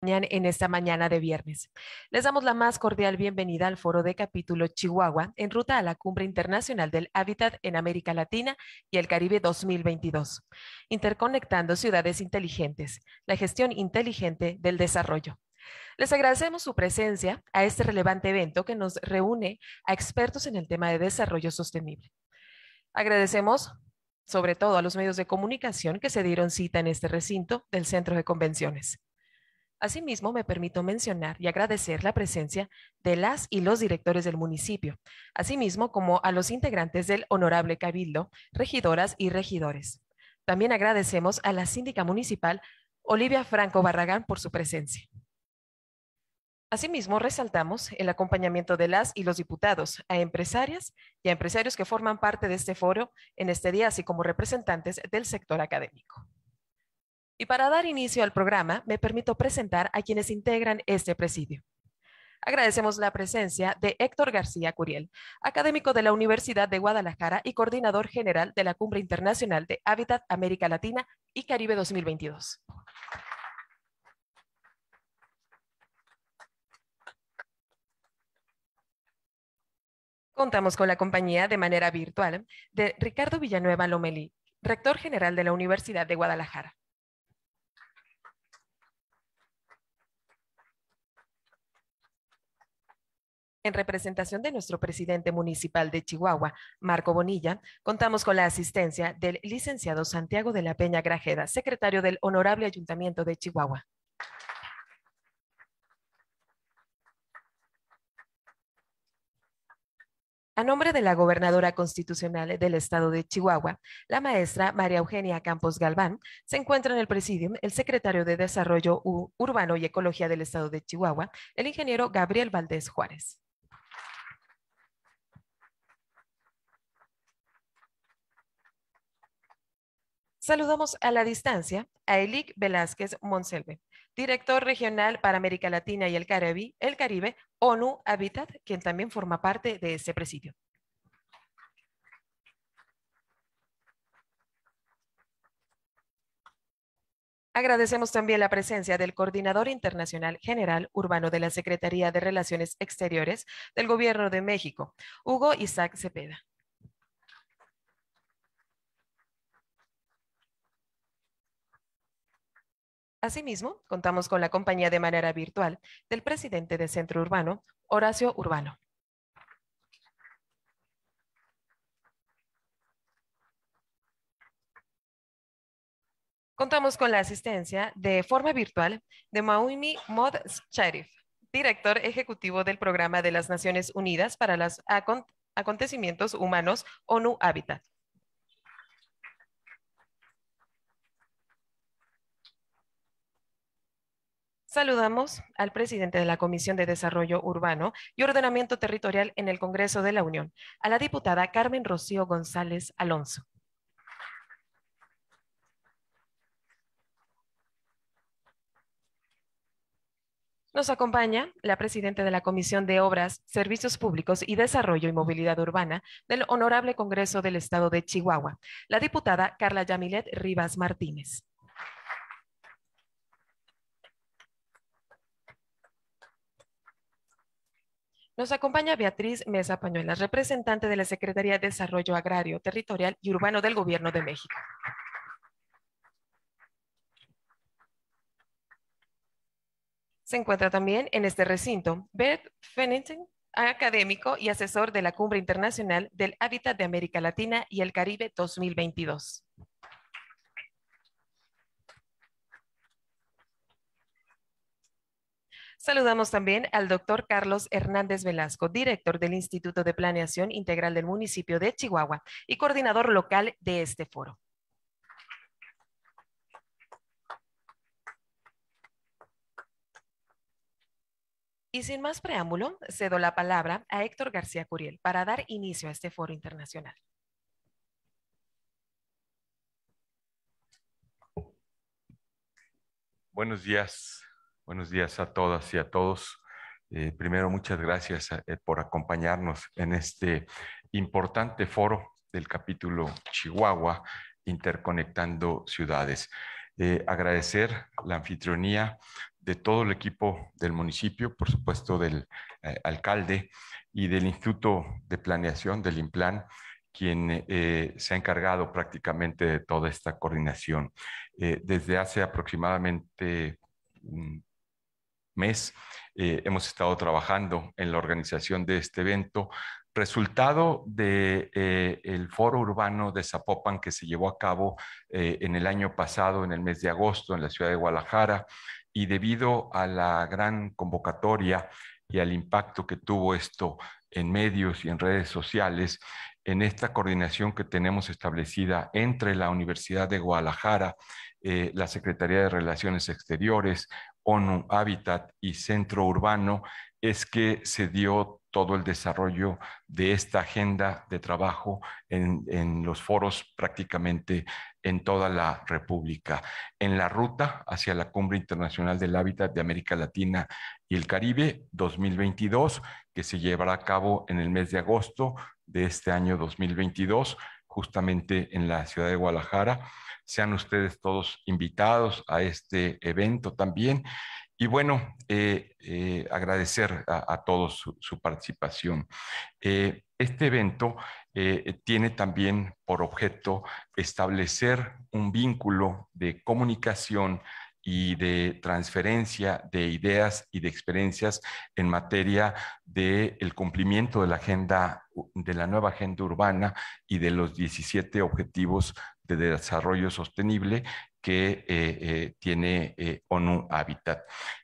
en esta mañana de viernes. Les damos la más cordial bienvenida al foro de capítulo Chihuahua en ruta a la Cumbre Internacional del Hábitat en América Latina y el Caribe 2022, interconectando ciudades inteligentes, la gestión inteligente del desarrollo. Les agradecemos su presencia a este relevante evento que nos reúne a expertos en el tema de desarrollo sostenible. Agradecemos sobre todo a los medios de comunicación que se dieron cita en este recinto del Centro de Convenciones. Asimismo, me permito mencionar y agradecer la presencia de las y los directores del municipio, asimismo como a los integrantes del Honorable Cabildo, regidoras y regidores. También agradecemos a la síndica municipal, Olivia Franco Barragán, por su presencia. Asimismo, resaltamos el acompañamiento de las y los diputados a empresarias y a empresarios que forman parte de este foro en este día, así como representantes del sector académico. Y para dar inicio al programa, me permito presentar a quienes integran este presidio. Agradecemos la presencia de Héctor García Curiel, académico de la Universidad de Guadalajara y coordinador general de la Cumbre Internacional de Hábitat América Latina y Caribe 2022. Contamos con la compañía de manera virtual de Ricardo Villanueva Lomelí, rector general de la Universidad de Guadalajara. en representación de nuestro presidente municipal de Chihuahua, Marco Bonilla, contamos con la asistencia del licenciado Santiago de la Peña Grajeda, secretario del Honorable Ayuntamiento de Chihuahua. A nombre de la gobernadora constitucional del estado de Chihuahua, la maestra María Eugenia Campos Galván, se encuentra en el presidium el secretario de Desarrollo Urbano y Ecología del estado de Chihuahua, el ingeniero Gabriel Valdés Juárez. Saludamos a la distancia a Elik Velázquez Monselve, director regional para América Latina y el Caribe, el Caribe, ONU Habitat, quien también forma parte de este presidio. Agradecemos también la presencia del Coordinador Internacional General Urbano de la Secretaría de Relaciones Exteriores del Gobierno de México, Hugo Isaac Cepeda. Asimismo, contamos con la compañía de manera virtual del presidente de Centro Urbano, Horacio Urbano. Contamos con la asistencia de forma virtual de Maumi Mod Sharif, director ejecutivo del Programa de las Naciones Unidas para los Acontecimientos Humanos ONU Habitat. Saludamos al presidente de la Comisión de Desarrollo Urbano y Ordenamiento Territorial en el Congreso de la Unión, a la diputada Carmen Rocío González Alonso. Nos acompaña la presidenta de la Comisión de Obras, Servicios Públicos y Desarrollo y Movilidad Urbana del Honorable Congreso del Estado de Chihuahua, la diputada Carla Yamilet Rivas Martínez. Nos acompaña Beatriz Mesa Pañuelas, representante de la Secretaría de Desarrollo Agrario, Territorial y Urbano del Gobierno de México. Se encuentra también en este recinto Bert Fennington, académico y asesor de la Cumbre Internacional del Hábitat de América Latina y el Caribe 2022. Saludamos también al doctor Carlos Hernández Velasco, director del Instituto de Planeación Integral del municipio de Chihuahua y coordinador local de este foro. Y sin más preámbulo, cedo la palabra a Héctor García Curiel para dar inicio a este foro internacional. Buenos días. Buenos días a todas y a todos. Eh, primero, muchas gracias eh, por acompañarnos en este importante foro del capítulo Chihuahua, Interconectando Ciudades. Eh, agradecer la anfitrionía de todo el equipo del municipio, por supuesto del alcalde y del Instituto de Planeación del IMPLAN, quien se ha encargado prácticamente de toda esta coordinación. desde hace aproximadamente mm, mes eh, hemos estado trabajando en la organización de este evento, resultado del de, eh, foro urbano de Zapopan que se llevó a cabo eh, en el año pasado, en el mes de agosto, en la ciudad de Guadalajara, y debido a la gran convocatoria y al impacto que tuvo esto en medios y en redes sociales, en esta coordinación que tenemos establecida entre la Universidad de Guadalajara, la Secretaría de Relaciones Exteriores, ONU Hábitat y Centro Urbano es que se dio todo el desarrollo de esta agenda de trabajo en, los foros prácticamente en toda la República. En la ruta hacia la Cumbre Internacional del Hábitat de América Latina y el Caribe 2022, que se llevará a cabo en el mes de agosto de este año 2022 justamente en la ciudad de Guadalajara. Sean ustedes todos invitados a este evento también. Y bueno, eh, eh, agradecer a, todos su, participación. Eh, este evento tiene también por objeto establecer un vínculo de comunicación y de transferencia de ideas y de experiencias en materia del el cumplimiento de la agenda, de la nueva agenda urbana y de los 17 objetivos de desarrollo sostenible que eh, eh, tiene eh, ONU Habitat.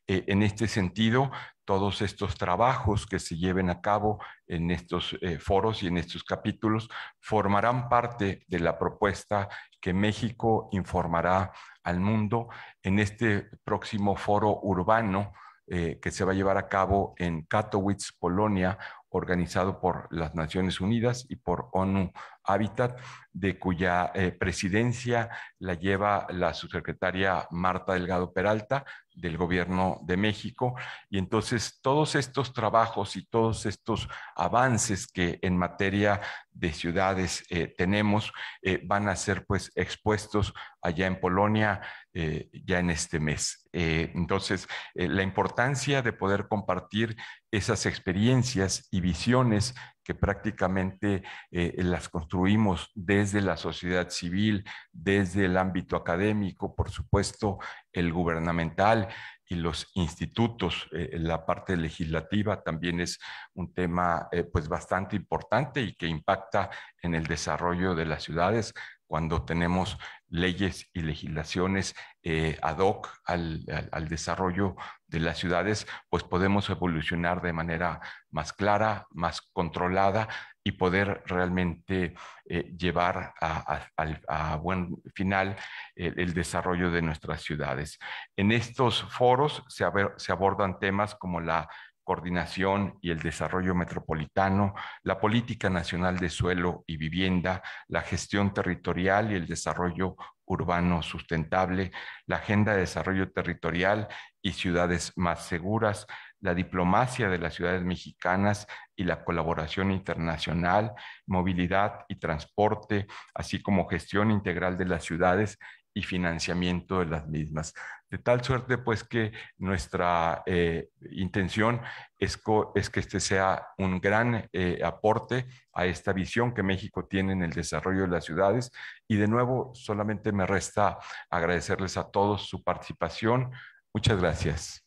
en este sentido, todos estos trabajos que se lleven a cabo en estos foros y en estos capítulos formarán parte de la propuesta que México informará al mundo en este próximo foro urbano eh, que se va a llevar a cabo en Katowice, Polonia, organizado por las Naciones Unidas y por ONU Habitat, de cuya eh, presidencia la lleva la subsecretaria Marta Delgado Peralta del Gobierno de México. Y entonces todos estos trabajos y todos estos avances que en materia de ciudades eh, tenemos eh, van a ser pues expuestos allá en Polonia, eh, ya en este mes. Eh, entonces, eh, la importancia de poder compartir esas experiencias y visiones que prácticamente las construimos desde la sociedad civil, desde el ámbito académico, por supuesto, el gubernamental y los institutos, la parte legislativa también es un tema pues bastante importante y que impacta en el desarrollo de las ciudades, cuando tenemos leyes y legislaciones eh, ad hoc al, desarrollo de las ciudades, pues podemos evolucionar de manera más clara, más controlada y poder realmente eh, llevar a, buen final el desarrollo de nuestras ciudades. En estos foros se abordan temas como la coordinación y el desarrollo metropolitano, la política nacional de suelo y vivienda, la gestión territorial y el desarrollo urbano sustentable, la agenda de desarrollo territorial y ciudades más seguras, la diplomacia de las ciudades mexicanas y la colaboración internacional, movilidad y transporte, así como gestión integral de las ciudades y financiamiento de las mismas. De tal suerte, pues, que nuestra eh, intención es, es, que este sea un gran eh, aporte a esta visión que México tiene en el desarrollo de las ciudades. Y de nuevo, solamente me resta agradecerles a todos su participación. Muchas gracias.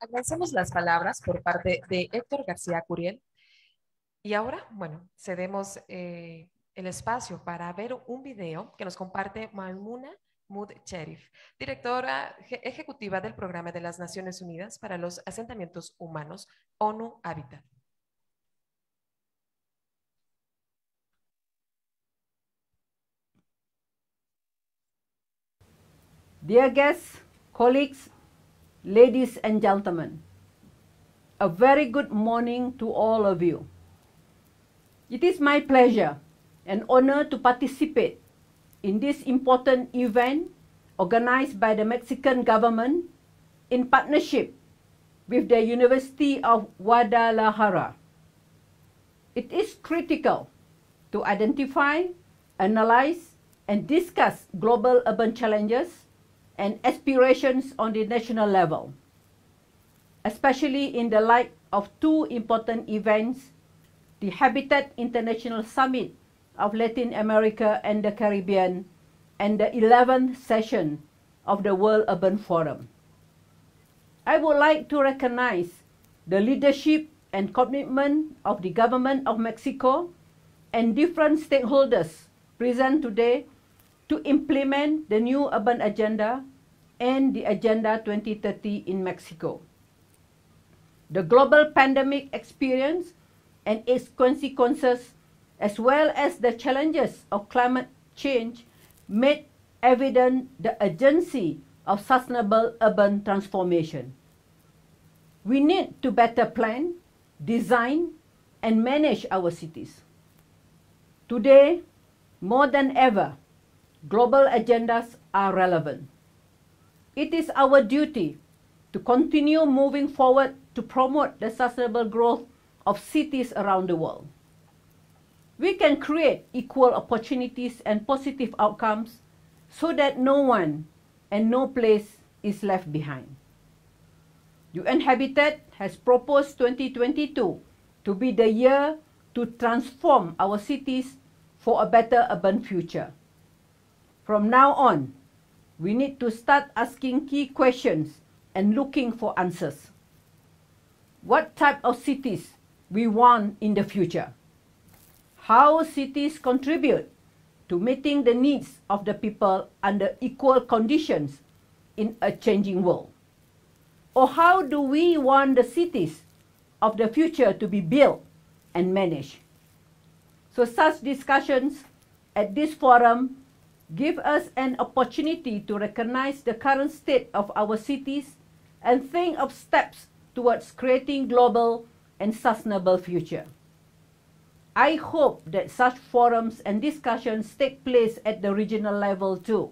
Agradecemos las palabras por parte de Héctor García Curiel, y ahora, bueno, cedemos eh, el espacio para ver un video que nos comparte Malmuna Mud Cherif, directora ejecutiva del Programa de las Naciones Unidas para los Asentamientos Humanos, ONU Habitat. Dear guests, colleagues, ladies and gentlemen, a very good morning to all of you. It is my pleasure and honor to participate in this important event organized by the Mexican government in partnership with the University of Guadalajara. It is critical to identify, analyze, and discuss global urban challenges and aspirations on the national level, especially in the light of two important events the Habitat International Summit of Latin America and the Caribbean, and the 11th session of the World Urban Forum. I would like to recognize the leadership and commitment of the government of Mexico and different stakeholders present today to implement the new urban agenda and the Agenda 2030 in Mexico. The global pandemic experience and its consequences, as well as the challenges of climate change, made evident the urgency of sustainable urban transformation. We need to better plan, design, and manage our cities. Today, more than ever, global agendas are relevant. It is our duty to continue moving forward to promote the sustainable growth of cities around the world. We can create equal opportunities and positive outcomes so that no one and no place is left behind. UN Habitat has proposed 2022 to be the year to transform our cities for a better urban future. From now on, we need to start asking key questions and looking for answers. What type of cities we want in the future. How cities contribute to meeting the needs of the people under equal conditions in a changing world? Or how do we want the cities of the future to be built and managed? So such discussions at this forum give us an opportunity to recognize the current state of our cities and think of steps towards creating global and sustainable future. I hope that such forums and discussions take place at the regional level too.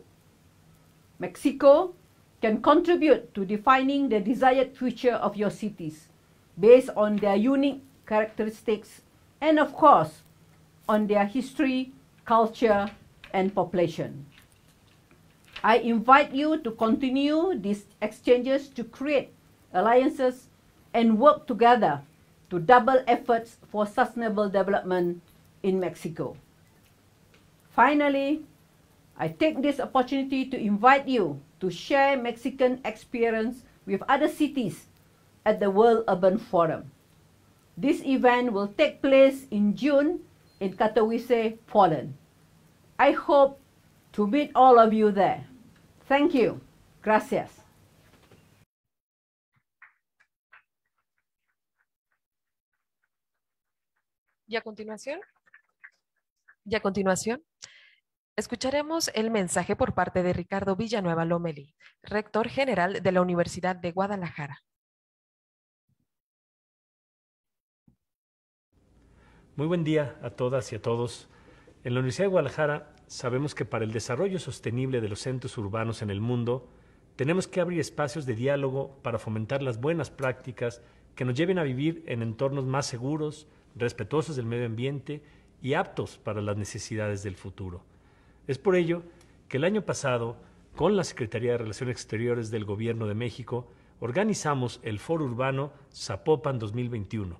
Mexico can contribute to defining the desired future of your cities based on their unique characteristics and, of course, on their history, culture, and population. I invite you to continue these exchanges to create alliances and work together to double efforts for sustainable development in Mexico. Finally, I take this opportunity to invite you to share Mexican experience with other cities at the World Urban Forum. This event will take place in June in Katowice, Poland. I hope to meet all of you there. Thank you. Gracias. Y a continuación, y continuación, escucharemos el mensaje por parte de Ricardo Villanueva Lomeli, rector general de la Universidad de Guadalajara. Muy buen día a todas y a todos. En la Universidad de Guadalajara sabemos que para el desarrollo sostenible de los centros urbanos en el mundo, tenemos que abrir espacios de diálogo para fomentar las buenas prácticas que nos lleven a vivir en entornos más seguros, respetuosos del medio ambiente y aptos para las necesidades del futuro. Es por ello que el año pasado, con la Secretaría de Relaciones Exteriores del Gobierno de México, organizamos el Foro Urbano Zapopan 2021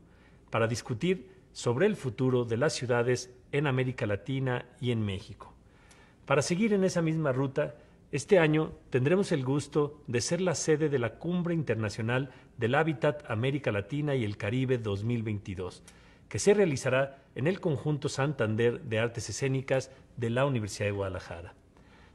para discutir sobre el futuro de las ciudades en América Latina y en México. Para seguir en esa misma ruta, este año tendremos el gusto de ser la sede de la Cumbre Internacional del Hábitat América Latina y el Caribe 2022 que se realizará en el conjunto Santander de Artes Escénicas de la Universidad de Guadalajara.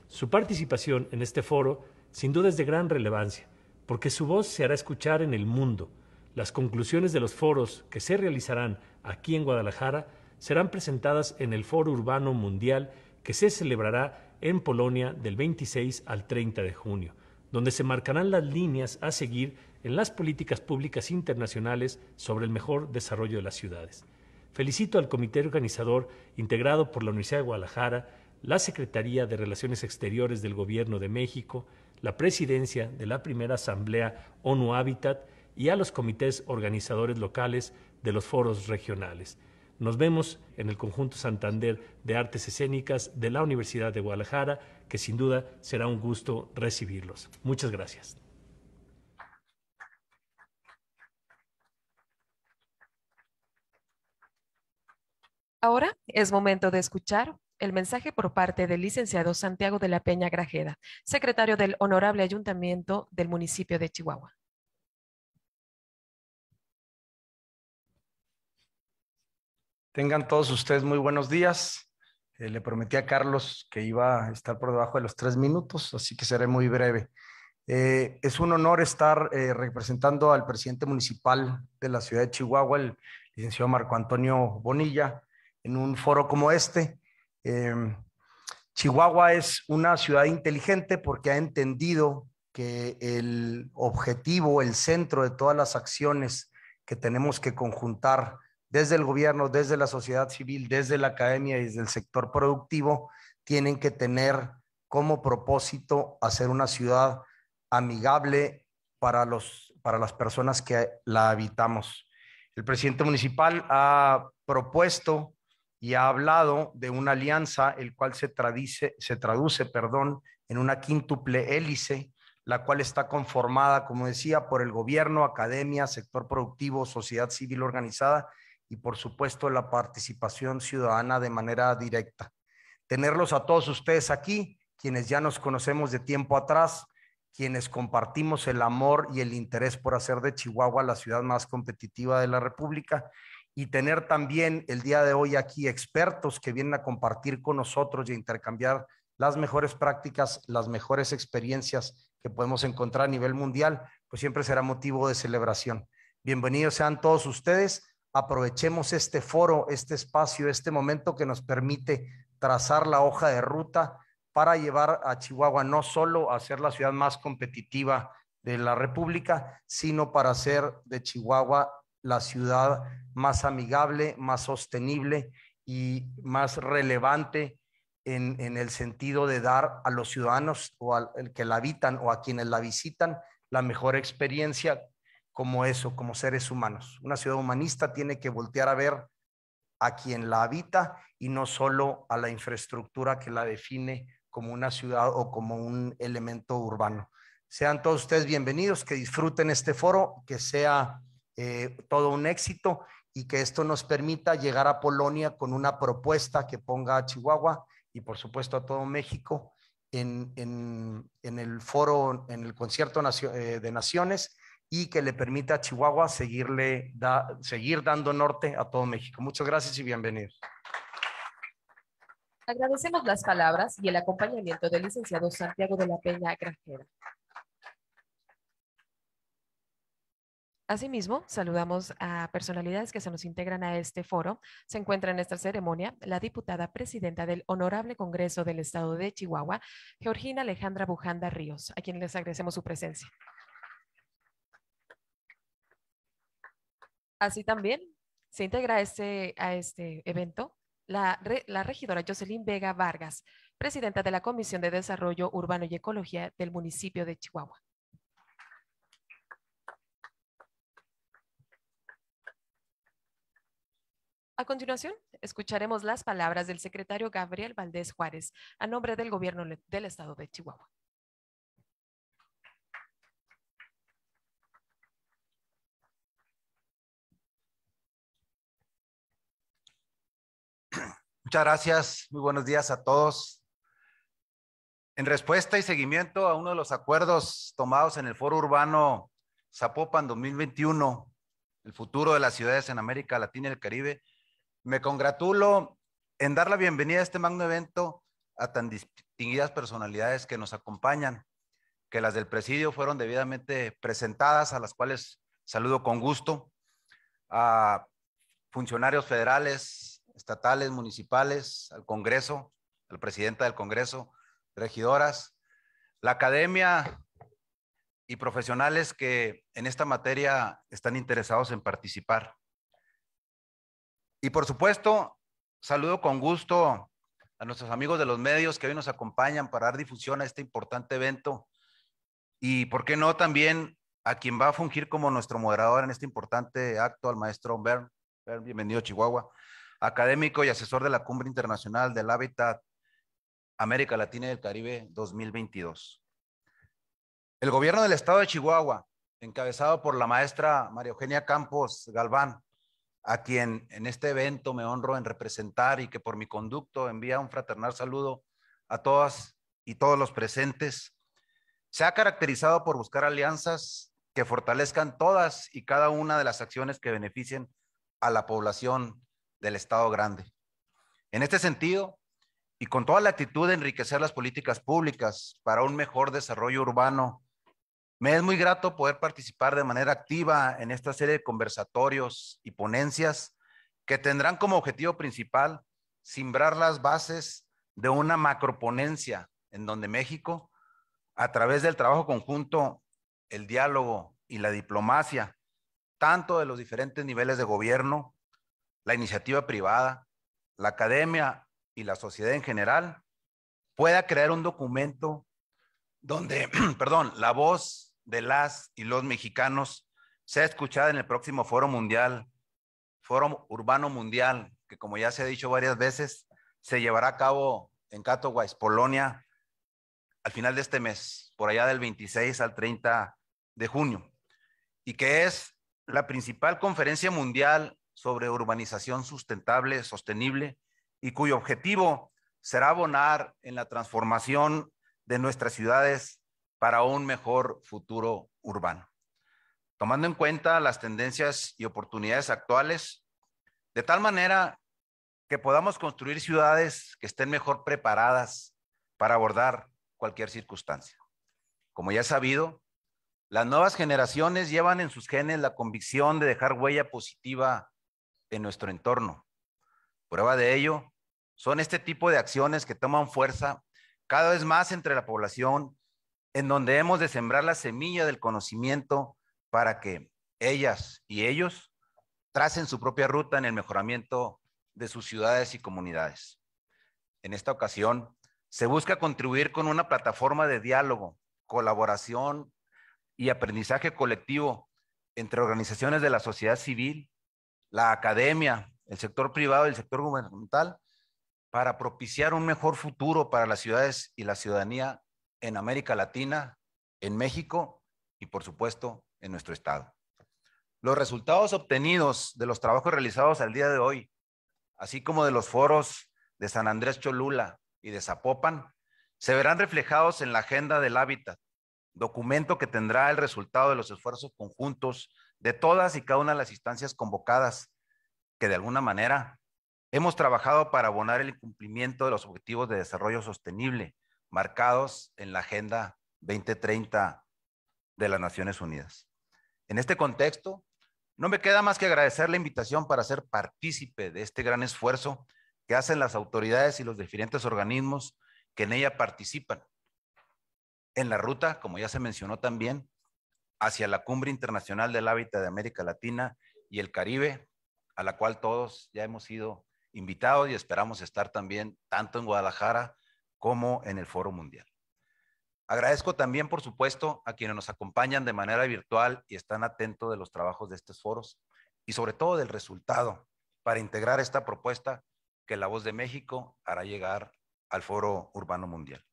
Su participación en este foro sin duda es de gran relevancia, porque su voz se hará escuchar en el mundo. Las conclusiones de los foros que se realizarán aquí en Guadalajara serán presentadas en el Foro Urbano Mundial que se celebrará en Polonia del 26 al 30 de junio, donde se marcarán las líneas a seguir en las políticas públicas internacionales sobre el mejor desarrollo de las ciudades. Felicito al comité organizador integrado por la Universidad de Guadalajara, la Secretaría de Relaciones Exteriores del Gobierno de México, la presidencia de la primera Asamblea ONU Habitat y a los comités organizadores locales de los foros regionales. Nos vemos en el conjunto Santander de Artes Escénicas de la Universidad de Guadalajara, que sin duda será un gusto recibirlos. Muchas gracias. Ahora es momento de escuchar el mensaje por parte del licenciado Santiago de la Peña Grajeda, secretario del Honorable Ayuntamiento del municipio de Chihuahua. Tengan todos ustedes muy buenos días. Eh, le prometí a Carlos que iba a estar por debajo de los tres minutos, así que seré muy breve. Eh, es un honor estar eh, representando al presidente municipal de la ciudad de Chihuahua, el licenciado Marco Antonio Bonilla, en un foro como este. Eh, Chihuahua es una ciudad inteligente porque ha entendido que el objetivo, el centro de todas las acciones que tenemos que conjuntar desde el gobierno, desde la sociedad civil, desde la academia y desde el sector productivo, tienen que tener como propósito hacer una ciudad amigable para, los, para las personas que la habitamos. El presidente municipal ha propuesto y ha hablado de una alianza, el cual se, se traduce perdón, en una quíntuple hélice, la cual está conformada, como decía, por el gobierno, academia, sector productivo, sociedad civil organizada y, por supuesto, la participación ciudadana de manera directa. Tenerlos a todos ustedes aquí, quienes ya nos conocemos de tiempo atrás, quienes compartimos el amor y el interés por hacer de Chihuahua la ciudad más competitiva de la República y tener también el día de hoy aquí expertos que vienen a compartir con nosotros y a intercambiar las mejores prácticas, las mejores experiencias que podemos encontrar a nivel mundial, pues siempre será motivo de celebración. Bienvenidos sean todos ustedes. Aprovechemos este foro, este espacio, este momento que nos permite trazar la hoja de ruta para llevar a Chihuahua no solo a ser la ciudad más competitiva de la República, sino para hacer de Chihuahua la ciudad más amigable, más sostenible y más relevante en, en el sentido de dar a los ciudadanos o al que la habitan o a quienes la visitan la mejor experiencia como eso, como seres humanos. Una ciudad humanista tiene que voltear a ver a quien la habita y no solo a la infraestructura que la define como una ciudad o como un elemento urbano. Sean todos ustedes bienvenidos, que disfruten este foro, que sea eh, todo un éxito y que esto nos permita llegar a Polonia con una propuesta que ponga a Chihuahua y por supuesto a todo México en, el foro, en el concierto eh, de naciones y que le permita a Chihuahua seguirle seguir dando norte a todo México. Muchas gracias y bienvenidos. Agradecemos las palabras y el acompañamiento del licenciado Santiago de la Peña Granjera. Asimismo, saludamos a personalidades que se nos integran a este foro. Se encuentra en esta ceremonia la diputada presidenta del Honorable Congreso del Estado de Chihuahua, Georgina Alejandra Bujanda Ríos, a quien les agradecemos su presencia. Así también se integra a este, este evento la regidora Jocelyn Vega Vargas, presidenta de la Comisión de Desarrollo Urbano y Ecología del municipio de Chihuahua. A continuación, escucharemos las palabras del secretario Gabriel Valdés Juárez a nombre del gobierno del estado de Chihuahua. Muchas gracias, muy buenos días a todos. En respuesta y seguimiento a uno de los acuerdos tomados en el Foro Urbano Zapopan 2021, el futuro de las ciudades en América Latina y el Caribe, me congratulo en dar la bienvenida a este magno evento a tan distinguidas personalidades que nos acompañan, que las del presidio fueron debidamente presentadas, a las cuales saludo con gusto, a funcionarios federales, estatales, municipales, al Congreso, al Presidenta del Congreso, regidoras, la academia y profesionales que en esta materia están interesados en participar. Y por supuesto, saludo con gusto a nuestros amigos de los medios que hoy nos acompañan para dar difusión a este importante evento y, ¿por qué no?, también a quien va a fungir como nuestro moderador en este importante acto, al maestro Bern. bienvenido Chihuahua, académico y asesor de la Cumbre Internacional del Hábitat América Latina y el Caribe 2022. El gobierno del estado de Chihuahua, encabezado por la maestra María Eugenia Campos Galván, a quien en este evento me honro en representar y que por mi conducto envía un fraternal saludo a todas y todos los presentes. Se ha caracterizado por buscar alianzas que fortalezcan todas y cada una de las acciones que beneficien a la población del Estado Grande. En este sentido, y con toda la actitud de enriquecer las políticas públicas para un mejor desarrollo urbano me es muy grato poder participar de manera activa en esta serie de conversatorios y ponencias que tendrán como objetivo principal simbrar las bases de una macroponencia en donde México, a través del trabajo conjunto, el diálogo y la diplomacia, tanto de los diferentes niveles de gobierno, la iniciativa privada, la academia y la sociedad en general, pueda crear un documento donde, perdón, la voz de las y los mexicanos sea escuchada en el próximo foro mundial, foro urbano mundial, que como ya se ha dicho varias veces, se llevará a cabo en Katowice, Polonia, al final de este mes, por allá del 26 al 30 de junio, y que es la principal conferencia mundial sobre urbanización sustentable, sostenible, y cuyo objetivo será abonar en la transformación de nuestras ciudades para un mejor futuro urbano. Tomando en cuenta las tendencias y oportunidades actuales, de tal manera que podamos construir ciudades que estén mejor preparadas para abordar cualquier circunstancia. Como ya sabido, las nuevas generaciones llevan en sus genes la convicción de dejar huella positiva en nuestro entorno. Prueba de ello son este tipo de acciones que toman fuerza cada vez más entre la población en donde hemos de sembrar la semilla del conocimiento para que ellas y ellos tracen su propia ruta en el mejoramiento de sus ciudades y comunidades. En esta ocasión, se busca contribuir con una plataforma de diálogo, colaboración y aprendizaje colectivo entre organizaciones de la sociedad civil, la academia, el sector privado y el sector gubernamental para propiciar un mejor futuro para las ciudades y la ciudadanía en América Latina, en México y por supuesto en nuestro estado. Los resultados obtenidos de los trabajos realizados al día de hoy, así como de los foros de San Andrés Cholula y de Zapopan, se verán reflejados en la Agenda del Hábitat, documento que tendrá el resultado de los esfuerzos conjuntos de todas y cada una de las instancias convocadas, que de alguna manera hemos trabajado para abonar el cumplimiento de los objetivos de desarrollo sostenible marcados en la Agenda 2030 de las Naciones Unidas. En este contexto, no me queda más que agradecer la invitación para ser partícipe de este gran esfuerzo que hacen las autoridades y los diferentes organismos que en ella participan en la ruta, como ya se mencionó también, hacia la Cumbre Internacional del Hábitat de América Latina y el Caribe, a la cual todos ya hemos sido invitados y esperamos estar también tanto en Guadalajara como en el Foro Mundial. Agradezco también, por supuesto, a quienes nos acompañan de manera virtual y están atentos de los trabajos de estos foros y sobre todo del resultado para integrar esta propuesta que la voz de México hará llegar al Foro Urbano Mundial.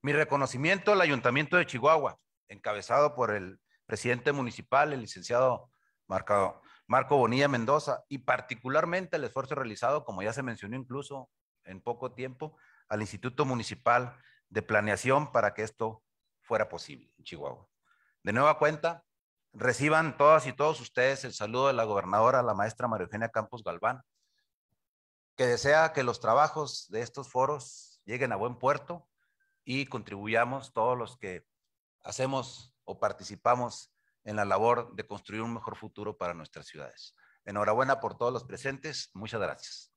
Mi reconocimiento al Ayuntamiento de Chihuahua, encabezado por el presidente municipal, el licenciado Marco, Bonilla Mendoza, y particularmente el esfuerzo realizado, como ya se mencionó incluso en poco tiempo, al Instituto Municipal de Planeación para que esto fuera posible en Chihuahua. De nueva cuenta, reciban todas y todos ustedes el saludo de la gobernadora, la maestra María Eugenia Campos Galván, que desea que los trabajos de estos foros lleguen a buen puerto y contribuyamos todos los que hacemos o participamos en la labor de construir un mejor futuro para nuestras ciudades. Enhorabuena por todos los presentes. Muchas gracias.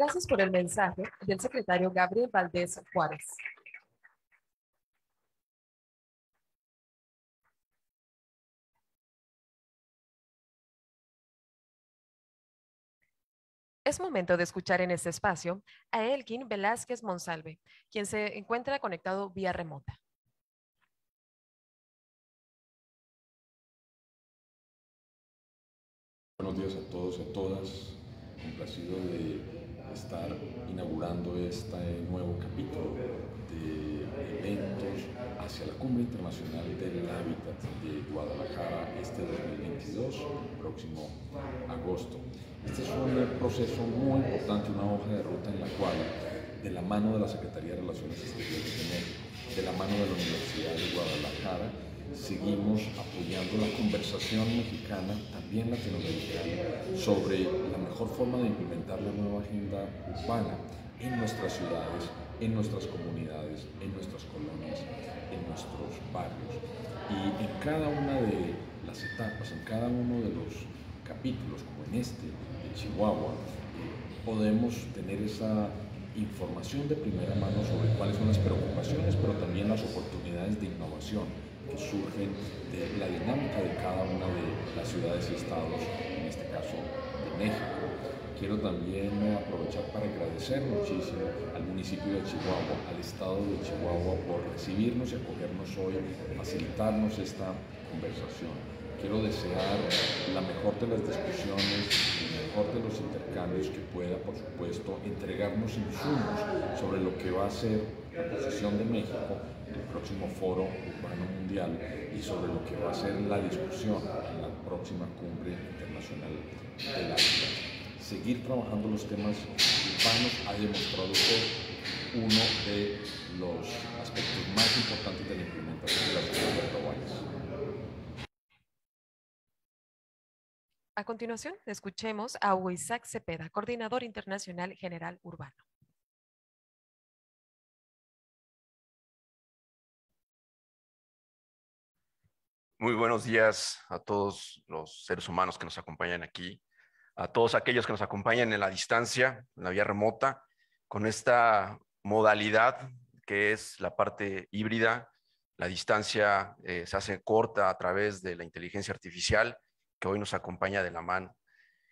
Gracias por el mensaje del secretario Gabriel Valdés Juárez. Es momento de escuchar en este espacio a Elkin Velázquez Monsalve, quien se encuentra conectado vía remota. Buenos días a todos y a todas. de estar inaugurando este nuevo capítulo de eventos hacia la Cumbre Internacional del Hábitat de Guadalajara este 2022, próximo agosto. Este es un proceso muy importante, una hoja de ruta en la cual, de la mano de la Secretaría de Relaciones Exteriores de la mano de la Universidad de Guadalajara, seguimos apoyando la conversación mexicana, también latinoamericana, sobre la mejor forma de implementar la nueva agenda urbana en nuestras ciudades, en nuestras comunidades, en nuestras colonias, en nuestros barrios. Y en cada una de las etapas, en cada uno de los capítulos, como en este de Chihuahua, podemos tener esa información de primera mano sobre cuáles son las preocupaciones, pero también las oportunidades de innovación surgen de la dinámica de cada una de las ciudades y estados, en este caso de México. Quiero también aprovechar para agradecer muchísimo al municipio de Chihuahua, al estado de Chihuahua por recibirnos y acogernos hoy, facilitarnos esta conversación. Quiero desear la mejor de las discusiones, el mejor de los intercambios que pueda, por supuesto, entregarnos insumos sobre lo que va a ser la posición de México el próximo foro urbano mundial y sobre lo que va a ser la discusión en la próxima cumbre internacional del África. Seguir trabajando los temas urbanos ha demostrado ser uno de los aspectos más importantes de la implementación de las políticas globales. A continuación, escuchemos a Huizac Cepeda, coordinador internacional general urbano. Muy buenos días a todos los seres humanos que nos acompañan aquí, a todos aquellos que nos acompañan en la distancia, en la vía remota, con esta modalidad que es la parte híbrida. La distancia eh, se hace corta a través de la inteligencia artificial que hoy nos acompaña de la mano.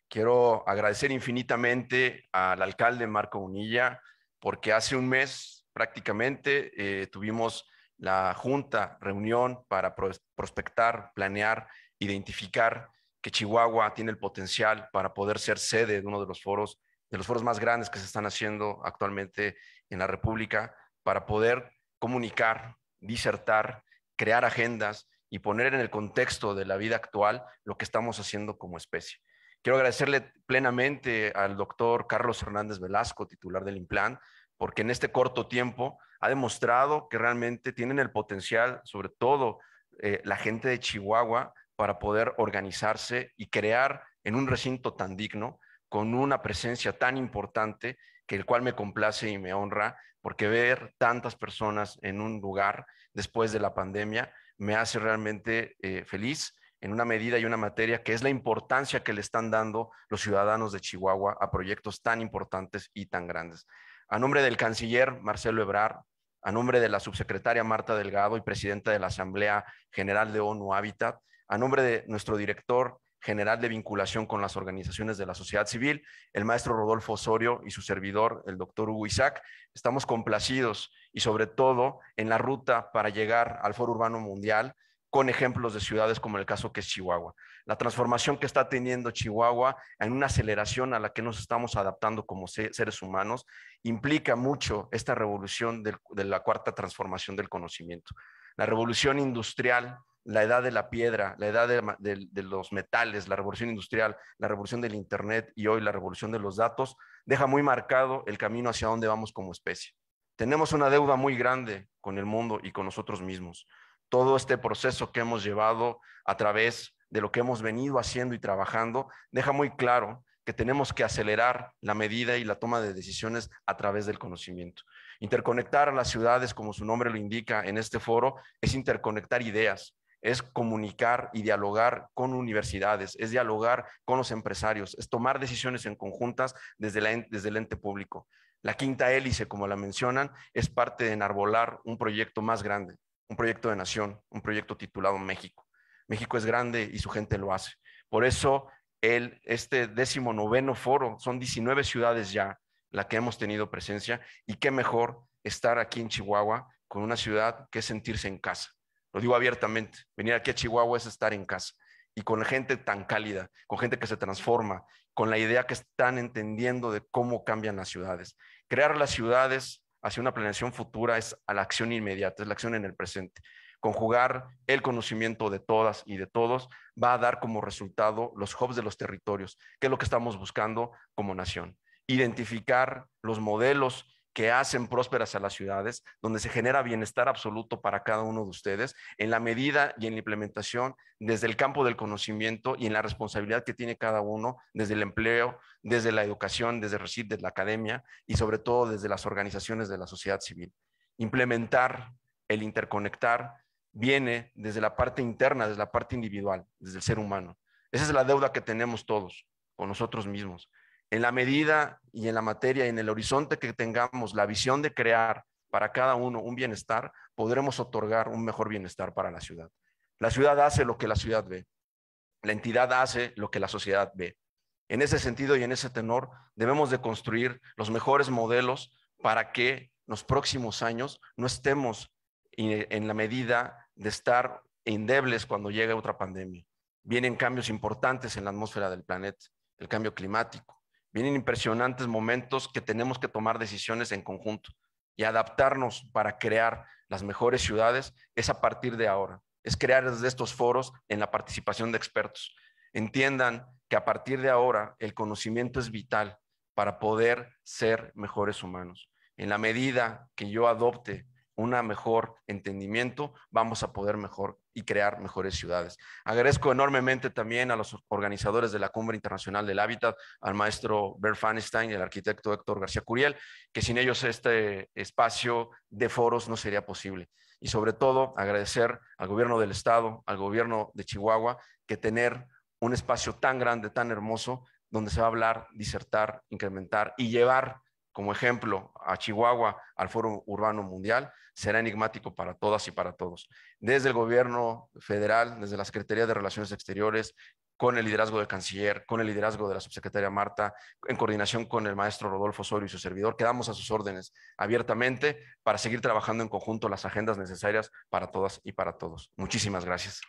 Quiero agradecer infinitamente al alcalde Marco Unilla porque hace un mes prácticamente eh, tuvimos la junta, reunión para prospectar, planear, identificar que Chihuahua tiene el potencial para poder ser sede de uno de los foros, de los foros más grandes que se están haciendo actualmente en la República, para poder comunicar, disertar, crear agendas y poner en el contexto de la vida actual lo que estamos haciendo como especie. Quiero agradecerle plenamente al doctor Carlos Hernández Velasco, titular del IMPLAN, porque en este corto tiempo ha demostrado que realmente tienen el potencial, sobre todo eh, la gente de Chihuahua, para poder organizarse y crear en un recinto tan digno, con una presencia tan importante, que el cual me complace y me honra, porque ver tantas personas en un lugar después de la pandemia me hace realmente eh, feliz en una medida y una materia que es la importancia que le están dando los ciudadanos de Chihuahua a proyectos tan importantes y tan grandes. A nombre del canciller Marcelo Ebrard, a nombre de la subsecretaria Marta Delgado y presidenta de la Asamblea General de ONU Hábitat, a nombre de nuestro director general de vinculación con las organizaciones de la sociedad civil, el maestro Rodolfo Osorio y su servidor, el doctor Hugo Isaac. Estamos complacidos y sobre todo en la ruta para llegar al Foro Urbano Mundial con ejemplos de ciudades como el caso que es Chihuahua. La transformación que está teniendo Chihuahua en una aceleración a la que nos estamos adaptando como seres humanos implica mucho esta revolución de la cuarta transformación del conocimiento. La revolución industrial, la edad de la piedra, la edad de, los metales, la revolución industrial, la revolución del Internet y hoy la revolución de los datos, deja muy marcado el camino hacia donde vamos como especie. Tenemos una deuda muy grande con el mundo y con nosotros mismos todo este proceso que hemos llevado a través de lo que hemos venido haciendo y trabajando, deja muy claro que tenemos que acelerar la medida y la toma de decisiones a través del conocimiento. Interconectar a las ciudades, como su nombre lo indica en este foro, es interconectar ideas, es comunicar y dialogar con universidades, es dialogar con los empresarios, es tomar decisiones en conjuntas desde, desde el ente público. La quinta hélice, como la mencionan, es parte de enarbolar un proyecto más grande, un proyecto de nación, un proyecto titulado México. México es grande y su gente lo hace. Por eso, el, este décimo noveno foro, son 19 ciudades ya la que hemos tenido presencia y qué mejor estar aquí en Chihuahua con una ciudad que es sentirse en casa. Lo digo abiertamente, venir aquí a Chihuahua es estar en casa y con gente tan cálida, con gente que se transforma, con la idea que están entendiendo de cómo cambian las ciudades. Crear las ciudades hacia una planeación futura es a la acción inmediata, es la acción en el presente. Conjugar el conocimiento de todas y de todos va a dar como resultado los hubs de los territorios, que es lo que estamos buscando como nación. Identificar los modelos que hacen prósperas a las ciudades, donde se genera bienestar absoluto para cada uno de ustedes, en la medida y en la implementación desde el campo del conocimiento y en la responsabilidad que tiene cada uno, desde el empleo, desde la educación, desde recid desde la academia y sobre todo desde las organizaciones de la sociedad civil. Implementar, el interconectar, viene desde la parte interna, desde la parte individual, desde el ser humano. Esa es la deuda que tenemos todos con nosotros mismos en la medida y en la materia, y en el horizonte que tengamos la visión de crear para cada uno un bienestar, podremos otorgar un mejor bienestar para la ciudad. La ciudad hace lo que la ciudad ve. La entidad hace lo que la sociedad ve. En ese sentido y en ese tenor, debemos de construir los mejores modelos para que los próximos años no estemos en la medida de estar indebles cuando llegue otra pandemia. Vienen cambios importantes en la atmósfera del planeta, el cambio climático, Vienen impresionantes momentos que tenemos que tomar decisiones en conjunto y adaptarnos para crear las mejores ciudades es a partir de ahora. Es crear desde estos foros en la participación de expertos. Entiendan que a partir de ahora el conocimiento es vital para poder ser mejores humanos. En la medida que yo adopte un mejor entendimiento, vamos a poder mejor y crear mejores ciudades. Agradezco enormemente también a los organizadores de la Cumbre Internacional del Hábitat, al maestro Bert y al arquitecto Héctor García Curiel, que sin ellos este espacio de foros no sería posible. Y sobre todo, agradecer al gobierno del Estado, al gobierno de Chihuahua, que tener un espacio tan grande, tan hermoso, donde se va a hablar, disertar, incrementar y llevar como ejemplo, a Chihuahua, al Foro Urbano Mundial, será enigmático para todas y para todos. Desde el gobierno federal, desde la Secretaría de Relaciones Exteriores, con el liderazgo del canciller, con el liderazgo de la subsecretaria Marta, en coordinación con el maestro Rodolfo Osorio y su servidor, quedamos a sus órdenes abiertamente para seguir trabajando en conjunto las agendas necesarias para todas y para todos. Muchísimas gracias.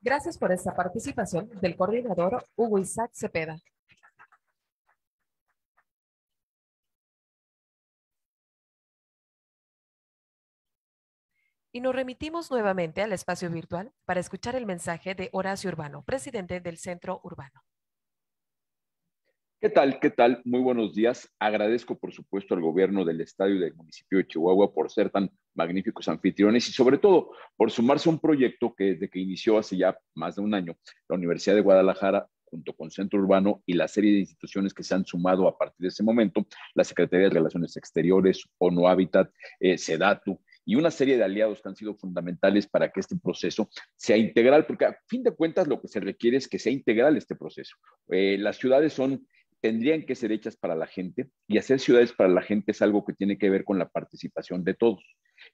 Gracias por esta participación del coordinador Hugo Isaac Cepeda. Y nos remitimos nuevamente al espacio virtual para escuchar el mensaje de Horacio Urbano, presidente del Centro Urbano. ¿Qué tal? ¿Qué tal? Muy buenos días. Agradezco, por supuesto, al gobierno del estadio del municipio de Chihuahua por ser tan magníficos anfitriones y, sobre todo, por sumarse a un proyecto que desde que inició hace ya más de un año, la Universidad de Guadalajara junto con Centro Urbano y la serie de instituciones que se han sumado a partir de ese momento, la Secretaría de Relaciones Exteriores, ONU Habitat, eh, SEDATU, y una serie de aliados que han sido fundamentales para que este proceso sea integral, porque a fin de cuentas lo que se requiere es que sea integral este proceso. Eh, las ciudades son tendrían que ser hechas para la gente y hacer ciudades para la gente es algo que tiene que ver con la participación de todos.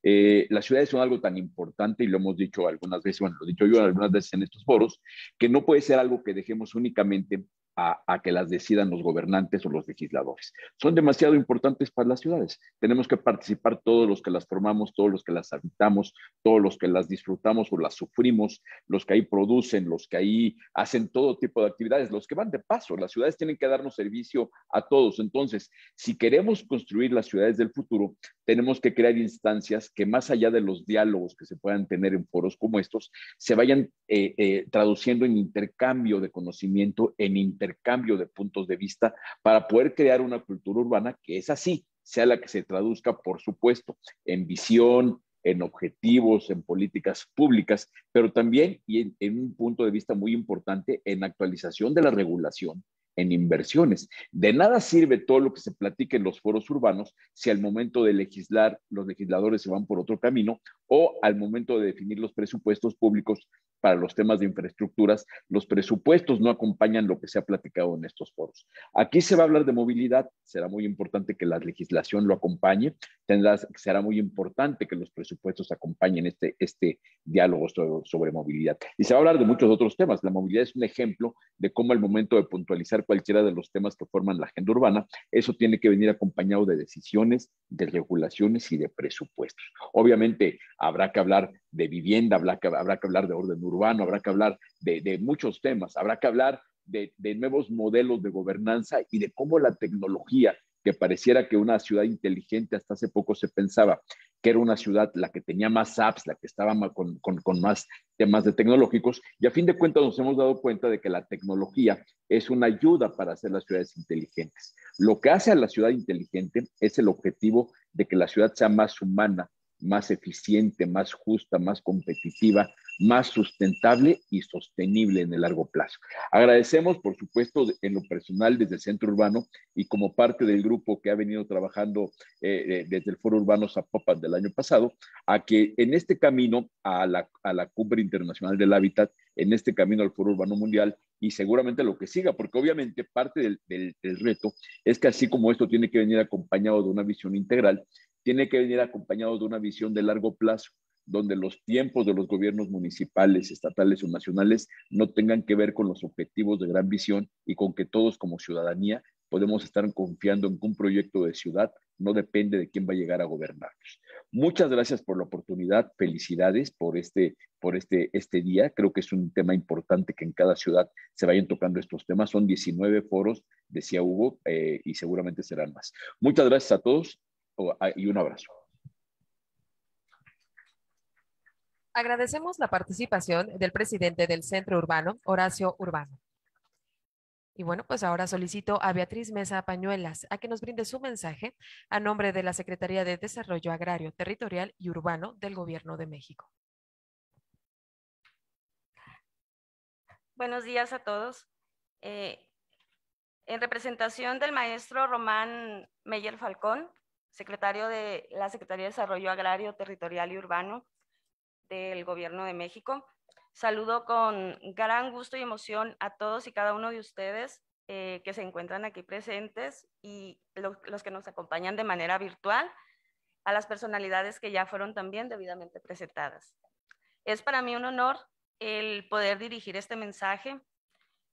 Eh, las ciudades son algo tan importante y lo hemos dicho algunas veces, bueno, lo he dicho yo algunas veces en estos foros, que no puede ser algo que dejemos únicamente a, que las decidan los gobernantes o los legisladores. Son demasiado importantes para las ciudades. Tenemos que participar todos los que las formamos, todos los que las habitamos, todos los que las disfrutamos o las sufrimos, los que ahí producen, los que ahí hacen todo tipo de actividades, los que van de paso. Las ciudades tienen que darnos servicio a todos. Entonces, si queremos construir las ciudades del futuro, tenemos que crear instancias que más allá de los diálogos que se puedan tener en foros como estos, se vayan eh, eh, traduciendo en intercambio de conocimiento, en intercambio de puntos de vista, para poder crear una cultura urbana que es así, sea la que se traduzca, por supuesto, en visión, en objetivos, en políticas públicas, pero también, y en, en un punto de vista muy importante, en actualización de la regulación en inversiones. De nada sirve todo lo que se platique en los foros urbanos si al momento de legislar los legisladores se van por otro camino o al momento de definir los presupuestos públicos para los temas de infraestructuras, los presupuestos no acompañan lo que se ha platicado en estos foros. Aquí se va a hablar de movilidad, será muy importante que la legislación lo acompañe, tendrás, será muy importante que los presupuestos acompañen este, este diálogo sobre, sobre movilidad. Y se va a hablar de muchos otros temas. La movilidad es un ejemplo de cómo al momento de puntualizar cualquiera de los temas que forman la agenda urbana, eso tiene que venir acompañado de decisiones, de regulaciones y de presupuestos. Obviamente, habrá que hablar de vivienda, habrá que, hablar de orden urbano, habrá que hablar de, muchos temas, habrá que hablar de, nuevos modelos de gobernanza y de cómo la tecnología, que pareciera que una ciudad inteligente hasta hace poco se pensaba que era una ciudad la que tenía más apps, la que estaba con, más temas tecnológicos, y a fin de cuentas nos hemos dado cuenta de que la tecnología es una ayuda para hacer las ciudades inteligentes. Lo que hace a la ciudad inteligente es el objetivo de que la ciudad sea más humana, más eficiente, más justa, más competitiva, más sustentable y sostenible en el largo plazo. Agradecemos, por supuesto, en lo personal desde el Centro Urbano y como parte del grupo que ha venido trabajando eh, eh, desde el Foro Urbano Zapopan del año pasado, a que en este camino a la, Cumbre Internacional del Hábitat, en este camino al Foro Urbano Mundial y seguramente lo que siga, porque obviamente parte del reto es que así como esto tiene que venir acompañado de una visión integral, tiene que venir acompañado de una visión de largo plazo, donde los tiempos de los gobiernos municipales, estatales o nacionales no tengan que ver con los objetivos de gran visión y con que todos como ciudadanía podemos estar confiando en que un proyecto de ciudad no depende de quién va a llegar a gobernarnos. Muchas gracias por la oportunidad, felicidades por este por este este día. Creo que es un tema importante que en cada ciudad se vayan tocando estos temas. Son 19 foros, decía Hugo, eh, y seguramente serán más. Muchas gracias a todos Ah, y un abrazo. Agradecemos la participación del presidente del Centro Urbano, Horacio Urbano. Y bueno, pues ahora solicito a Beatriz Mesa Pañuelas a que nos brinde su mensaje a nombre de la Secretaría de Desarrollo Agrario, Territorial y Urbano del Gobierno de México. Buenos días a todos. Eh, en representación del maestro Román Meyer Falcón, secretario de la Secretaría de Desarrollo Agrario, Territorial y Urbano del Gobierno de México. Saludo con gran gusto y emoción a todos y cada uno de ustedes eh, que se encuentran aquí presentes y los que nos acompañan de manera virtual, a las personalidades que ya fueron también debidamente presentadas. Es para mí un honor el poder dirigir este mensaje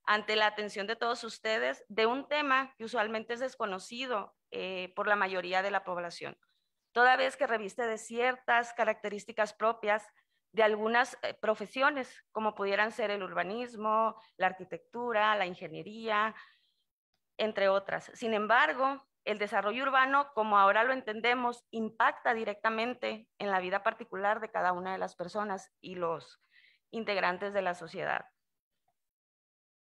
ante la atención de todos ustedes de un tema que usualmente es desconocido eh, por la mayoría de la población, toda vez que reviste de ciertas características propias de algunas eh, profesiones, como pudieran ser el urbanismo, la arquitectura, la ingeniería, entre otras. Sin embargo, el desarrollo urbano, como ahora lo entendemos, impacta directamente en la vida particular de cada una de las personas y los integrantes de la sociedad.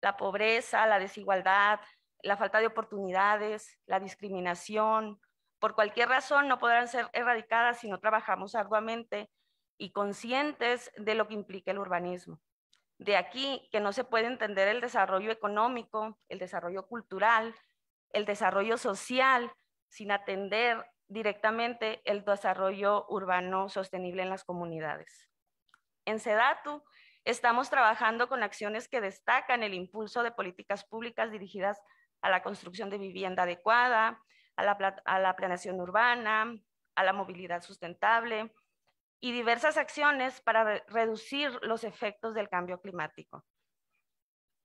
La pobreza, la desigualdad, la falta de oportunidades, la discriminación, por cualquier razón no podrán ser erradicadas si no trabajamos arduamente y conscientes de lo que implica el urbanismo. De aquí que no se puede entender el desarrollo económico, el desarrollo cultural, el desarrollo social, sin atender directamente el desarrollo urbano sostenible en las comunidades. En SEDATU estamos trabajando con acciones que destacan el impulso de políticas públicas dirigidas a la construcción de vivienda adecuada, a la, a planeación urbana, a la movilidad sustentable y diversas acciones para reducir los efectos del cambio climático.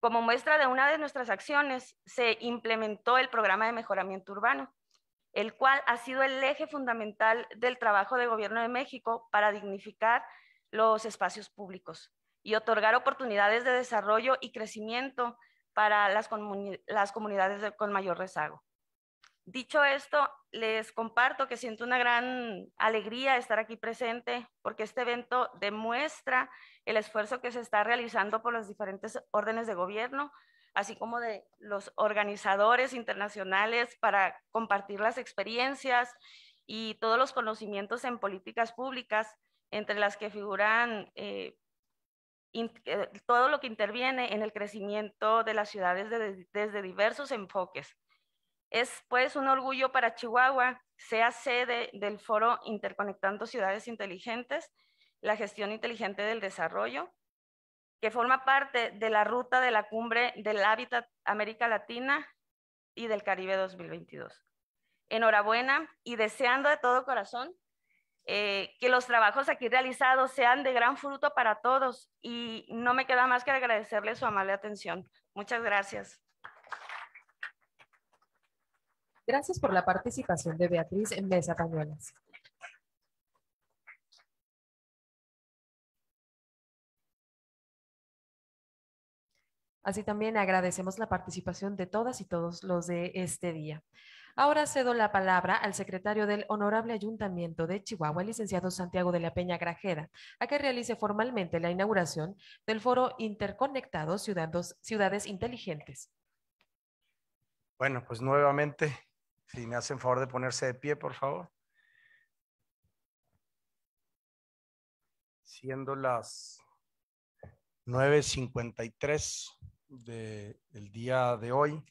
Como muestra de una de nuestras acciones, se implementó el programa de mejoramiento urbano, el cual ha sido el eje fundamental del trabajo del Gobierno de México para dignificar los espacios públicos y otorgar oportunidades de desarrollo y crecimiento para las, comunidades con mayor rezago. Dicho esto, les comparto que siento una gran alegría estar aquí presente porque este evento demuestra el esfuerzo que se está realizando por las diferentes órdenes de gobierno, así como de los organizadores internacionales para compartir las experiencias y todos los conocimientos en políticas públicas, entre las que figuran eh, eh, todo lo que interviene en el crecimiento de las ciudades desde diversos enfoques. Es pues un orgullo para Chihuahua, sea sede del foro Interconectando Ciudades Inteligentes, la gestión inteligente del desarrollo, que forma parte de la ruta de la cumbre del hábitat América Latina y del Caribe 2022. Enhorabuena y deseando de todo corazón eh, que los trabajos aquí realizados sean de gran fruto para todos y no me queda más que agradecerle su amable atención. Muchas gracias. Gracias por la participación de Beatriz en Mesa Pañuelas. Así también agradecemos la participación de todas y todos los de este día. Ahora cedo la palabra al secretario del Honorable Ayuntamiento de Chihuahua, el licenciado Santiago de la Peña Grajeda, a que realice formalmente la inauguración del foro interconectado Ciudades Inteligentes. Bueno, pues nuevamente, si me hacen favor de ponerse de pie, por favor. Siendo las 9.53 del día de hoy,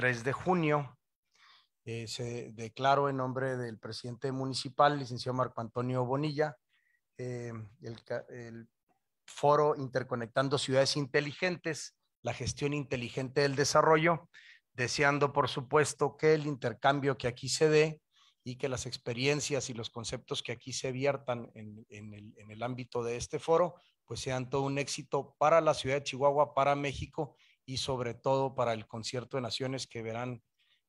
3 de junio. Eh, se declaró en nombre del presidente municipal, licenciado Marco Antonio Bonilla, eh, el, foro Interconectando Ciudades Inteligentes, la gestión inteligente del desarrollo, deseando, por supuesto, que el intercambio que aquí se dé y que las experiencias y los conceptos que aquí se viertan en, el, en el ámbito de este foro, pues sean todo un éxito para la ciudad de Chihuahua, para México y sobre todo para el concierto de naciones que verán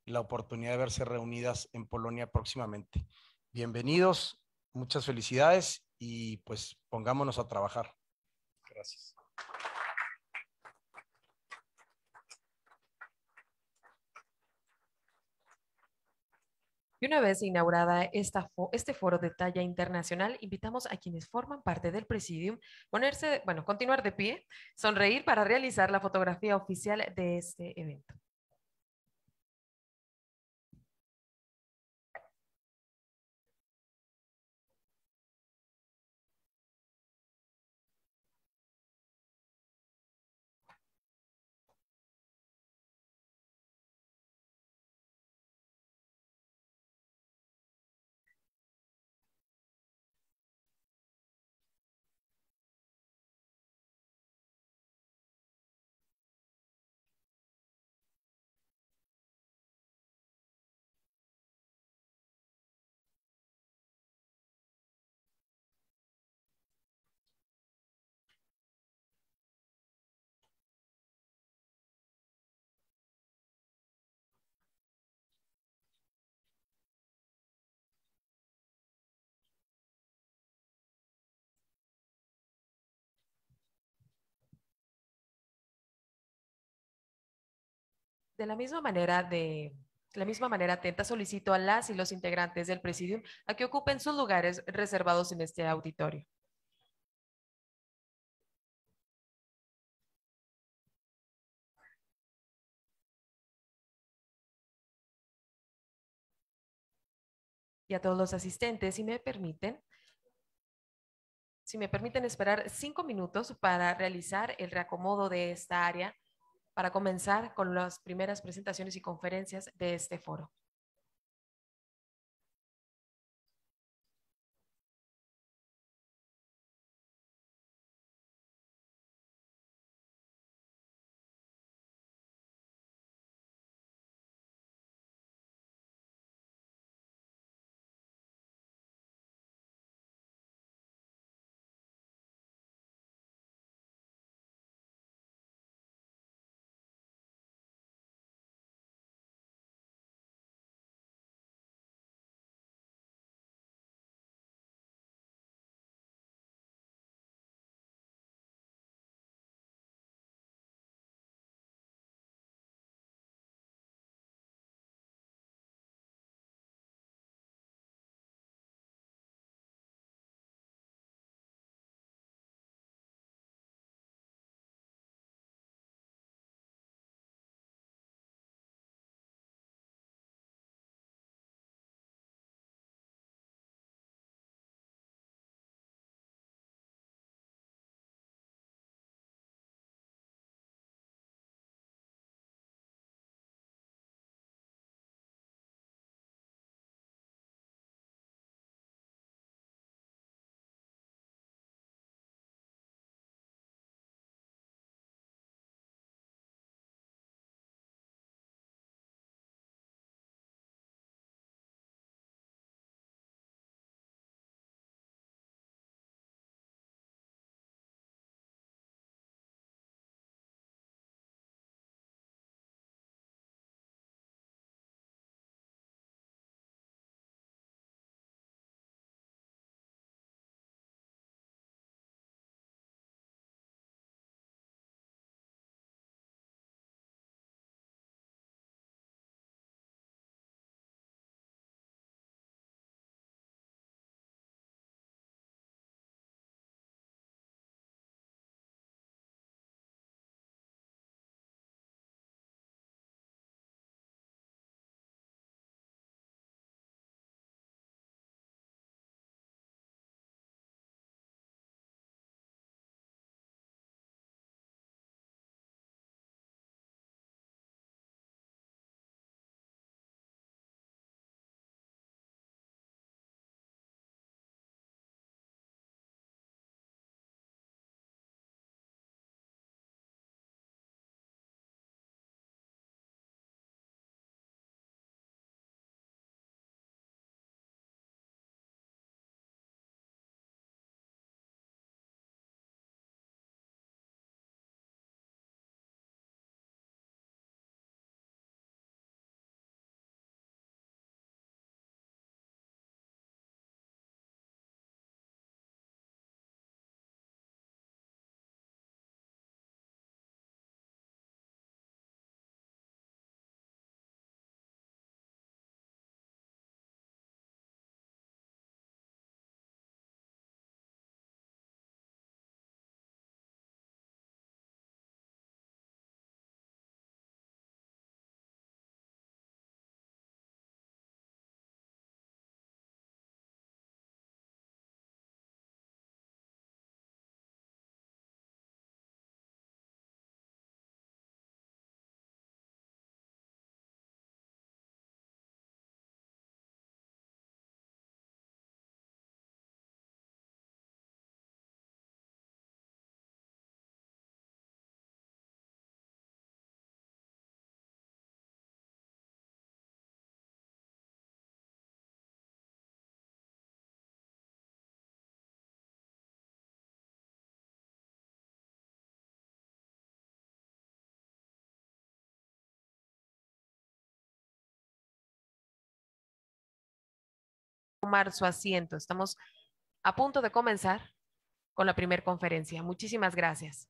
la oportunidad de verse reunidas en Polonia próximamente. Bienvenidos, muchas felicidades y pues pongámonos a trabajar. Gracias. Y una vez inaugurada este foro de talla internacional, invitamos a quienes forman parte del presidium ponerse, bueno, continuar de pie, sonreír para realizar la fotografía oficial de este evento. de la misma manera de, la misma manera atenta, solicito a las y los integrantes del presidium a que ocupen sus lugares reservados en este auditorio. Y a todos los asistentes, si me permiten, si me permiten esperar cinco minutos para realizar el reacomodo de esta área para comenzar con las primeras presentaciones y conferencias de este foro. su asiento. Estamos a punto de comenzar con la primera conferencia. Muchísimas gracias.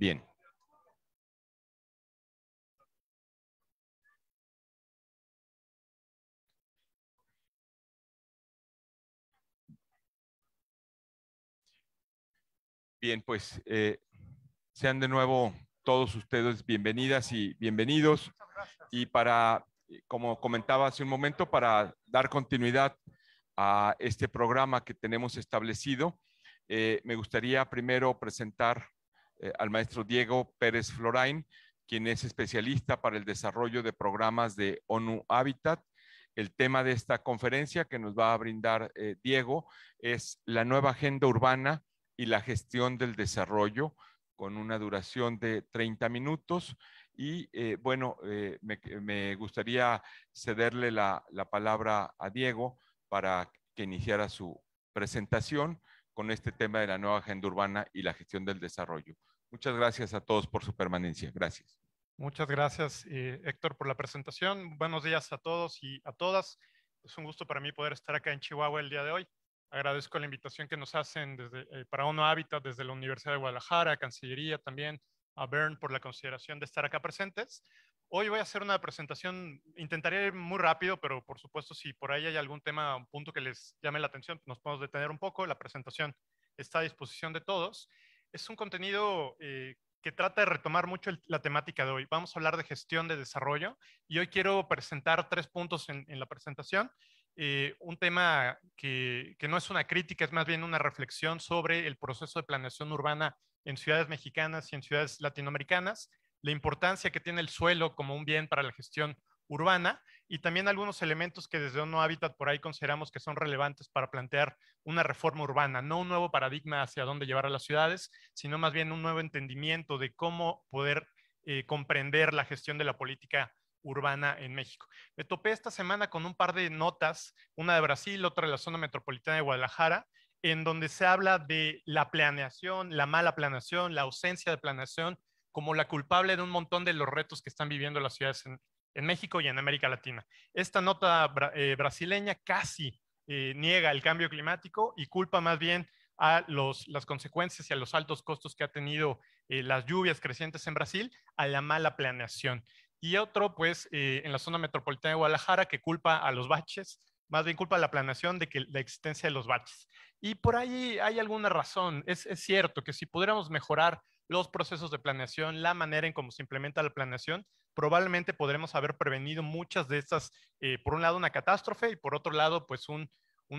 Bien. Bien, pues eh, sean de nuevo todos ustedes bienvenidas y bienvenidos. Y para, como comentaba hace un momento, para dar continuidad a este programa que tenemos establecido, eh, me gustaría primero presentar eh, al maestro Diego Pérez Florain, quien es especialista para el desarrollo de programas de ONU Habitat. El tema de esta conferencia que nos va a brindar eh, Diego es la nueva agenda urbana y la gestión del desarrollo, con una duración de 30 minutos. Y eh, bueno, me, gustaría cederle la, palabra a Diego para que iniciara su presentación con este tema de la nueva agenda urbana y la gestión del desarrollo. Muchas gracias a todos por su permanencia. Gracias. Muchas gracias, eh, Héctor, por la presentación. Buenos días a todos y a todas. Es un gusto para mí poder estar acá en Chihuahua el día de hoy. Agradezco la invitación que nos hacen desde, eh, para Ono Hábitat, desde la Universidad de Guadalajara, Cancillería también, a Bern por la consideración de estar acá presentes. Hoy voy a hacer una presentación, intentaré ir muy rápido, pero por supuesto si por ahí hay algún tema, un punto que les llame la atención, nos podemos detener un poco. La presentación está a disposición de todos es un contenido eh, que trata de retomar mucho la temática de hoy. Vamos a hablar de gestión de desarrollo y hoy quiero presentar tres puntos en, la presentación. Eh, un tema que, que, no es una crítica, es más bien una reflexión sobre el proceso de planeación urbana en ciudades mexicanas y en ciudades latinoamericanas, la importancia que tiene el suelo como un bien para la gestión urbana y también algunos elementos que desde No Hábitat por ahí consideramos que son relevantes para plantear una reforma urbana, no un nuevo paradigma hacia dónde llevar a las ciudades, sino más bien un nuevo entendimiento de cómo poder eh, comprender la gestión de la política urbana en México. Me topé esta semana con un par de notas, una de Brasil, otra de la zona metropolitana de Guadalajara, en donde se habla de la planeación, la mala planeación, la ausencia de planeación como la culpable de un montón de los retos que están viviendo las ciudades en, en México y en América Latina. Esta nota eh, brasileña casi eh, niega el cambio climático y culpa más bien a las consecuencias y a los altos costos que ha tenido eh, las lluvias crecientes en Brasil a la mala planeación. Y otro, pues, en la zona metropolitana de Guadalajara, que culpa a los baches, más bien culpa a la planeación de que la existencia de los baches. Y por ahí hay alguna razón. Es, es cierto que si pudiéramos mejorar los procesos de planeación, la manera en cómo se implementa la planeación, probablemente podremos haber prevenido muchas de estas, eh, por un lado una catástrofe y por otro lado pues un,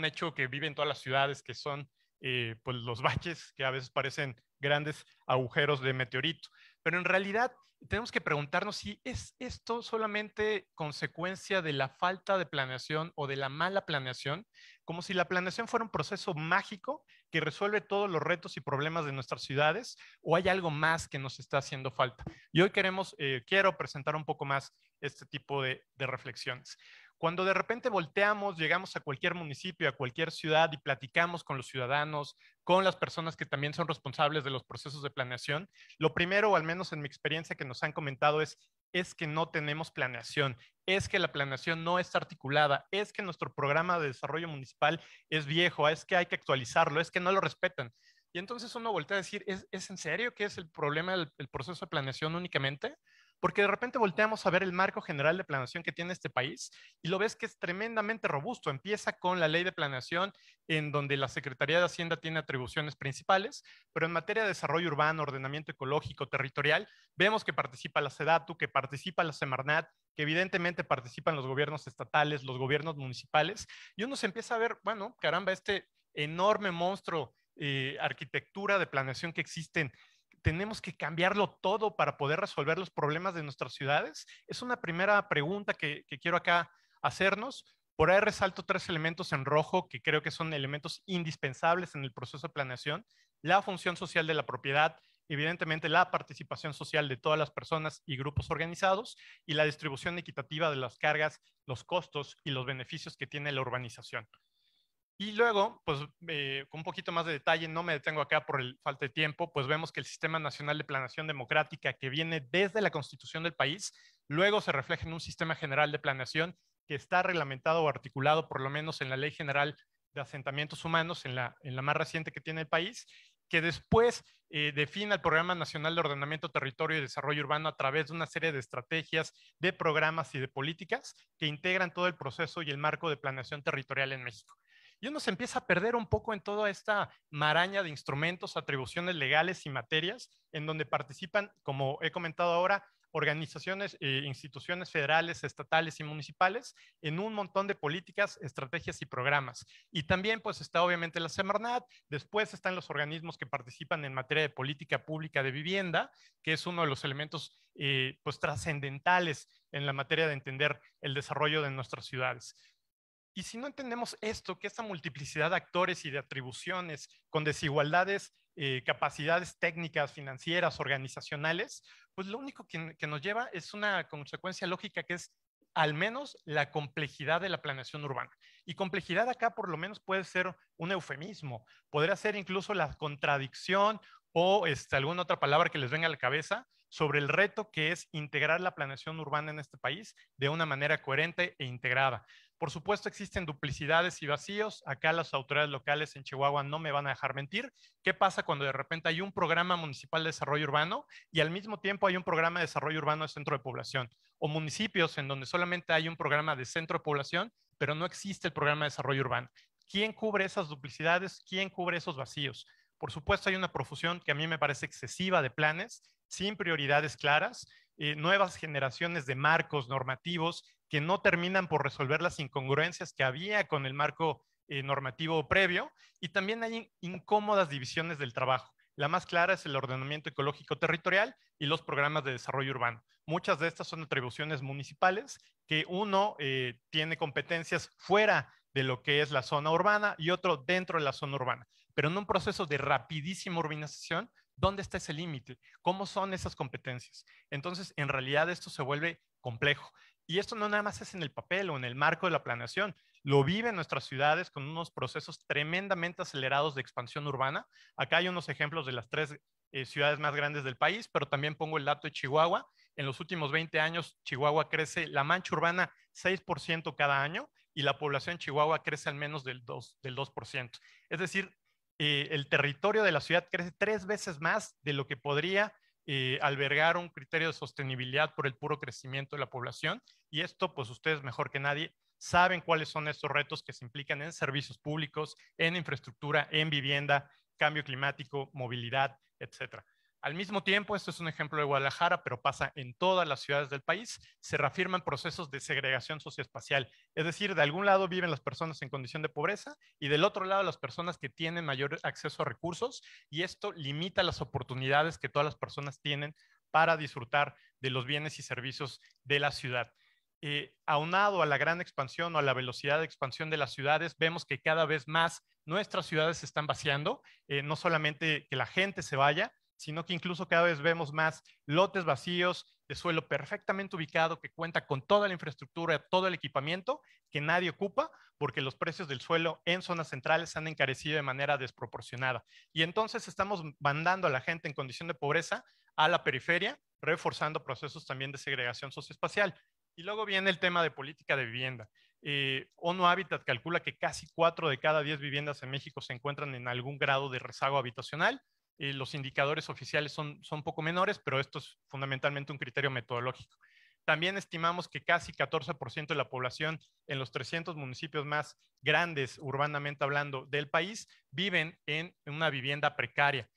hecho que vive en todas las ciudades, que son eh, pues los baches que a veces parecen grandes agujeros de meteorito. Pero en realidad tenemos que preguntarnos si es esto solamente consecuencia de la falta de planeación o de la mala planeación, como si la planeación fuera un proceso mágico que resuelve todos los retos y problemas de nuestras ciudades, o hay algo más que nos está haciendo falta. Y hoy queremos, eh, quiero presentar un poco más este tipo de reflexiones. Cuando de repente volteamos, llegamos a cualquier municipio, a cualquier ciudad y platicamos con los ciudadanos, con las personas que también son responsables de los procesos de planeación, lo primero, o al menos en mi experiencia que nos han comentado, es es que no tenemos planeación, es que la planeación no está articulada, es que nuestro programa de desarrollo municipal es viejo, es que hay que actualizarlo, es que no lo respetan. Y entonces uno voltea a decir, ¿es, ¿es en serio que es el problema del proceso de planeación únicamente? porque de repente volteamos a ver el marco general de planeación que tiene este país y lo ves que es tremendamente robusto. Empieza con la ley de planeación en donde la Secretaría de Hacienda tiene atribuciones principales, pero en materia de desarrollo urbano, ordenamiento ecológico, territorial, vemos que participa la SEDATU, que participa la Semarnat, que evidentemente participan los gobiernos estatales, los gobiernos municipales, y uno se empieza a ver, bueno, caramba, este enorme monstruo eh, arquitectura de planeación que existen tenemos que cambiarlo todo para poder resolver los problemas de nuestras ciudades? Es una primera pregunta que, que quiero acá hacernos. Por ahí resalto tres elementos en rojo que creo que son elementos indispensables en el proceso de planeación. La función social de la propiedad, evidentemente la participación social de todas las personas y grupos organizados y la distribución equitativa de las cargas, los costos y los beneficios que tiene la urbanización. Y luego, pues eh, con un poquito más de detalle, no me detengo acá por el falta de tiempo, pues vemos que el Sistema Nacional de Planeación Democrática que viene desde la constitución del país, luego se refleja en un sistema general de planeación que está reglamentado o articulado por lo menos en la Ley General de Asentamientos Humanos, en la, en la más reciente que tiene el país, que después eh, define el Programa Nacional de Ordenamiento, Territorio y Desarrollo Urbano a través de una serie de estrategias, de programas y de políticas que integran todo el proceso y el marco de planeación territorial en México y uno se empieza a perder un poco en toda esta maraña de instrumentos, atribuciones legales y materias, en donde participan, como he comentado ahora, organizaciones, e instituciones federales, estatales y municipales en un montón de políticas, estrategias y programas. Y también pues está obviamente la Semarnat, después están los organismos que participan en materia de política pública de vivienda, que es uno de los elementos eh, pues trascendentales en la materia de entender el desarrollo de nuestras ciudades. Y si no entendemos esto, que esta multiplicidad de actores y de atribuciones con desigualdades, eh, capacidades técnicas, financieras, organizacionales, pues lo único que, nos lleva es una consecuencia lógica que es al menos la complejidad de la planeación urbana. Y complejidad acá por lo menos puede ser un eufemismo, podría ser incluso la contradicción o este, alguna otra palabra que les venga a la cabeza sobre el reto que es integrar la planeación urbana en este país de una manera coherente e integrada. Por supuesto, existen duplicidades y vacíos. Acá las autoridades locales en Chihuahua no me van a dejar mentir. ¿Qué pasa cuando de repente hay un programa municipal de desarrollo urbano y al mismo tiempo hay un programa de desarrollo urbano de centro de población? O municipios en donde solamente hay un programa de centro de población, pero no existe el programa de desarrollo urbano. ¿Quién cubre esas duplicidades? ¿Quién cubre esos vacíos? Por supuesto, hay una profusión que a mí me parece excesiva de planes, sin prioridades claras, eh, nuevas generaciones de marcos normativos que no terminan por resolver las incongruencias que había con el marco eh, normativo previo y también hay incómodas divisiones del trabajo. La más clara es el ordenamiento ecológico territorial y los programas de desarrollo urbano. Muchas de estas son atribuciones municipales que uno eh, tiene competencias fuera de lo que es la zona urbana y otro dentro de la zona urbana. Pero en un proceso de rapidísima urbanización, ¿dónde está ese límite? ¿Cómo son esas competencias? Entonces, en realidad esto se vuelve complejo. Y esto no nada más es en el papel o en el marco de la planeación, lo vive en nuestras ciudades con unos procesos tremendamente acelerados de expansión urbana. Acá hay unos ejemplos de las tres eh, ciudades más grandes del país, pero también pongo el dato de Chihuahua. En los últimos 20 años, Chihuahua crece la mancha urbana 6% cada año y la población en Chihuahua crece al menos del 2%. Del 2%. Es decir, eh, el territorio de la ciudad crece tres veces más de lo que podría eh, albergar un criterio de sostenibilidad por el puro crecimiento de la población. Y esto, pues ustedes mejor que nadie saben cuáles son estos retos que se implican en servicios públicos, en infraestructura, en vivienda, cambio climático, movilidad, etcétera. Al mismo tiempo, esto es un ejemplo de Guadalajara, pero pasa en todas las ciudades del país, se reafirman procesos de segregación socioespacial. Es decir, de algún lado viven las personas en condición de pobreza y del otro lado las personas que tienen mayor acceso a recursos y esto limita las oportunidades que todas las personas tienen para disfrutar de los bienes y servicios de la ciudad. Eh, aunado a la gran expansión o a la velocidad de expansión de las ciudades, vemos que cada vez más nuestras ciudades se están vaciando, eh, no solamente que la gente se vaya, sino que incluso cada vez vemos más lotes vacíos de suelo perfectamente ubicado que cuenta con toda la infraestructura, todo el equipamiento que nadie ocupa porque los precios del suelo en zonas centrales se han encarecido de manera desproporcionada. Y entonces estamos mandando a la gente en condición de pobreza a la periferia, reforzando procesos también de segregación socioespacial. Y luego viene el tema de política de vivienda. Eh, ONU Habitat calcula que casi cuatro de cada diez viviendas en México se encuentran en algún grado de rezago habitacional eh, los indicadores oficiales son, son poco menores, pero esto es fundamentalmente un criterio metodológico. También estimamos que casi 14% de la población en los 300 municipios más grandes, urbanamente hablando, del país, viven en una vivienda precaria.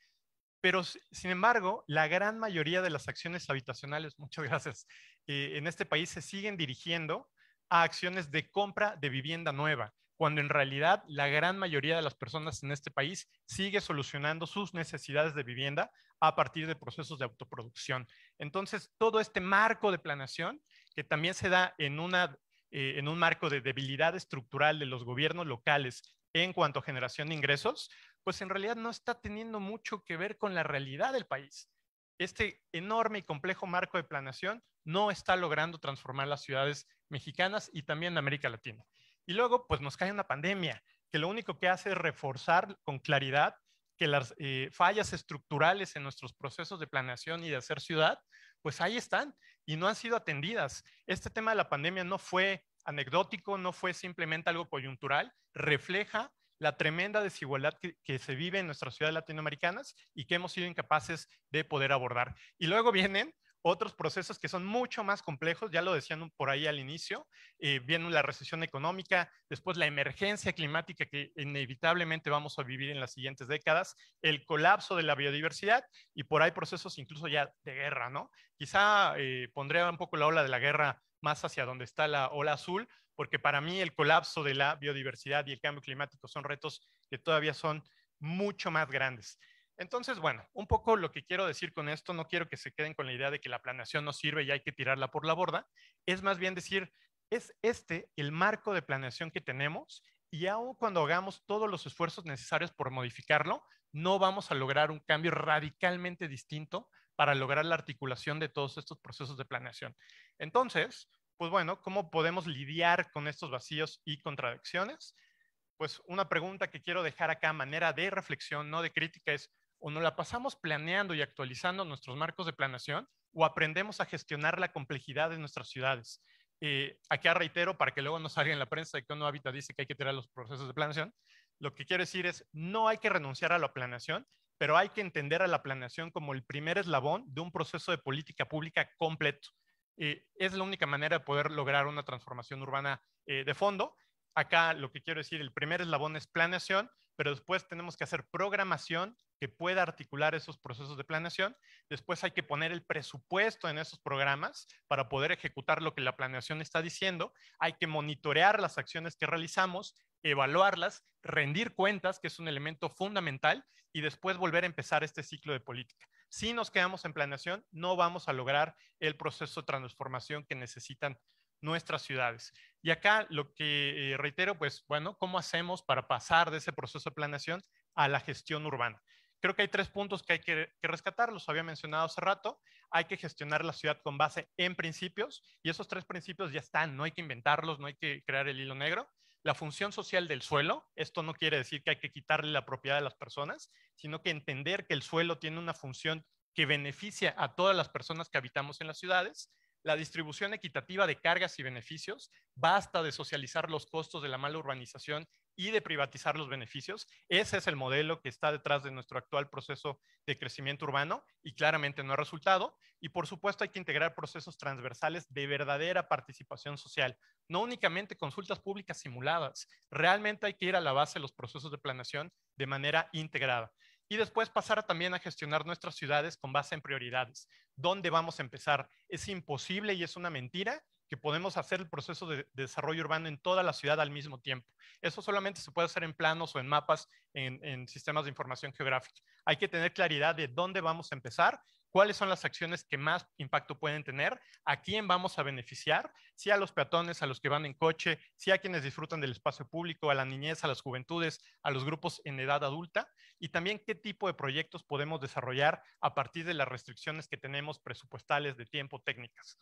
Pero, sin embargo, la gran mayoría de las acciones habitacionales, muchas gracias, eh, en este país se siguen dirigiendo a acciones de compra de vivienda nueva cuando en realidad la gran mayoría de las personas en este país sigue solucionando sus necesidades de vivienda a partir de procesos de autoproducción. Entonces, todo este marco de planación, que también se da en, eh, en un marco de debilidad estructural de los gobiernos locales en cuanto a generación de ingresos, pues en realidad no está teniendo mucho que ver con la realidad del país. Este enorme y complejo marco de planeación no está logrando transformar las ciudades mexicanas y también América Latina. Y luego, pues nos cae una pandemia, que lo único que hace es reforzar con claridad que las eh, fallas estructurales en nuestros procesos de planeación y de hacer ciudad, pues ahí están y no han sido atendidas. Este tema de la pandemia no fue anecdótico, no fue simplemente algo coyuntural, refleja la tremenda desigualdad que, que, se vive en nuestras ciudades latinoamericanas y que hemos sido incapaces de poder abordar. Y luego vienen otros procesos que son mucho más complejos, ya lo decían por ahí al inicio, eh, viene la recesión económica, después la emergencia climática que inevitablemente vamos a vivir en las siguientes décadas, el colapso de la biodiversidad y por ahí procesos incluso ya de guerra, ¿no? Quizá eh, pondría un poco la ola de la guerra más hacia donde está la ola azul, porque para mí el colapso de la biodiversidad y el cambio climático son retos que todavía son mucho más grandes. Entonces, bueno, un poco lo que quiero decir con esto, no quiero que se queden con la idea de que la planeación no sirve y hay que tirarla por la borda, es más bien decir, es este el marco de planeación que tenemos y aún cuando hagamos todos los esfuerzos necesarios por modificarlo, no vamos a lograr un cambio radicalmente distinto para lograr la articulación de todos estos procesos de planeación. Entonces, pues bueno, ¿cómo podemos lidiar con estos vacíos y contradicciones? Pues una pregunta que quiero dejar acá manera de reflexión, no de crítica, es o nos la pasamos planeando y actualizando nuestros marcos de planeación, o aprendemos a gestionar la complejidad de nuestras ciudades. Eh, acá reitero, para que luego no salga en la prensa que uno habita, dice que hay que tirar los procesos de planeación, lo que quiero decir es, no hay que renunciar a la planeación, pero hay que entender a la planeación como el primer eslabón de un proceso de política pública completo. Eh, es la única manera de poder lograr una transformación urbana eh, de fondo. Acá lo que quiero decir, el primer eslabón es planeación, pero después tenemos que hacer programación que pueda articular esos procesos de planeación. Después hay que poner el presupuesto en esos programas para poder ejecutar lo que la planeación está diciendo. Hay que monitorear las acciones que realizamos, evaluarlas, rendir cuentas, que es un elemento fundamental, y después volver a empezar este ciclo de política. Si nos quedamos en planeación, no vamos a lograr el proceso de transformación que necesitan nuestras ciudades. Y acá lo que eh, reitero, pues bueno, ¿cómo hacemos para pasar de ese proceso de planeación a la gestión urbana? Creo que hay tres puntos que hay que, rescatar, los había mencionado hace rato. Hay que gestionar la ciudad con base en principios y esos tres principios ya están, no hay que inventarlos, no hay que crear el hilo negro. La función social del suelo, esto no quiere decir que hay que quitarle la propiedad a las personas, sino que entender que el suelo tiene una función que beneficia a todas las personas que habitamos en las ciudades la distribución equitativa de cargas y beneficios, basta de socializar los costos de la mala urbanización y de privatizar los beneficios. Ese es el modelo que está detrás de nuestro actual proceso de crecimiento urbano y claramente no ha resultado. Y por supuesto hay que integrar procesos transversales de verdadera participación social, no únicamente consultas públicas simuladas. Realmente hay que ir a la base de los procesos de planeación de manera integrada. Y después pasar también a gestionar nuestras ciudades con base en prioridades dónde vamos a empezar. Es imposible y es una mentira que podemos hacer el proceso de, desarrollo urbano en toda la ciudad al mismo tiempo. Eso solamente se puede hacer en planos o en mapas, en, en sistemas de información geográfica. Hay que tener claridad de dónde vamos a empezar cuáles son las acciones que más impacto pueden tener, a quién vamos a beneficiar, si a los peatones, a los que van en coche, si a quienes disfrutan del espacio público, a la niñez, a las juventudes, a los grupos en edad adulta, y también qué tipo de proyectos podemos desarrollar a partir de las restricciones que tenemos presupuestales de tiempo técnicas.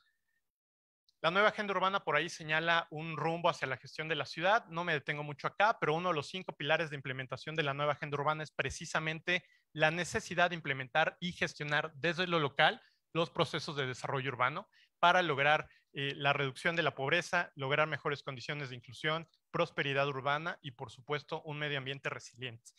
La nueva agenda urbana por ahí señala un rumbo hacia la gestión de la ciudad. No me detengo mucho acá, pero uno de los cinco pilares de implementación de la nueva agenda urbana es precisamente la necesidad de implementar y gestionar desde lo local los procesos de desarrollo urbano para lograr eh, la reducción de la pobreza, lograr mejores condiciones de inclusión, prosperidad urbana y, por supuesto, un medio ambiente resiliente.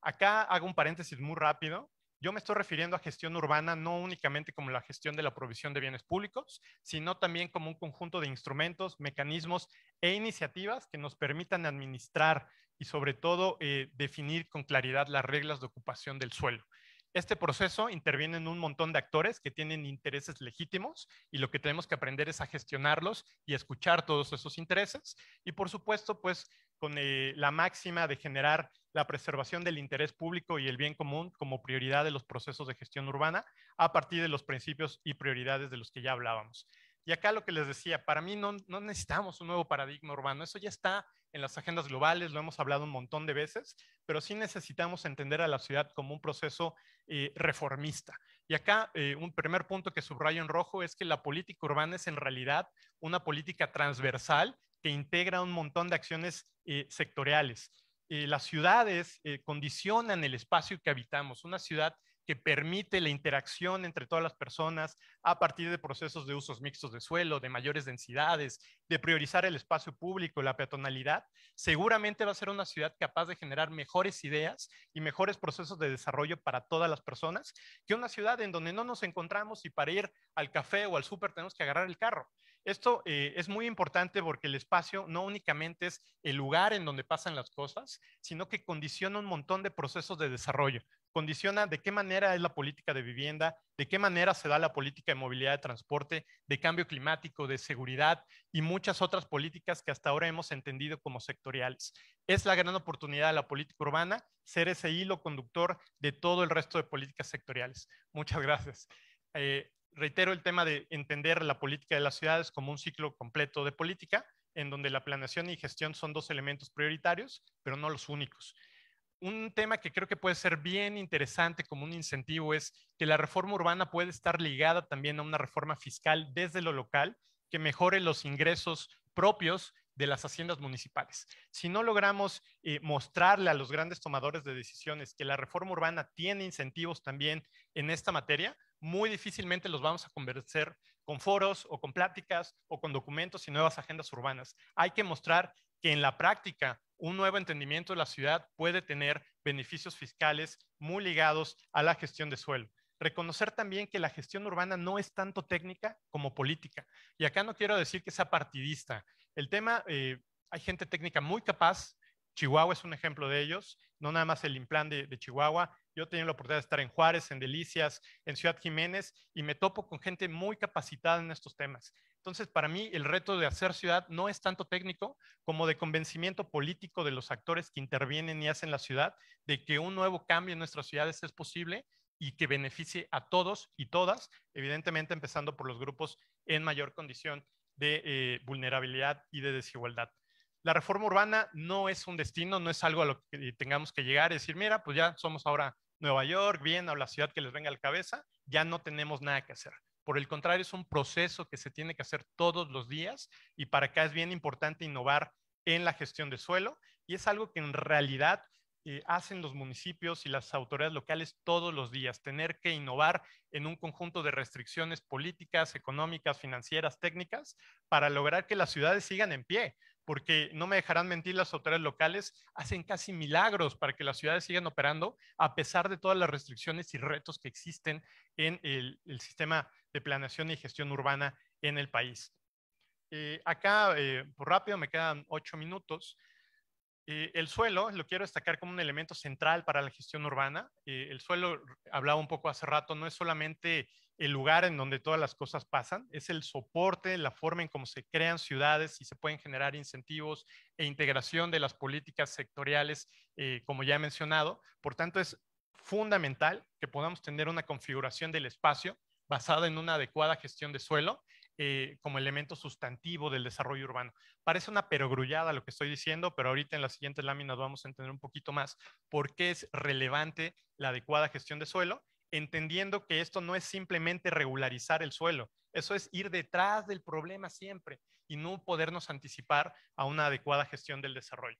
Acá hago un paréntesis muy rápido. Yo me estoy refiriendo a gestión urbana no únicamente como la gestión de la provisión de bienes públicos, sino también como un conjunto de instrumentos, mecanismos e iniciativas que nos permitan administrar y sobre todo eh, definir con claridad las reglas de ocupación del suelo. Este proceso interviene en un montón de actores que tienen intereses legítimos y lo que tenemos que aprender es a gestionarlos y escuchar todos esos intereses y por supuesto pues con eh, la máxima de generar la preservación del interés público y el bien común como prioridad de los procesos de gestión urbana a partir de los principios y prioridades de los que ya hablábamos. Y acá lo que les decía, para mí no, necesitamos un nuevo paradigma urbano, eso ya está en las agendas globales, lo hemos hablado un montón de veces, pero sí necesitamos entender a la ciudad como un proceso eh, reformista. Y acá eh, un primer punto que subrayo en rojo es que la política urbana es en realidad una política transversal que integra un montón de acciones eh, sectoriales. las ciudades condicionan el espacio que habitamos. Una ciudad que permite la interacción entre todas las personas a partir de procesos de usos mixtos de suelo, de mayores densidades, de priorizar el espacio público, la peatonalidad, seguramente va a ser una ciudad capaz de generar mejores ideas y mejores procesos de desarrollo para todas las personas que una ciudad en donde no nos encontramos y para ir al café o al súper tenemos que agarrar el carro. Esto eh, es muy importante porque el espacio no únicamente es el lugar en donde pasan las cosas, sino que condiciona un montón de procesos de desarrollo condiciona de qué manera es la política de vivienda, de qué manera se da la política de movilidad de transporte, de cambio climático, de seguridad y muchas otras políticas que hasta ahora hemos entendido como sectoriales. Es la gran oportunidad de la política urbana ser ese hilo conductor de todo el resto de políticas sectoriales. Muchas gracias. Eh, reitero el tema de entender la política de las ciudades como un ciclo completo de política, en donde la planeación y gestión son dos elementos prioritarios, pero no los únicos un tema que creo que puede ser bien interesante como un incentivo es que la reforma urbana puede estar ligada también a una reforma fiscal desde lo local que mejore los ingresos propios de las haciendas municipales. Si no logramos eh, mostrarle a los grandes tomadores de decisiones que la reforma urbana tiene incentivos también en esta materia, muy difícilmente los vamos a convencer con foros o con pláticas o con documentos y nuevas agendas urbanas. Hay que mostrar que en la práctica un nuevo entendimiento de la ciudad puede tener beneficios fiscales muy ligados a la gestión de suelo. Reconocer también que la gestión urbana no es tanto técnica como política. Y acá no quiero decir que sea partidista. El tema, eh, hay gente técnica muy capaz. Chihuahua es un ejemplo de ellos. No nada más el implante de Chihuahua, yo tenía la oportunidad de estar en Juárez, en Delicias, en Ciudad Jiménez y me topo con gente muy capacitada en estos temas. Entonces, para mí, el reto de hacer ciudad no es tanto técnico como de convencimiento político de los actores que intervienen y hacen la ciudad, de que un nuevo cambio en nuestras ciudades es posible y que beneficie a todos y todas, evidentemente empezando por los grupos en mayor condición de eh, vulnerabilidad y de desigualdad. La reforma urbana no es un destino, no es algo a lo que tengamos que llegar y decir, mira, pues ya somos ahora Nueva York, Viena o la ciudad que les venga a la cabeza, ya no tenemos nada que hacer. Por el contrario, es un proceso que se tiene que hacer todos los días y para acá es bien importante innovar en la gestión de suelo y es algo que en realidad eh, hacen los municipios y las autoridades locales todos los días, tener que innovar en un conjunto de restricciones políticas, económicas, financieras, técnicas, para lograr que las ciudades sigan en pie porque no me dejarán mentir, las autoridades locales hacen casi milagros para que las ciudades sigan operando a pesar de todas las restricciones y retos que existen en el, sistema de planeación y gestión urbana en el país. Eh, acá, eh, por rápido, me quedan ocho minutos. Eh, el suelo lo quiero destacar como un elemento central para la gestión urbana. el suelo, hablaba un poco hace rato, no es solamente el lugar en donde todas las cosas pasan, es el soporte, la forma en cómo se crean ciudades y se pueden generar incentivos e integración de las políticas sectoriales, eh, como ya he mencionado. Por tanto, es fundamental que podamos tener una configuración del espacio basada en una adecuada gestión de suelo eh, como elemento sustantivo del desarrollo urbano. Parece una perogrullada lo que estoy diciendo, pero ahorita en las siguientes láminas vamos a entender un poquito más por qué es relevante la adecuada gestión de suelo entendiendo que esto no es simplemente regularizar el suelo, eso es ir detrás del problema siempre y no podernos anticipar a una adecuada gestión del desarrollo.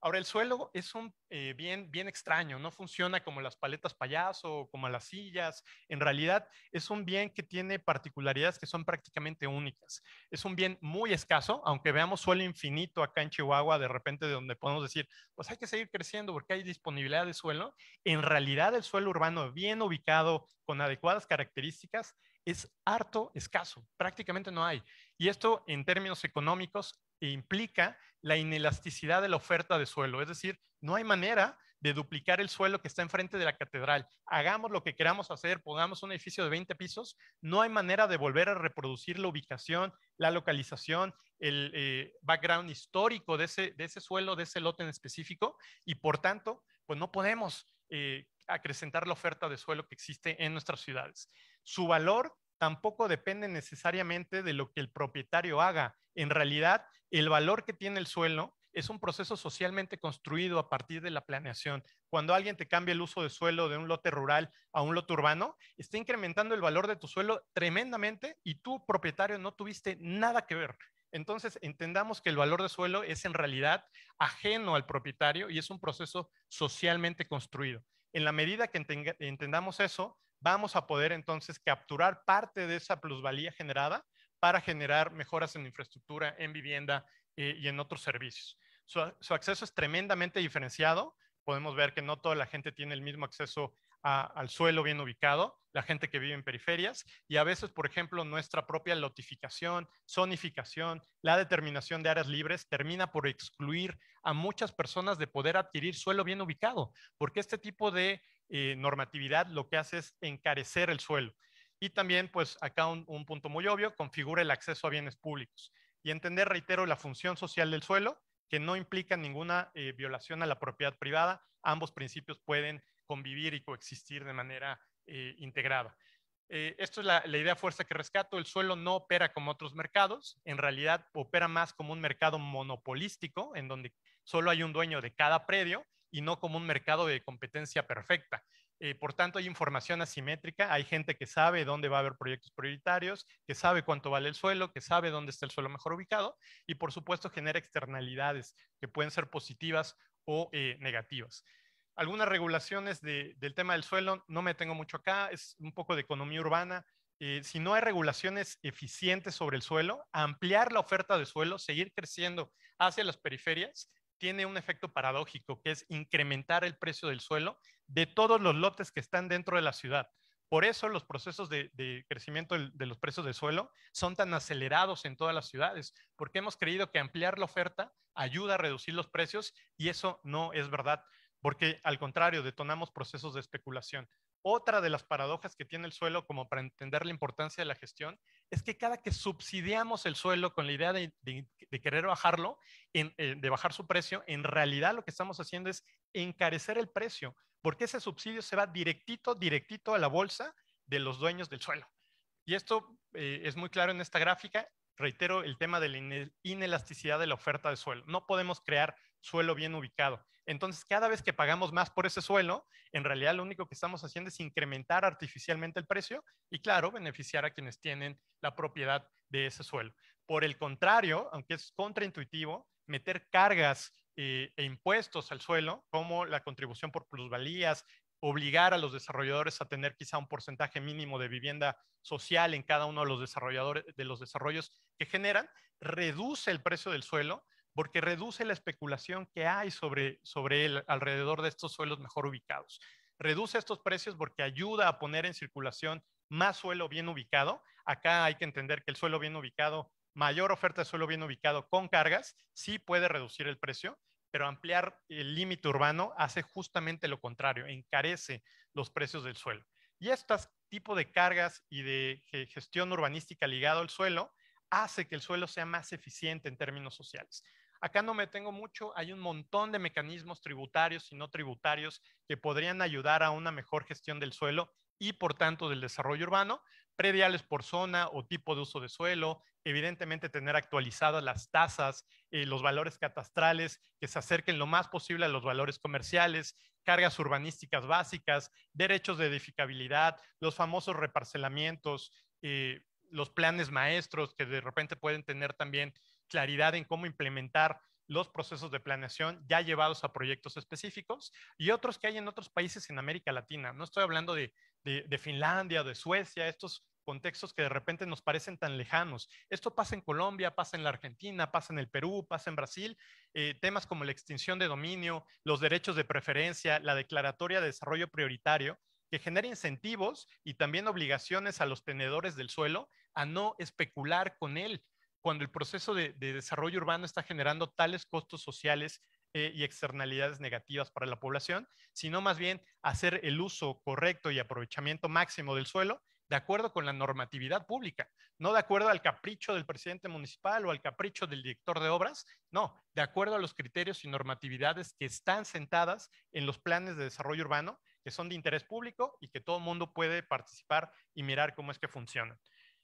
Ahora, el suelo es un eh, bien, bien extraño, no funciona como las paletas payaso, como las sillas. En realidad, es un bien que tiene particularidades que son prácticamente únicas. Es un bien muy escaso, aunque veamos suelo infinito acá en Chihuahua, de repente de donde podemos decir, pues hay que seguir creciendo porque hay disponibilidad de suelo. En realidad, el suelo urbano bien ubicado, con adecuadas características, es harto escaso, prácticamente no hay. Y esto en términos económicos implica la inelasticidad de la oferta de suelo, es decir, no hay manera de duplicar el suelo que está enfrente de la catedral. Hagamos lo que queramos hacer, pongamos un edificio de 20 pisos, no hay manera de volver a reproducir la ubicación, la localización, el eh, background histórico de ese, de ese suelo, de ese lote en específico, y por tanto, pues no podemos eh, acrecentar la oferta de suelo que existe en nuestras ciudades. Su valor tampoco depende necesariamente de lo que el propietario haga. En realidad, el valor que tiene el suelo es un proceso socialmente construido a partir de la planeación. Cuando alguien te cambia el uso de suelo de un lote rural a un lote urbano, está incrementando el valor de tu suelo tremendamente y tú, propietario, no tuviste nada que ver. Entonces, entendamos que el valor de suelo es en realidad ajeno al propietario y es un proceso socialmente construido. En la medida que entendamos eso, vamos a poder entonces capturar parte de esa plusvalía generada para generar mejoras en infraestructura, en vivienda eh, y en otros servicios. Su, acceso es tremendamente diferenciado. Podemos ver que no toda la gente tiene el mismo acceso al suelo bien ubicado, la gente que vive en periferias y a veces, por ejemplo, nuestra propia lotificación, zonificación, la determinación de áreas libres termina por excluir a muchas personas de poder adquirir suelo bien ubicado, porque este tipo de eh, normatividad lo que hace es encarecer el suelo. Y también, pues acá un, punto muy obvio, configura el acceso a bienes públicos. Y entender, reitero, la función social del suelo, que no implica ninguna eh, violación a la propiedad privada. Ambos principios pueden convivir y coexistir de manera eh, integrada. esto es la, la, idea fuerza que rescato. El suelo no opera como otros mercados. En realidad opera más como un mercado monopolístico, en donde solo hay un dueño de cada predio y no como un mercado de competencia perfecta. Eh, por tanto, hay información asimétrica, hay gente que sabe dónde va a haber proyectos prioritarios, que sabe cuánto vale el suelo, que sabe dónde está el suelo mejor ubicado y, por supuesto, genera externalidades que pueden ser positivas o eh, negativas. Algunas regulaciones del tema del suelo, no me tengo mucho acá, es un poco de economía urbana. Eh, si no hay regulaciones eficientes sobre el suelo, ampliar la oferta de suelo, seguir creciendo hacia las periferias tiene un efecto paradójico, que es incrementar el precio del suelo de todos los lotes que están dentro de la ciudad. Por eso los procesos de, crecimiento de los precios del suelo son tan acelerados en todas las ciudades, porque hemos creído que ampliar la oferta ayuda a reducir los precios y eso no es verdad, porque al contrario, detonamos procesos de especulación. Otra de las paradojas que tiene el suelo, como para entender la importancia de la gestión, es que cada que subsidiamos el suelo con la idea de, querer bajarlo, eh, de bajar su precio, en realidad lo que estamos haciendo es encarecer el precio, porque ese subsidio se va directito, directito a la bolsa de los dueños del suelo. Y esto eh, es muy claro en esta gráfica. Reitero el tema de la inelasticidad de la oferta de suelo. No podemos crear suelo bien ubicado. Entonces, cada vez que pagamos más por ese suelo, en realidad lo único que estamos haciendo es incrementar artificialmente el precio y, claro, beneficiar a quienes tienen la propiedad de ese suelo. Por el contrario, aunque es contraintuitivo, meter cargas eh, e impuestos al suelo, como la contribución por plusvalías, obligar a los desarrolladores a tener quizá un porcentaje mínimo de vivienda social en cada uno de los desarrolladores de los desarrollos que generan, reduce el precio del suelo porque reduce la especulación que hay sobre, sobre alrededor de estos suelos mejor ubicados. Reduce estos precios porque ayuda a poner en circulación más suelo bien ubicado. Acá hay que entender que el suelo bien ubicado, mayor oferta de suelo bien ubicado con cargas, sí puede reducir el precio, pero ampliar el límite urbano hace justamente lo contrario, encarece los precios del suelo. Y este tipo de cargas y de gestión urbanística ligado al suelo hace que el suelo sea más eficiente en términos sociales. Acá no me tengo mucho, hay un montón de mecanismos tributarios y no tributarios que podrían ayudar a una mejor gestión del suelo y por tanto del desarrollo urbano, prediales por zona o tipo de uso de suelo, evidentemente tener actualizadas las tasas, eh, los valores catastrales que se acerquen lo más posible a los valores comerciales, cargas urbanísticas básicas, derechos de edificabilidad, los famosos reparcelamientos, eh, los planes maestros que de repente pueden tener también claridad en cómo implementar los procesos de planeación ya llevados a proyectos específicos y otros que hay en otros países en América Latina. No estoy hablando de, de, Finlandia, de Suecia, estos contextos que de repente nos parecen tan lejanos. Esto pasa en Colombia, pasa en la Argentina, pasa en el Perú, pasa en Brasil. Eh, temas como la extinción de dominio, los derechos de preferencia, la declaratoria de desarrollo prioritario, que genera incentivos y también obligaciones a los tenedores del suelo a no especular con él, cuando el proceso de, desarrollo urbano está generando tales costos sociales eh, y externalidades negativas para la población, sino más bien hacer el uso correcto y aprovechamiento máximo del suelo de acuerdo con la normatividad pública, no de acuerdo al capricho del presidente municipal o al capricho del director de obras, no, de acuerdo a los criterios y normatividades que están sentadas en los planes de desarrollo urbano, que son de interés público y que todo el mundo puede participar y mirar cómo es que funcionan.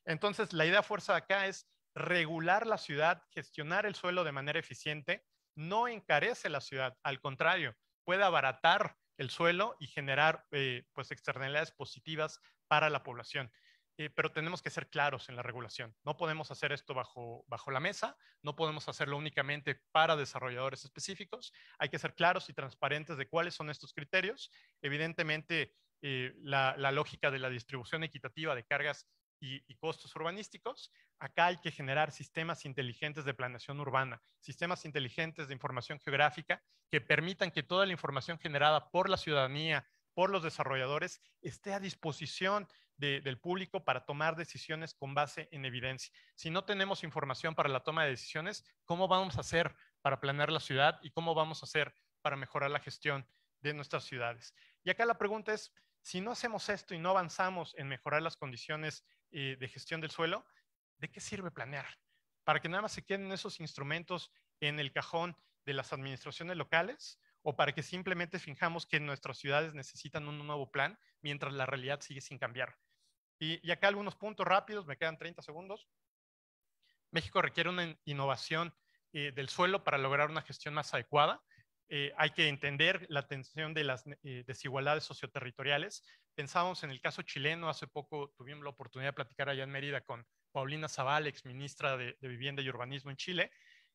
Entonces, la idea fuerza acá es regular la ciudad, gestionar el suelo de manera eficiente, no encarece la ciudad, al contrario, puede abaratar el suelo y generar eh, pues externalidades positivas para la población. Eh, pero tenemos que ser claros en la regulación. No podemos hacer esto bajo, bajo la mesa, no podemos hacerlo únicamente para desarrolladores específicos. Hay que ser claros y transparentes de cuáles son estos criterios. Evidentemente, eh, la, lógica de la distribución equitativa de cargas y costos urbanísticos, Acá hay que generar sistemas inteligentes de planeación urbana, sistemas inteligentes de información geográfica que permitan que toda la información generada por la ciudadanía, por los desarrolladores, esté a disposición del público para tomar decisiones con base en evidencia. Si no tenemos información para la toma de decisiones, ¿cómo vamos a hacer para planear la ciudad y cómo vamos a hacer para mejorar la gestión de nuestras ciudades? Y acá la pregunta es, si no hacemos esto y no avanzamos en mejorar las condiciones eh, de gestión del suelo, ¿de qué sirve planear? Para que nada más se queden esos instrumentos en el cajón de las administraciones locales o para que simplemente fijamos que nuestras ciudades necesitan un nuevo plan mientras la realidad sigue sin cambiar. Y, acá algunos puntos rápidos, me quedan 30 segundos. México requiere una innovación eh, del suelo para lograr una gestión más adecuada. Eh, hay que entender la tensión de las eh, desigualdades socioterritoriales. Pensábamos en el caso chileno, hace poco tuvimos la oportunidad de platicar allá en Mérida con Paulina Zaval, exministra de, de Vivienda y Urbanismo en Chile,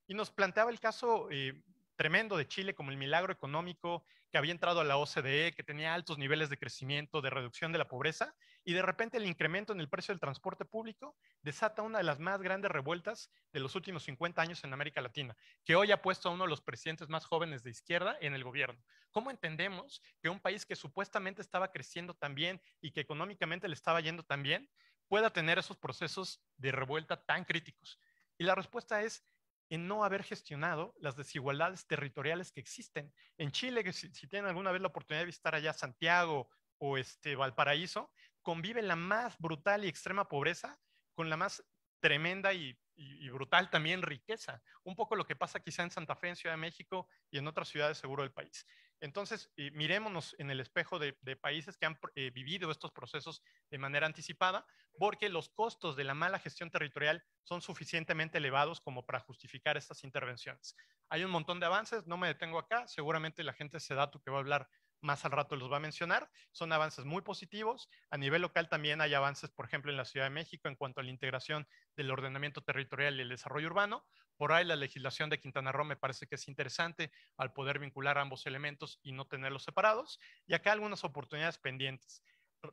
y nos planteaba el caso eh, tremendo de Chile como el milagro económico que había entrado a la OCDE, que tenía altos niveles de crecimiento, de reducción de la pobreza, y de repente el incremento en el precio del transporte público desata una de las más grandes revueltas de los últimos 50 años en América Latina, que hoy ha puesto a uno de los presidentes más jóvenes de izquierda en el gobierno. ¿Cómo entendemos que un país que supuestamente estaba creciendo tan bien y que económicamente le estaba yendo tan bien, pueda tener esos procesos de revuelta tan críticos? Y la respuesta es en no haber gestionado las desigualdades territoriales que existen. En Chile, que si, tienen alguna vez la oportunidad de visitar allá Santiago o este Valparaíso, convive la más brutal y extrema pobreza con la más tremenda y, y, brutal también riqueza. Un poco lo que pasa quizá en Santa Fe, en Ciudad de México y en otras ciudades seguro del país. Entonces, eh, en el espejo de, países que han eh, vivido estos procesos de manera anticipada, porque los costos de la mala gestión territorial son suficientemente elevados como para justificar estas intervenciones. Hay un montón de avances, no me detengo acá, seguramente la gente se dato que va a hablar más al rato los va a mencionar, son avances muy positivos. A nivel local también hay avances, por ejemplo, en la Ciudad de México en cuanto a la integración del ordenamiento territorial y el desarrollo urbano, por ahí la legislación de Quintana Roo me parece que es interesante al poder vincular ambos elementos y no tenerlos separados. Y acá algunas oportunidades pendientes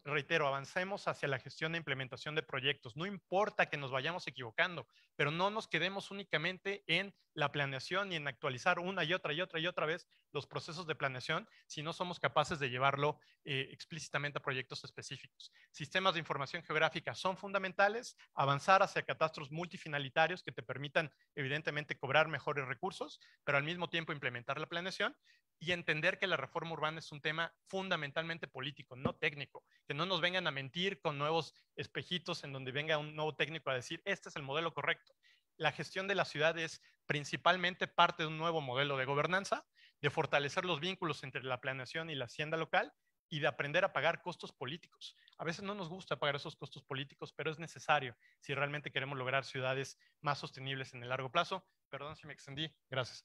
reitero, avancemos hacia la gestión e implementación de proyectos. No importa que nos vayamos equivocando, pero no nos quedemos únicamente en la planeación y en actualizar una y otra y otra y otra vez los procesos de planeación si no somos capaces de llevarlo eh, explícitamente a proyectos específicos. Sistemas de información geográfica son fundamentales, avanzar hacia catastros multifinalitarios que te permitan evidentemente cobrar mejores recursos, pero al mismo tiempo implementar la planeación y entender que la reforma urbana es un tema fundamentalmente político, no técnico. Que no nos vengan a mentir con nuevos espejitos en donde venga un nuevo técnico a decir, este es el modelo correcto. La gestión de la ciudad es principalmente parte de un nuevo modelo de gobernanza, de fortalecer los vínculos entre la planeación y la hacienda local y de aprender a pagar costos políticos. A veces no nos gusta pagar esos costos políticos, pero es necesario si realmente queremos lograr ciudades más sostenibles en el largo plazo. Perdón si me extendí. Gracias.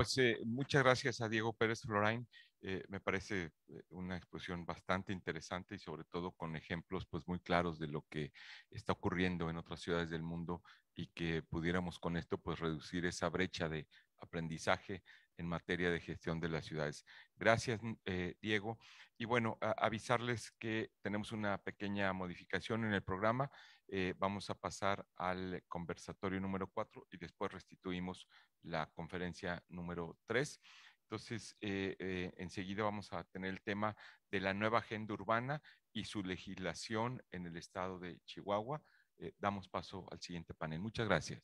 Pues eh, muchas gracias a Diego Pérez Florain. Eh, me parece eh, una exposición bastante interesante y sobre todo con ejemplos pues muy claros de lo que está ocurriendo en otras ciudades del mundo y que pudiéramos con esto pues reducir esa brecha de aprendizaje en materia de gestión de las ciudades. Gracias, Diego. Y bueno, avisarles que tenemos una pequeña modificación en el programa. Eh, vamos a pasar al conversatorio número cuatro y después restituimos la conferencia número tres. Entonces, eh, eh, enseguida vamos a tener el tema de la nueva agenda urbana y su legislación en el estado de Chihuahua. damos paso al siguiente panel. Muchas gracias.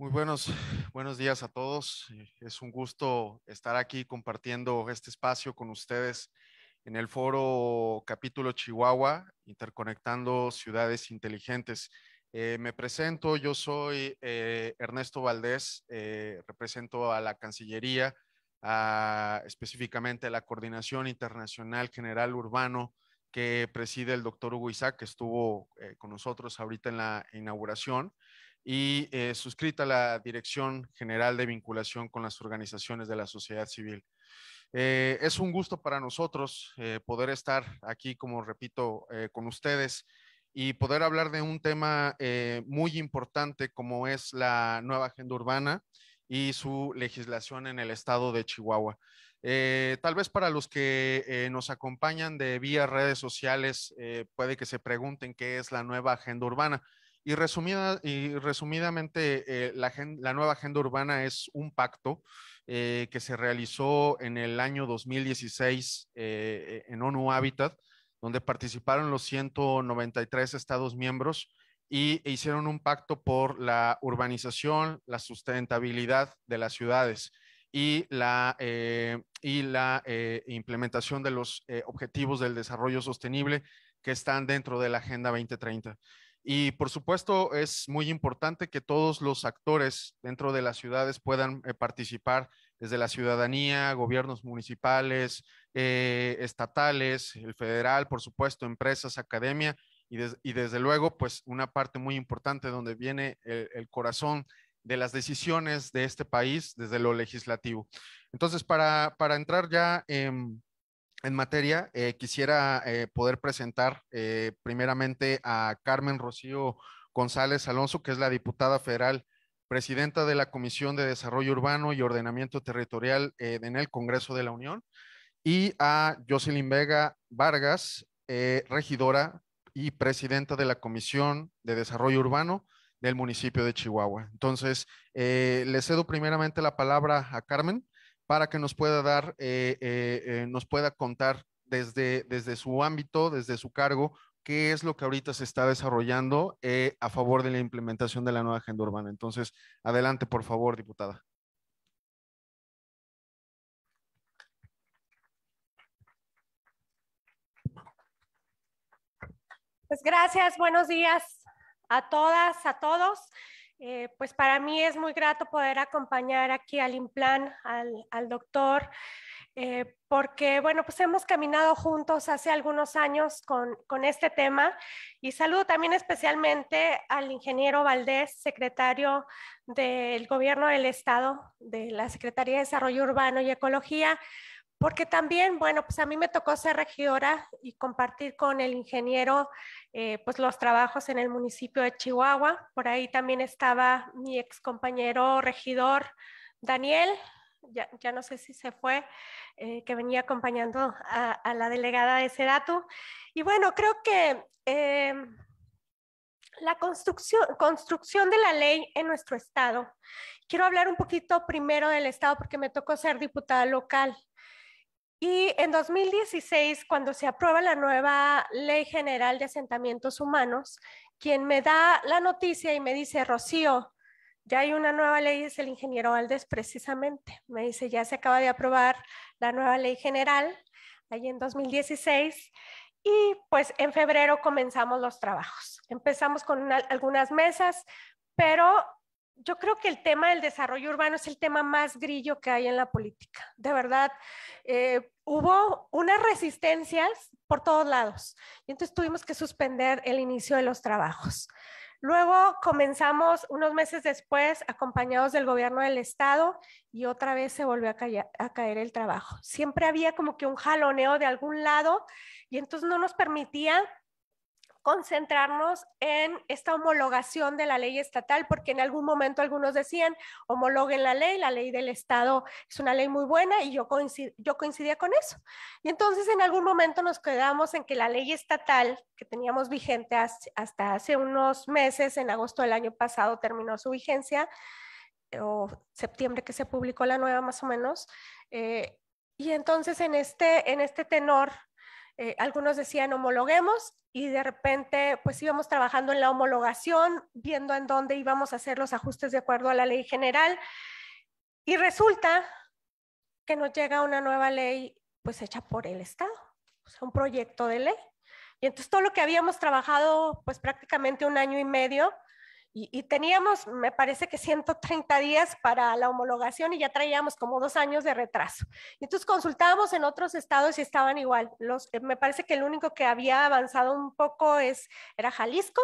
Muy buenos, días a todos. Eh, es un gusto estar aquí compartiendo este espacio con ustedes en el foro capítulo Chihuahua, interconectando ciudades inteligentes. Eh, me presento, yo soy eh, Ernesto Valdés, represento a la Cancillería, específicamente a la Coordinación Internacional General Urbano que preside el doctor Hugo Isaac, que estuvo con nosotros ahorita en la inauguración y eh, suscrita a la Dirección General de Vinculación con las Organizaciones de la Sociedad Civil. Eh, es un gusto para nosotros eh, poder estar aquí, como repito, con ustedes y poder hablar de un tema muy importante como es la nueva agenda urbana y su legislación en el estado de Chihuahua. tal vez para los que nos acompañan de vía redes sociales, puede que se pregunten qué es la nueva agenda urbana. Y, resumida, y resumidamente, eh, la, nueva agenda urbana es un pacto eh, que se realizó en el año 2016 eh, en ONU Habitat, donde participaron los 193 estados miembros y e hicieron un pacto por la urbanización, la sustentabilidad de las ciudades y la, y la implementación de los objetivos del desarrollo sostenible que están dentro de la Agenda 2030. Y por supuesto es muy importante que todos los actores dentro de las ciudades puedan eh, participar desde la ciudadanía, gobiernos municipales, eh, estatales, el federal, por supuesto, empresas, academia y, desde luego, pues una parte muy importante donde viene el, corazón de las decisiones de este país desde lo legislativo. Entonces, para, para entrar ya en en materia, eh, quisiera eh, poder presentar eh, primeramente a Carmen Rocío González Alonso, que es la diputada federal, presidenta de la Comisión de Desarrollo Urbano y Ordenamiento Territorial en el Congreso de la Unión, y a Jocelyn Vega Vargas, regidora y presidenta de la Comisión de Desarrollo Urbano del municipio de Chihuahua. Entonces, le cedo primeramente la palabra a Carmen para que nos pueda dar, eh, eh, eh, nos pueda contar desde, desde su ámbito, desde su cargo, qué es lo que ahorita se está desarrollando a favor de la implementación de la nueva agenda urbana. Entonces, adelante, por favor, diputada. Pues gracias, buenos días a todas, a todos. Eh, pues para mí es muy grato poder acompañar aquí al Implan, al, doctor, eh, porque, bueno, pues hemos caminado juntos hace algunos años con, con, este tema y saludo también especialmente al ingeniero Valdés, secretario del Gobierno del Estado, de la Secretaría de Desarrollo Urbano y Ecología, porque también, bueno, pues a mí me tocó ser regidora y compartir con el ingeniero eh, pues los trabajos en el municipio de Chihuahua. Por ahí también estaba mi ex compañero regidor Daniel, ya, no sé si se fue, eh, que venía acompañando a, la delegada de Sedatu. Y bueno, creo que eh, la construcción de la ley en nuestro estado. Quiero hablar un poquito primero del estado porque me tocó ser diputada local. Y en 2016, cuando se aprueba la nueva Ley General de Asentamientos Humanos, quien me da la noticia y me dice, Rocío, ya hay una nueva ley, es el ingeniero Aldes precisamente. Me dice, ya se acaba de aprobar la nueva Ley General, ahí en 2016. Y pues en febrero comenzamos los trabajos. Empezamos con algunas mesas, pero yo creo que el tema del desarrollo urbano es el tema más grillo que hay en la política. De verdad, eh, hubo unas resistencias por todos lados y entonces tuvimos que suspender el inicio de los trabajos. Luego comenzamos unos meses después, acompañados del gobierno del estado, y otra vez se volvió a, a, caer el trabajo. Siempre había como que un jaloneo de algún lado y entonces no nos permitía concentrarnos en esta homologación de la ley estatal, porque en algún momento algunos decían, homologuen la ley, la ley del Estado es una ley muy buena y yo, coincidía con eso. Y entonces en algún momento nos quedamos en que la ley estatal que teníamos vigente hasta hace unos meses, en agosto del año pasado terminó su vigencia, eh, o septiembre que se publicó la nueva más o menos, eh, y entonces en este, en este tenor eh, algunos decían homologuemos y de repente pues íbamos trabajando en la homologación, viendo en dónde íbamos a hacer los ajustes de acuerdo a la ley general y resulta que nos llega una nueva ley pues hecha por el Estado, un proyecto de ley. Y entonces todo lo que habíamos trabajado pues prácticamente un año y medio y, teníamos, me parece que 130 días para la homologación y ya traíamos como dos años de retraso. Entonces consultábamos en otros estados y estaban igual. Los, eh, me parece que el único que había avanzado un poco es, era Jalisco,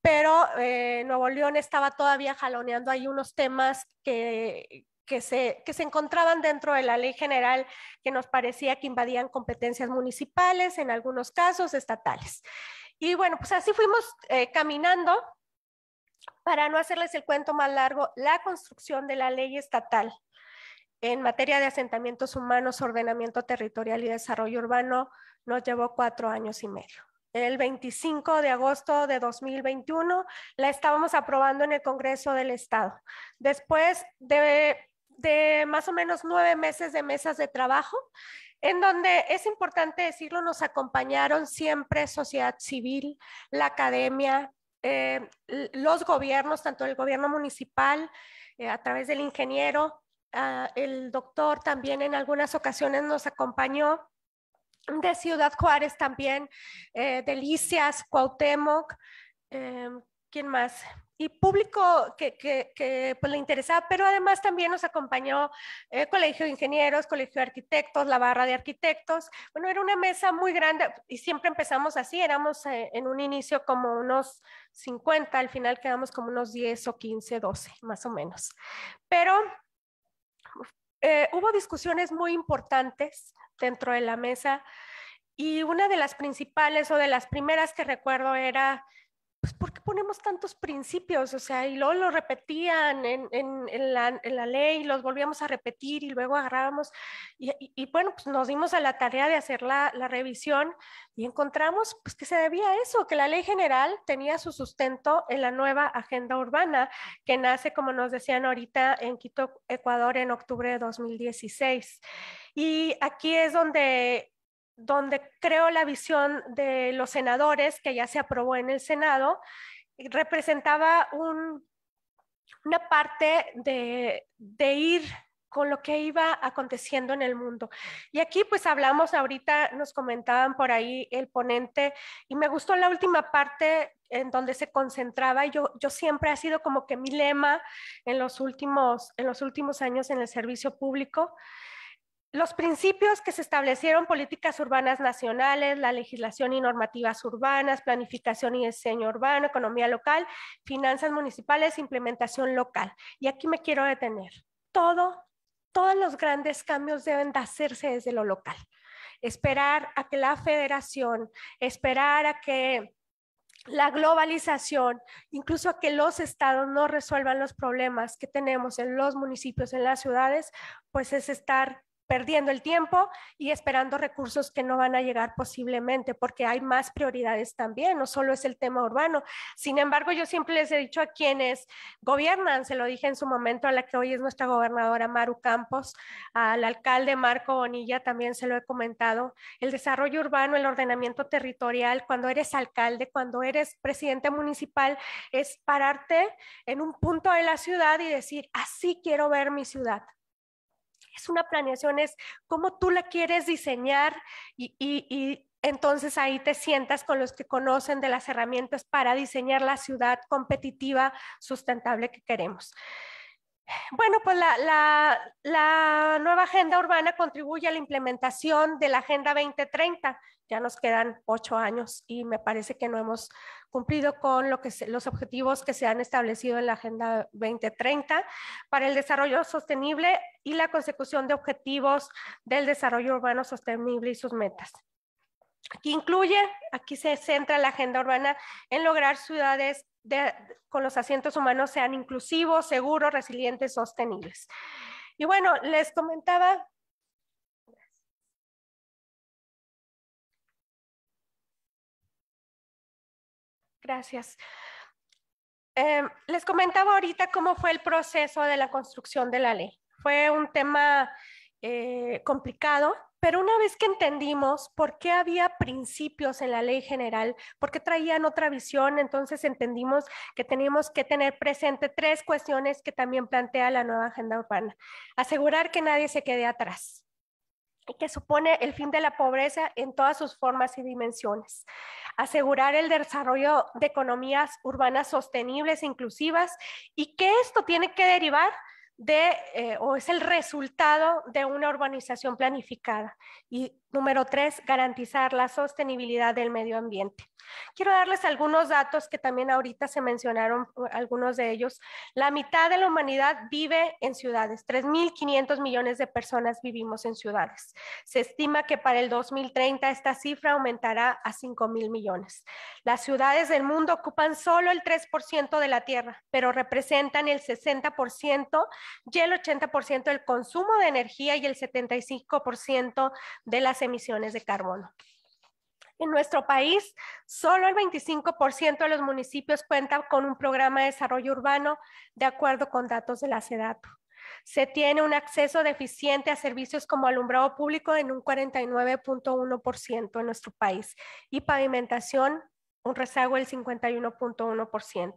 pero eh, Nuevo León estaba todavía jaloneando ahí unos temas que, que se, que se, encontraban dentro de la ley general que nos parecía que invadían competencias municipales, en algunos casos estatales. Y bueno, pues así fuimos eh, caminando para no hacerles el cuento más largo, la construcción de la ley estatal en materia de asentamientos humanos, ordenamiento territorial y desarrollo urbano nos llevó cuatro años y medio. El 25 de agosto de 2021 la estábamos aprobando en el Congreso del Estado. Después de, más o menos nueve meses de mesas de trabajo, en donde es importante decirlo, nos acompañaron siempre sociedad civil, la academia, eh, los gobiernos, tanto el gobierno municipal eh, a través del ingeniero, ah, el doctor también en algunas ocasiones nos acompañó, de Ciudad Juárez también, eh, Delicias, Cuauhtémoc, ¿quién más? y público que, pues, le interesaba, pero además también nos acompañó el eh, Colegio de Ingenieros, Colegio de Arquitectos, la barra de arquitectos. Bueno, era una mesa muy grande y siempre empezamos así, éramos eh, en un inicio como unos 50, al final quedamos como unos 10 o 15, 12, más o menos. Pero eh, hubo discusiones muy importantes dentro de la mesa y una de las principales o de las primeras que recuerdo era pues, ¿por qué ponemos tantos principios? O sea, y luego lo repetían en, la, ley, los volvíamos a repetir y luego agarrábamos. Y, bueno, pues nos dimos a la tarea de hacer la, revisión y encontramos pues, que se debía a eso, que la ley general tenía su sustento en la nueva agenda urbana que nace, como nos decían ahorita, en Quito, Ecuador, en octubre de 2016. Y aquí es donde donde creo la visión de los senadores, que ya se aprobó en el Senado, representaba una parte de, ir con lo que iba aconteciendo en el mundo. Y aquí pues hablamos ahorita, nos comentaban por ahí el ponente y me gustó la última parte en donde se concentraba y yo, siempre ha sido como que mi lema en los últimos años en el servicio público los principios que se establecieron políticas urbanas nacionales, la legislación y normativas urbanas, planificación y diseño urbano, economía local, finanzas municipales, implementación local. Y aquí me quiero detener. Todo, todos los grandes cambios deben de hacerse desde lo local. Esperar a que la federación, esperar a que la globalización, incluso a que los estados no resuelvan los problemas que tenemos en los municipios, en las ciudades, pues es estar perdiendo el tiempo y esperando recursos que no van a llegar posiblemente, porque hay más prioridades también, no solo es el tema urbano. Sin embargo, yo siempre les he dicho a quienes gobiernan, se lo dije en su momento a la que hoy es nuestra gobernadora Maru Campos, al alcalde Marco Bonilla también se lo he comentado, el desarrollo urbano, el ordenamiento territorial, cuando eres alcalde, cuando eres presidente municipal, es pararte en un punto de la ciudad y decir, así quiero ver mi ciudad es una planeación, es cómo tú la quieres diseñar y, y entonces ahí te sientas con los que conocen de las herramientas para diseñar la ciudad competitiva, sustentable que queremos. Bueno, pues la, nueva agenda urbana contribuye a la implementación de la Agenda 2030. Ya nos quedan ocho años y me parece que no hemos cumplido con lo los objetivos que se han establecido en la Agenda 2030 para el desarrollo sostenible y la consecución de objetivos del desarrollo urbano sostenible y sus metas que incluye, aquí se centra la agenda urbana en lograr ciudades con los asientos humanos sean inclusivos, seguros, resilientes, sostenibles. Y bueno, les comentaba Gracias. Em, les comentaba ahorita cómo fue el proceso de la construcción de la ley. Fue un tema eh, complicado pero una vez que entendimos por qué había principios en la ley general, por qué traían otra visión, entonces entendimos que teníamos que tener presente tres cuestiones que también plantea la nueva agenda urbana. Asegurar que nadie se quede atrás, y que supone el fin de la pobreza en todas sus formas y dimensiones. Asegurar el desarrollo de economías urbanas sostenibles e inclusivas y que esto tiene que derivar de, eh, o es el resultado de una urbanización planificada. Y Número tres, garantizar la sostenibilidad del medio ambiente. Quiero darles algunos datos que también ahorita se mencionaron eh, algunos de ellos. La mitad de la humanidad vive en ciudades. 3.500 millones de personas vivimos en ciudades. Se estima que para el 2030 esta cifra aumentará a 5.000 millones. Las ciudades del mundo ocupan solo el 3% de la tierra, pero representan el 60% y el 80% del consumo de energía y el 75% de las emisiones de carbono. En nuestro país, solo el 25% de los municipios cuentan con un programa de desarrollo urbano de acuerdo con datos de la SEDATU. Se tiene un acceso deficiente a servicios como alumbrado público en un 49.1% en nuestro país y pavimentación un rezago del 51.1%.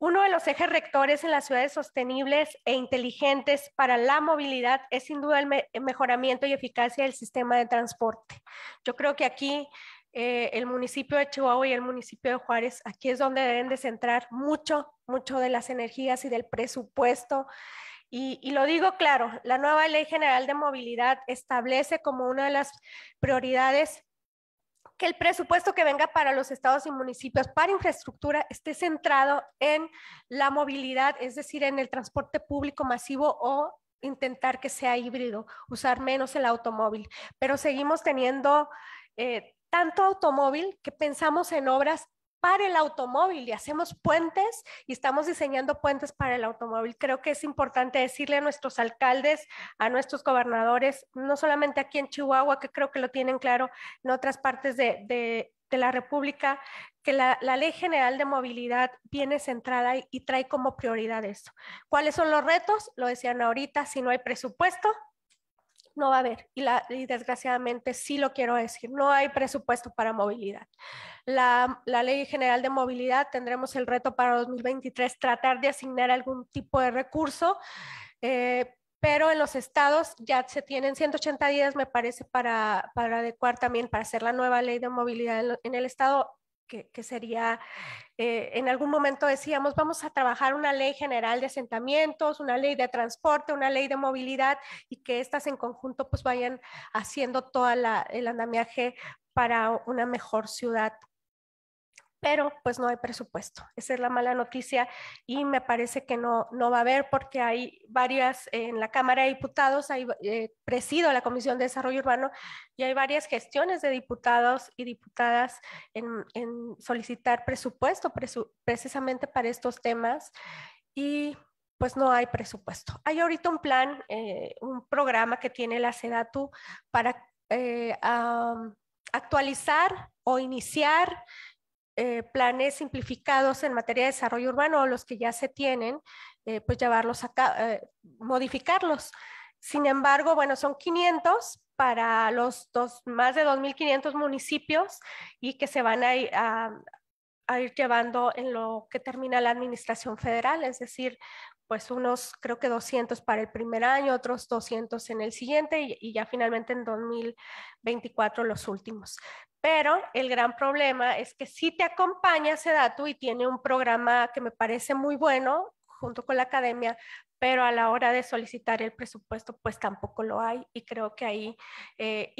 Uno de los ejes rectores en las ciudades sostenibles e inteligentes para la movilidad es sin duda el, mejoramiento y eficacia del sistema de transporte. Yo creo que aquí eh, el municipio de Chihuahua y el municipio de Juárez, aquí es donde deben de centrar mucho, mucho de las energías y del presupuesto. Y, y lo digo claro, la nueva Ley General de Movilidad establece como una de las prioridades que el presupuesto que venga para los estados y municipios para infraestructura esté centrado en la movilidad, es decir, en el transporte público masivo o intentar que sea híbrido, usar menos el automóvil. Pero seguimos teniendo eh, tanto automóvil que pensamos en obras para el automóvil y hacemos puentes y estamos diseñando puentes para el automóvil. Creo que es importante decirle a nuestros alcaldes, a nuestros gobernadores, no solamente aquí en Chihuahua, que creo que lo tienen claro, en otras partes de, la República, que la, Ley General de Movilidad viene centrada y, trae como prioridad eso. ¿Cuáles son los retos? Lo decían ahorita, si no hay presupuesto, no va a haber. Y, desgraciadamente sí lo quiero decir, no hay presupuesto para movilidad. La, Ley General de Movilidad tendremos el reto para 2023 tratar de asignar algún tipo de recurso. Eh, pero en los estados ya se tienen 180 días, me parece, para, para adecuar también, para hacer la nueva ley de movilidad en el estado que, sería, eh, en algún momento decíamos, vamos a trabajar una ley general de asentamientos, una ley de transporte, una ley de movilidad y que estas en conjunto pues vayan haciendo todo el andamiaje para una mejor ciudad pero pues no hay presupuesto. Esa es la mala noticia y me parece que no, no va a haber porque hay varias en la Cámara de Diputados, hay, eh, presido la Comisión de Desarrollo Urbano y hay varias gestiones de diputados y diputadas en, en solicitar presupuesto precisamente para estos temas y pues no hay presupuesto. Hay ahorita un plan, eh, un programa que tiene la SEDATU para... Eh, actualizar o iniciar eh, planes simplificados en materia de desarrollo urbano o los que ya se tienen, eh, pues llevarlos a cabo, eh, modificarlos. Sin embargo, bueno, son 500 para los dos, más de 2.500 municipios y que se van a, ir llevando en lo que termina la administración federal, es decir, pues unos creo que 200 para el primer año, otros 200 en el siguiente y, y, ya finalmente en 2024 los últimos. Pero el gran problema es que si te acompaña dato y tiene un programa que me parece muy bueno junto con la academia, pero a la hora de solicitar el presupuesto, pues tampoco lo hay. Y creo que ahí, eh,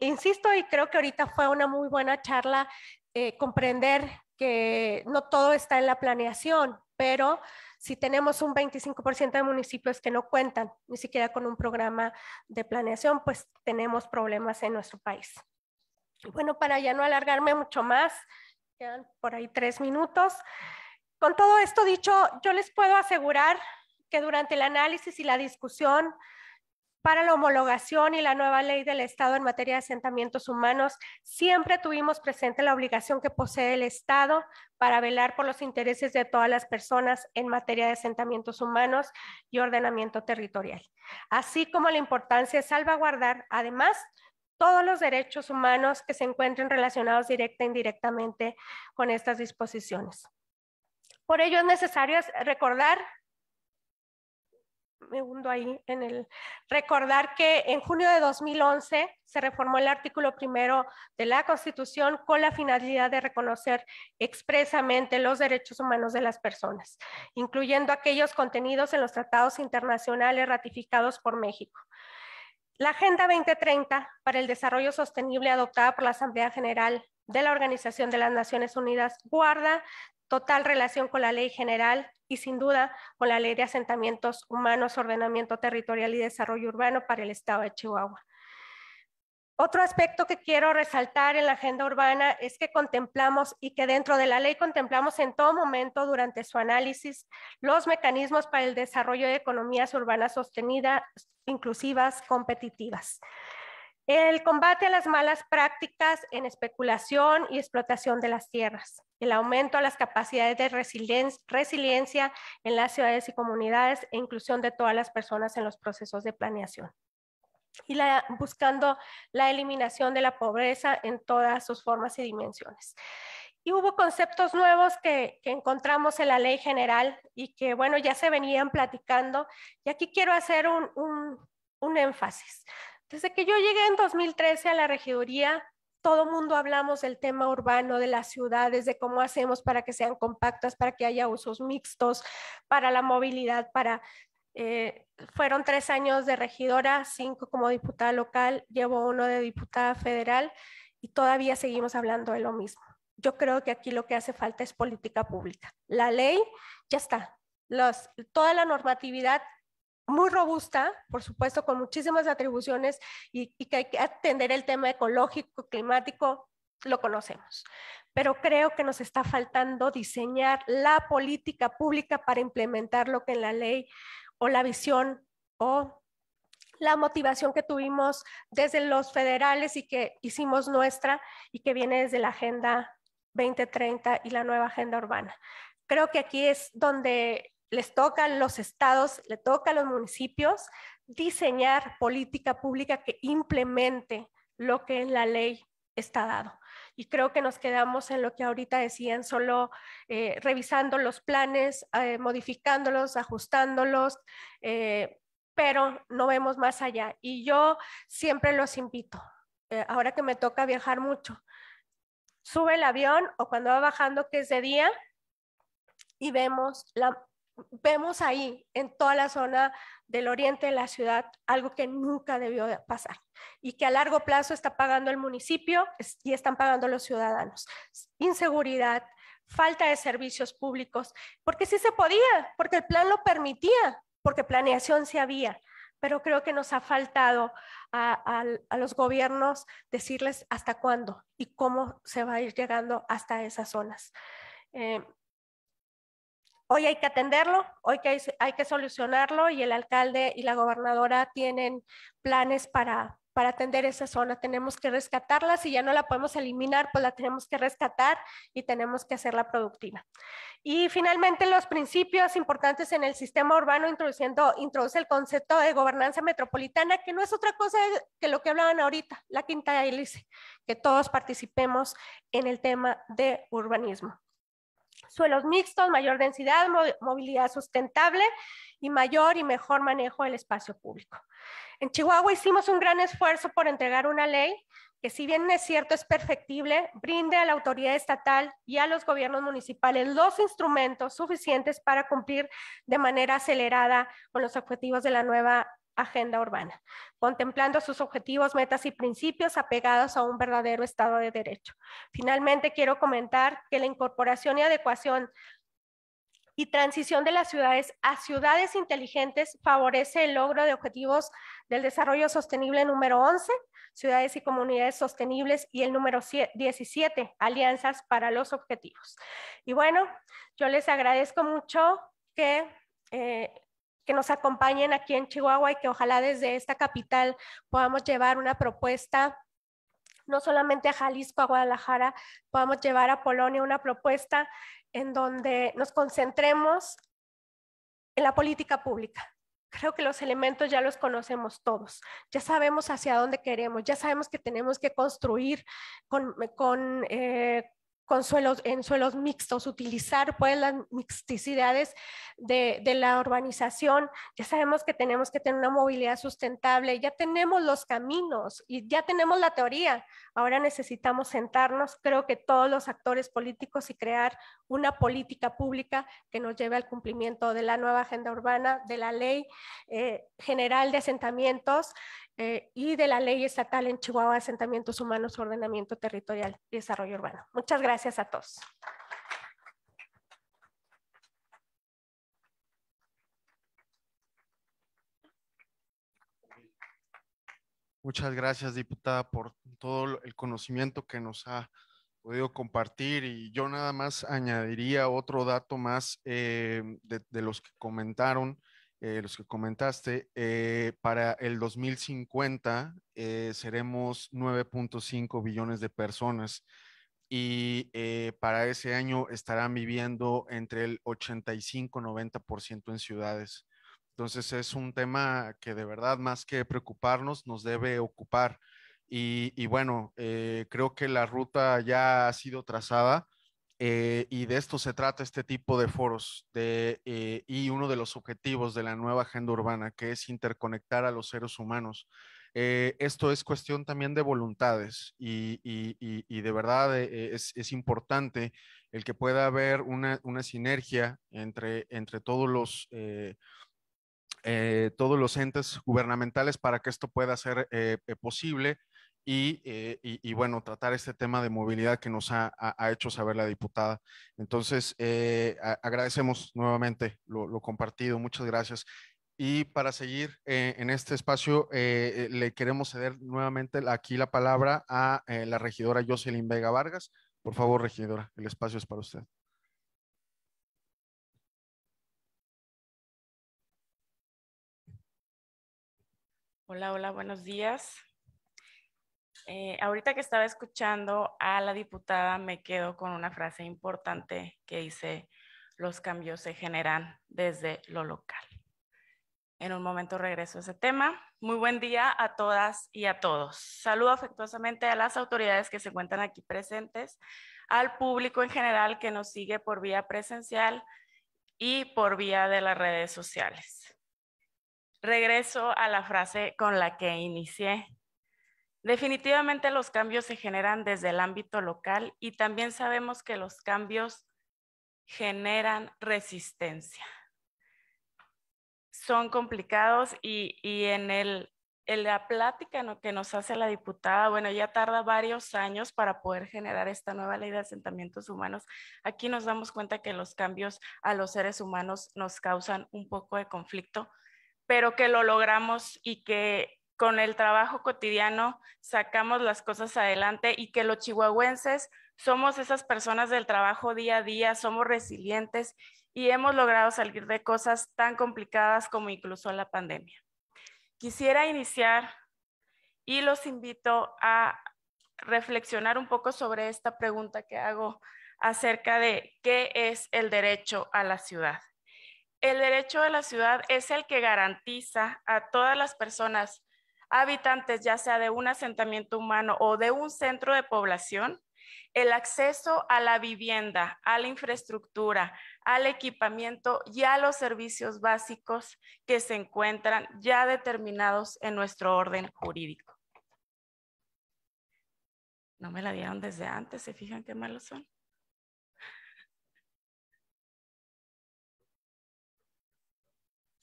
insisto, y creo que ahorita fue una muy buena charla eh, comprender que no todo está en la planeación, pero si tenemos un 25% de municipios que no cuentan ni siquiera con un programa de planeación, pues tenemos problemas en nuestro país. Bueno, para ya no alargarme mucho más, quedan por ahí tres minutos. Con todo esto dicho, yo les puedo asegurar que durante el análisis y la discusión para la homologación y la nueva ley del Estado en materia de asentamientos humanos, siempre tuvimos presente la obligación que posee el Estado para velar por los intereses de todas las personas en materia de asentamientos humanos y ordenamiento territorial, así como la importancia de salvaguardar, además, todos los derechos humanos que se encuentren relacionados directa e indirectamente con estas disposiciones. Por ello es necesario recordar, me ahí en el, recordar que en junio de 2011 se reformó el artículo primero de la Constitución con la finalidad de reconocer expresamente los derechos humanos de las personas, incluyendo aquellos contenidos en los tratados internacionales ratificados por México. La Agenda 2030 para el Desarrollo Sostenible adoptada por la Asamblea General de la Organización de las Naciones Unidas guarda total relación con la ley general y sin duda con la ley de asentamientos humanos, ordenamiento territorial y desarrollo urbano para el estado de Chihuahua. Otro aspecto que quiero resaltar en la agenda urbana es que contemplamos y que dentro de la ley contemplamos en todo momento durante su análisis los mecanismos para el desarrollo de economías urbanas sostenidas, inclusivas, competitivas. El combate a las malas prácticas en especulación y explotación de las tierras, el aumento a las capacidades de resiliencia en las ciudades y comunidades e inclusión de todas las personas en los procesos de planeación y buscando la eliminación de la pobreza en todas sus formas y dimensiones. Y hubo conceptos nuevos que, encontramos en la ley general y que, bueno, ya se venían platicando. Y aquí quiero hacer un, un énfasis. Desde que yo llegué en 2013 a la regiduría, todo mundo hablamos del tema urbano, de las ciudades, de cómo hacemos para que sean compactas, para que haya usos mixtos, para la movilidad, para eh, fueron tres años de regidora, cinco como diputada local, llevo uno de diputada federal y todavía seguimos hablando de lo mismo. Yo creo que aquí lo que hace falta es política pública. La ley ya está. toda la normatividad muy robusta, por supuesto, con muchísimas atribuciones y, y que hay que atender el tema ecológico, climático, lo conocemos. Pero creo que nos está faltando diseñar la política pública para implementar lo que en la ley o la visión o la motivación que tuvimos desde los federales y que hicimos nuestra y que viene desde la Agenda 2030 y la nueva Agenda Urbana. Creo que aquí es donde les toca a los estados, le toca a los municipios diseñar política pública que implemente lo que en la ley está dado y creo que nos quedamos en lo que ahorita decían, solo eh, revisando los planes, eh, modificándolos, ajustándolos. Eh, pero no vemos más allá. Y yo siempre los invito, ahora que me toca viajar mucho, sube el avión o cuando va bajando que es de día y vemos la vemos ahí, en toda la zona del oriente de la ciudad, algo que nunca debió pasar y que a largo plazo está pagando el municipio y están pagando los ciudadanos. Inseguridad, falta de servicios públicos, porque sí se podía, porque el plan lo permitía, porque planeación sí había, pero creo que nos ha faltado a, los gobiernos decirles hasta cuándo y cómo se va a ir llegando hasta esas zonas. Eh, hoy hay que atenderlo, hoy hay, que solucionarlo y el alcalde y la gobernadora tienen planes para, atender esa zona. Tenemos que rescatarla, si ya no la podemos eliminar, pues la tenemos que rescatar y tenemos que hacerla productiva. Y finalmente, los principios importantes en el sistema urbano, introduciendo, introduce el concepto de gobernanza metropolitana, que no es otra cosa que lo que hablaban ahorita, la quinta hélice, que todos participemos en el tema de urbanismo suelos mixtos, mayor densidad, movilidad sustentable y mayor y mejor manejo del espacio público. En Chihuahua hicimos un gran esfuerzo por entregar una ley que si bien es cierto es perfectible, brinde a la autoridad estatal y a los gobiernos municipales los instrumentos suficientes para cumplir de manera acelerada con los objetivos de la nueva agenda urbana, contemplando sus objetivos, metas y principios apegados a un verdadero Estado de Derecho. Finalmente, quiero comentar que la incorporación y adecuación y transición de las ciudades a ciudades inteligentes favorece el logro de objetivos del desarrollo sostenible número 11, ciudades y comunidades sostenibles, y el número 17, alianzas para los objetivos. Y bueno, yo les agradezco mucho que eh, que nos acompañen aquí en Chihuahua y que ojalá desde esta capital podamos llevar una propuesta no solamente a Jalisco, a Guadalajara, podamos llevar a Polonia una propuesta en donde nos concentremos en la política pública. Creo que los elementos ya los conocemos todos, ya sabemos hacia dónde queremos, ya sabemos que tenemos que construir con, eh, con suelos, en suelos mixtos, utilizar pues las mixticidades de, la urbanización. Ya sabemos que tenemos que tener una movilidad sustentable, ya tenemos los caminos y ya tenemos la teoría. Ahora necesitamos sentarnos, creo que todos los actores políticos y crear una política pública que nos lleve al cumplimiento de la nueva agenda urbana, de la ley eh, general de asentamientos, eh, y de la Ley Estatal en Chihuahua, Asentamientos Humanos, Ordenamiento Territorial y Desarrollo Urbano. Muchas gracias a todos. Muchas gracias, diputada, por todo el conocimiento que nos ha podido compartir. Y yo nada más añadiría otro dato más eh, de, los que comentaron. Eh, los que comentaste, eh, para el 2050 eh, seremos 9.5 billones de personas y para ese año estarán viviendo entre el 85-90% en ciudades. Entonces es un tema que de verdad más que preocuparnos nos debe ocupar. y bueno, creo que la ruta ya ha sido trazada eh, y de esto se trata este tipo de foros eh, y uno de los objetivos de la nueva agenda urbana, que es interconectar a los seres humanos. Eh, esto es cuestión también de voluntades y, de verdad es, importante el que pueda haber una, sinergia entre, todos todos los entes gubernamentales para que esto pueda ser posible eh, y, bueno, tratar este tema de movilidad que nos ha, hecho saber la diputada. Entonces, eh, agradecemos nuevamente lo, compartido, muchas gracias. Y para seguir eh, en este espacio, le queremos ceder nuevamente aquí la palabra a la regidora Jocelyn Vega Vargas. Por favor, regidora, el espacio es para usted. Hola, hola, buenos días. Eh, ahorita que estaba escuchando a la diputada, me quedo con una frase importante que dice, los cambios se generan desde lo local. En un momento regreso a ese tema. Muy buen día a todas y a todos. Saludo afectuosamente a las autoridades que se encuentran aquí presentes, al público en general que nos sigue por vía presencial y por vía de las redes sociales. Regreso a la frase con la que inicié Definitivamente los cambios se generan desde el ámbito local y también sabemos que los cambios generan resistencia. Son complicados y, y en, el, en, la plática que nos hace la diputada, bueno, ya tarda varios años para poder generar esta nueva ley de asentamientos humanos. Aquí nos damos cuenta que los cambios a los seres humanos nos causan un poco de conflicto, pero que lo logramos y que con el trabajo cotidiano sacamos las cosas adelante y que los chihuahuenses somos esas personas del trabajo día a día, somos resilientes y hemos logrado salir de cosas tan complicadas como incluso la pandemia. Quisiera iniciar y los invito a reflexionar un poco sobre esta pregunta que hago acerca de qué es el derecho a la ciudad. El derecho a la ciudad es el que garantiza a todas las personas habitantes, ya sea de un asentamiento humano o de un centro de población, el acceso a la vivienda, a la infraestructura, al equipamiento y a los servicios básicos que se encuentran ya determinados en nuestro orden jurídico. No me la dieron desde antes, ¿se fijan qué malos son?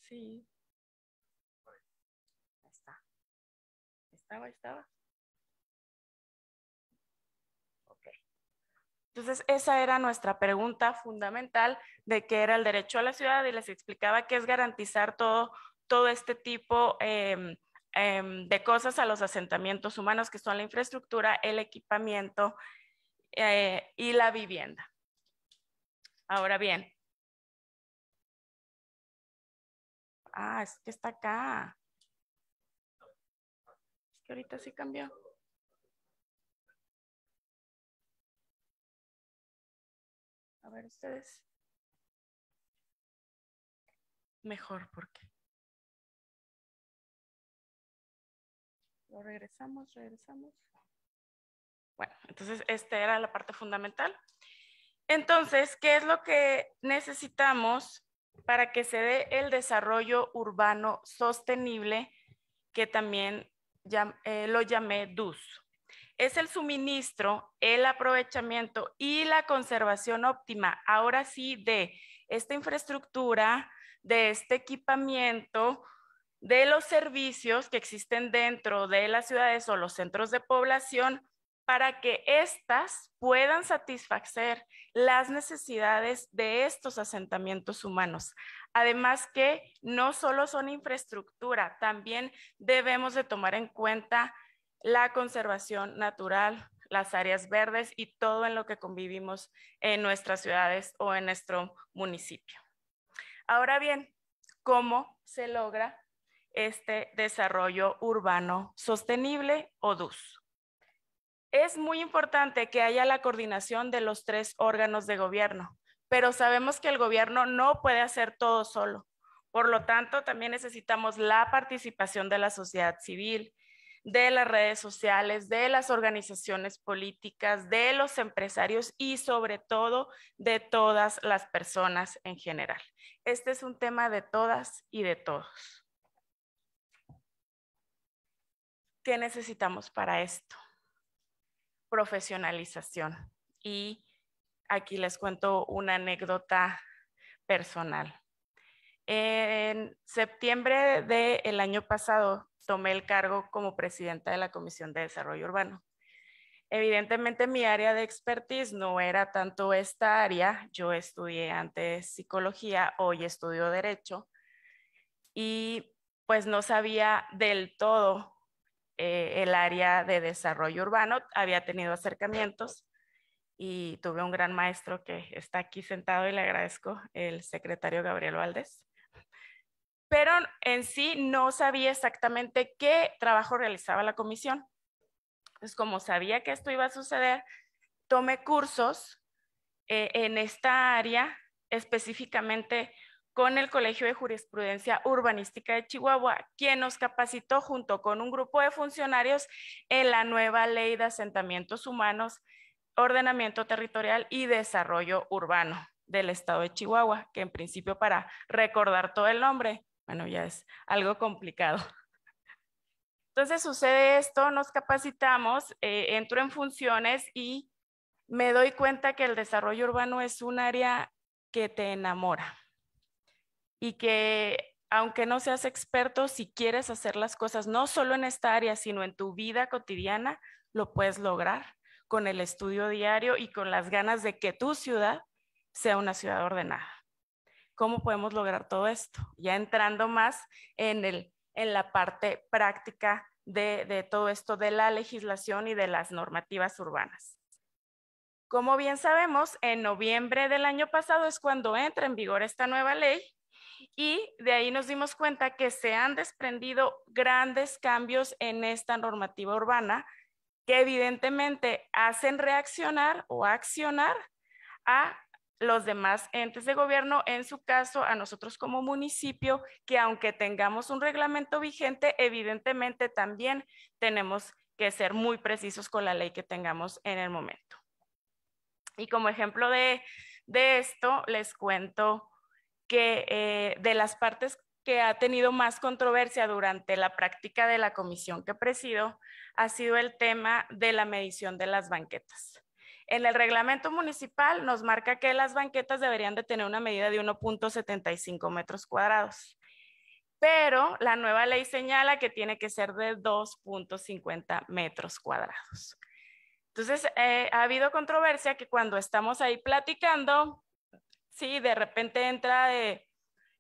Sí. estaba, estaba. Ok. Entonces, esa era nuestra pregunta fundamental de qué era el derecho a la ciudad y les explicaba qué es garantizar todo, todo este tipo em, em, de cosas a los asentamientos humanos, que son la infraestructura, el equipamiento eh, y la vivienda. Ahora bien. Ah, es que está acá ahorita sí cambió. A ver ustedes. Mejor porque. Lo regresamos, regresamos. Bueno, entonces esta era la parte fundamental. Entonces, ¿qué es lo que necesitamos para que se dé el desarrollo urbano sostenible que también eh, lo llamé DUS. Es el suministro, el aprovechamiento y la conservación óptima, ahora sí, de esta infraestructura, de este equipamiento, de los servicios que existen dentro de las ciudades o los centros de población para que éstas puedan satisfacer las necesidades de estos asentamientos humanos. Además que no solo son infraestructura, también debemos de tomar en cuenta la conservación natural, las áreas verdes y todo en lo que convivimos en nuestras ciudades o en nuestro municipio. Ahora bien, ¿cómo se logra este desarrollo urbano sostenible o DUS? Es muy importante que haya la coordinación de los tres órganos de gobierno, pero sabemos que el gobierno no puede hacer todo solo. Por lo tanto, también necesitamos la participación de la sociedad civil, de las redes sociales, de las organizaciones políticas, de los empresarios y sobre todo de todas las personas en general. Este es un tema de todas y de todos. ¿Qué necesitamos para esto? profesionalización. Y aquí les cuento una anécdota personal. En septiembre del año pasado tomé el cargo como presidenta de la Comisión de Desarrollo Urbano. Evidentemente mi área de expertise no era tanto esta área. Yo estudié antes psicología, hoy estudio derecho y pues no sabía del todo eh, el área de desarrollo urbano, había tenido acercamientos y tuve un gran maestro que está aquí sentado y le agradezco, el secretario Gabriel Valdés. Pero en sí no sabía exactamente qué trabajo realizaba la comisión. Entonces, como sabía que esto iba a suceder, tomé cursos eh, en esta área, específicamente con el Colegio de Jurisprudencia Urbanística de Chihuahua, quien nos capacitó junto con un grupo de funcionarios en la nueva ley de asentamientos humanos, ordenamiento territorial y desarrollo urbano del estado de Chihuahua, que en principio para recordar todo el nombre, bueno, ya es algo complicado. Entonces sucede esto, nos capacitamos, eh, entro en funciones y me doy cuenta que el desarrollo urbano es un área que te enamora y que aunque no seas experto, si quieres hacer las cosas no solo en esta área, sino en tu vida cotidiana, lo puedes lograr con el estudio diario y con las ganas de que tu ciudad sea una ciudad ordenada. ¿Cómo podemos lograr todo esto? Ya entrando más en, la parte práctica de todo esto de la legislación y de las normativas urbanas. Como bien sabemos, en noviembre del año pasado es cuando entra en vigor esta nueva ley y de ahí nos dimos cuenta que se han desprendido grandes cambios en esta normativa urbana que evidentemente hacen reaccionar o accionar a los demás entes de gobierno, en su caso a nosotros como municipio, que aunque tengamos un reglamento vigente, evidentemente también tenemos que ser muy precisos con la ley que tengamos en el momento. Y como ejemplo de, esto, les cuento que eh, de las partes que ha tenido más controversia durante la práctica de la comisión que presido ha sido el tema de la medición de las banquetas. En el reglamento municipal nos marca que las banquetas deberían de tener una medida de 1.75 metros cuadrados, pero la nueva ley señala que tiene que ser de 2.50 metros cuadrados. Entonces, eh, ha habido controversia que cuando estamos ahí platicando, sí, de repente entra de,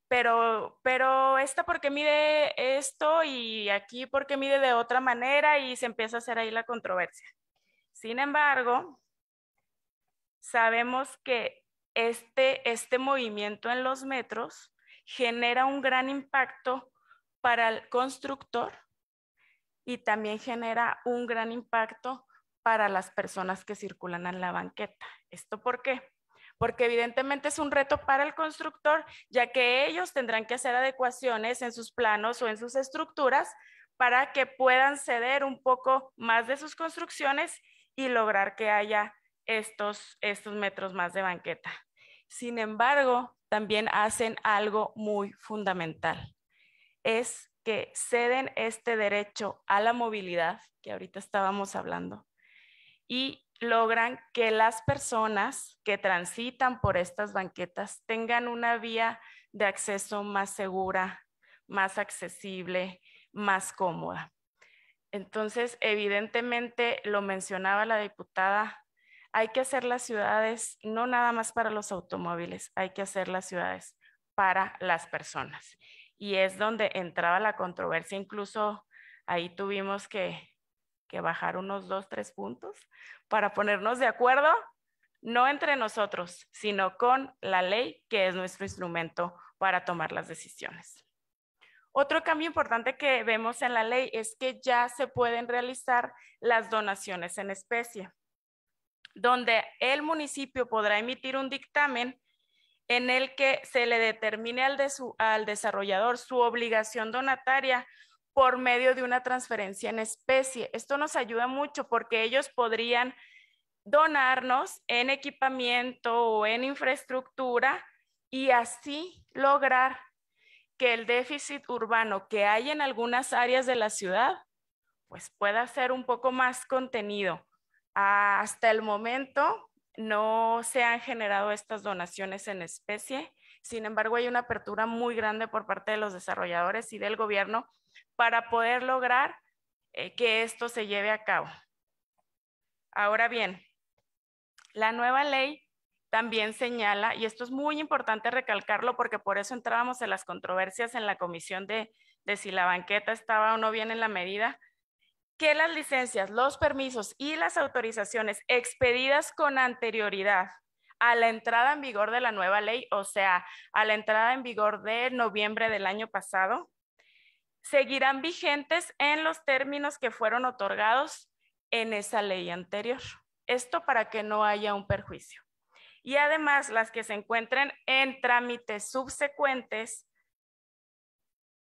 pero, pero esta porque mide esto y aquí porque mide de otra manera y se empieza a hacer ahí la controversia. Sin embargo, sabemos que este, este movimiento en los metros genera un gran impacto para el constructor y también genera un gran impacto para las personas que circulan en la banqueta. ¿Esto por qué? porque evidentemente es un reto para el constructor, ya que ellos tendrán que hacer adecuaciones en sus planos o en sus estructuras para que puedan ceder un poco más de sus construcciones y lograr que haya estos, estos metros más de banqueta. Sin embargo, también hacen algo muy fundamental. Es que ceden este derecho a la movilidad, que ahorita estábamos hablando, y logran que las personas que transitan por estas banquetas tengan una vía de acceso más segura, más accesible, más cómoda. Entonces, evidentemente, lo mencionaba la diputada, hay que hacer las ciudades no nada más para los automóviles, hay que hacer las ciudades para las personas. Y es donde entraba la controversia, incluso ahí tuvimos que que bajar unos dos, tres puntos para ponernos de acuerdo, no entre nosotros, sino con la ley, que es nuestro instrumento para tomar las decisiones. Otro cambio importante que vemos en la ley es que ya se pueden realizar las donaciones en especie, donde el municipio podrá emitir un dictamen en el que se le determine al, al desarrollador su obligación donataria por medio de una transferencia en especie. Esto nos ayuda mucho porque ellos podrían donarnos en equipamiento o en infraestructura y así lograr que el déficit urbano que hay en algunas áreas de la ciudad pues pueda ser un poco más contenido. Ah, hasta el momento no se han generado estas donaciones en especie. Sin embargo, hay una apertura muy grande por parte de los desarrolladores y del gobierno para poder lograr eh, que esto se lleve a cabo. Ahora bien, la nueva ley también señala, y esto es muy importante recalcarlo porque por eso entrábamos en las controversias en la comisión de si la banqueta estaba o no bien en la medida, que las licencias, los permisos y las autorizaciones expedidas con anterioridad a la entrada en vigor de la nueva ley, o sea, a la entrada en vigor de noviembre del año pasado, seguirán vigentes en los términos que fueron otorgados en esa ley anterior. Esto para que no haya un perjuicio. Y además, las que se encuentren en trámites subsecuentes,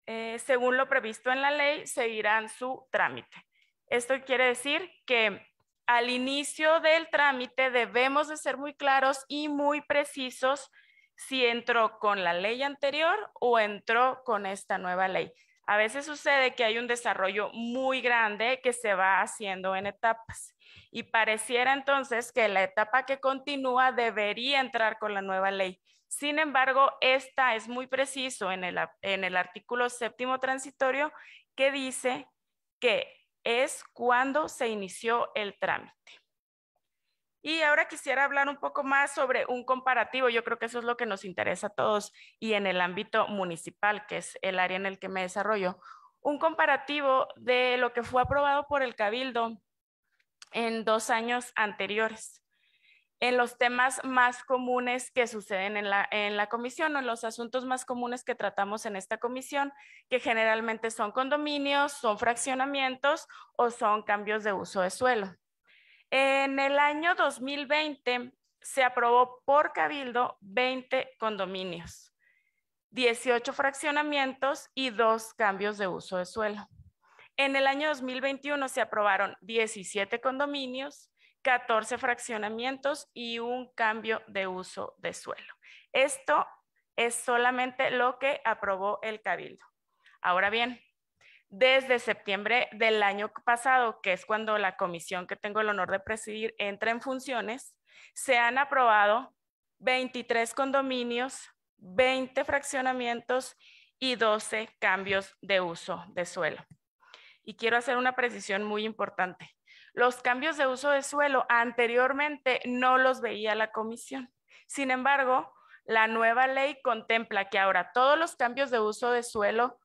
eh, según lo previsto en la ley, seguirán su trámite. Esto quiere decir que al inicio del trámite debemos de ser muy claros y muy precisos si entró con la ley anterior o entró con esta nueva ley. A veces sucede que hay un desarrollo muy grande que se va haciendo en etapas y pareciera entonces que la etapa que continúa debería entrar con la nueva ley. Sin embargo, esta es muy preciso en el, en el artículo séptimo transitorio que dice que es cuando se inició el trámite. Y ahora quisiera hablar un poco más sobre un comparativo. Yo creo que eso es lo que nos interesa a todos y en el ámbito municipal, que es el área en el que me desarrollo, un comparativo de lo que fue aprobado por el Cabildo en dos años anteriores en los temas más comunes que suceden en la, en la comisión o en los asuntos más comunes que tratamos en esta comisión, que generalmente son condominios, son fraccionamientos o son cambios de uso de suelo. En el año 2020 se aprobó por Cabildo 20 condominios, 18 fraccionamientos y dos cambios de uso de suelo. En el año 2021 se aprobaron 17 condominios, 14 fraccionamientos y un cambio de uso de suelo. Esto es solamente lo que aprobó el Cabildo. Ahora bien, desde septiembre del año pasado, que es cuando la comisión que tengo el honor de presidir entra en funciones, se han aprobado 23 condominios, 20 fraccionamientos y 12 cambios de uso de suelo. Y quiero hacer una precisión muy importante. Los cambios de uso de suelo anteriormente no los veía la comisión. Sin embargo, la nueva ley contempla que ahora todos los cambios de uso de suelo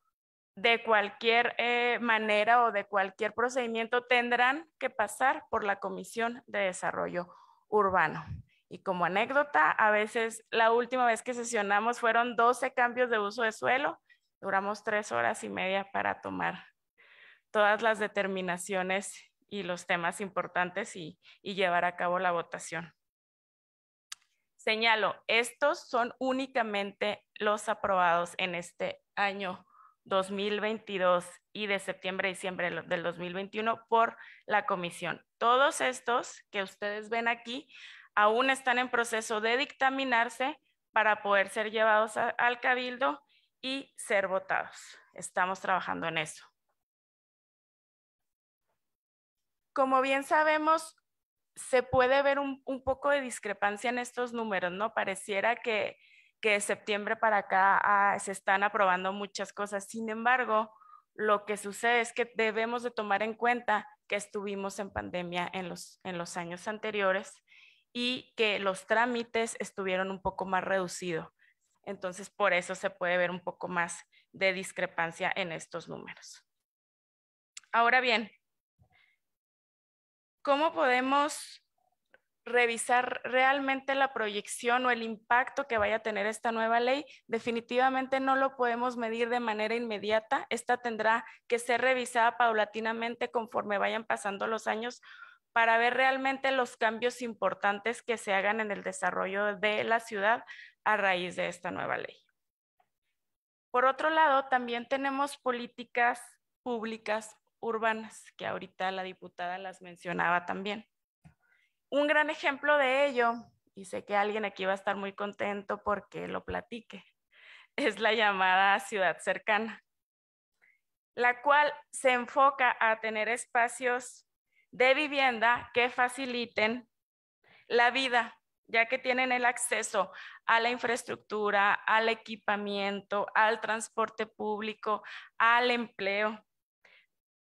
de cualquier eh, manera o de cualquier procedimiento tendrán que pasar por la Comisión de Desarrollo Urbano. Y como anécdota, a veces la última vez que sesionamos fueron 12 cambios de uso de suelo. Duramos tres horas y media para tomar todas las determinaciones y los temas importantes y llevar a cabo la votación. Señalo, estos son únicamente los aprobados en este año 2022 y de septiembre a diciembre del 2021 por la comisión. Todos estos que ustedes ven aquí aún están en proceso de dictaminarse para poder ser llevados al cabildo y ser votados. Estamos trabajando en eso. Como bien sabemos, se puede ver un, un poco de discrepancia en estos números, ¿no? Pareciera que que de septiembre para acá ah, se están aprobando muchas cosas. Sin embargo, lo que sucede es que debemos de tomar en cuenta que estuvimos en pandemia los, en los años anteriores y que los trámites estuvieron un poco más reducidos. Entonces, por eso se puede ver un poco más de discrepancia en estos números. Ahora bien, ¿cómo podemos revisar realmente la proyección o el impacto que vaya a tener esta nueva ley, definitivamente no lo podemos medir de manera inmediata. Esta tendrá que ser revisada paulatinamente conforme vayan pasando los años para ver realmente los cambios importantes que se hagan en el desarrollo de la ciudad a raíz de esta nueva ley. Por otro lado, también tenemos políticas públicas urbanas, que ahorita la diputada las mencionaba también. Un gran ejemplo de ello, y sé que alguien aquí va a estar muy contento porque lo platique, es la llamada ciudad cercana, la cual se enfoca a tener espacios de vivienda que faciliten la vida, ya que tienen el acceso a la infraestructura, al equipamiento, al transporte público, al empleo.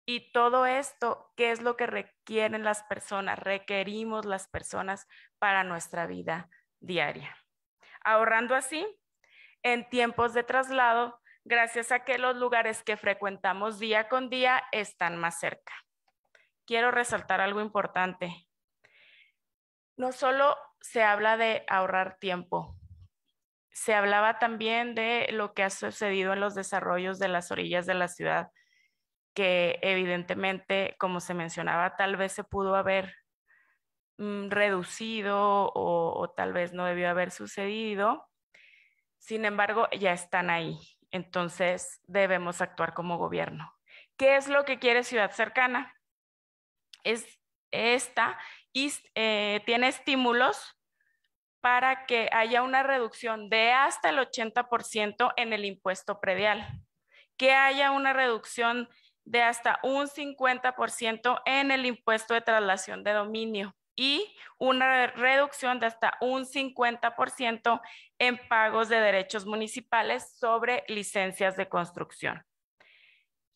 Y todo esto, ¿qué es lo que requieren las personas? Requerimos las personas para nuestra vida diaria. Ahorrando así en tiempos de traslado, gracias a que los lugares que frecuentamos día con día están más cerca. Quiero resaltar algo importante. No solo se habla de ahorrar tiempo, se hablaba también de lo que ha sucedido en los desarrollos de las orillas de la ciudad que evidentemente, como se mencionaba, tal vez se pudo haber mm, reducido o, tal vez no debió haber sucedido. Sin embargo, ya están ahí. Entonces, debemos actuar como gobierno. ¿Qué es lo que quiere Ciudad Cercana? Es esta y eh, tiene estímulos para que haya una reducción de hasta el 80% en el impuesto predial, que haya una reducción de hasta un 50% en el impuesto de traslación de dominio y una reducción de hasta un 50% en pagos de derechos municipales sobre licencias de construcción.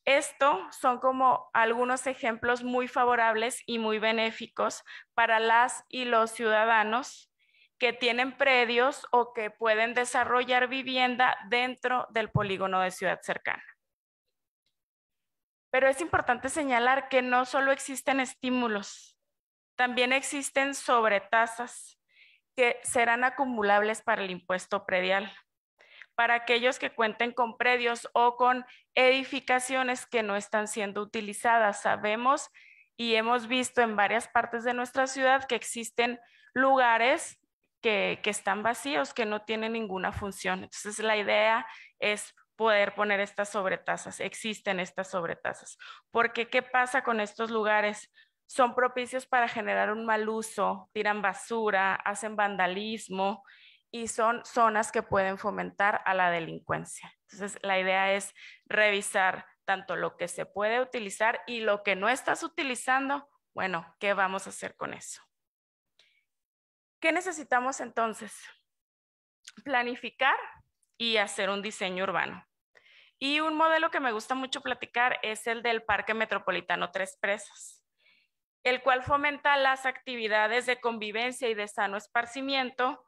Esto son como algunos ejemplos muy favorables y muy benéficos para las y los ciudadanos que tienen predios o que pueden desarrollar vivienda dentro del polígono de ciudad cercana. Pero es importante señalar que no solo existen estímulos, también existen sobretasas que serán acumulables para el impuesto predial, para aquellos que cuenten con predios o con edificaciones que no están siendo utilizadas. Sabemos y hemos visto en varias partes de nuestra ciudad que existen lugares que, que, están vacíos, que no tienen ninguna función. Entonces la idea es poder poner estas sobretasas, existen estas sobretasas. Porque, ¿qué pasa con estos lugares? Son propicios para generar un mal uso, tiran basura, hacen vandalismo y son zonas que pueden fomentar a la delincuencia. Entonces, la idea es revisar tanto lo que se puede utilizar y lo que no estás utilizando, bueno, ¿qué vamos a hacer con eso? ¿Qué necesitamos entonces? Planificar y hacer un diseño urbano. Y un modelo que me gusta mucho platicar es el del Parque Metropolitano Tres Presas, el cual fomenta las actividades de convivencia y de sano esparcimiento,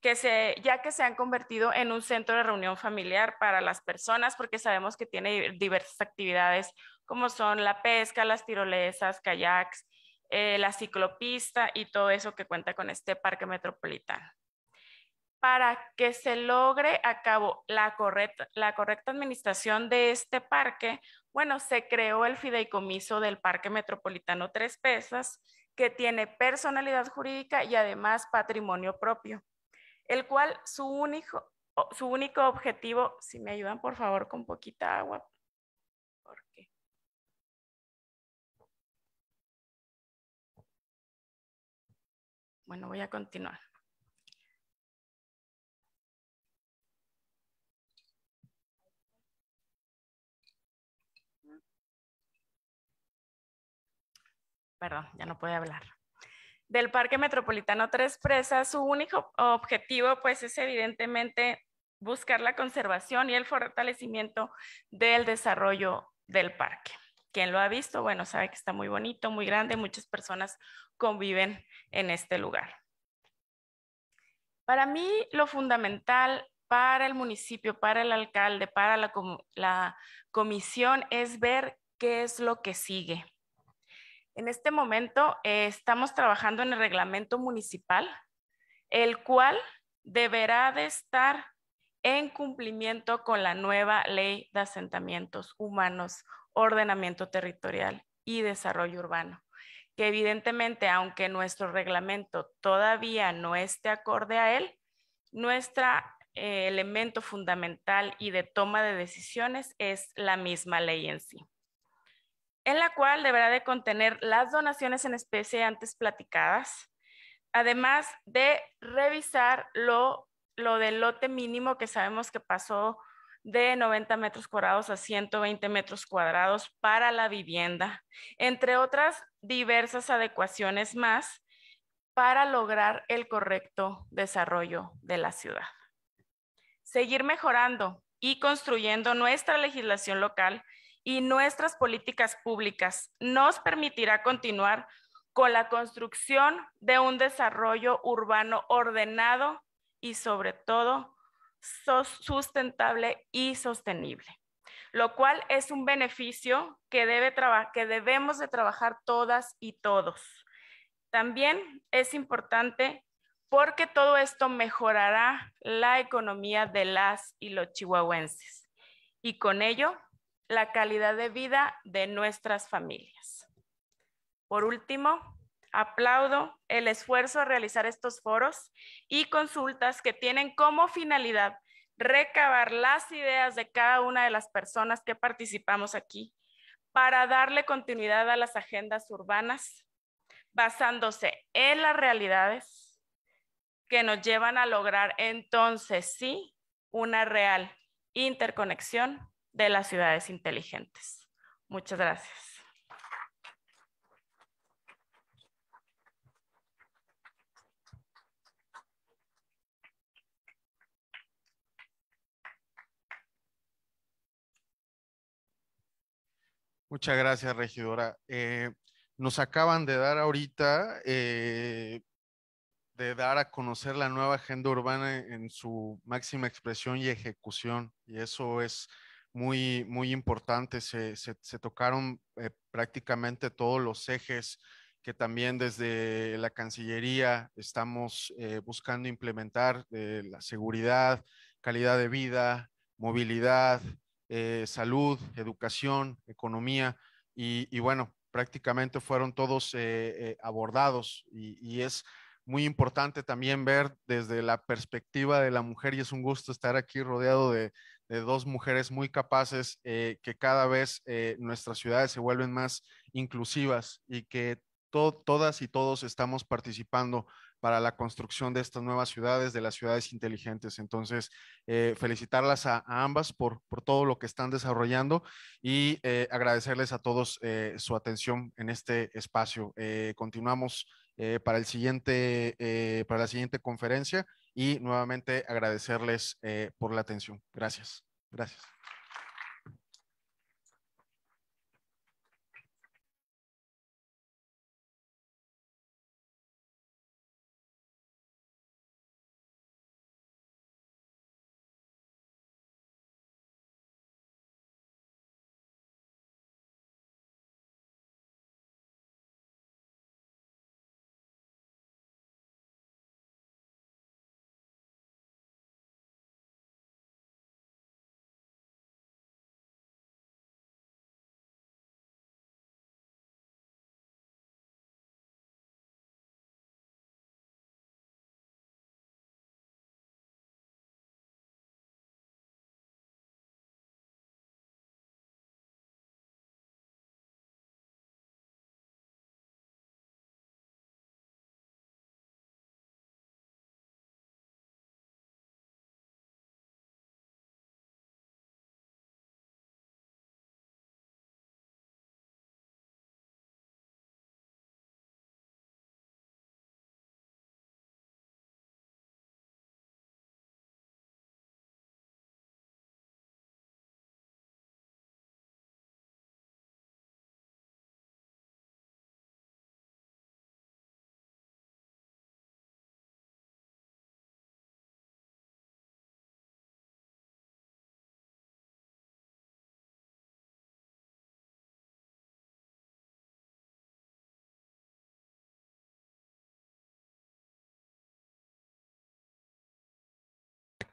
que ya que se han convertido en un centro de reunión familiar para las personas, porque sabemos que tiene diversas actividades como son la pesca, las tirolesas, kayaks, eh, la ciclopista y todo eso que cuenta con este parque metropolitano para que se logre a cabo la correcta, administración de este parque, bueno, se creó el fideicomiso del Parque Metropolitano Tres Pesas, que tiene personalidad jurídica y además patrimonio propio, el cual su único, su único objetivo, si me ayudan por favor con poquita agua, Bueno, voy a continuar. perdón, ya no puede hablar, del Parque Metropolitano Tres Presas, su único objetivo pues es evidentemente buscar la conservación y el fortalecimiento del desarrollo del parque. Quien lo ha visto, bueno, sabe que está muy bonito, muy grande, muchas personas conviven en este lugar. Para mí lo fundamental para el municipio, para el alcalde, para la, la comisión es ver qué es lo que sigue en este momento eh, estamos trabajando en el reglamento municipal, el cual deberá de estar en cumplimiento con la nueva ley de asentamientos humanos, ordenamiento territorial y desarrollo urbano, que evidentemente, aunque nuestro reglamento todavía no esté acorde a él, nuestro eh, elemento fundamental y de toma de decisiones es la misma ley en sí en la cual deberá de contener las donaciones en especie antes platicadas, además de revisar lo, lo del lote mínimo que sabemos que pasó de 90 metros cuadrados a 120 metros cuadrados para la vivienda, entre otras diversas adecuaciones más para lograr el correcto desarrollo de la ciudad. Seguir mejorando y construyendo nuestra legislación local y nuestras políticas públicas nos permitirá continuar con la construcción de un desarrollo urbano ordenado y sobre todo sustentable y sostenible, lo cual es un beneficio que, debe que debemos de trabajar todas y todos. También es importante porque todo esto mejorará la economía de las y los chihuahuenses y con ello la calidad de vida de nuestras familias. Por último, aplaudo el esfuerzo a realizar estos foros y consultas que tienen como finalidad recabar las ideas de cada una de las personas que participamos aquí para darle continuidad a las agendas urbanas, basándose en las realidades que nos llevan a lograr entonces sí una real interconexión de las ciudades inteligentes. Muchas gracias. Muchas gracias, regidora. Eh, nos acaban de dar ahorita, eh, de dar a conocer la nueva agenda urbana en su máxima expresión y ejecución, y eso es muy, muy importante. Se, se, se tocaron eh, prácticamente todos los ejes que también desde la Cancillería estamos eh, buscando implementar, eh, la seguridad, calidad de vida, movilidad, salud, educación, economía, y, y, bueno, prácticamente fueron todos abordados y, y es muy importante también ver desde la perspectiva de la mujer y es un gusto estar aquí rodeado de, de dos mujeres muy capaces, eh, que cada vez eh, nuestras ciudades se vuelven más inclusivas y que todas y todos estamos participando para la construcción de estas nuevas ciudades, de las ciudades inteligentes. Entonces, eh, felicitarlas a, ambas por, por, todo lo que están desarrollando y agradecerles a todos su atención en este espacio. continuamos para, el siguiente, para la siguiente conferencia y nuevamente agradecerles eh, por la atención. Gracias. Gracias.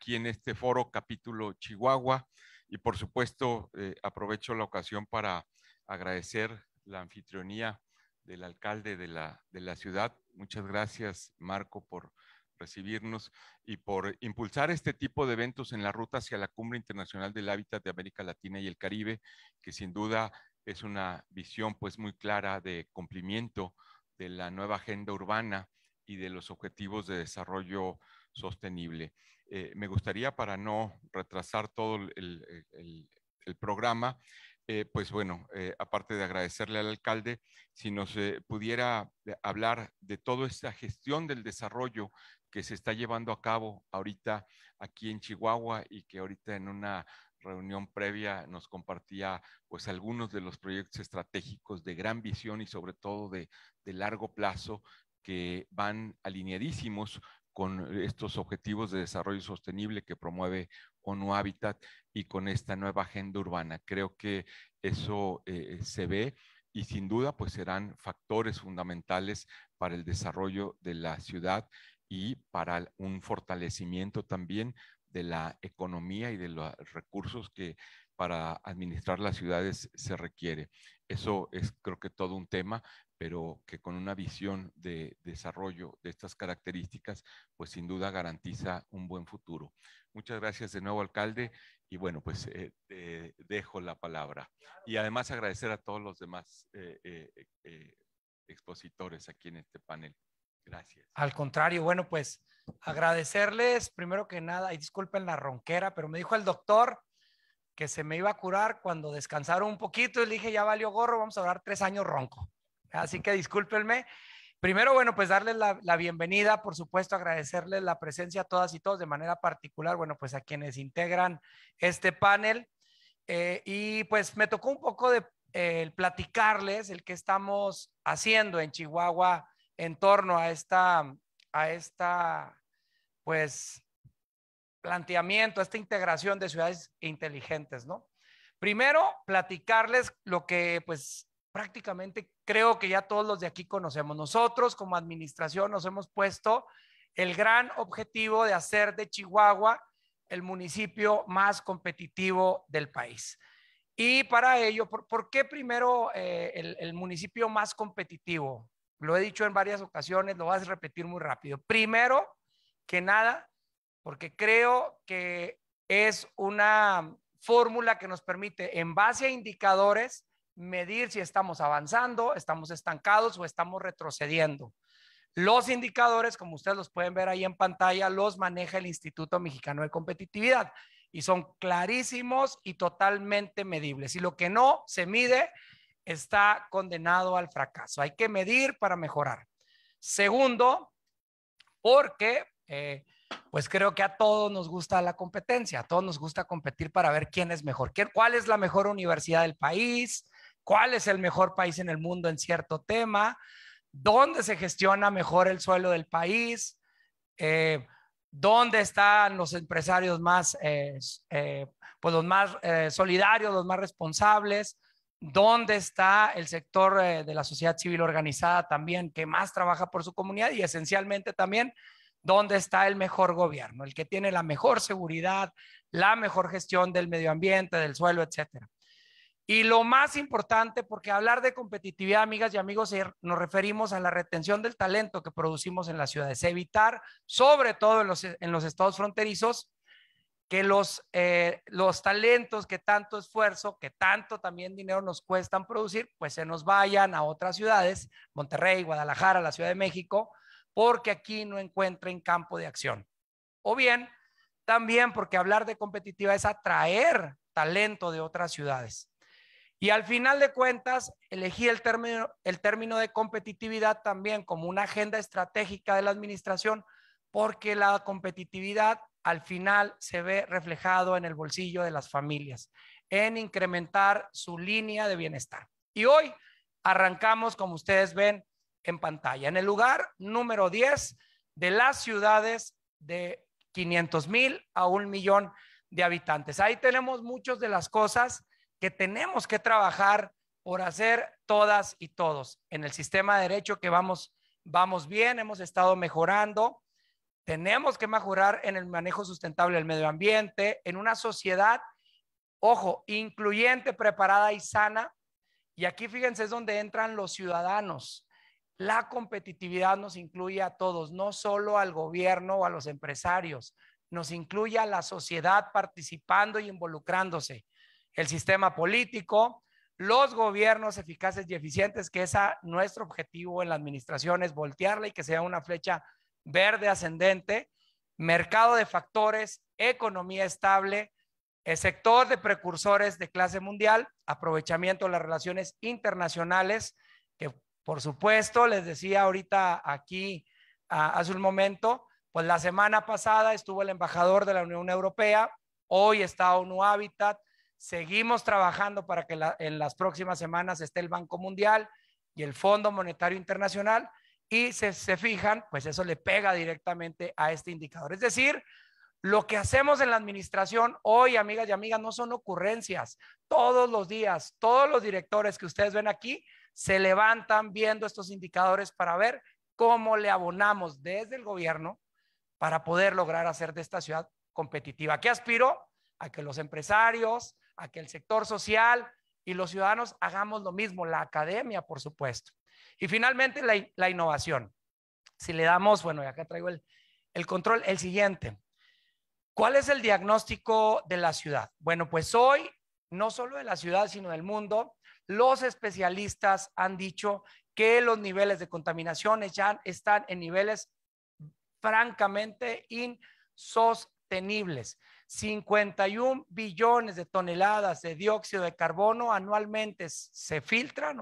aquí en este foro capítulo Chihuahua. Y por supuesto, eh, aprovecho la ocasión para agradecer la anfitrionía del alcalde de la, de la ciudad. Muchas gracias, Marco, por recibirnos y por impulsar este tipo de eventos en la ruta hacia la Cumbre Internacional del Hábitat de América Latina y el Caribe, que sin duda es una visión pues muy clara de cumplimiento de la nueva agenda urbana y de los objetivos de desarrollo sostenible. Eh, me gustaría, para no retrasar todo el, programa, eh, pues bueno, eh, aparte de agradecerle al alcalde, si nos pudiera hablar de toda esta gestión del desarrollo que se está llevando a cabo ahorita aquí en Chihuahua y que ahorita en una reunión previa nos compartía pues algunos de los proyectos estratégicos de gran visión y sobre todo de largo plazo que van alineadísimos con estos objetivos de desarrollo sostenible que promueve ONU Hábitat y con esta nueva agenda urbana. Creo que eso eh, se ve y sin duda pues serán factores fundamentales para el desarrollo de la ciudad y para un fortalecimiento también de la economía y de los recursos que para administrar las ciudades se requiere. Eso es creo que todo un tema pero que con una visión de desarrollo de estas características, pues sin duda garantiza un buen futuro. Muchas gracias de nuevo, alcalde, y bueno, pues eh, dejo la palabra. Y además agradecer a todos los demás eh, eh, expositores aquí en este panel. Gracias. Al contrario, bueno, pues agradecerles primero que nada, y disculpen la ronquera, pero me dijo el doctor que se me iba a curar cuando descansaron un poquito y le dije, ya valió gorro, vamos a hablar tres años ronco. Así que discúlpenme. Primero, bueno, pues darles la, bienvenida, por supuesto, agradecerles la presencia a todas y todos de manera particular, bueno, pues a quienes integran este panel. Eh, y pues me tocó un poco de platicarles el que estamos haciendo en Chihuahua en torno a esta, a esta, pues, planteamiento, a esta integración de ciudades inteligentes, ¿no? Primero, platicarles lo que, pues, prácticamente creo que ya todos los de aquí conocemos. Nosotros como administración nos hemos puesto el gran objetivo de hacer de Chihuahua el municipio más competitivo del país. Y para ello, ¿por, qué primero eh, el, el municipio más competitivo? Lo he dicho en varias ocasiones, lo vas a repetir muy rápido. Primero que nada, porque creo que es una fórmula que nos permite, en base a indicadores, medir si estamos avanzando, estamos estancados o estamos retrocediendo. Los indicadores, como ustedes los pueden ver ahí en pantalla, los maneja el Instituto Mexicano de Competitividad y son clarísimos y totalmente medibles. Y lo que no se mide está condenado al fracaso. Hay que medir para mejorar. Segundo, porque eh, pues creo que a todos nos gusta la competencia, a todos nos gusta competir para ver quién es mejor, cuál es la mejor universidad del país, cuál es el mejor país en el mundo en cierto tema, dónde se gestiona mejor el suelo del país, eh, dónde están los empresarios más, eh, eh, pues los más solidarios, los más responsables, dónde está el sector de la sociedad civil organizada también que más trabaja por su comunidad y esencialmente también dónde está el mejor gobierno, el que tiene la mejor seguridad, la mejor gestión del medio ambiente, del suelo, etcétera. Y lo más importante, porque hablar de competitividad, amigas y amigos, er, nos referimos a la retención del talento que producimos en las ciudades, evitar, sobre todo en los, estados fronterizos, que los, eh, los talentos que tanto esfuerzo, que tanto también dinero nos cuestan producir, pues se nos vayan a otras ciudades, Monterrey, Guadalajara, la Ciudad de México, porque aquí no encuentren campo de acción. O bien, también porque hablar de competitividad es atraer talento de otras ciudades. Y al final de cuentas, elegí el término, de competitividad también como una agenda estratégica de la administración, porque la competitividad al final se ve reflejado en el bolsillo de las familias, en incrementar su línea de bienestar. Y hoy arrancamos, como ustedes ven en pantalla, en el lugar número 10 de las ciudades de 500 mil a un millón de habitantes. Ahí tenemos muchas de las cosas que tenemos que trabajar por hacer todas y todos. En el sistema de derecho que vamos, vamos bien, hemos estado mejorando, tenemos que mejorar en el manejo sustentable del medio ambiente, en una sociedad, ojo, incluyente, preparada y sana. Y aquí fíjense es donde entran los ciudadanos. La competitividad nos incluye a todos, no solo al gobierno o a los empresarios, nos incluye a la sociedad participando y involucrándose el sistema político, los gobiernos eficaces y eficientes, que es nuestro objetivo en la administración, es voltearla y que sea una flecha verde ascendente, mercado de factores, economía estable, el eh, sector de precursores de clase mundial, aprovechamiento de las relaciones internacionales, que por supuesto les decía ahorita aquí hace un momento, pues la semana pasada estuvo el embajador de la Unión Europea, hoy está ONU Habitat, Seguimos trabajando para que en las próximas semanas esté el Banco Mundial y el Fondo Monetario Internacional y se, se fijan, pues eso le pega directamente a este indicador. Es decir, lo que hacemos en la administración hoy, amigas y amigas, no son ocurrencias. Todos los días, todos los directores que ustedes ven aquí se levantan viendo estos indicadores para ver cómo le abonamos desde el gobierno para poder lograr hacer de esta ciudad competitiva. ¿Qué aspiro? A que los empresarios, a que el sector social y los ciudadanos hagamos lo mismo, la academia, por supuesto. Y finalmente, la, innovación. Si le damos, bueno, acá traigo el, el control, el siguiente. ¿Cuál es el diagnóstico de la ciudad? Bueno, pues hoy, no solo de la ciudad, sino del mundo, los especialistas han dicho que los niveles de contaminación ya están en niveles francamente insostenibles. 51 billones de toneladas de dióxido de carbono anualmente se filtran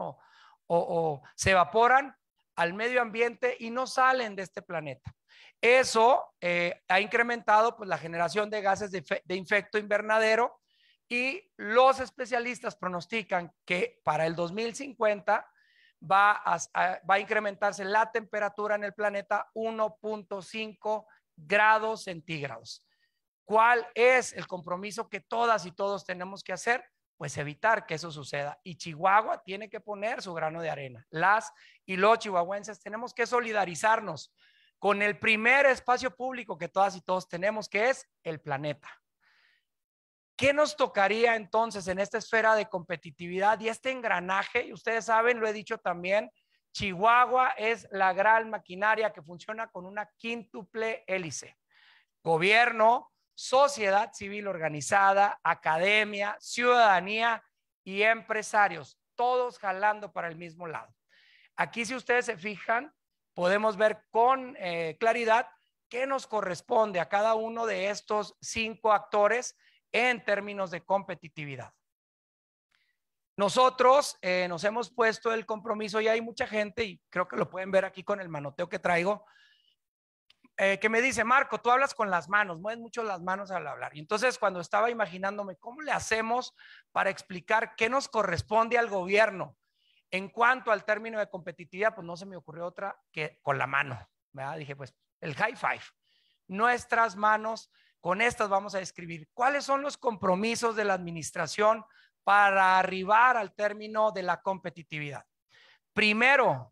o, se evaporan al medio ambiente y no salen de este planeta. Eso eh, ha incrementado pues, la generación de gases de, efecto invernadero y los especialistas pronostican que para el 2050 va a incrementarse la temperatura en el planeta 1.5 grados centígrados. ¿Cuál es el compromiso que todas y todos tenemos que hacer? Pues evitar que eso suceda. Y Chihuahua tiene que poner su grano de arena. Las y los chihuahuenses tenemos que solidarizarnos con el primer espacio público que todas y todos tenemos, que es el planeta. ¿Qué nos tocaría entonces en esta esfera de competitividad y este engranaje? Y ustedes saben, lo he dicho también, Chihuahua es la gran maquinaria que funciona con una quíntuple hélice. Gobierno, sociedad civil organizada, academia, ciudadanía y empresarios, todos jalando para el mismo lado. Aquí si ustedes se fijan, podemos ver con eh, claridad qué nos corresponde a cada uno de estos cinco actores en términos de competitividad. Nosotros eh, nos hemos puesto el compromiso y hay mucha gente, y creo que lo pueden ver aquí con el manoteo que traigo, eh, que me dice, Marco, tú hablas con las manos, mueves mucho las manos al hablar. Y entonces cuando estaba imaginándome cómo le hacemos para explicar qué nos corresponde al gobierno en cuanto al término de competitividad, pues no se me ocurrió otra que con la mano. Dije, pues el high five. Nuestras manos, con estas vamos a escribir cuáles son los compromisos de la administración para arribar al término de la competitividad. Primero,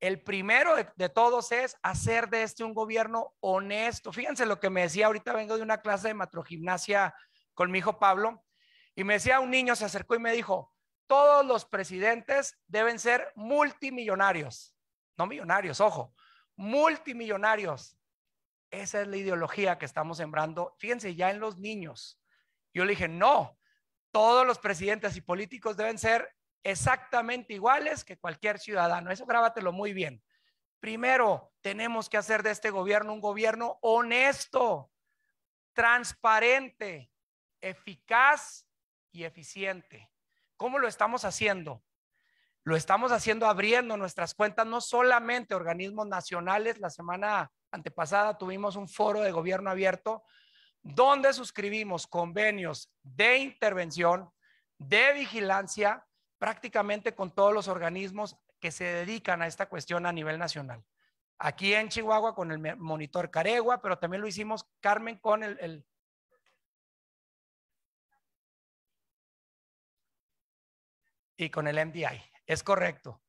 el primero de, todos es hacer de este un gobierno honesto. Fíjense lo que me decía, ahorita vengo de una clase de matrogimnasia con mi hijo Pablo, y me decía un niño, se acercó y me dijo, todos los presidentes deben ser multimillonarios, no millonarios, ojo, multimillonarios. Esa es la ideología que estamos sembrando, fíjense ya en los niños. Yo le dije, no, todos los presidentes y políticos deben ser exactamente iguales que cualquier ciudadano. Eso grábatelo muy bien. Primero, tenemos que hacer de este gobierno un gobierno honesto, transparente, eficaz y eficiente. ¿Cómo lo estamos haciendo? Lo estamos haciendo abriendo nuestras cuentas, no solamente organismos nacionales. La semana antepasada tuvimos un foro de gobierno abierto donde suscribimos convenios de intervención, de vigilancia, prácticamente con todos los organismos que se dedican a esta cuestión a nivel nacional. Aquí en Chihuahua con el monitor Caregua, pero también lo hicimos, Carmen, con el, y con el MDI. Es correcto.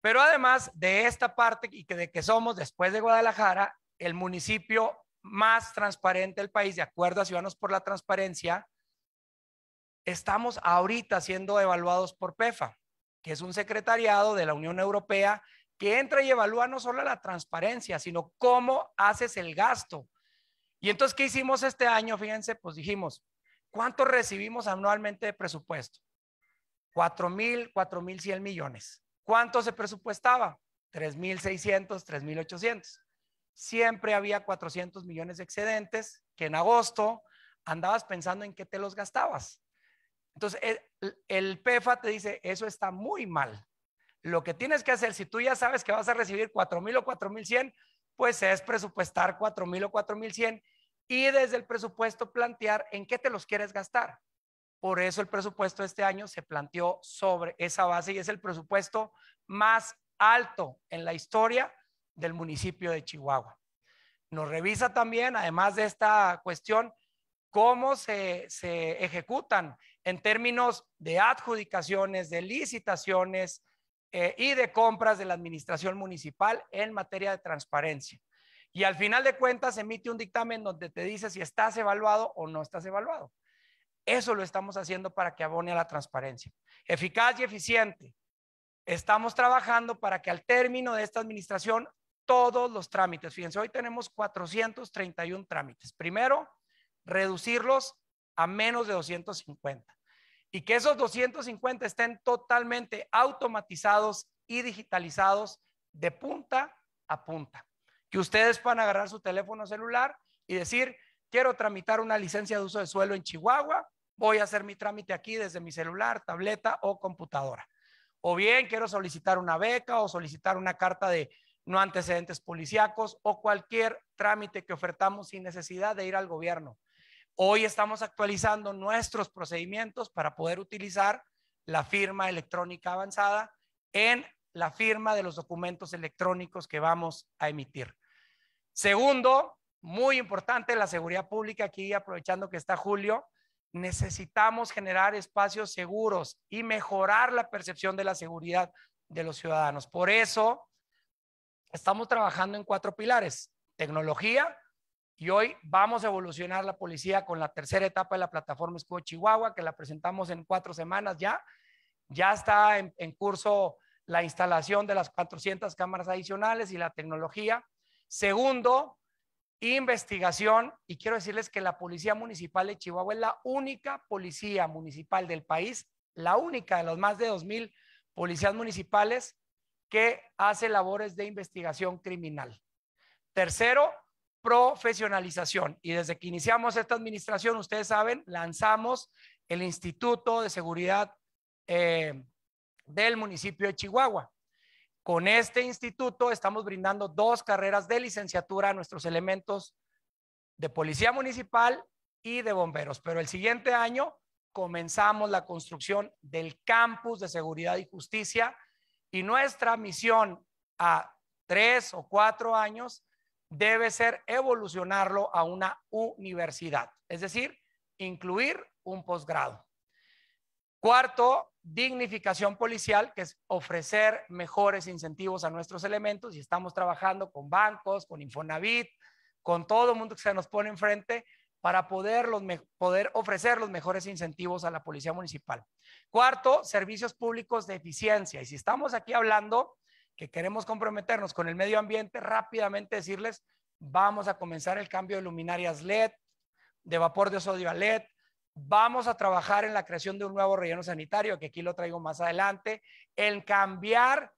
Pero además de esta parte y de que somos después de Guadalajara el municipio más transparente del país, de acuerdo a Ciudadanos por la Transparencia, estamos ahorita siendo evaluados por PEFA, que es un secretariado de la Unión Europea que entra y evalúa no solo la transparencia, sino cómo haces el gasto. Y entonces, ¿qué hicimos este año? Fíjense, pues dijimos, ¿cuánto recibimos anualmente de presupuesto? 4 mil, 4 mil 100 millones. ¿Cuánto se presupuestaba? 3 mil 600, 3 mil 800. Siempre había 400 millones de excedentes que en agosto andabas pensando en qué te los gastabas. Entonces, eh, el, PFA PEFA te dice, eso está muy mal. Lo que tienes que hacer, si tú ya sabes que vas a recibir 4.000 o 4.100, pues es presupuestar 4.000 o 4.100 y desde el presupuesto plantear en qué te los quieres gastar. Por eso el presupuesto de este año se planteó sobre esa base y es el presupuesto más alto en la historia del municipio de Chihuahua. Nos revisa también, además de esta cuestión, cómo se, se ejecutan en términos de adjudicaciones, de licitaciones eh, y de compras de la administración municipal en materia de transparencia. Y al final de cuentas emite un dictamen donde te dice si estás evaluado o no estás evaluado. Eso lo estamos haciendo para que abone a la transparencia. Eficaz y eficiente. Estamos trabajando para que al término de esta administración todos los trámites, fíjense, hoy tenemos 431 trámites. Primero, reducirlos a menos de 250 y que esos 250 estén totalmente automatizados y digitalizados de punta a punta. Que ustedes puedan agarrar su teléfono celular y decir, quiero tramitar una licencia de uso de suelo en Chihuahua, voy a hacer mi trámite aquí desde mi celular, tableta o computadora. O bien quiero solicitar una beca o solicitar una carta de no antecedentes policíacos o cualquier trámite que ofertamos sin necesidad de ir al gobierno. Hoy estamos actualizando nuestros procedimientos para poder utilizar la firma electrónica avanzada en la firma de los documentos electrónicos que vamos a emitir. Segundo, muy importante, la seguridad pública aquí, aprovechando que está Julio, necesitamos generar espacios seguros y mejorar la percepción de la seguridad de los ciudadanos. Por eso, estamos trabajando en cuatro pilares, tecnología, y hoy vamos a evolucionar la policía con la tercera etapa de la plataforma Escudo Chihuahua, que la presentamos en cuatro semanas ya. Ya está en, curso la instalación de las 400 cámaras adicionales y la tecnología. Segundo, investigación. Y quiero decirles que la Policía Municipal de Chihuahua es la única policía municipal del país, la única de los más de 2.000 policías municipales que hace labores de investigación criminal. Tercero, profesionalización. Y desde que iniciamos esta administración, ustedes saben, lanzamos el Instituto de Seguridad eh, del municipio de Chihuahua. Con este instituto estamos brindando dos carreras de licenciatura a nuestros elementos de policía municipal y de bomberos. Pero el siguiente año comenzamos la construcción del campus de seguridad y justicia y nuestra misión a tres o cuatro años debe ser evolucionarlo a una universidad, es decir, incluir un posgrado. Cuarto, dignificación policial, que es ofrecer mejores incentivos a nuestros elementos y estamos trabajando con bancos, con Infonavit, con todo el mundo que se nos pone enfrente para poder, poder ofrecer los mejores incentivos a la policía municipal. Cuarto, servicios públicos de eficiencia. Y si estamos aquí hablando que queremos comprometernos con el medio ambiente, rápidamente decirles, vamos a comenzar el cambio de luminarias LED, de vapor de sodio a LED, vamos a trabajar en la creación de un nuevo relleno sanitario, que aquí lo traigo más adelante, en cambiar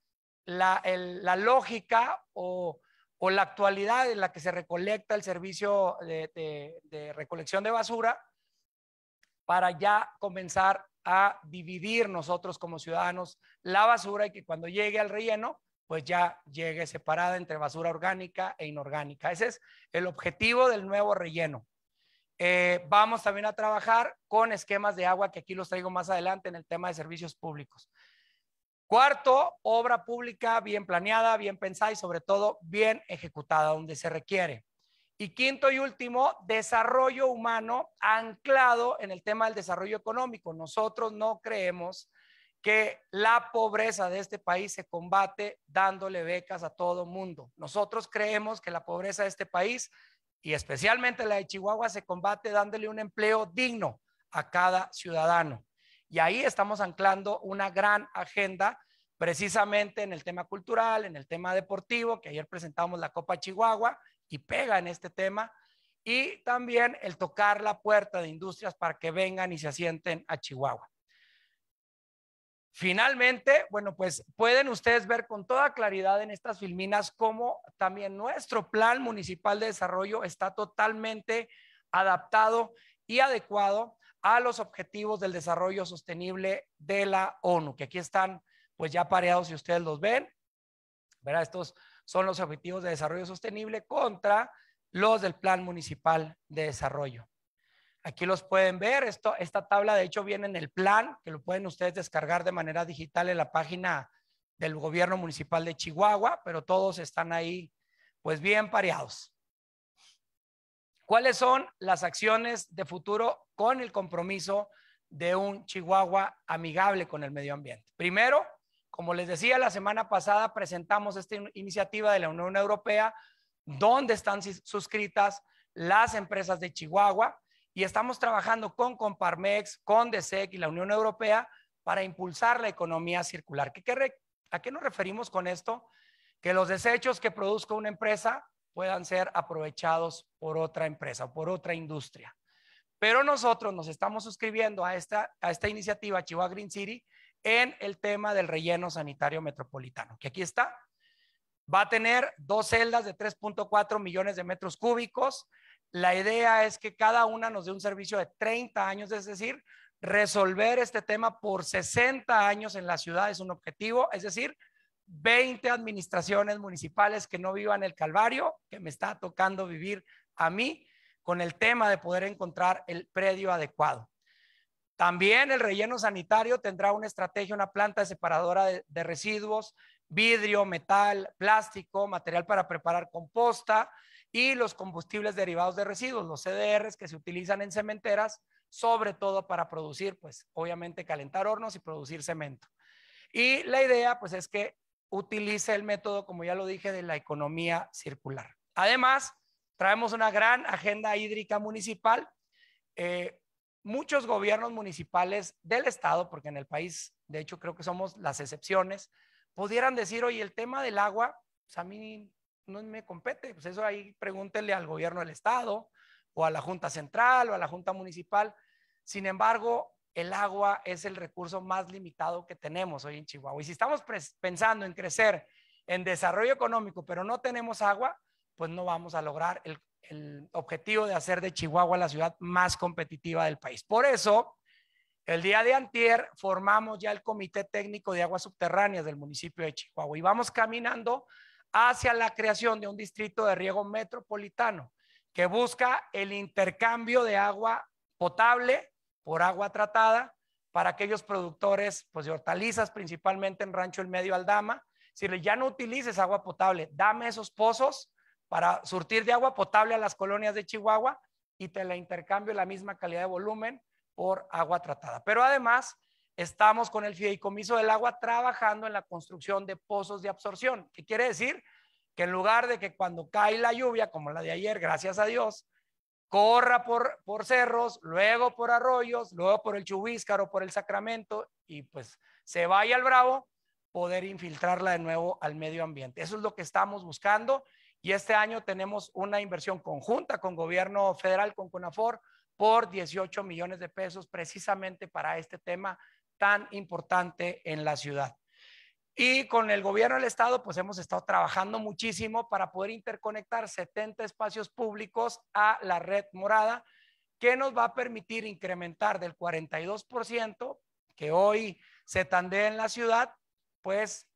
la, la lógica o, o, la actualidad en la que se recolecta el servicio de recolección de basura para ya comenzar a dividir nosotros como ciudadanos la basura y que cuando llegue al relleno pues ya llegue separada entre basura orgánica e inorgánica. Ese es el objetivo del nuevo relleno. Eh, vamos también a trabajar con esquemas de agua, que aquí los traigo más adelante en el tema de servicios públicos. Cuarto, obra pública bien planeada, bien pensada y sobre todo bien ejecutada donde se requiere. Y quinto y último, desarrollo humano anclado en el tema del desarrollo económico. Nosotros no creemos que la pobreza de este país se combate dándole becas a todo mundo. Nosotros creemos que la pobreza de este país y especialmente la de Chihuahua se combate dándole un empleo digno a cada ciudadano. Y ahí estamos anclando una gran agenda precisamente en el tema cultural, en el tema deportivo, que ayer presentamos la Copa Chihuahua y pega en este tema, y también el tocar la puerta de industrias para que vengan y se asienten a Chihuahua. Finalmente, bueno, pues pueden ustedes ver con toda claridad en estas filminas cómo también nuestro plan municipal de desarrollo está totalmente adaptado y adecuado a los objetivos del desarrollo sostenible de la ONU, que aquí están pues ya pareados si ustedes los ven. Verá, estos son los objetivos de desarrollo sostenible contra los del plan municipal de desarrollo. Aquí los pueden ver. Esto, esta tabla, de hecho, viene en el plan, que lo pueden ustedes descargar de manera digital en la página del gobierno municipal de Chihuahua, pero todos están ahí, pues bien pareados. ¿Cuáles son las acciones de futuro con el compromiso de un Chihuahua amigable con el medio ambiente? Primero, como les decía, la semana pasada presentamos esta iniciativa de la Unión Europea, donde están suscritas las empresas de Chihuahua, y estamos trabajando con Comparmex, con DESEC e y la Unión Europea para impulsar la economía circular. a qué nos referimos con esto? Que los desechos que produzca una empresa puedan ser aprovechados por otra empresa o por otra industria. Pero nosotros nos estamos suscribiendo a esta, a esta iniciativa Chihuahua Green City en el tema del relleno sanitario metropolitano, que aquí está. Va a tener dos celdas de 3.4 millones de metros cúbicos, la idea es que cada una nos dé un servicio de 30 años, es decir, resolver este tema por 60 años en la ciudad es un objetivo, es decir, 20 administraciones municipales que no vivan el calvario que me está tocando vivir a mí con el tema de poder encontrar el predio adecuado. También el relleno sanitario tendrá una estrategia, una planta separadora de, de residuos, vidrio, metal, plástico, material para preparar composta, y los combustibles derivados de residuos, los CDRs que se utilizan en cementeras, sobre todo para producir, pues obviamente calentar hornos y producir cemento. Y la idea, pues es que utilice el método, como ya lo dije, de la economía circular. Además, traemos una gran agenda hídrica municipal. Eh, muchos gobiernos municipales del Estado, porque en el país, de hecho, creo que somos las excepciones, pudieran decir, oye, el tema del agua, pues a mí no me compete. Pues eso ahí pregúntenle al gobierno del Estado o a la Junta Central o a la Junta Municipal. Sin embargo, el agua es el recurso más limitado que tenemos hoy en Chihuahua. Y si estamos pensando en crecer, en desarrollo económico, pero no tenemos agua, pues no vamos a lograr el, objetivo de hacer de Chihuahua la ciudad más competitiva del país. Por eso, el día de antier formamos ya el Comité Técnico de Aguas Subterráneas del municipio de Chihuahua y vamos caminando hacia la creación de un distrito de riego metropolitano que busca el intercambio de agua potable por agua tratada para aquellos productores pues, de hortalizas, principalmente en Rancho El Medio Aldama. Si ya no utilices agua potable, dame esos pozos para surtir de agua potable a las colonias de Chihuahua y te la intercambio la misma calidad de volumen por agua tratada. Pero además, estamos con el fideicomiso del agua trabajando en la construcción de pozos de absorción. ¿Qué quiere decir? Que en lugar de que cuando cae la lluvia, como la de ayer, gracias a Dios, corra por, por cerros, luego por arroyos, luego por el Chubíscaro, por el Sacramento, y pues se vaya al Bravo, poder infiltrarla de nuevo al medio ambiente. Eso es lo que estamos buscando y este año tenemos una inversión conjunta con gobierno federal, con CONAFOR, por 18 millones de pesos precisamente para este tema tan importante en la ciudad. Y con el gobierno del estado, pues hemos estado trabajando muchísimo para poder interconectar 70 espacios públicos a la red morada, que nos va a permitir incrementar del 42% que hoy se tandea en la ciudad, pues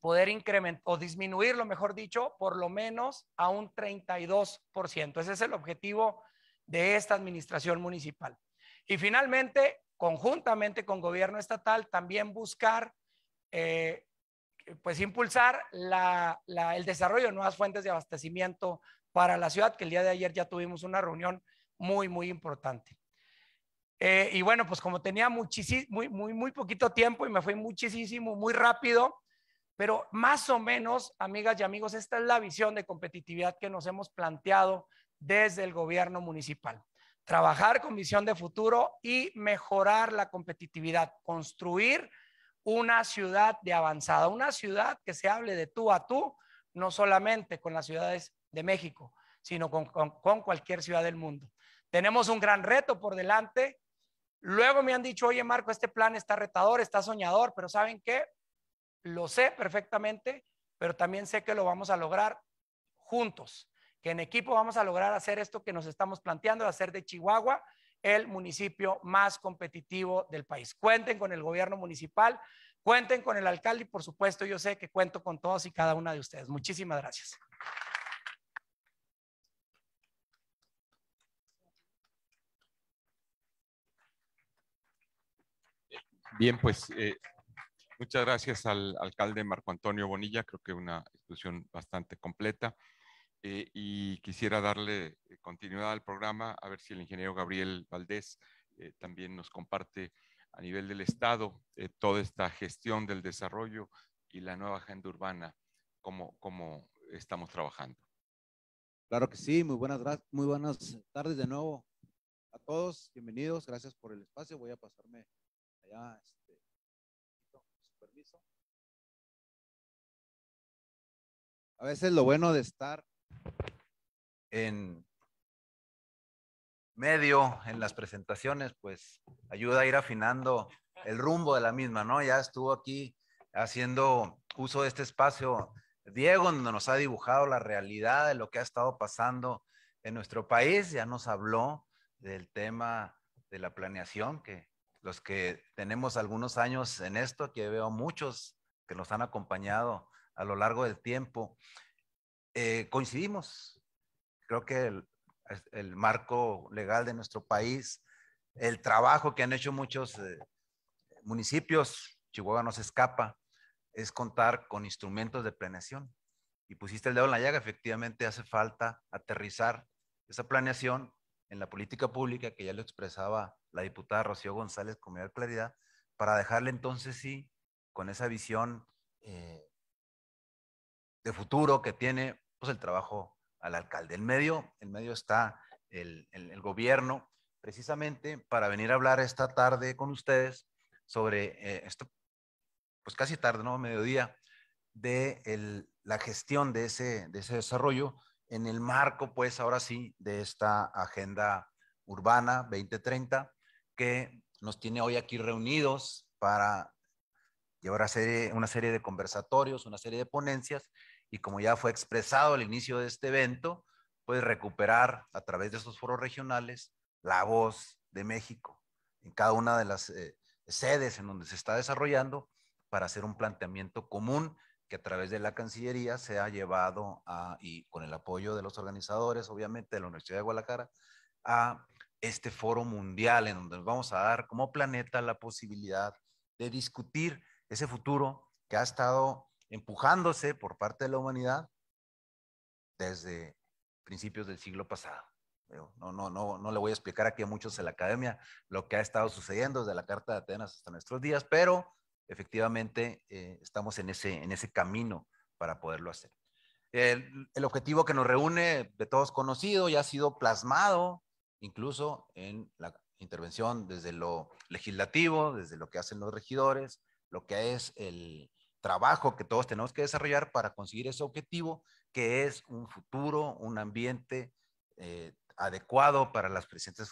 poder incrementar o disminuirlo, mejor dicho, por lo menos a un 32%. Ese es el objetivo de esta administración municipal. Y finalmente, conjuntamente con gobierno estatal, también buscar, eh, pues impulsar el desarrollo de nuevas fuentes de abastecimiento para la ciudad, que el día de ayer ya tuvimos una reunión muy, muy importante. Eh, y bueno, pues como tenía muchísimo, muy, muy, muy poquito tiempo y me fue muchísimo, muy rápido, pero más o menos, amigas y amigos, esta es la visión de competitividad que nos hemos planteado desde el gobierno municipal trabajar con visión de futuro y mejorar la competitividad, construir una ciudad de avanzada, una ciudad que se hable de tú a tú, no solamente con las ciudades de México, sino con, cualquier ciudad del mundo. Tenemos un gran reto por delante. Luego me han dicho, oye Marco, este plan está retador, está soñador, pero ¿saben qué? Lo sé perfectamente, pero también sé que lo vamos a lograr juntos que en equipo vamos a lograr hacer esto que nos estamos planteando, hacer de Chihuahua el municipio más competitivo del país. Cuenten con el gobierno municipal, cuenten con el alcalde y por supuesto yo sé que cuento con todos y cada una de ustedes. Muchísimas gracias. Bien, pues eh, muchas gracias al alcalde Marco Antonio Bonilla, creo que una exposición bastante completa. Eh, y quisiera darle eh, continuidad al programa, a ver si el ingeniero Gabriel Valdés eh, también nos comparte a nivel del Estado toda esta gestión del desarrollo y la nueva agenda urbana, cómo, estamos trabajando. Claro que sí, muy buenas, muy buenas tardes de nuevo a todos, bienvenidos, gracias por el espacio, voy a pasarme allá, este, A veces lo bueno de estar en medio, en las presentaciones, pues ayuda a ir afinando el rumbo de la misma, ¿no? Ya estuvo aquí haciendo uso de este espacio Diego, donde nos ha dibujado la realidad de lo que ha estado pasando en nuestro país, ya nos habló del tema de la planeación, que los que tenemos algunos años en esto, que veo muchos que nos han acompañado a lo largo del tiempo, eh, coincidimos. Creo que el, marco legal de nuestro país, el trabajo que han hecho muchos eh, municipios, Chihuahua no se escapa, es contar con instrumentos de planeación. Y pusiste el dedo en la llaga, efectivamente hace falta aterrizar esa planeación en la política pública, que ya lo expresaba la diputada Rocío González con mayor claridad, para dejarle entonces sí, con esa visión eh, de futuro que tiene pues el trabajo al alcalde. En medio, en medio está el, el, gobierno, precisamente para venir a hablar esta tarde con ustedes sobre eh, esto, pues casi tarde, ¿no? Mediodía, de el, la gestión de ese, de ese desarrollo en el marco, pues ahora sí, de esta agenda urbana 2030 que nos tiene hoy aquí reunidos para llevar a serie, una serie de conversatorios, una serie de ponencias y como ya fue expresado al inicio de este evento, pues recuperar a través de estos foros regionales la voz de México en cada una de las eh, sedes en donde se está desarrollando para hacer un planteamiento común que a través de la Cancillería se ha llevado a, y con el apoyo de los organizadores, obviamente, de la Universidad de Guadalajara, a este foro mundial en donde nos vamos a dar como planeta la posibilidad de discutir ese futuro que ha estado empujándose por parte de la humanidad desde principios del siglo pasado. No, no, no, no le voy a explicar aquí a muchos en la academia lo que ha estado sucediendo desde la Carta de Atenas hasta nuestros días, pero efectivamente eh, estamos en ese, en ese camino para poderlo hacer. El, el, objetivo que nos reúne de todos conocido ya ha sido plasmado incluso en la intervención desde lo legislativo, desde lo que hacen los regidores, lo que es el, trabajo que todos tenemos que desarrollar para conseguir ese objetivo, que es un futuro, un ambiente eh, adecuado para las presentes,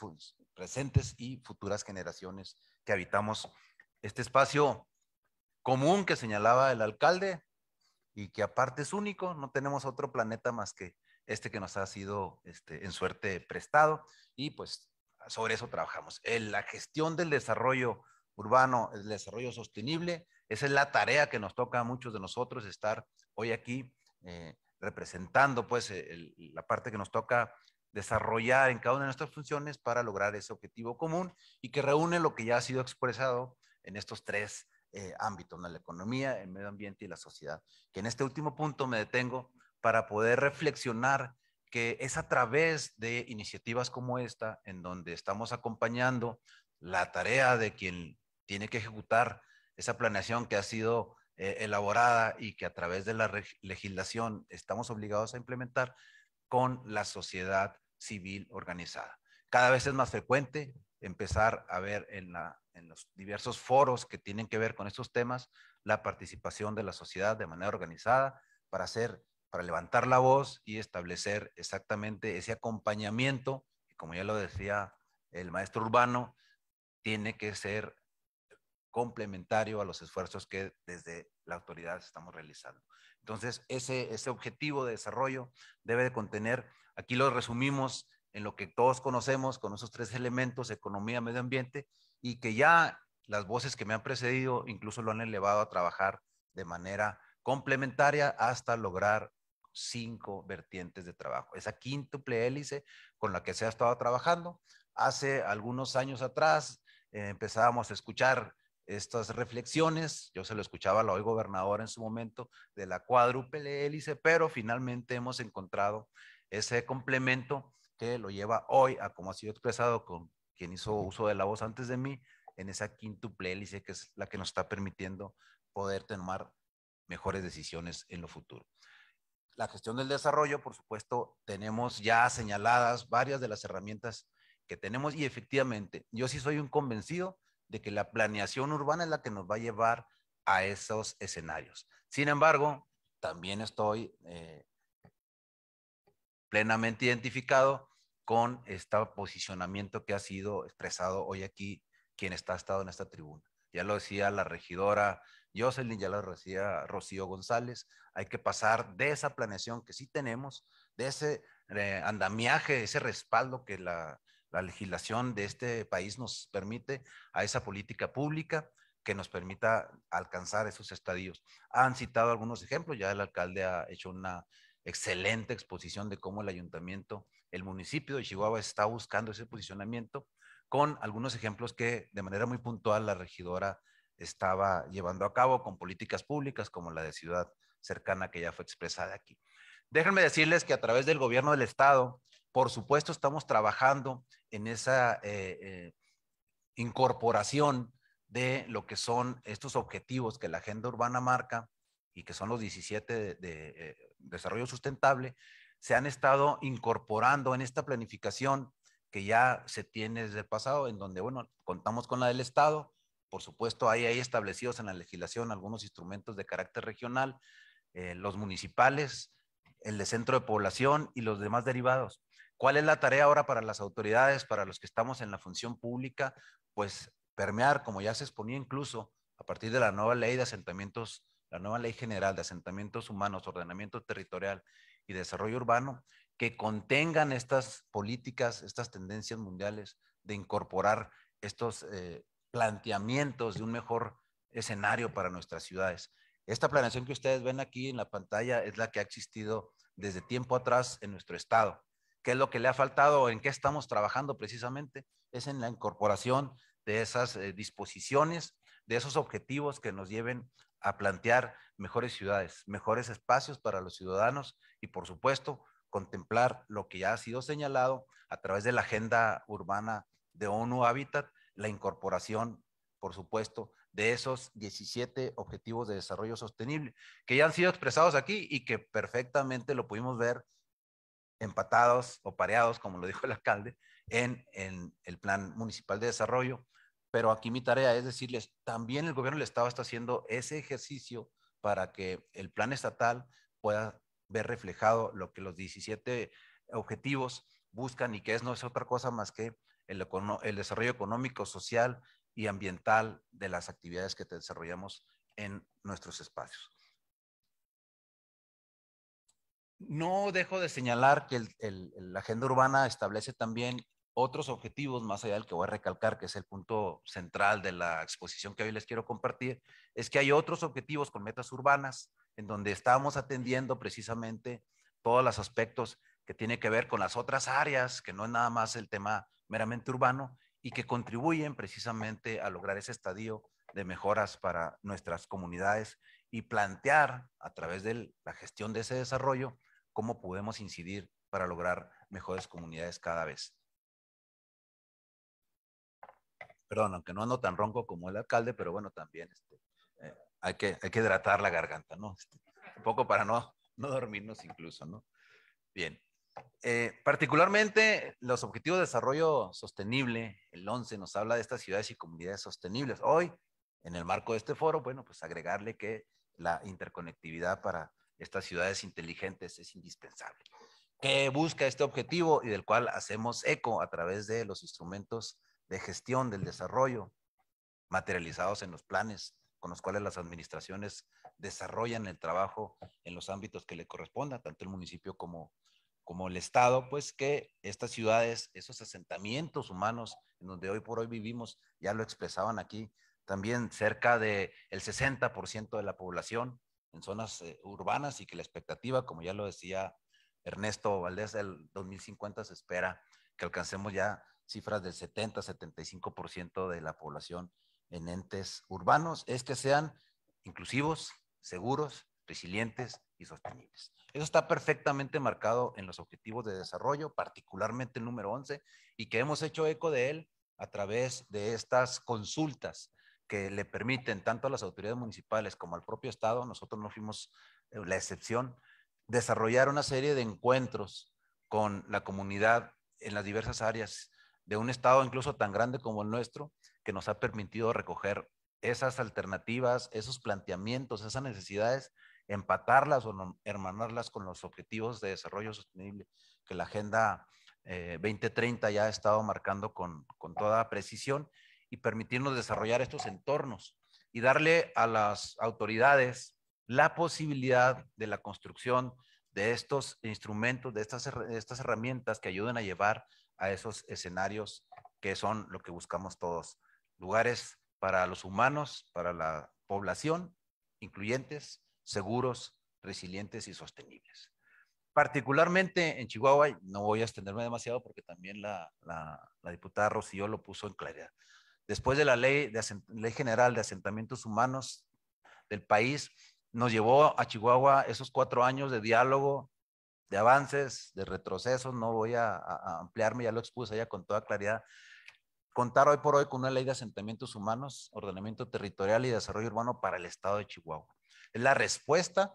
presentes y futuras generaciones que habitamos este espacio común que señalaba el alcalde y que aparte es único, no tenemos otro planeta más que este que nos ha sido este, en suerte prestado y pues sobre eso trabajamos. En la gestión del desarrollo urbano, el desarrollo sostenible, esa es la tarea que nos toca a muchos de nosotros, estar hoy aquí eh, representando pues e, la parte que nos toca desarrollar en cada una de nuestras funciones para lograr ese objetivo común y que reúne lo que ya ha sido expresado en estos tres eh, ámbitos, ¿no? la economía, el medio ambiente y la sociedad. Que en este último punto me detengo para poder reflexionar que es a través de iniciativas como esta, en donde estamos acompañando la tarea de quien tiene que ejecutar esa planeación que ha sido eh, elaborada y que a través de la legislación estamos obligados a implementar con la sociedad civil organizada. Cada vez es más frecuente empezar a ver en, los diversos foros que tienen que ver con estos temas la participación de la sociedad de manera organizada para hacer para levantar la voz y establecer exactamente ese acompañamiento, como ya lo decía el maestro urbano, tiene que ser complementario a los esfuerzos que desde la autoridad estamos realizando. Entonces, ese, ese objetivo de desarrollo debe de contener, aquí lo resumimos en lo que todos conocemos con esos tres elementos, economía, medio ambiente, y que ya las voces que me han precedido incluso lo han elevado a trabajar de manera complementaria hasta lograr cinco vertientes de trabajo. Esa quíntuple hélice con la que se ha estado trabajando. Hace algunos años atrás eh, empezábamos a escuchar estas reflexiones. Yo se lo escuchaba a la hoy gobernadora en su momento de la cuádruple hélice, pero finalmente hemos encontrado ese complemento que lo lleva hoy a como ha sido expresado con quien hizo uso de la voz antes de mí, en esa quintuple hélice que es la que nos está permitiendo poder tomar mejores decisiones en lo futuro. La gestión del desarrollo, por supuesto, tenemos ya señaladas varias de las herramientas que tenemos y efectivamente, yo sí soy un convencido de que la planeación urbana es la que nos va a llevar a esos escenarios. Sin embargo, también estoy eh, plenamente identificado con este posicionamiento que ha sido expresado hoy aquí quien está estado en esta tribuna. Ya lo decía la regidora Jocelyn, ya lo decía Rocío González, hay que pasar de esa planeación que sí tenemos, de ese eh, andamiaje, ese respaldo que la la legislación de este país nos permite a esa política pública que nos permita alcanzar esos estadios. Han citado algunos ejemplos, ya el alcalde ha hecho una excelente exposición de cómo el ayuntamiento, el municipio de Chihuahua está buscando ese posicionamiento con algunos ejemplos que de manera muy puntual la regidora estaba llevando a cabo con políticas públicas como la de ciudad cercana que ya fue expresada aquí. Déjenme decirles que a través del gobierno del estado por supuesto, estamos trabajando en esa eh, eh, incorporación de lo que son estos objetivos que la Agenda Urbana marca y que son los 17 de, eh, desarrollo sustentable, se han estado incorporando en esta planificación que ya se tiene desde el pasado, en donde, bueno, contamos con la del Estado, por supuesto, hay ahí establecidos en la legislación algunos instrumentos de carácter regional, los municipales, el de centro de población y los demás derivados. ¿Cuál es la tarea ahora para las autoridades, para los que estamos en la función pública? Pues permear, como ya se exponía incluso a partir de la nueva ley de asentamientos, la nueva ley general de asentamientos humanos, ordenamiento territorial y desarrollo urbano, que contengan estas políticas, estas tendencias mundiales de incorporar estos eh, planteamientos de un mejor escenario para nuestras ciudades. Esta planeación que ustedes ven aquí en la pantalla es la que ha existido desde tiempo atrás en nuestro estado. ¿Qué es lo que le ha faltado? ¿En qué estamos trabajando precisamente? Es en la incorporación de esas eh, disposiciones, de esos objetivos que nos lleven a plantear mejores ciudades, mejores espacios para los ciudadanos y, por supuesto, contemplar lo que ya ha sido señalado a través de la agenda urbana de ONU Habitat, la incorporación, por supuesto, de esos 17 objetivos de desarrollo sostenible que ya han sido expresados aquí y que perfectamente lo pudimos ver empatados o pareados, como lo dijo el alcalde, en, el plan municipal de desarrollo. Pero aquí mi tarea es decirles, también el gobierno del Estado está haciendo ese ejercicio para que el plan estatal pueda ver reflejado lo que los 17 objetivos buscan y que es, no es otra cosa más que el desarrollo económico, social y ambiental de las actividades que desarrollamos en nuestros espacios no dejo de señalar que la agenda urbana establece también otros objetivos, más allá del que voy a recalcar, que es el punto central de la exposición que hoy les quiero compartir, es que hay otros objetivos con metas urbanas, en donde estamos atendiendo precisamente todos los aspectos que tiene que ver con las otras áreas, que no es nada más el tema meramente urbano, y que contribuyen precisamente a lograr ese estadio de mejoras para nuestras comunidades y plantear a través de la gestión de ese desarrollo cómo podemos incidir para lograr mejores comunidades cada vez. Perdón, aunque no ando tan ronco como el alcalde, pero bueno, también este, eh, hay, que, hay que hidratar la garganta, ¿no? Este, un poco para no, no dormirnos incluso, ¿no? Bien. Eh, particularmente los Objetivos de Desarrollo Sostenible, el 11, nos habla de estas ciudades y comunidades sostenibles. Hoy, en el marco de este foro, bueno, pues agregarle que la interconectividad para estas ciudades inteligentes es indispensable, que busca este objetivo y del cual hacemos eco a través de los instrumentos de gestión del desarrollo materializados en los planes con los cuales las administraciones desarrollan el trabajo en los ámbitos que le corresponda, tanto el municipio como, como el Estado, pues que estas ciudades, esos asentamientos humanos en donde hoy por hoy vivimos, ya lo expresaban aquí, también cerca de el 60% de la población en zonas eh, urbanas y que la expectativa, como ya lo decía Ernesto Valdés, el 2050 se espera que alcancemos ya cifras del 70-75% de la población en entes urbanos, es que sean inclusivos, seguros, resilientes y sostenibles. Eso está perfectamente marcado en los objetivos de desarrollo, particularmente el número 11, y que hemos hecho eco de él a través de estas consultas que le permiten tanto a las autoridades municipales como al propio Estado, nosotros no fuimos eh, la excepción, desarrollar una serie de encuentros con la comunidad en las diversas áreas de un Estado incluso tan grande como el nuestro, que nos ha permitido recoger esas alternativas, esos planteamientos, esas necesidades, empatarlas o hermanarlas con los objetivos de desarrollo sostenible que la Agenda 2030 eh, ya ha estado marcando con, con toda precisión y permitirnos desarrollar estos entornos y darle a las autoridades la posibilidad de la construcción de estos instrumentos, de estas, herramientas que ayuden a llevar a esos escenarios que son lo que buscamos todos. Lugares para los humanos, para la población, incluyentes, seguros, resilientes y sostenibles. Particularmente en Chihuahua, no voy a extenderme demasiado porque también la, la diputada Rocío lo puso en claridad. Después de la ley, general de asentamientos humanos del país, nos llevó a Chihuahua esos cuatro años de diálogo, de avances, de retrocesos. No voy a, ampliarme, ya lo expuse ya con toda claridad. Contar hoy por hoy con una ley de asentamientos humanos, ordenamiento territorial y desarrollo urbano para el estado de Chihuahua. Es la respuesta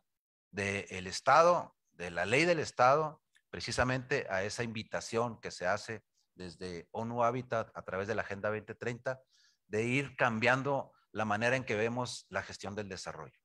del Estado, de la ley del Estado, precisamente a esa invitación que se hace desde ONU Habitat a través de la Agenda 2030, de ir cambiando la manera en que vemos la gestión del desarrollo.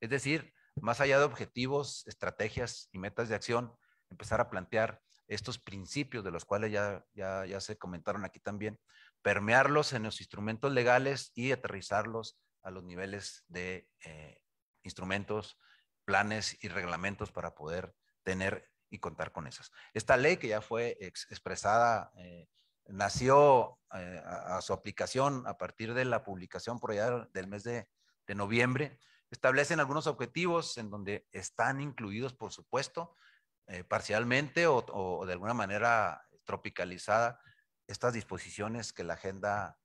Es decir, más allá de objetivos, estrategias y metas de acción, empezar a plantear estos principios de los cuales ya, ya, ya se comentaron aquí también, permearlos en los instrumentos legales y aterrizarlos a los niveles de eh, instrumentos, planes y reglamentos para poder tener y contar con esas. Esta ley que ya fue expresada, eh, nació eh, a, su aplicación a partir de la publicación por allá del mes de, noviembre, establecen algunos objetivos en donde están incluidos, por supuesto, eh, parcialmente o, de alguna manera tropicalizada estas disposiciones que la agenda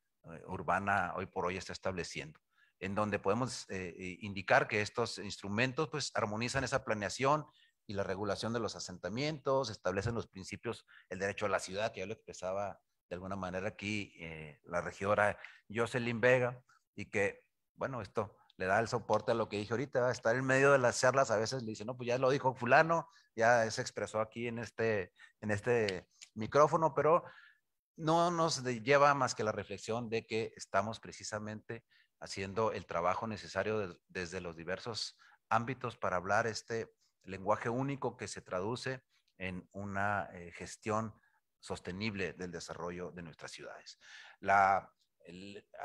urbana hoy por hoy está estableciendo en donde podemos indicar que estos instrumentos pues armonizan esa planeación y la regulación de los asentamientos, establecen los principios, el derecho a la ciudad, que ya lo expresaba de alguna manera aquí eh, la regidora Jocelyn Vega, y que, bueno, esto le da el soporte a lo que dije ahorita, estar en medio de las charlas, a veces le dice no, pues ya lo dijo fulano, ya se expresó aquí en este, en este micrófono, pero no nos lleva más que la reflexión de que estamos precisamente haciendo el trabajo necesario desde los diversos ámbitos para hablar este lenguaje único que se traduce en una eh, gestión sostenible del desarrollo de nuestras ciudades. La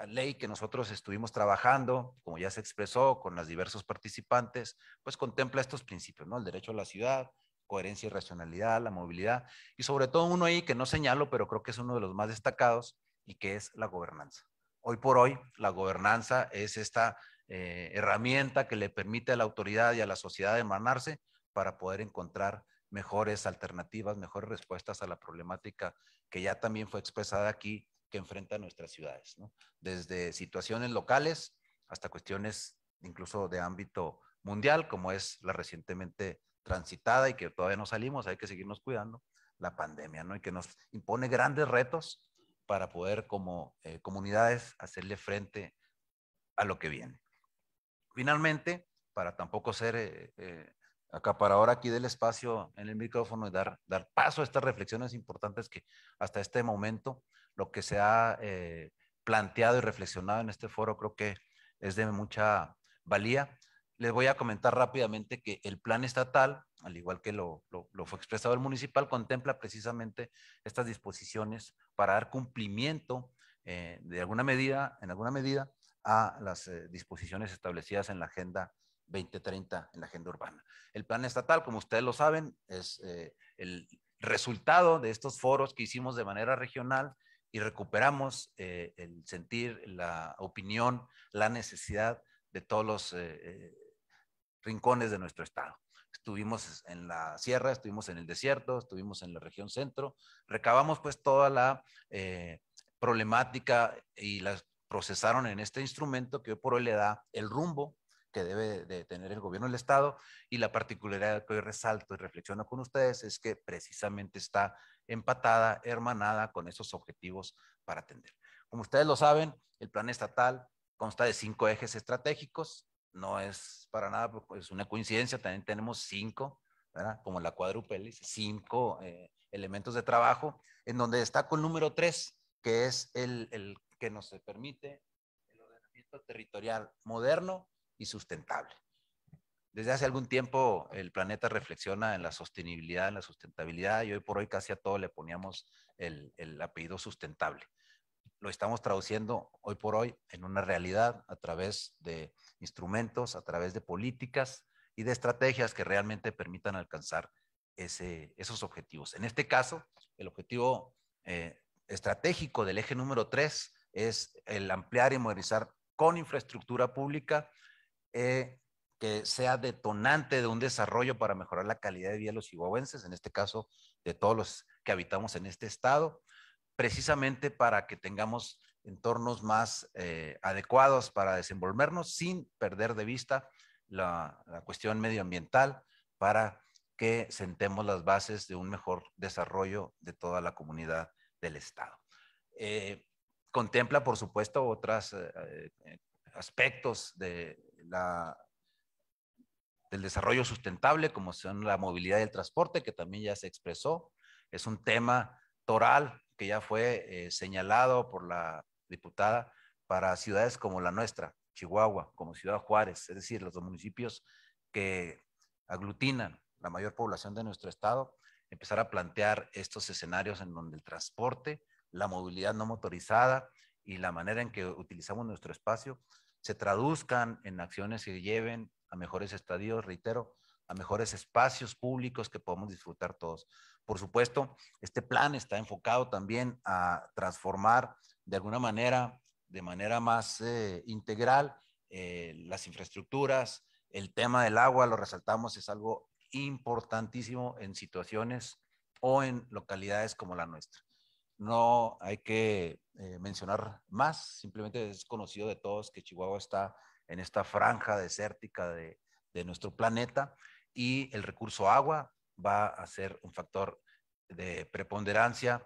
ley que nosotros estuvimos trabajando, como ya se expresó con los diversos participantes, pues contempla estos principios, ¿no? El derecho a la ciudad, coherencia y racionalidad, la movilidad, y sobre todo uno ahí que no señalo, pero creo que es uno de los más destacados, y que es la gobernanza. Hoy por hoy, la gobernanza es esta eh, herramienta que le permite a la autoridad y a la sociedad emanarse para poder encontrar mejores alternativas, mejores respuestas a la problemática que ya también fue expresada aquí, que enfrenta nuestras ciudades, desde situaciones locales hasta cuestiones incluso de ámbito mundial, como es la recientemente transitada y que todavía no salimos, hay que seguirnos cuidando, la pandemia, ¿no? Y que nos impone grandes retos para poder como eh, comunidades hacerle frente a lo que viene. Finalmente, para tampoco ser para eh, eh, acaparador aquí del espacio en el micrófono y dar, dar paso a estas reflexiones importantes que hasta este momento lo que se ha eh, planteado y reflexionado en este foro creo que es de mucha valía. Les voy a comentar rápidamente que el plan estatal, al igual que lo, fue expresado el municipal, contempla precisamente estas disposiciones para dar cumplimiento de alguna medida, en alguna medida, a las eh, disposiciones establecidas en la Agenda 2030, en la Agenda Urbana. El plan estatal, como ustedes lo saben, es eh, el resultado de estos foros que hicimos de manera regional y recuperamos eh, el sentir, la opinión, la necesidad de todos los rincones de nuestro estado. Estuvimos en la sierra, estuvimos en el desierto, estuvimos en la región centro, recabamos pues toda la problemática y las procesaron en este instrumento que hoy por hoy le da el rumbo que debe de tener el gobierno del Estado y la particularidad que hoy resalto y reflexiono con ustedes es que precisamente está empatada, hermanada con esos objetivos para atender. Como ustedes lo saben, el plan estatal consta de cinco ejes estratégicos, no es para nada, pues, es una coincidencia, también tenemos cinco, como la cuadrupelis, cinco eh, elementos de trabajo, en donde destaco el número tres, que es el, el que nos permite el ordenamiento territorial moderno y sustentable. Desde hace algún tiempo el planeta reflexiona en la sostenibilidad, en la sustentabilidad, y hoy por hoy casi a todo le poníamos el, apellido sustentable. Lo estamos traduciendo hoy por hoy en una realidad a través de instrumentos, a través de políticas y de estrategias que realmente permitan alcanzar esos objetivos. En este caso, el objetivo eh, estratégico del eje número 3 es el ampliar y modernizar con infraestructura pública eh, que sea detonante de un desarrollo para mejorar la calidad de vida de los chihuahuenses, en este caso de todos los que habitamos en este estado, precisamente para que tengamos entornos más eh, adecuados para desenvolvernos sin perder de vista la, cuestión medioambiental para que sentemos las bases de un mejor desarrollo de toda la comunidad del Estado. Eh, contempla, por supuesto, otros eh, eh, eh, aspectos de la, del desarrollo sustentable, como son la movilidad y el transporte, que también ya se expresó. Es un tema toral que ya fue señalado por la diputada para ciudades como la nuestra, Chihuahua, como Ciudad Juárez, es decir, los dos municipios que aglutinan la mayor población de nuestro estado, empezar a plantear estos escenarios en donde el transporte la movilidad no motorizada y la manera en que utilizamos nuestro espacio se traduzcan en acciones que lleven a mejores estadios, reitero, a mejores espacios públicos que podamos disfrutar todos. Por supuesto, este plan está enfocado también a transformar de alguna manera, de manera más eh, integral, eh, las infraestructuras, el tema del agua, lo resaltamos, es algo importantísimo en situaciones o en localidades como la nuestra no hay que eh, mencionar más, simplemente es conocido de todos que Chihuahua está en esta franja desértica de, nuestro planeta y el recurso agua va a ser un factor de preponderancia.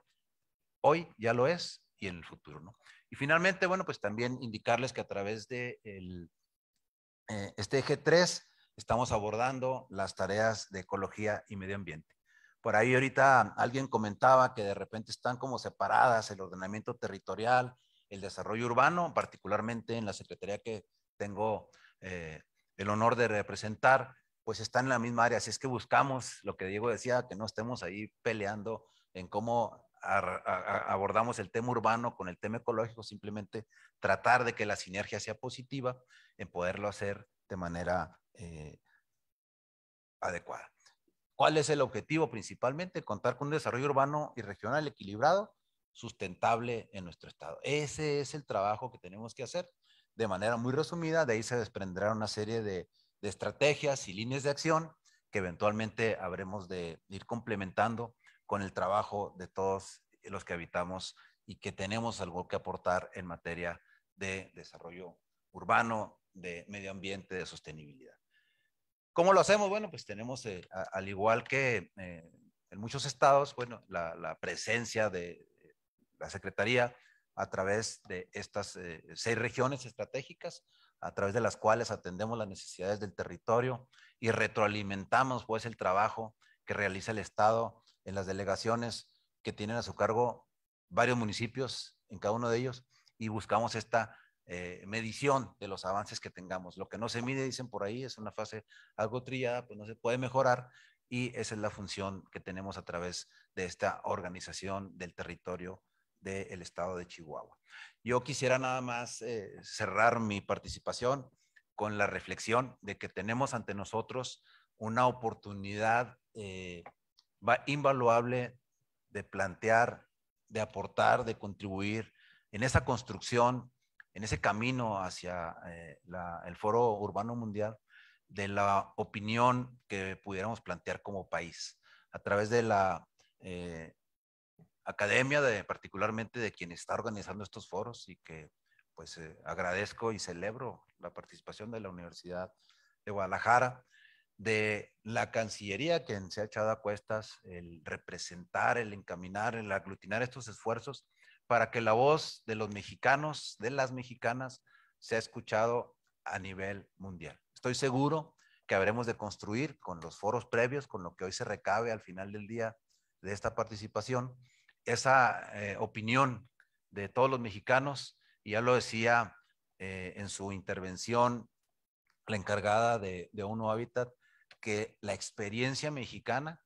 Hoy ya lo es y en el futuro, Y finalmente, bueno, pues también indicarles que a través de eh, este eje 3 estamos abordando las tareas de ecología y medio ambiente. Por ahí ahorita alguien comentaba que de repente están como separadas el ordenamiento territorial, el desarrollo urbano, particularmente en la Secretaría que tengo eh, el honor de representar, pues están en la misma área. Así es que buscamos lo que Diego decía, que no estemos ahí peleando en cómo abordamos el tema urbano con el tema ecológico, simplemente tratar de que la sinergia sea positiva en poderlo hacer de manera eh, adecuada. ¿Cuál es el objetivo principalmente? Contar con un desarrollo urbano y regional equilibrado, sustentable en nuestro estado. Ese es el trabajo que tenemos que hacer de manera muy resumida. De ahí se desprenderá una serie de, de estrategias y líneas de acción que eventualmente habremos de ir complementando con el trabajo de todos los que habitamos y que tenemos algo que aportar en materia de desarrollo urbano, de medio ambiente, de sostenibilidad. ¿Cómo lo hacemos? Bueno, pues tenemos, eh, al igual que eh, en muchos estados, bueno, la, presencia de eh, la Secretaría a través de estas seis regiones estratégicas, a través de las cuales atendemos las necesidades del territorio y retroalimentamos pues el trabajo que realiza el Estado en las delegaciones que tienen a su cargo varios municipios en cada uno de ellos y buscamos esta eh, medición de los avances que tengamos. Lo que no se mide, dicen por ahí, es una fase algo trillada, pues no se puede mejorar y esa es la función que tenemos a través de esta organización del territorio del estado de Chihuahua. Yo quisiera nada más eh, cerrar mi participación con la reflexión de que tenemos ante nosotros una oportunidad eh, invaluable de plantear, de aportar, de contribuir en esa construcción en ese camino hacia eh, el foro urbano mundial de la opinión que pudiéramos plantear como país a través de la eh, academia, de, particularmente de quien está organizando estos foros y que pues eh, agradezco y celebro la participación de la Universidad de Guadalajara, de la Cancillería, quien se ha echado a cuestas el representar, el encaminar, el aglutinar estos esfuerzos para que la voz de los mexicanos, de las mexicanas, sea escuchado a nivel mundial. Estoy seguro que habremos de construir con los foros previos, con lo que hoy se recabe al final del día de esta participación, esa eh, opinión de todos los mexicanos, y ya lo decía eh, en su intervención la encargada de, UNO Hábitat, que la experiencia mexicana,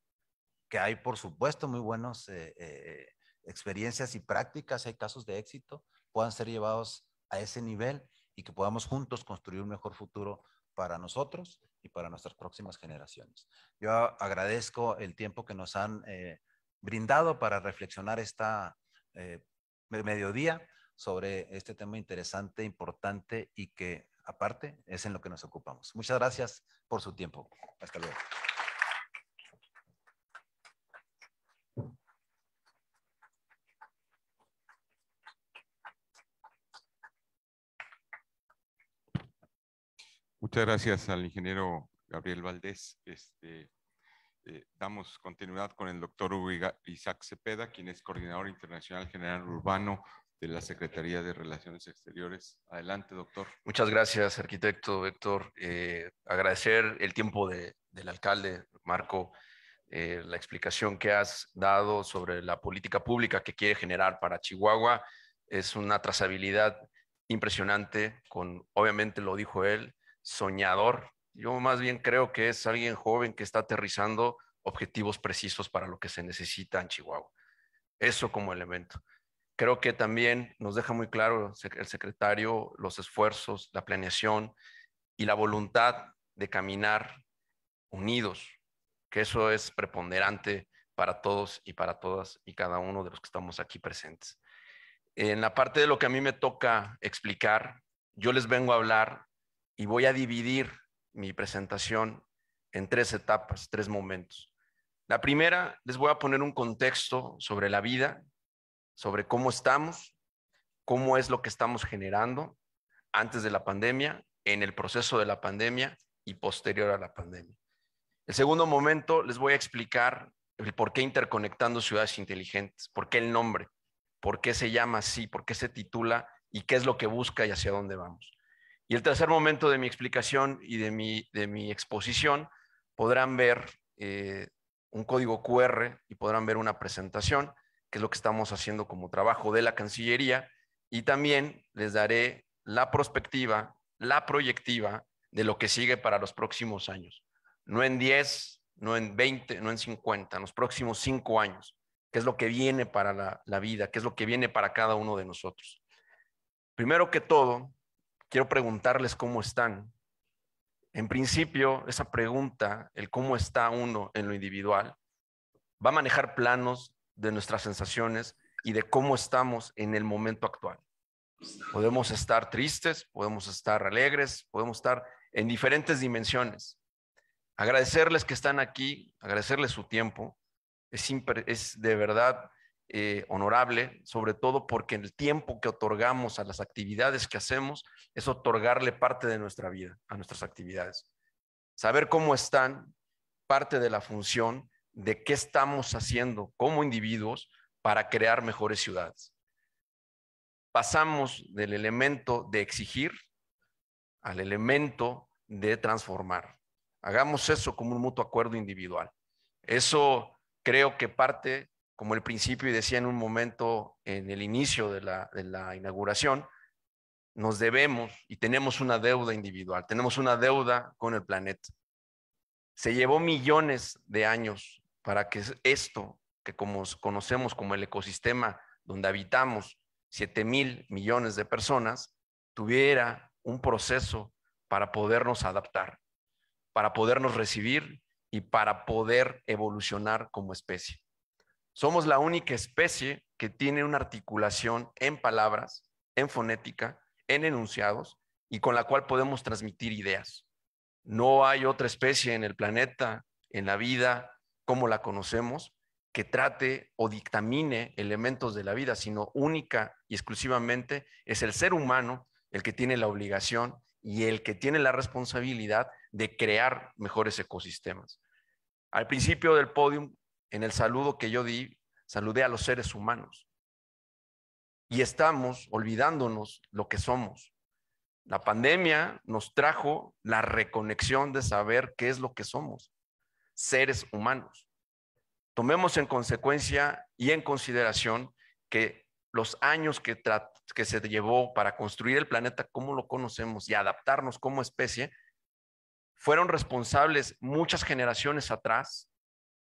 que hay por supuesto muy buenos eh, experiencias y prácticas, hay casos de éxito, puedan ser llevados a ese nivel y que podamos juntos construir un mejor futuro para nosotros y para nuestras próximas generaciones. Yo agradezco el tiempo que nos han eh, brindado para reflexionar esta eh, mediodía sobre este tema interesante, importante y que aparte es en lo que nos ocupamos. Muchas gracias por su tiempo. Hasta luego. Muchas gracias al ingeniero Gabriel Valdés. Este, eh, damos continuidad con el doctor Isaac Cepeda, quien es coordinador internacional general urbano de la Secretaría de Relaciones Exteriores. Adelante, doctor. Muchas gracias, arquitecto Héctor. Eh, agradecer el tiempo del alcalde, Marco, eh, la explicación que has dado sobre la política pública que quiere generar para Chihuahua. Es una trazabilidad impresionante, con, obviamente lo dijo él, soñador. Yo más bien creo que es alguien joven que está aterrizando objetivos precisos para lo que se necesita en Chihuahua. Eso como elemento. Creo que también nos deja muy claro el secretario los esfuerzos, la planeación y la voluntad de caminar unidos, que eso es preponderante para todos y para todas y cada uno de los que estamos aquí presentes. En la parte de lo que a mí me toca explicar, yo les vengo a hablar y voy a dividir mi presentación en tres etapas, tres momentos. La primera, les voy a poner un contexto sobre la vida, sobre cómo estamos, cómo es lo que estamos generando antes de la pandemia, en el proceso de la pandemia y posterior a la pandemia. El segundo momento, les voy a explicar el por qué interconectando ciudades inteligentes, por qué el nombre, por qué se llama así, por qué se titula y qué es lo que busca y hacia dónde vamos. Y el tercer momento de mi explicación y de mi, de mi exposición podrán ver eh, un código QR y podrán ver una presentación, que es lo que estamos haciendo como trabajo de la Cancillería. Y también les daré la prospectiva, la proyectiva de lo que sigue para los próximos años. No en 10, no en 20, no en 50, en los próximos 5 años. ¿Qué es lo que viene para la vida? ¿Qué es lo que viene para cada uno de nosotros? Primero que todo, quiero preguntarles cómo están. En principio, esa pregunta, el cómo está uno en lo individual, va a manejar planos de nuestras sensaciones y de cómo estamos en el momento actual. Podemos estar tristes, podemos estar alegres, podemos estar en diferentes dimensiones. Agradecerles que están aquí, agradecerles su tiempo. Es, es de verdad eh, honorable, sobre todo porque el tiempo que otorgamos a las actividades que hacemos es otorgarle parte de nuestra vida a nuestras actividades. Saber cómo están, parte de la función de qué estamos haciendo como individuos para crear mejores ciudades. Pasamos del elemento de exigir al elemento de transformar. Hagamos eso como un mutuo acuerdo individual. Eso creo que parte como el principio y decía en un momento en el inicio de la, inauguración, nos debemos y tenemos una deuda individual, tenemos una deuda con el planeta. Se llevó millones de años para que esto que como conocemos como el ecosistema donde habitamos 7 mil millones de personas, tuviera un proceso para podernos adaptar, para podernos recibir y para poder evolucionar como especie. Somos la única especie que tiene una articulación en palabras, en fonética, en enunciados y con la cual podemos transmitir ideas. No hay otra especie en el planeta, en la vida, como la conocemos, que trate o dictamine elementos de la vida, sino única y exclusivamente es el ser humano el que tiene la obligación y el que tiene la responsabilidad de crear mejores ecosistemas. Al principio del podium en el saludo que yo di, saludé a los seres humanos. Y estamos olvidándonos lo que somos. La pandemia nos trajo la reconexión de saber qué es lo que somos, seres humanos. Tomemos en consecuencia y en consideración que los años que, se llevó para construir el planeta como lo conocemos y adaptarnos como especie, fueron responsables muchas generaciones atrás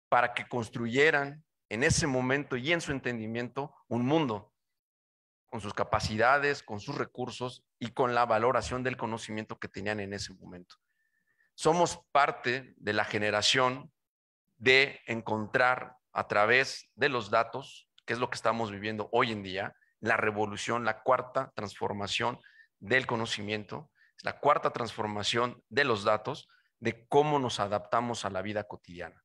para que construyeran en ese momento y en su entendimiento un mundo con sus capacidades, con sus recursos y con la valoración del conocimiento que tenían en ese momento. Somos parte de la generación de encontrar a través de los datos, que es lo que estamos viviendo hoy en día, la revolución, la cuarta transformación del conocimiento, la cuarta transformación de los datos, de cómo nos adaptamos a la vida cotidiana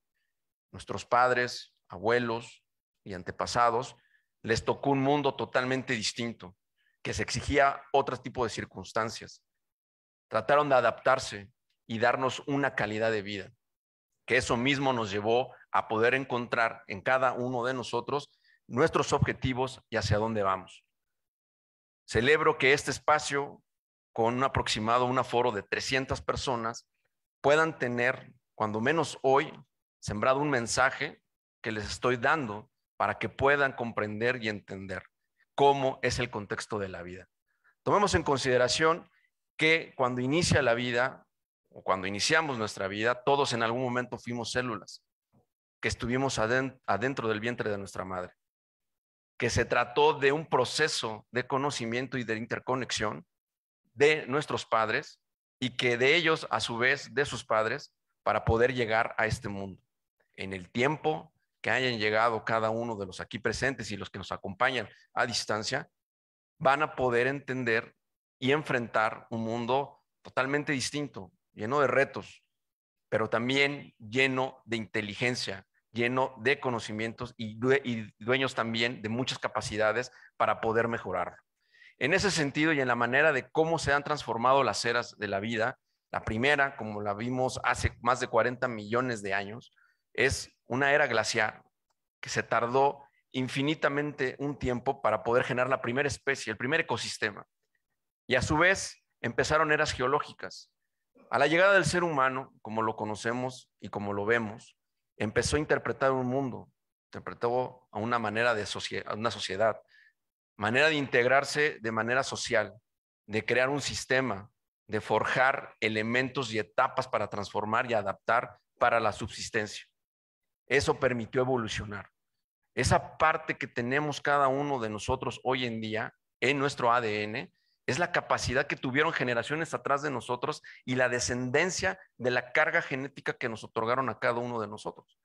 nuestros padres, abuelos y antepasados, les tocó un mundo totalmente distinto, que se exigía otro tipo de circunstancias. Trataron de adaptarse y darnos una calidad de vida, que eso mismo nos llevó a poder encontrar en cada uno de nosotros nuestros objetivos y hacia dónde vamos. Celebro que este espacio, con un aproximado, un aforo de 300 personas, puedan tener, cuando menos hoy, sembrado un mensaje que les estoy dando para que puedan comprender y entender cómo es el contexto de la vida. Tomemos en consideración que cuando inicia la vida o cuando iniciamos nuestra vida, todos en algún momento fuimos células, que estuvimos adentro del vientre de nuestra madre, que se trató de un proceso de conocimiento y de interconexión de nuestros padres y que de ellos, a su vez, de sus padres, para poder llegar a este mundo en el tiempo que hayan llegado cada uno de los aquí presentes y los que nos acompañan a distancia, van a poder entender y enfrentar un mundo totalmente distinto, lleno de retos, pero también lleno de inteligencia, lleno de conocimientos y, dueños también de muchas capacidades para poder mejorar. En ese sentido y en la manera de cómo se han transformado las eras de la vida, la primera, como la vimos hace más de 40 millones de años, es una era glacial que se tardó infinitamente un tiempo para poder generar la primera especie, el primer ecosistema. Y a su vez empezaron eras geológicas. A la llegada del ser humano, como lo conocemos y como lo vemos, empezó a interpretar un mundo, interpretó a una manera de una sociedad, manera de integrarse de manera social, de crear un sistema, de forjar elementos y etapas para transformar y adaptar para la subsistencia. Eso permitió evolucionar. Esa parte que tenemos cada uno de nosotros hoy en día en nuestro ADN es la capacidad que tuvieron generaciones atrás de nosotros y la descendencia de la carga genética que nos otorgaron a cada uno de nosotros.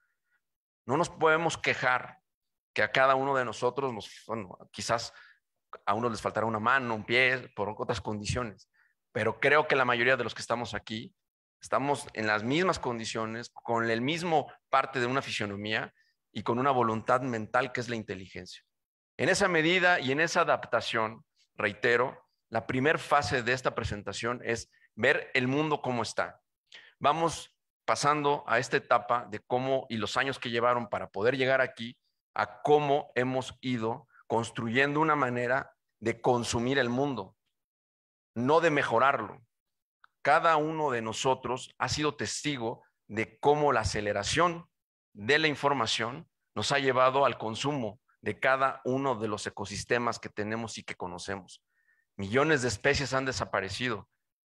No nos podemos quejar que a cada uno de nosotros, nos, quizás a uno les faltará una mano, un pie, por otras condiciones, pero creo que la mayoría de los que estamos aquí estamos en las mismas condiciones, con el mismo parte de una fisionomía y con una voluntad mental que es la inteligencia. En esa medida y en esa adaptación, reitero, la primera fase de esta presentación es ver el mundo como está. Vamos pasando a esta etapa de cómo y los años que llevaron para poder llegar aquí, a cómo hemos ido construyendo una manera de consumir el mundo, no de mejorarlo, cada uno de nosotros ha sido testigo de cómo la aceleración de la información nos ha llevado al consumo de cada uno de los ecosistemas que tenemos y que conocemos. Millones de especies han desaparecido,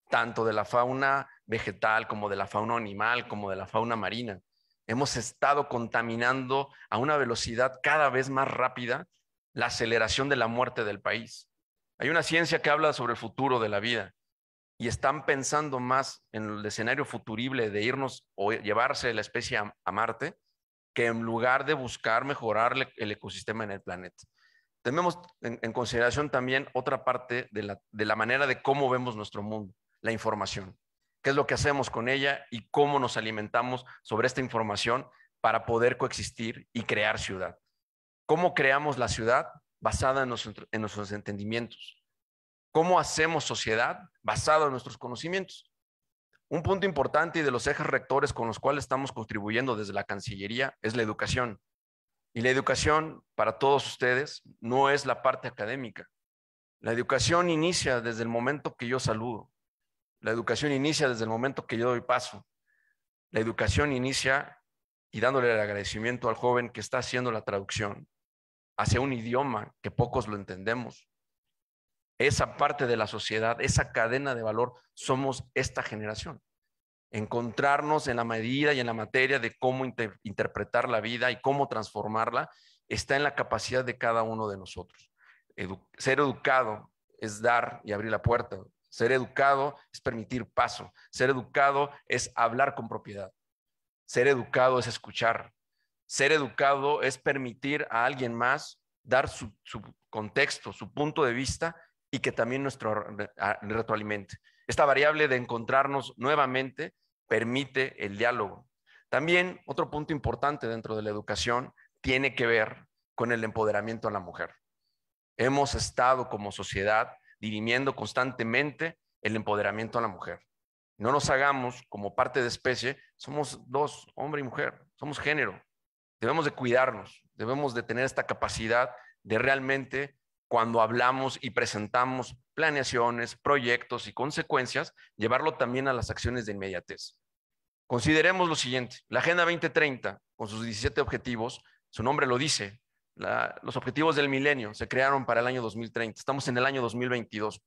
tanto de la fauna vegetal como de la fauna animal, como de la fauna marina. Hemos estado contaminando a una velocidad cada vez más rápida la aceleración de la muerte del país. Hay una ciencia que habla sobre el futuro de la vida y están pensando más en el escenario futurible de irnos o llevarse la especie a, Marte que en lugar de buscar mejorar el ecosistema en el planeta. Tenemos en, consideración también otra parte de la, manera de cómo vemos nuestro mundo, la información. ¿Qué es lo que hacemos con ella y cómo nos alimentamos sobre esta información para poder coexistir y crear ciudad? ¿Cómo creamos la ciudad basada en nuestros entendimientos? cómo hacemos sociedad basada en nuestros conocimientos. Un punto importante y de los ejes rectores con los cuales estamos contribuyendo desde la Cancillería es la educación. Y la educación para todos ustedes no es la parte académica. La educación inicia desde el momento que yo saludo. La educación inicia desde el momento que yo doy paso. La educación inicia y dándole el agradecimiento al joven que está haciendo la traducción hacia un idioma que pocos lo entendemos, esa parte de la sociedad, esa cadena de valor, somos esta generación. Encontrarnos en la medida y en la materia de cómo interpretar la vida y cómo transformarla está en la capacidad de cada uno de nosotros. ser educado es dar y abrir la puerta. Ser educado es permitir paso. Ser educado es hablar con propiedad. Ser educado es escuchar. Ser educado es permitir a alguien más dar su contexto, su punto de vista y que también nuestro retroalimente. Esta variable de encontrarnos nuevamente permite el diálogo. También otro punto importante dentro de la educación tiene que ver con el empoderamiento a la mujer. Hemos estado como sociedad dirimiendo constantemente el empoderamiento a la mujer. No nos hagamos como parte de especie, somos dos, hombre y mujer, somos género. Debemos de cuidarnos, debemos de tener esta capacidad de realmente cuando hablamos y presentamos planeaciones, proyectos y consecuencias, llevarlo también a las acciones de inmediatez. Consideremos lo siguiente, la Agenda 2030, con sus 17 objetivos, su nombre lo dice, los objetivos del milenio se crearon para el año 2030, estamos en el año 2022,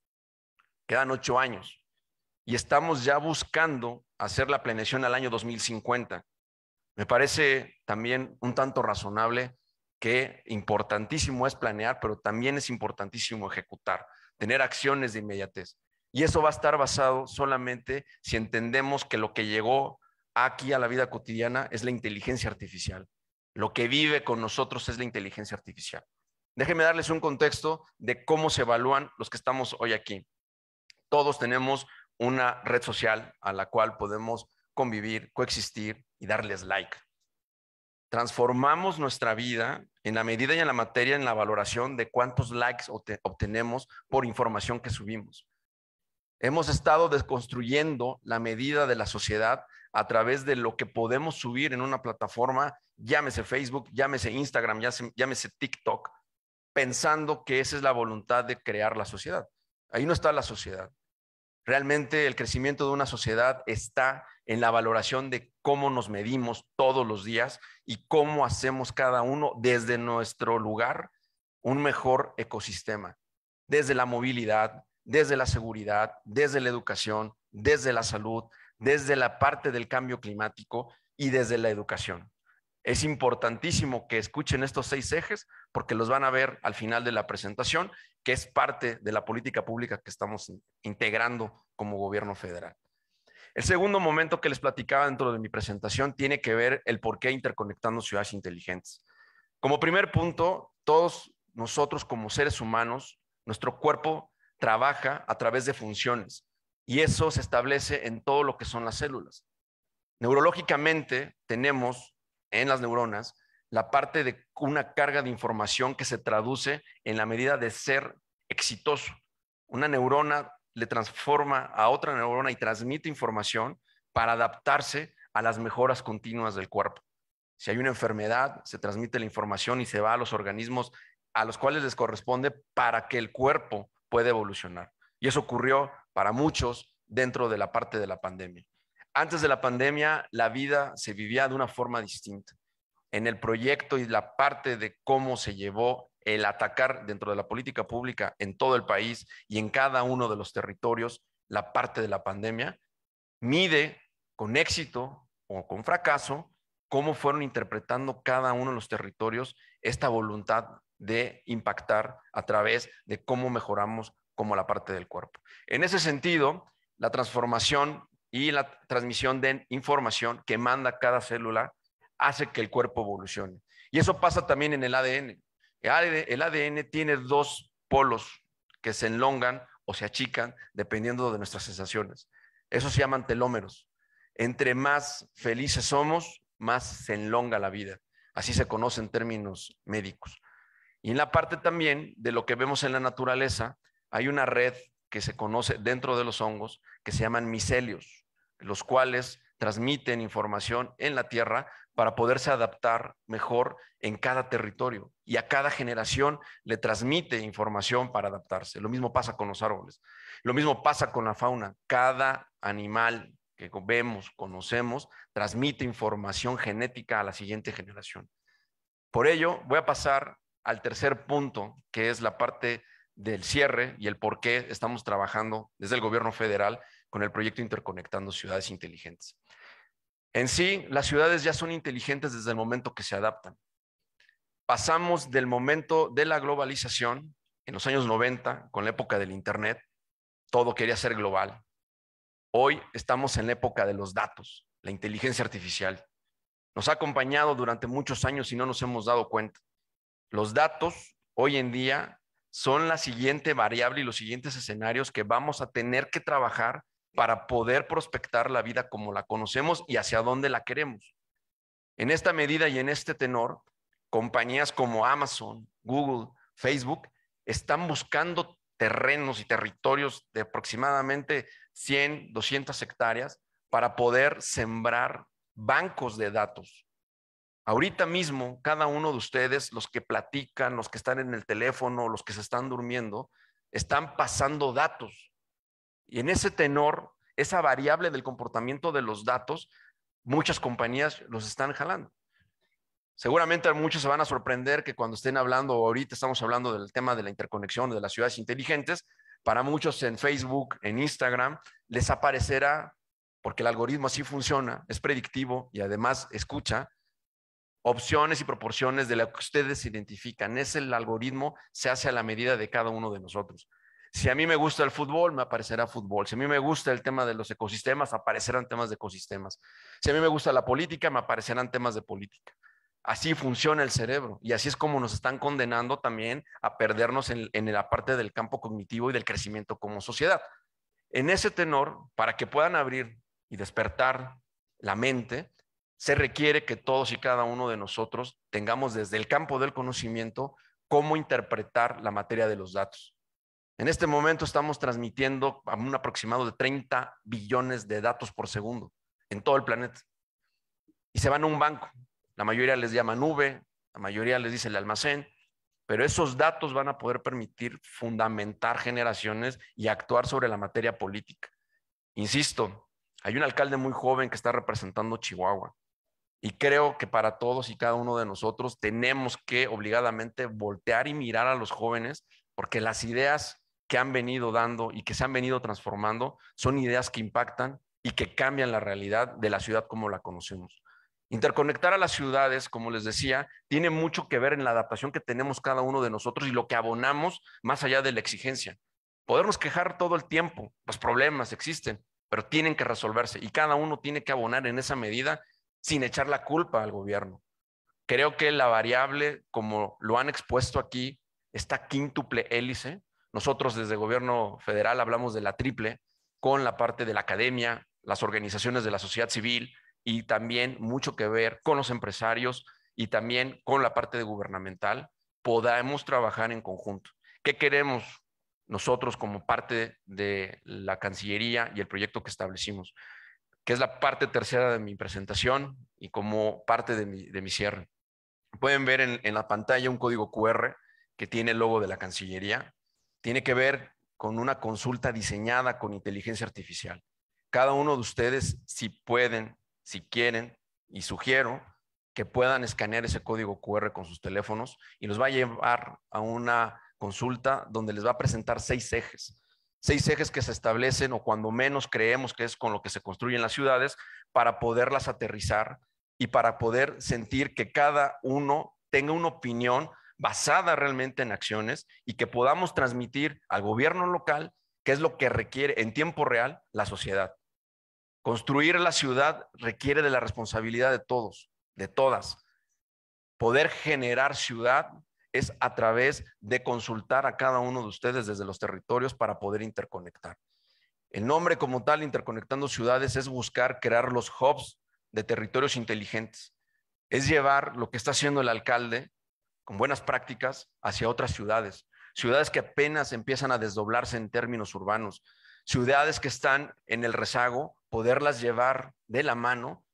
quedan ocho años y estamos ya buscando hacer la planeación al año 2050. Me parece también un tanto razonable que importantísimo es planear, pero también es importantísimo ejecutar, tener acciones de inmediatez. Y eso va a estar basado solamente si entendemos que lo que llegó aquí a la vida cotidiana es la inteligencia artificial. Lo que vive con nosotros es la inteligencia artificial. Déjenme darles un contexto de cómo se evalúan los que estamos hoy aquí. Todos tenemos una red social a la cual podemos convivir, coexistir y darles like. Transformamos nuestra vida en la medida y en la materia, en la valoración de cuántos likes obtenemos por información que subimos. Hemos estado desconstruyendo la medida de la sociedad a través de lo que podemos subir en una plataforma, llámese Facebook, llámese Instagram, llámese, TikTok, pensando que esa es la voluntad de crear la sociedad. Ahí no está la sociedad. Realmente el crecimiento de una sociedad está en la valoración de cómo nos medimos todos los días y cómo hacemos cada uno desde nuestro lugar un mejor ecosistema, desde la movilidad, desde la seguridad, desde la educación, desde la salud, desde la parte del cambio climático y desde la educación. Es importantísimo que escuchen estos seis ejes porque los van a ver al final de la presentación, que es parte de la política pública que estamos integrando como gobierno federal. El segundo momento que les platicaba dentro de mi presentación tiene que ver el por qué interconectando ciudades inteligentes. Como primer punto, todos nosotros como seres humanos, nuestro cuerpo trabaja a través de funciones y eso se establece en todo lo que son las células. Neurológicamente tenemos en las neuronas la parte de una carga de información que se traduce en la medida de ser exitoso. Una neurona le transforma a otra neurona y transmite información para adaptarse a las mejoras continuas del cuerpo. Si hay una enfermedad, se transmite la información y se va a los organismos a los cuales les corresponde para que el cuerpo pueda evolucionar. Y eso ocurrió para muchos dentro de la parte de la pandemia. Antes de la pandemia, la vida se vivía de una forma distinta. En el proyecto y la parte de cómo se llevó el atacar dentro de la política pública en todo el país y en cada uno de los territorios la parte de la pandemia, mide con éxito o con fracaso cómo fueron interpretando cada uno de los territorios esta voluntad de impactar a través de cómo mejoramos como la parte del cuerpo. En ese sentido, la transformación y la transmisión de información que manda cada célula hace que el cuerpo evolucione. Y eso pasa también en el ADN. El ADN tiene dos polos que se enlongan o se achican dependiendo de nuestras sensaciones. Eso se llaman telómeros. Entre más felices somos, más se enlonga la vida. Así se conoce en términos médicos. Y en la parte también de lo que vemos en la naturaleza, hay una red que se conoce dentro de los hongos que se llaman micelios los cuales transmiten información en la Tierra para poderse adaptar mejor en cada territorio y a cada generación le transmite información para adaptarse. Lo mismo pasa con los árboles, lo mismo pasa con la fauna. Cada animal que vemos, conocemos, transmite información genética a la siguiente generación. Por ello, voy a pasar al tercer punto, que es la parte del cierre y el por qué estamos trabajando desde el gobierno federal con el proyecto Interconectando Ciudades Inteligentes. En sí, las ciudades ya son inteligentes desde el momento que se adaptan. Pasamos del momento de la globalización, en los años 90, con la época del Internet, todo quería ser global. Hoy estamos en la época de los datos, la inteligencia artificial. Nos ha acompañado durante muchos años y no nos hemos dado cuenta. Los datos hoy en día son la siguiente variable y los siguientes escenarios que vamos a tener que trabajar para poder prospectar la vida como la conocemos y hacia dónde la queremos. En esta medida y en este tenor, compañías como Amazon, Google, Facebook están buscando terrenos y territorios de aproximadamente 100, 200 hectáreas para poder sembrar bancos de datos. Ahorita mismo, cada uno de ustedes, los que platican, los que están en el teléfono, los que se están durmiendo, están pasando datos y en ese tenor, esa variable del comportamiento de los datos, muchas compañías los están jalando. Seguramente muchos se van a sorprender que cuando estén hablando, ahorita estamos hablando del tema de la interconexión de las ciudades inteligentes, para muchos en Facebook, en Instagram, les aparecerá, porque el algoritmo así funciona, es predictivo y además escucha, opciones y proporciones de lo que ustedes identifican. Es el algoritmo, se hace a la medida de cada uno de nosotros. Si a mí me gusta el fútbol, me aparecerá fútbol. Si a mí me gusta el tema de los ecosistemas, aparecerán temas de ecosistemas. Si a mí me gusta la política, me aparecerán temas de política. Así funciona el cerebro y así es como nos están condenando también a perdernos en, en la parte del campo cognitivo y del crecimiento como sociedad. En ese tenor, para que puedan abrir y despertar la mente, se requiere que todos y cada uno de nosotros tengamos desde el campo del conocimiento cómo interpretar la materia de los datos. En este momento estamos transmitiendo un aproximado de 30 billones de datos por segundo en todo el planeta. Y se van a un banco. La mayoría les llama nube, la mayoría les dice el almacén, pero esos datos van a poder permitir fundamentar generaciones y actuar sobre la materia política. Insisto, hay un alcalde muy joven que está representando Chihuahua. Y creo que para todos y cada uno de nosotros tenemos que obligadamente voltear y mirar a los jóvenes porque las ideas que han venido dando y que se han venido transformando son ideas que impactan y que cambian la realidad de la ciudad como la conocemos. Interconectar a las ciudades, como les decía, tiene mucho que ver en la adaptación que tenemos cada uno de nosotros y lo que abonamos más allá de la exigencia. Podernos quejar todo el tiempo, los pues problemas existen, pero tienen que resolverse y cada uno tiene que abonar en esa medida sin echar la culpa al gobierno. Creo que la variable, como lo han expuesto aquí, está quíntuple hélice nosotros desde gobierno federal hablamos de la triple con la parte de la academia, las organizaciones de la sociedad civil y también mucho que ver con los empresarios y también con la parte gubernamental, podamos trabajar en conjunto. ¿Qué queremos nosotros como parte de la Cancillería y el proyecto que establecimos? Que es la parte tercera de mi presentación y como parte de mi, cierre. Pueden ver en, en la pantalla un código QR que tiene el logo de la Cancillería tiene que ver con una consulta diseñada con inteligencia artificial. Cada uno de ustedes, si pueden, si quieren, y sugiero que puedan escanear ese código QR con sus teléfonos y los va a llevar a una consulta donde les va a presentar seis ejes. Seis ejes que se establecen o cuando menos creemos que es con lo que se construyen las ciudades para poderlas aterrizar y para poder sentir que cada uno tenga una opinión basada realmente en acciones y que podamos transmitir al gobierno local qué es lo que requiere en tiempo real la sociedad. Construir la ciudad requiere de la responsabilidad de todos, de todas. Poder generar ciudad es a través de consultar a cada uno de ustedes desde los territorios para poder interconectar. El nombre como tal, Interconectando Ciudades, es buscar crear los hubs de territorios inteligentes. Es llevar lo que está haciendo el alcalde con buenas prácticas hacia otras ciudades, ciudades que apenas empiezan a desdoblarse en términos urbanos, ciudades que están en el rezago, poderlas llevar de la mano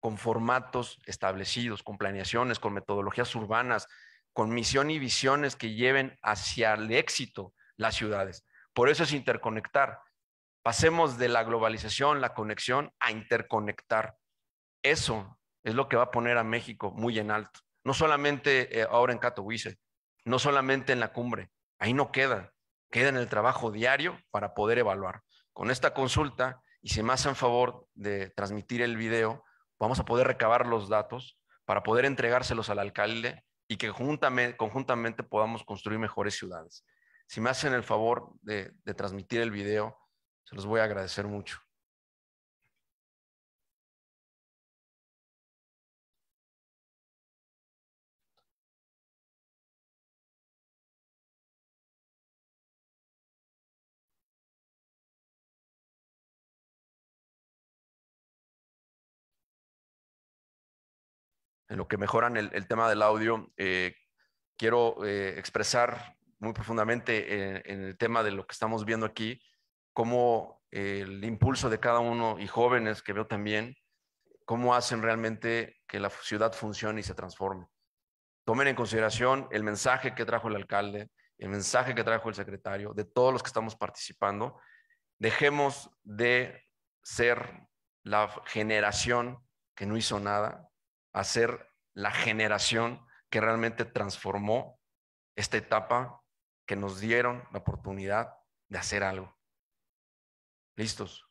con formatos establecidos, con planeaciones, con metodologías urbanas, con misión y visiones que lleven hacia el éxito las ciudades. Por eso es interconectar. Pasemos de la globalización, la conexión, a interconectar. Eso es lo que va a poner a México muy en alto no solamente eh, ahora en Katowice, no solamente en la cumbre, ahí no queda, queda en el trabajo diario para poder evaluar. Con esta consulta, y si me hacen favor de transmitir el video, vamos a poder recabar los datos para poder entregárselos al alcalde y que conjuntamente podamos construir mejores ciudades. Si me hacen el favor de, de transmitir el video, se los voy a agradecer mucho. en lo que mejoran el, tema del audio, eh, quiero eh, expresar muy profundamente en, eh, en, el tema de lo que estamos viendo aquí, cómo el impulso de cada uno y jóvenes que veo también, cómo hacen realmente que la ciudad funcione y se transforme. Tomen en consideración el mensaje que trajo el alcalde, el mensaje que trajo el secretario, de todos los que estamos participando. Dejemos de ser la generación que no hizo nada, a ser la generación que realmente transformó esta etapa que nos dieron la oportunidad de hacer algo. ¿Listos?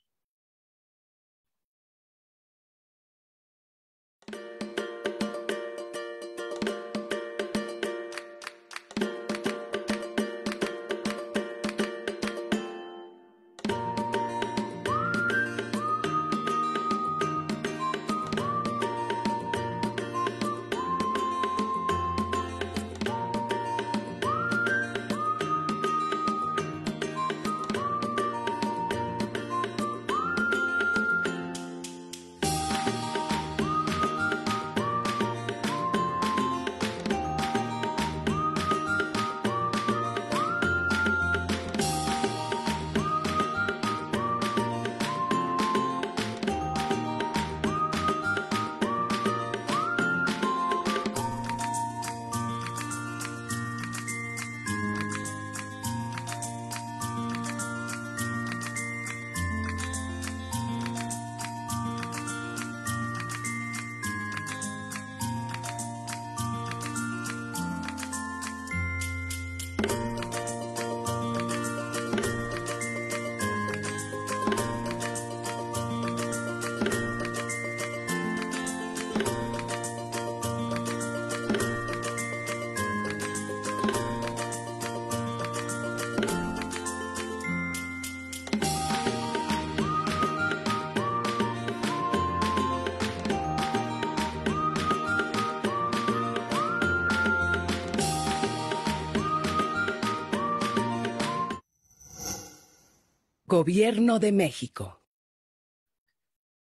Gobierno de México.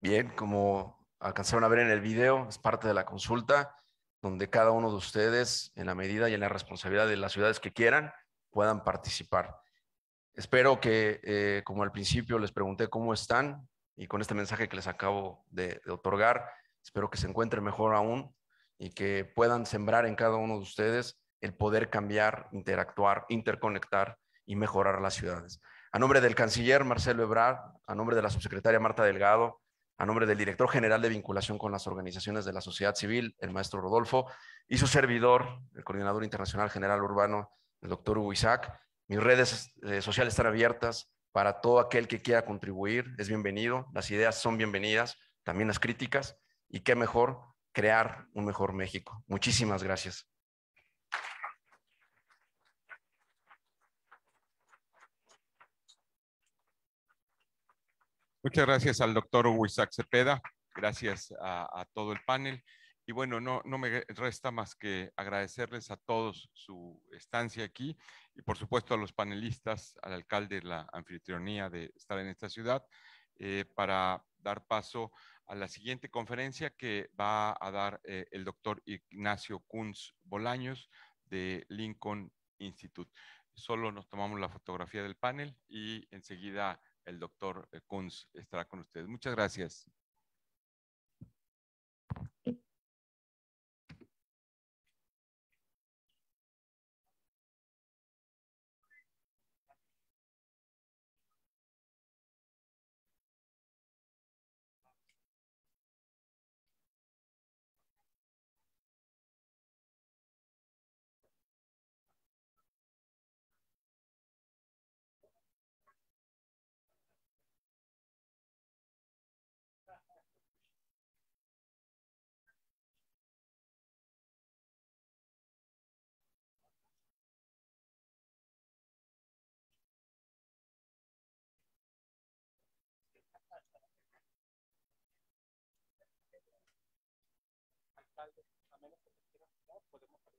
Bien, como alcanzaron a ver en el video, es parte de la consulta donde cada uno de ustedes, en la medida y en la responsabilidad de las ciudades que quieran, puedan participar. Espero que, eh, como al principio les pregunté cómo están, y con este mensaje que les acabo de, de otorgar, espero que se encuentren mejor aún y que puedan sembrar en cada uno de ustedes el poder cambiar, interactuar, interconectar y mejorar las ciudades a nombre del canciller Marcelo Ebrard, a nombre de la subsecretaria Marta Delgado, a nombre del director general de vinculación con las organizaciones de la sociedad civil, el maestro Rodolfo, y su servidor, el coordinador internacional general urbano, el doctor Hugo Mis redes eh, sociales están abiertas para todo aquel que quiera contribuir, es bienvenido, las ideas son bienvenidas, también las críticas, y qué mejor crear un mejor México. Muchísimas gracias. Muchas gracias al doctor Hugo Cepeda, gracias a, todo el panel. Y bueno, no, no, me resta más que agradecerles a todos su estancia aquí y por supuesto a los panelistas, al alcalde, la anfitrionía de estar en esta ciudad, eh, para dar paso a la siguiente conferencia que va a dar eh, el doctor Ignacio Kunz Bolaños de Lincoln Institute. Solo nos tomamos la fotografía del panel y enseguida el doctor eh, Kunz estará con ustedes. Muchas gracias. podemos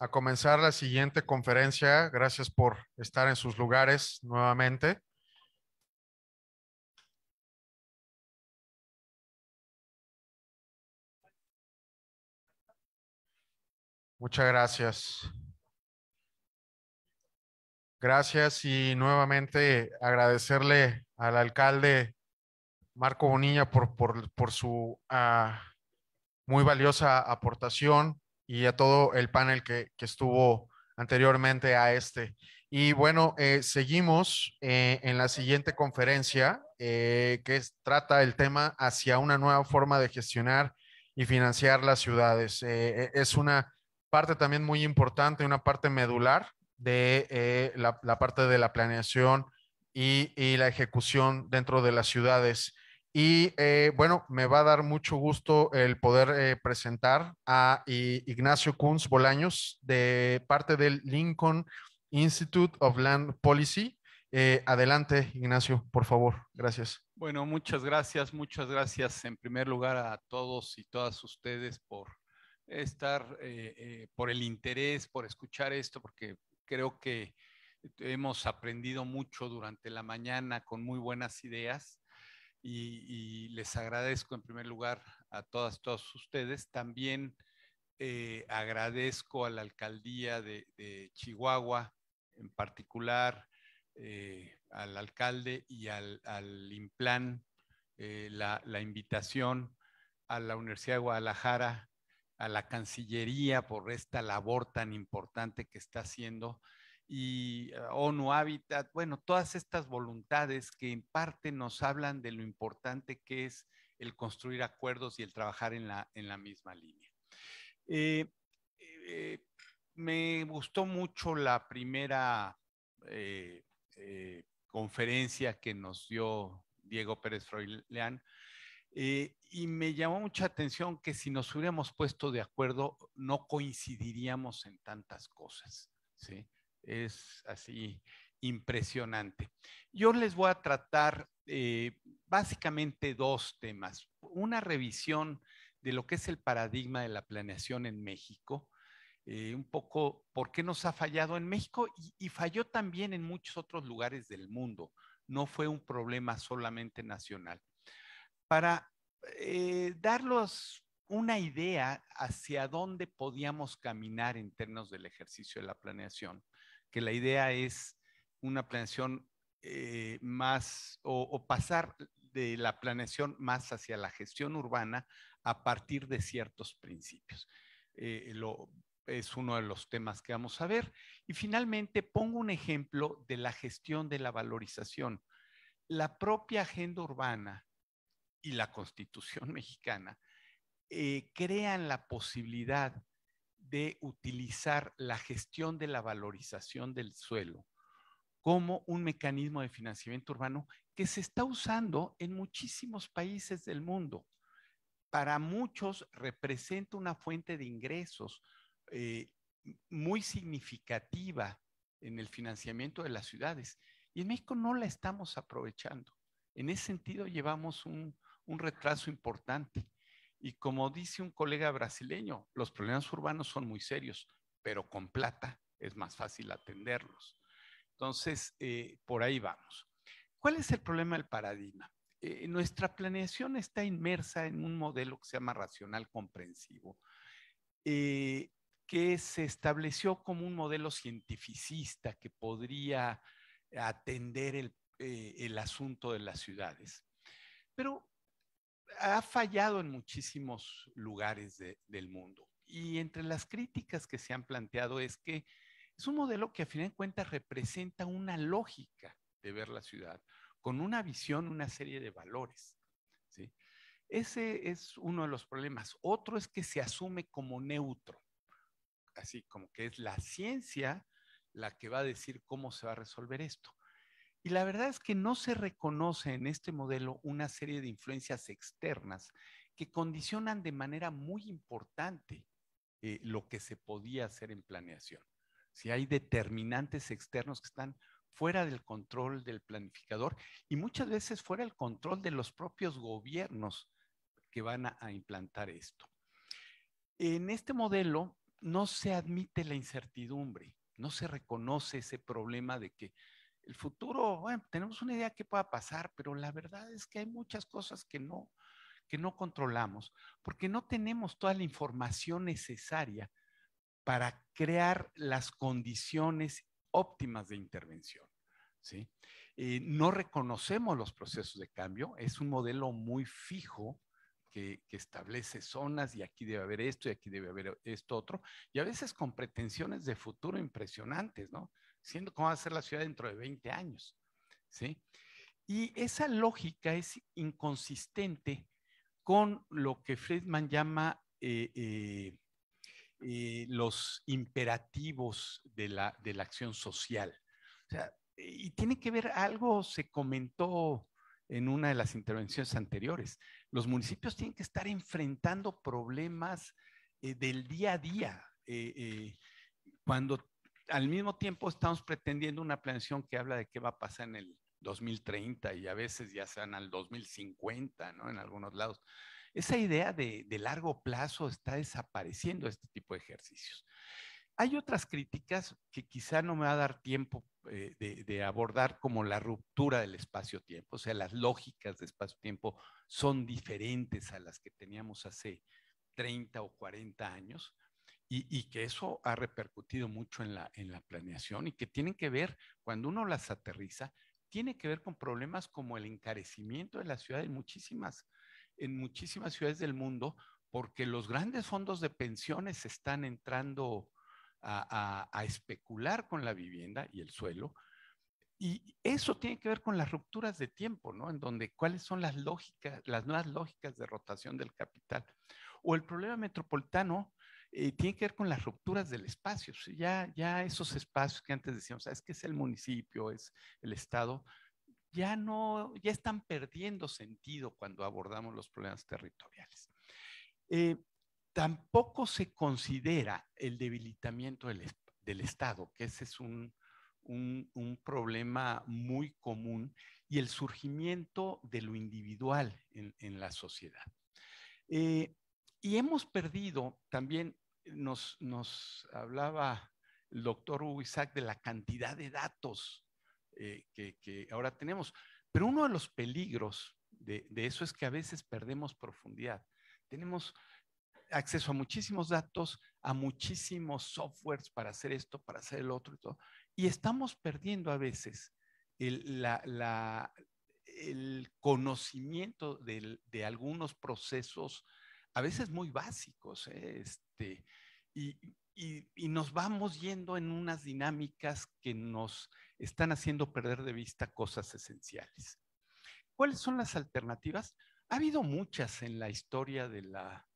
a comenzar la siguiente conferencia. Gracias por estar en sus lugares nuevamente. Muchas gracias. Gracias y nuevamente agradecerle al alcalde Marco Bonilla por, por, su ah, muy valiosa aportación, y a todo el panel que, estuvo anteriormente a este. Y bueno, eh, seguimos eh, en la siguiente conferencia eh, que trata el tema hacia una nueva forma de gestionar y financiar las ciudades. es una parte también muy importante, una parte medular de la, parte de la planeación y la ejecución dentro de las ciudades. Y eh, bueno, me va a dar mucho gusto el poder eh, presentar a Ignacio Kunz Bolaños de parte del Lincoln Institute of Land Policy. Eh, adelante, Ignacio, por favor. Gracias. Bueno, muchas gracias, muchas gracias en primer lugar a todos y todas ustedes por estar, por el interés, por escuchar esto, porque creo que hemos aprendido mucho durante la mañana con muy buenas ideas y, les agradezco en primer lugar a todas, todos ustedes. También eh, agradezco a la alcaldía de, Chihuahua, en particular eh, al alcalde y al, al IMPLAN, eh, la, invitación a la Universidad de Guadalajara, a la Cancillería por esta labor tan importante que está haciendo y eh, ONU Habitat, bueno, todas estas voluntades que en parte nos hablan de lo importante que es el construir acuerdos y el trabajar en la, en la misma línea. Eh, eh, me gustó mucho la primera conferencia que nos dio Diego Pérez Froilán, y me llamó mucha atención que si nos hubiéramos puesto de acuerdo, no coincidiríamos en tantas cosas. ¿sí? es así impresionante. Yo les voy a tratar eh, básicamente dos temas. Una revisión de lo que es el paradigma de la planeación en México, eh, un poco por qué nos ha fallado en México y, falló también en muchos otros lugares del mundo. No fue un problema solamente nacional. Para eh, darles una idea hacia dónde podíamos caminar en términos del ejercicio de la planeación que la idea es una planeación eh, más o, pasar de la planeación más hacia la gestión urbana a partir de ciertos principios. Eh, es uno de los temas que vamos a ver. Y finalmente pongo un ejemplo de la gestión de la valorización. La propia agenda urbana y la constitución mexicana eh, crean la posibilidad de utilizar la gestión de la valorización del suelo como un mecanismo de financiamiento urbano que se está usando en muchísimos países del mundo. Para muchos representa una fuente de ingresos eh, muy significativa en el financiamiento de las ciudades. Y en México no la estamos aprovechando. En ese sentido llevamos un, un retraso importante. Y como dice un colega brasileño, los problemas urbanos son muy serios, pero con plata es más fácil atenderlos. Entonces, eh, por ahí vamos. ¿Cuál es el problema del paradigma? Eh, nuestra planeación está inmersa en un modelo que se llama racional comprensivo, eh, que se estableció como un modelo cientificista que podría atender el, el asunto de las ciudades. Pero ha fallado en muchísimos lugares del mundo. Y entre las críticas que se han planteado es que es un modelo que a fin de cuentas representa una lógica de ver la ciudad, con una visión, una serie de valores. Ese es uno de los problemas. Otro es que se asume como neutro, así como que es la ciencia la que va a decir cómo se va a resolver esto. Y la verdad es que no se reconoce en este modelo una serie de influencias externas que condicionan de manera muy importante eh, lo que se podía hacer en planeación. Si hay determinantes externos que están fuera del control del planificador y muchas veces fuera del control de los propios gobiernos que van a implantar esto. En este modelo no se admite la incertidumbre, no se reconoce ese problema de que el futuro, bueno, tenemos una idea de qué pueda pasar, pero la verdad es que hay muchas cosas que no, que no controlamos, porque no tenemos toda la información necesaria para crear las condiciones óptimas de intervención. ¿sí? Eh, no reconocemos los procesos de cambio, es un modelo muy fijo, que, que, establece zonas y aquí debe haber esto y aquí debe haber esto otro, y a veces con pretensiones de futuro impresionantes, ¿no? siendo cómo va a ser la ciudad dentro de 20 años. ¿sí? Y esa lógica es inconsistente con lo que Friedman llama eh, eh, eh, los imperativos de la, acción social. y tiene que ver algo, se comentó en una de las intervenciones anteriores. Los municipios tienen que estar enfrentando problemas del día a día. cuando al mismo tiempo estamos pretendiendo una planeación que habla de qué va a pasar en el 2030 y a veces ya sean al 2050, ¿no? En algunos lados. Esa idea de, largo plazo está desapareciendo este tipo de ejercicios. Hay otras críticas que quizá no me va a dar tiempo eh, de, abordar como la ruptura del espacio-tiempo, o sea, las lógicas de espacio-tiempo son diferentes a las que teníamos hace 30 o 40 años. Y, que eso ha repercutido mucho en la, en la planeación y que tienen que ver, cuando uno las aterriza, tiene que ver con problemas como el encarecimiento de la ciudad en muchísimas, en muchísimas ciudades del mundo, porque los grandes fondos de pensiones están entrando a, a especular con la vivienda y el suelo. Y eso tiene que ver con las rupturas de tiempo, ¿no? En donde cuáles son las lógicas, las nuevas lógicas de rotación del capital. O el problema metropolitano, eh, tiene que ver con las rupturas del espacio. Ya, ya esos espacios que antes decíamos, ah, es que es el municipio, es el Estado, ya no, ya están perdiendo sentido cuando abordamos los problemas territoriales. Eh, tampoco se considera el debilitamiento del, Estado, que ese es un, un, problema muy común, y el surgimiento de lo individual en, la sociedad. Eh, y hemos perdido, también nos, hablaba el doctor Hugo Isaac de la cantidad de datos eh, que, ahora tenemos. Pero uno de los peligros de, eso es que a veces perdemos profundidad. Tenemos acceso a muchísimos datos, a muchísimos softwares para hacer esto, para hacer el otro y todo. Y estamos perdiendo a veces el, conocimiento de algunos procesos a veces muy básicos, ¿eh? este, y, nos vamos yendo en unas dinámicas que nos están haciendo perder de vista cosas esenciales. ¿Cuáles son las alternativas? Ha habido muchas en la historia de la,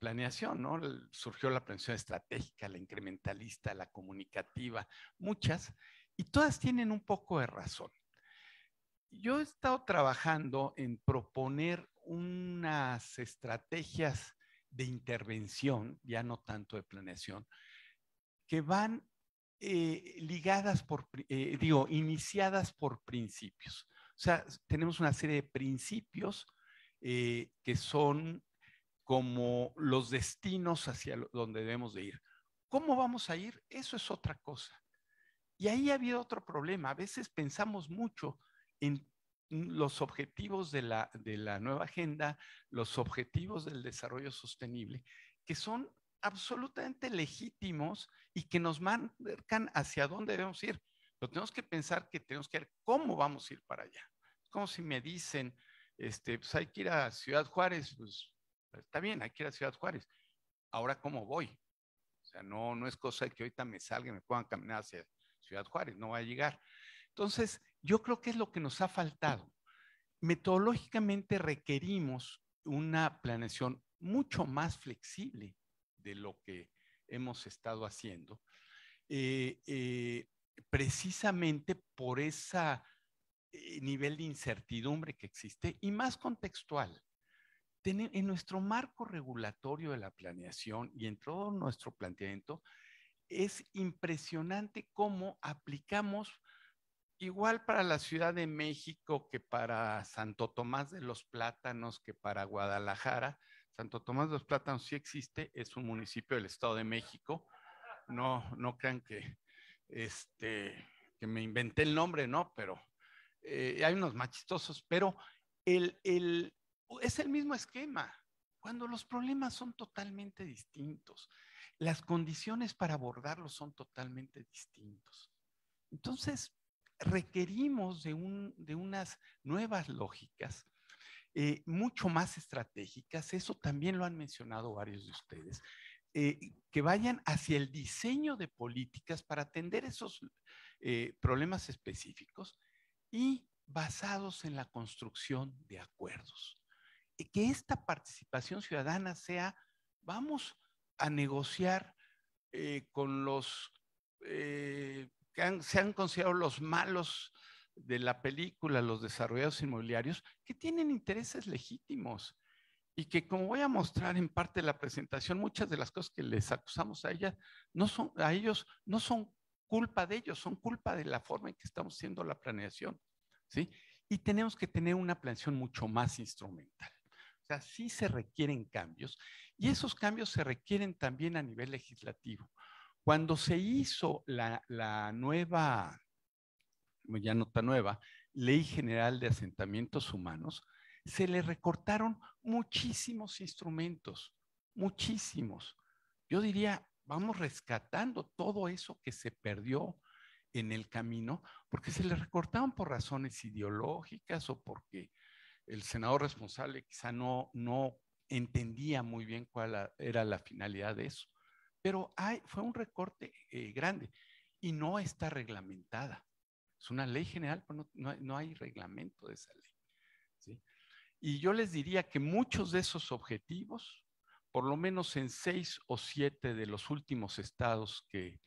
planeación, ¿no? Surgió la planeación estratégica, la incrementalista, la comunicativa, muchas, y todas tienen un poco de razón yo he estado trabajando en proponer unas estrategias de intervención, ya no tanto de planeación, que van eh, ligadas por, eh, digo, iniciadas por principios. O sea, tenemos una serie de principios eh, que son como los destinos hacia donde debemos de ir. ¿Cómo vamos a ir? Eso es otra cosa. Y ahí ha habido otro problema. A veces pensamos mucho en los objetivos de la, de la nueva agenda, los objetivos del desarrollo sostenible, que son absolutamente legítimos y que nos marcan hacia dónde debemos ir. Pero tenemos que pensar que tenemos que ver cómo vamos a ir para allá. Es como si me dicen, este, pues hay que ir a Ciudad Juárez, pues está bien, hay que ir a Ciudad Juárez. Ahora, ¿cómo voy? O sea, no, no es cosa de que ahorita me salga y me puedan caminar hacia Ciudad Juárez, no va a llegar. Entonces, yo creo que es lo que nos ha faltado. Metodológicamente requerimos una planeación mucho más flexible de lo que hemos estado haciendo, eh, eh, precisamente por ese eh, nivel de incertidumbre que existe y más contextual. en nuestro marco regulatorio de la planeación y en todo nuestro planteamiento, es impresionante cómo aplicamos igual para la Ciudad de México que para Santo Tomás de los Plátanos, que para Guadalajara. Santo Tomás de los Plátanos sí existe, es un municipio del Estado de México. No, no crean que, este, que me inventé el nombre, ¿no? Pero eh, hay unos machistosos, pero el, el, es el mismo esquema. Cuando los problemas son totalmente distintos, las condiciones para abordarlos son totalmente distintos. Entonces, requerimos de, un, de unas nuevas lógicas eh, mucho más estratégicas, eso también lo han mencionado varios de ustedes, eh, que vayan hacia el diseño de políticas para atender esos eh, problemas específicos y basados en la construcción de acuerdos. Y que esta participación ciudadana sea, vamos a negociar con los se han considerado los malos de la película, los desarrolladores inmobiliarios, que tienen intereses legítimos y que como voy a mostrar en parte de la presentación, muchas de las cosas que les acusamos a, ellas, no son, a ellos no son culpa de ellos, son culpa de la forma en que estamos haciendo la planeación. ¿sí? Y tenemos que tener una planeación mucho más instrumental. O sea, sí se requieren cambios y esos cambios se requieren también a nivel legislativo. Cuando se hizo la, nueva, ya nota nueva, Ley General de Asentamientos Humanos, se le recortaron muchísimos instrumentos, muchísimos. Yo diría, vamos rescatando todo eso que se perdió en el camino, porque se le recortaron por razones ideológicas o porque el senador responsable quizá no, no entendía muy bien cuál era la finalidad de eso. Pero fue un recorte eh, grande y no está reglamentada. Es una ley general, pero no, hay reglamento de esa ley. Y yo les diría que muchos de esos objetivos, por lo menos en seis o siete de los últimos estados que,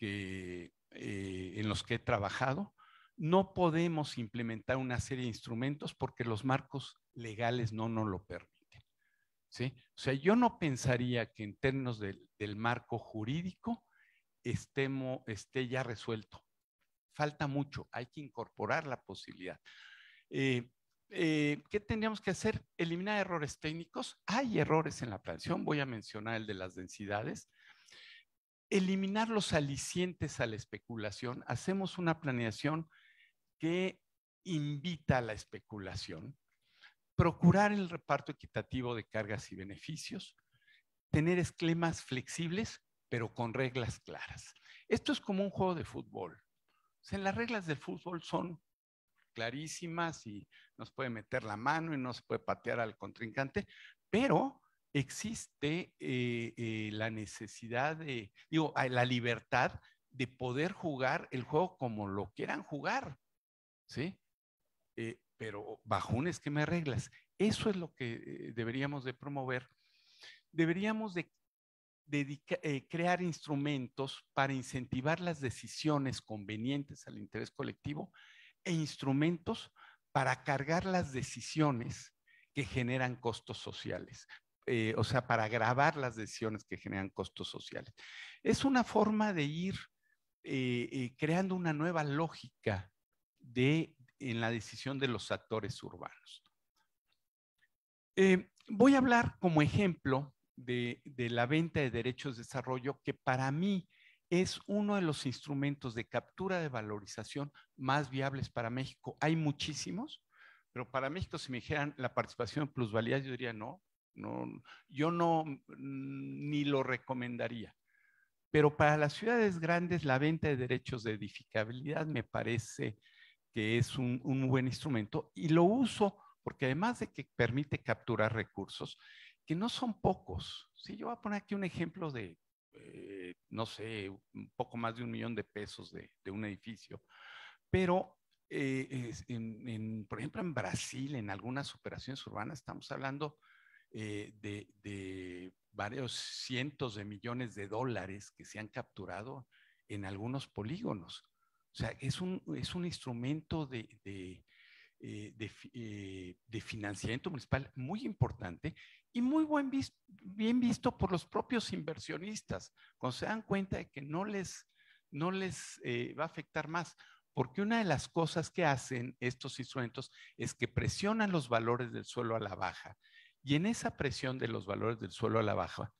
eh, en los que he trabajado, no podemos implementar una serie de instrumentos porque los marcos legales no nos lo permiten. O sea, yo no pensaría que en términos del, marco jurídico esté ya resuelto. Falta mucho, hay que incorporar la posibilidad. Eh, eh, ¿Qué tendríamos que hacer? Eliminar errores técnicos. Hay errores en la planeación, voy a mencionar el de las densidades. Eliminar los alicientes a la especulación. Hacemos una planeación que invita a la especulación, procurar el reparto equitativo de cargas y beneficios, tener esquemas flexibles, pero con reglas claras. Esto es como un juego de fútbol. O las reglas del fútbol son clarísimas y nos puede meter la mano y no se puede patear al contrincante, pero existe eh, eh, la necesidad de, digo, la libertad de poder jugar el juego como lo quieran jugar, ¿sí? Eh, pero bajo un esquema de reglas. Eso es lo que eh, deberíamos de promover. Deberíamos de eh, crear instrumentos para incentivar las decisiones convenientes al interés colectivo e instrumentos para cargar las decisiones que generan costos sociales, eh, o sea, para grabar las decisiones que generan costos sociales. Es una forma de ir creando una nueva lógica de en la decisión de los actores urbanos. Eh, voy a hablar como ejemplo de, la venta de derechos de desarrollo, que para mí es uno de los instrumentos de captura de valorización más viables para México. Hay muchísimos, pero para México, si me dijeran la participación en plusvalía yo diría no, no, yo no mm, ni lo recomendaría. Pero para las ciudades grandes, la venta de derechos de edificabilidad me parece que es un, buen instrumento y lo uso porque además de que permite capturar recursos, que no son pocos. Si yo voy a poner aquí un ejemplo de, eh, no sé, un poco más de un millón de pesos de, un edificio, pero eh, en, por ejemplo, en Brasil, en algunas operaciones urbanas, estamos hablando eh, de, varios cientos de millones de dólares que se han capturado en algunos polígonos. O sea, es un, es un instrumento eh, eh, de, financiamiento municipal muy importante y muy buen bien visto por los propios inversionistas, cuando se dan cuenta de que no les, no les eh, va a afectar más. Porque una de las cosas que hacen estos instrumentos es que presionan los valores del suelo a la baja. Y en esa presión de los valores del suelo a la baja,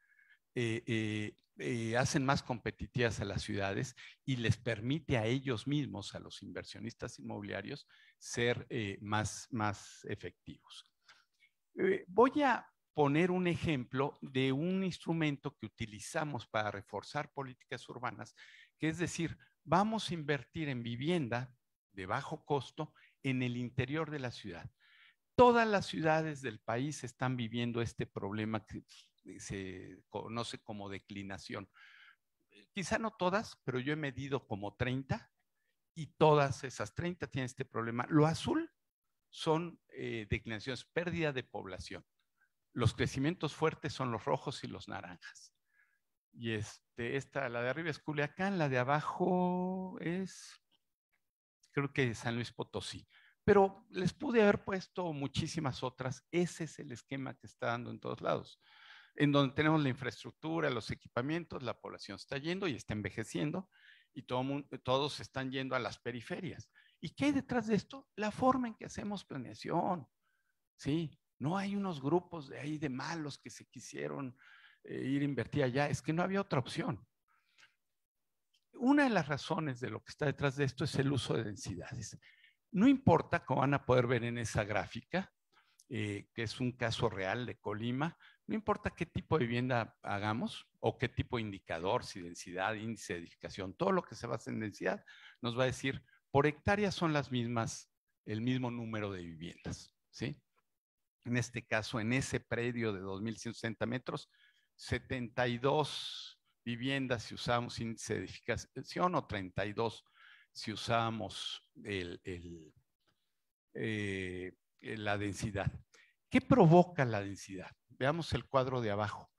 eh, eh, hacen más competitivas a las ciudades y les permite a ellos mismos, a los inversionistas inmobiliarios, ser eh, más, efectivos. Eh, voy a poner un ejemplo de un instrumento que utilizamos para reforzar políticas urbanas, que es decir, vamos a invertir en vivienda de bajo costo en el interior de la ciudad. Todas las ciudades del país están viviendo este problema que se conoce como declinación. Eh, quizá no todas, pero yo he medido como 30 y todas esas 30 tienen este problema. Lo azul son eh, declinaciones, pérdida de población. Los crecimientos fuertes son los rojos y los naranjas. Y este, esta, la de arriba es Culiacán, la de abajo es, creo que San Luis Potosí. Pero les pude haber puesto muchísimas otras. Ese es el esquema que está dando en todos lados en donde tenemos la infraestructura, los equipamientos, la población está yendo y está envejeciendo y todos están yendo a las periferias. ¿Y qué hay detrás de esto? La forma en que hacemos planeación. Sí, no hay unos grupos de ahí de malos que se quisieron eh, ir a invertir allá, es que no había otra opción. Una de las razones de lo que está detrás de esto es el uso de densidades. No importa, cómo van a poder ver en esa gráfica, eh, que es un caso real de Colima, no importa qué tipo de vivienda hagamos o qué tipo de indicador, si densidad, índice de edificación, todo lo que se basa en densidad nos va a decir por hectárea son las mismas, el mismo número de viviendas, ¿sí? En este caso, en ese predio de 2.160 metros, 72 viviendas si usamos índice de edificación o 32 si usamos el, el eh, eh, la densidad. ¿Qué provoca la densidad? Veamos el cuadro de abajo.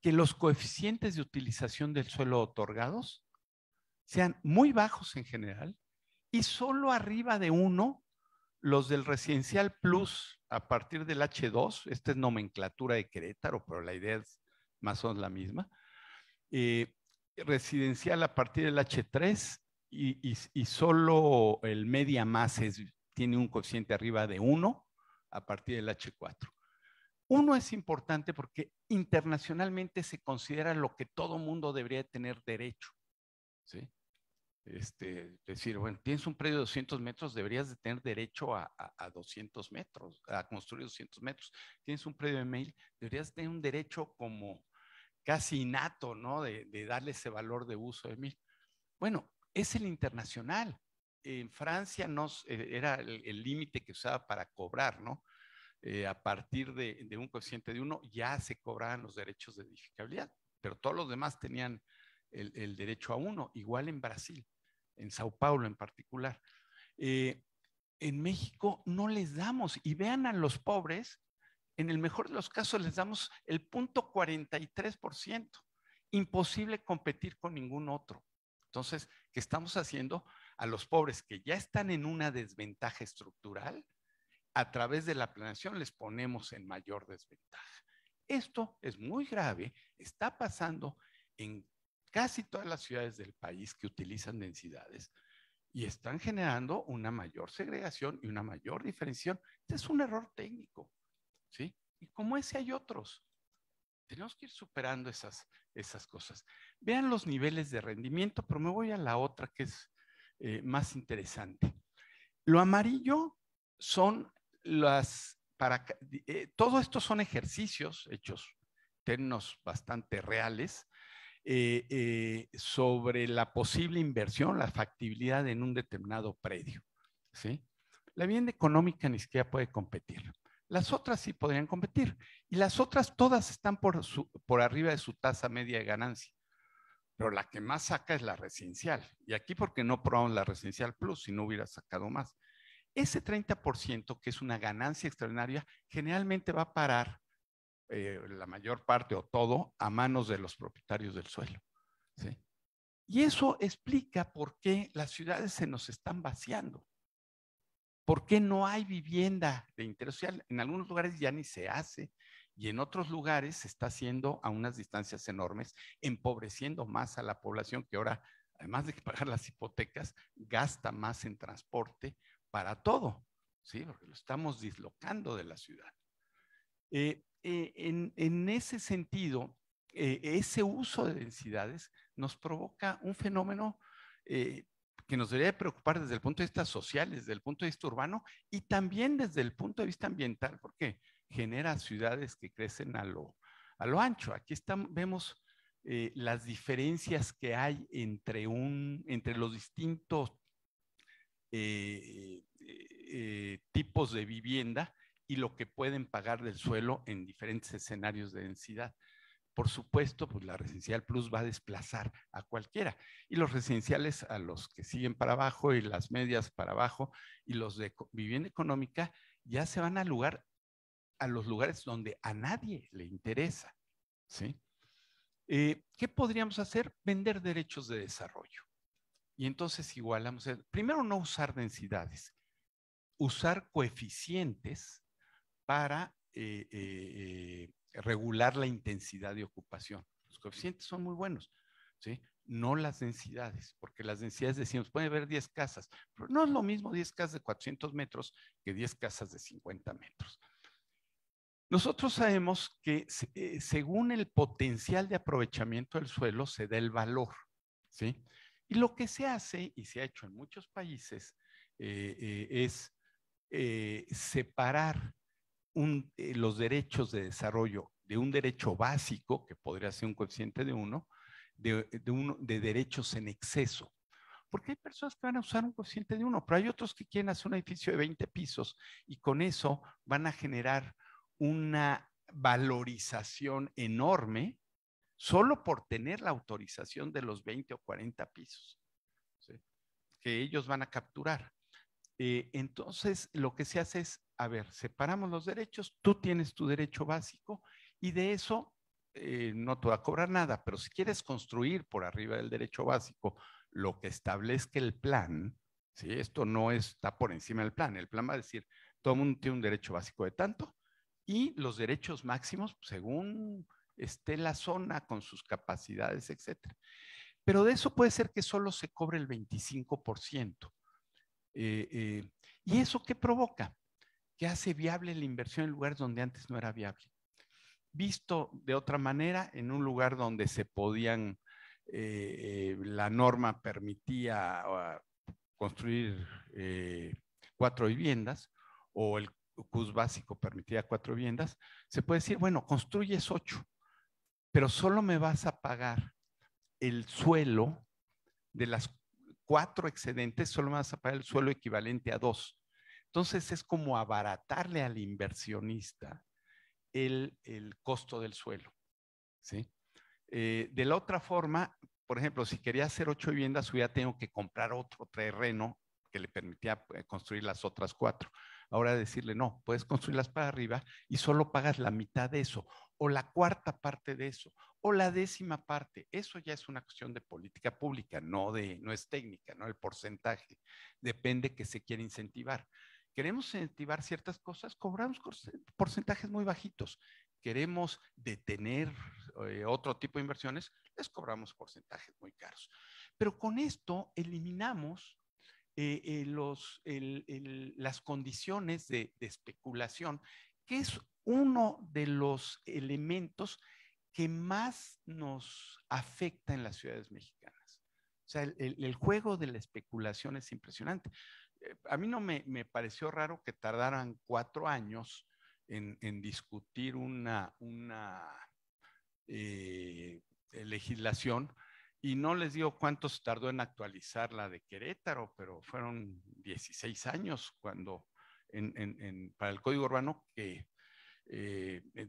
Que los coeficientes de utilización del suelo otorgados sean muy bajos en general y solo arriba de uno los del residencial plus a partir del H2, esta es nomenclatura de Querétaro, pero la idea es más o menos la misma, eh, residencial a partir del H3 y, solo el media más tiene un coeficiente arriba de 1 a partir del H4. Uno es importante porque internacionalmente se considera lo que todo mundo debería tener derecho. ¿sí? Este, decir, bueno, tienes un predio de 200 metros, deberías de tener derecho a, 200 metros, a construir 200 metros. Tienes un predio de mail, deberías tener un derecho como casi innato, ¿no? De, de darle ese valor de uso de mil. Bueno, es el internacional en Francia no, eh, era el límite que usaba para cobrar, ¿no? Eh, a partir de, un coeficiente de uno ya se cobraban los derechos de edificabilidad, pero todos los demás tenían el, derecho a uno, igual en Brasil, en Sao Paulo en particular. Eh, en México no les damos, y vean a los pobres, en el mejor de los casos les damos el punto 43%, imposible competir con ningún otro. Entonces, ¿qué estamos haciendo? a los pobres que ya están en una desventaja estructural, a través de la planeación les ponemos en mayor desventaja. Esto es muy grave, está pasando en casi todas las ciudades del país que utilizan densidades y están generando una mayor segregación y una mayor diferenciación. Este es un error técnico, ¿sí? Y como ese hay otros. Tenemos que ir superando esas, esas cosas. Vean los niveles de rendimiento, pero me voy a la otra que es eh, más interesante. Lo amarillo son las, para, eh, todo esto son ejercicios hechos, términos bastante reales, eh, eh, sobre la posible inversión, la factibilidad en un determinado predio. ¿sí? La vivienda económica ni siquiera puede competir. Las otras sí podrían competir. Y las otras todas están por, por arriba de su tasa media de ganancia pero la que más saca es la residencial. Y aquí porque no probamos la residencial plus, si no hubiera sacado más. Ese 30%, que es una ganancia extraordinaria, generalmente va a parar eh, la mayor parte o todo a manos de los propietarios del suelo. Y eso explica por qué las ciudades se nos están vaciando. ¿Por qué no hay vivienda de interés social? En algunos lugares ya ni se hace, y en otros lugares se está haciendo a unas distancias enormes, empobreciendo más a la población que ahora, además de pagar las hipotecas, gasta más en transporte para todo, ¿sí? Porque lo estamos dislocando de la ciudad. Eh, eh, en, ese sentido, eh, ese uso de densidades nos provoca un fenómeno que nos debería preocupar desde el punto de vista social, desde el punto de vista urbano y también desde el punto de vista ambiental, ¿por qué? genera ciudades que crecen a lo, a lo ancho. Aquí estamos, vemos eh, las diferencias que hay entre, un, entre los distintos eh, eh, tipos de vivienda y lo que pueden pagar del suelo en diferentes escenarios de densidad. Por supuesto, pues la residencial plus va a desplazar a cualquiera y los residenciales a los que siguen para abajo y las medias para abajo y los de vivienda económica ya se van a lugar a los lugares donde a nadie le interesa. ¿sí? Eh, ¿Qué podríamos hacer? Vender derechos de desarrollo. Y entonces igualamos, primero no usar densidades, usar coeficientes para eh, eh, regular la intensidad de ocupación. Los coeficientes son muy buenos, ¿sí? no las densidades, porque las densidades decimos, puede haber 10 casas, pero no es lo mismo 10 casas de 400 metros que 10 casas de 50 metros. Nosotros sabemos que eh, según el potencial de aprovechamiento del suelo se da el valor, ¿sí? Y lo que se hace, y se ha hecho en muchos países, eh, eh, es separar los derechos de desarrollo de un derecho básico, que podría ser un coeficiente de uno, de, de, uno, de derechos en exceso. Porque hay personas que van a usar un coeficiente de uno, pero hay otros que quieren hacer un edificio de 20 pisos y con eso van a generar una valorización enorme solo por tener la autorización de los 20 o 40 pisos que ellos van a capturar. Eh, entonces, lo que se hace es, a ver, separamos los derechos, tú tienes tu derecho básico y de eso eh, no te va a cobrar nada, pero si quieres construir por arriba del derecho básico lo que establezca el plan, ¿sí? esto no está por encima del plan, el plan va a decir, todo mundo tiene un derecho básico de tanto y los derechos máximos según esté la zona con sus capacidades, etc. Pero de eso puede ser que solo se cobre el 25%. Eh, eh, ¿Y eso qué provoca? Que hace viable la inversión en lugares donde antes no era viable. Visto de otra manera, en un lugar donde se podían, eh, la norma permitía ah, construir cuatro viviendas o el CUS básico permitía cuatro viviendas, se puede decir, bueno, construyes ocho, pero solo me vas a pagar el suelo de las cuatro excedentes, solo me vas a pagar el suelo equivalente a dos. Entonces es como abaratarle al inversionista el, el costo del suelo. ¿sí? Eh, de la otra forma, por ejemplo, si quería hacer ocho viviendas, ya tengo que comprar otro terreno que le permitía eh, construir las otras cuatro ahora decirle, no, puedes construirlas para arriba y solo pagas la mitad de eso, o la cuarta parte de eso, o la décima parte. Eso ya es una cuestión de política pública, no, de, no es técnica, no el porcentaje. Depende que se quiera incentivar. Queremos incentivar ciertas cosas, cobramos porcentajes muy bajitos. Queremos detener eh, otro tipo de inversiones, les cobramos porcentajes muy caros. Pero con esto eliminamos eh, eh, las condiciones de, especulación, que es uno de los elementos que más nos afecta en las ciudades mexicanas. O sea, el, juego de la especulación es impresionante. Eh, a mí no me, pareció raro que tardaran cuatro años en, discutir una legislación y no les digo cuántos tardó en actualizar la de Querétaro, pero fueron 16 años cuando para el código urbano que eh, eh, eh,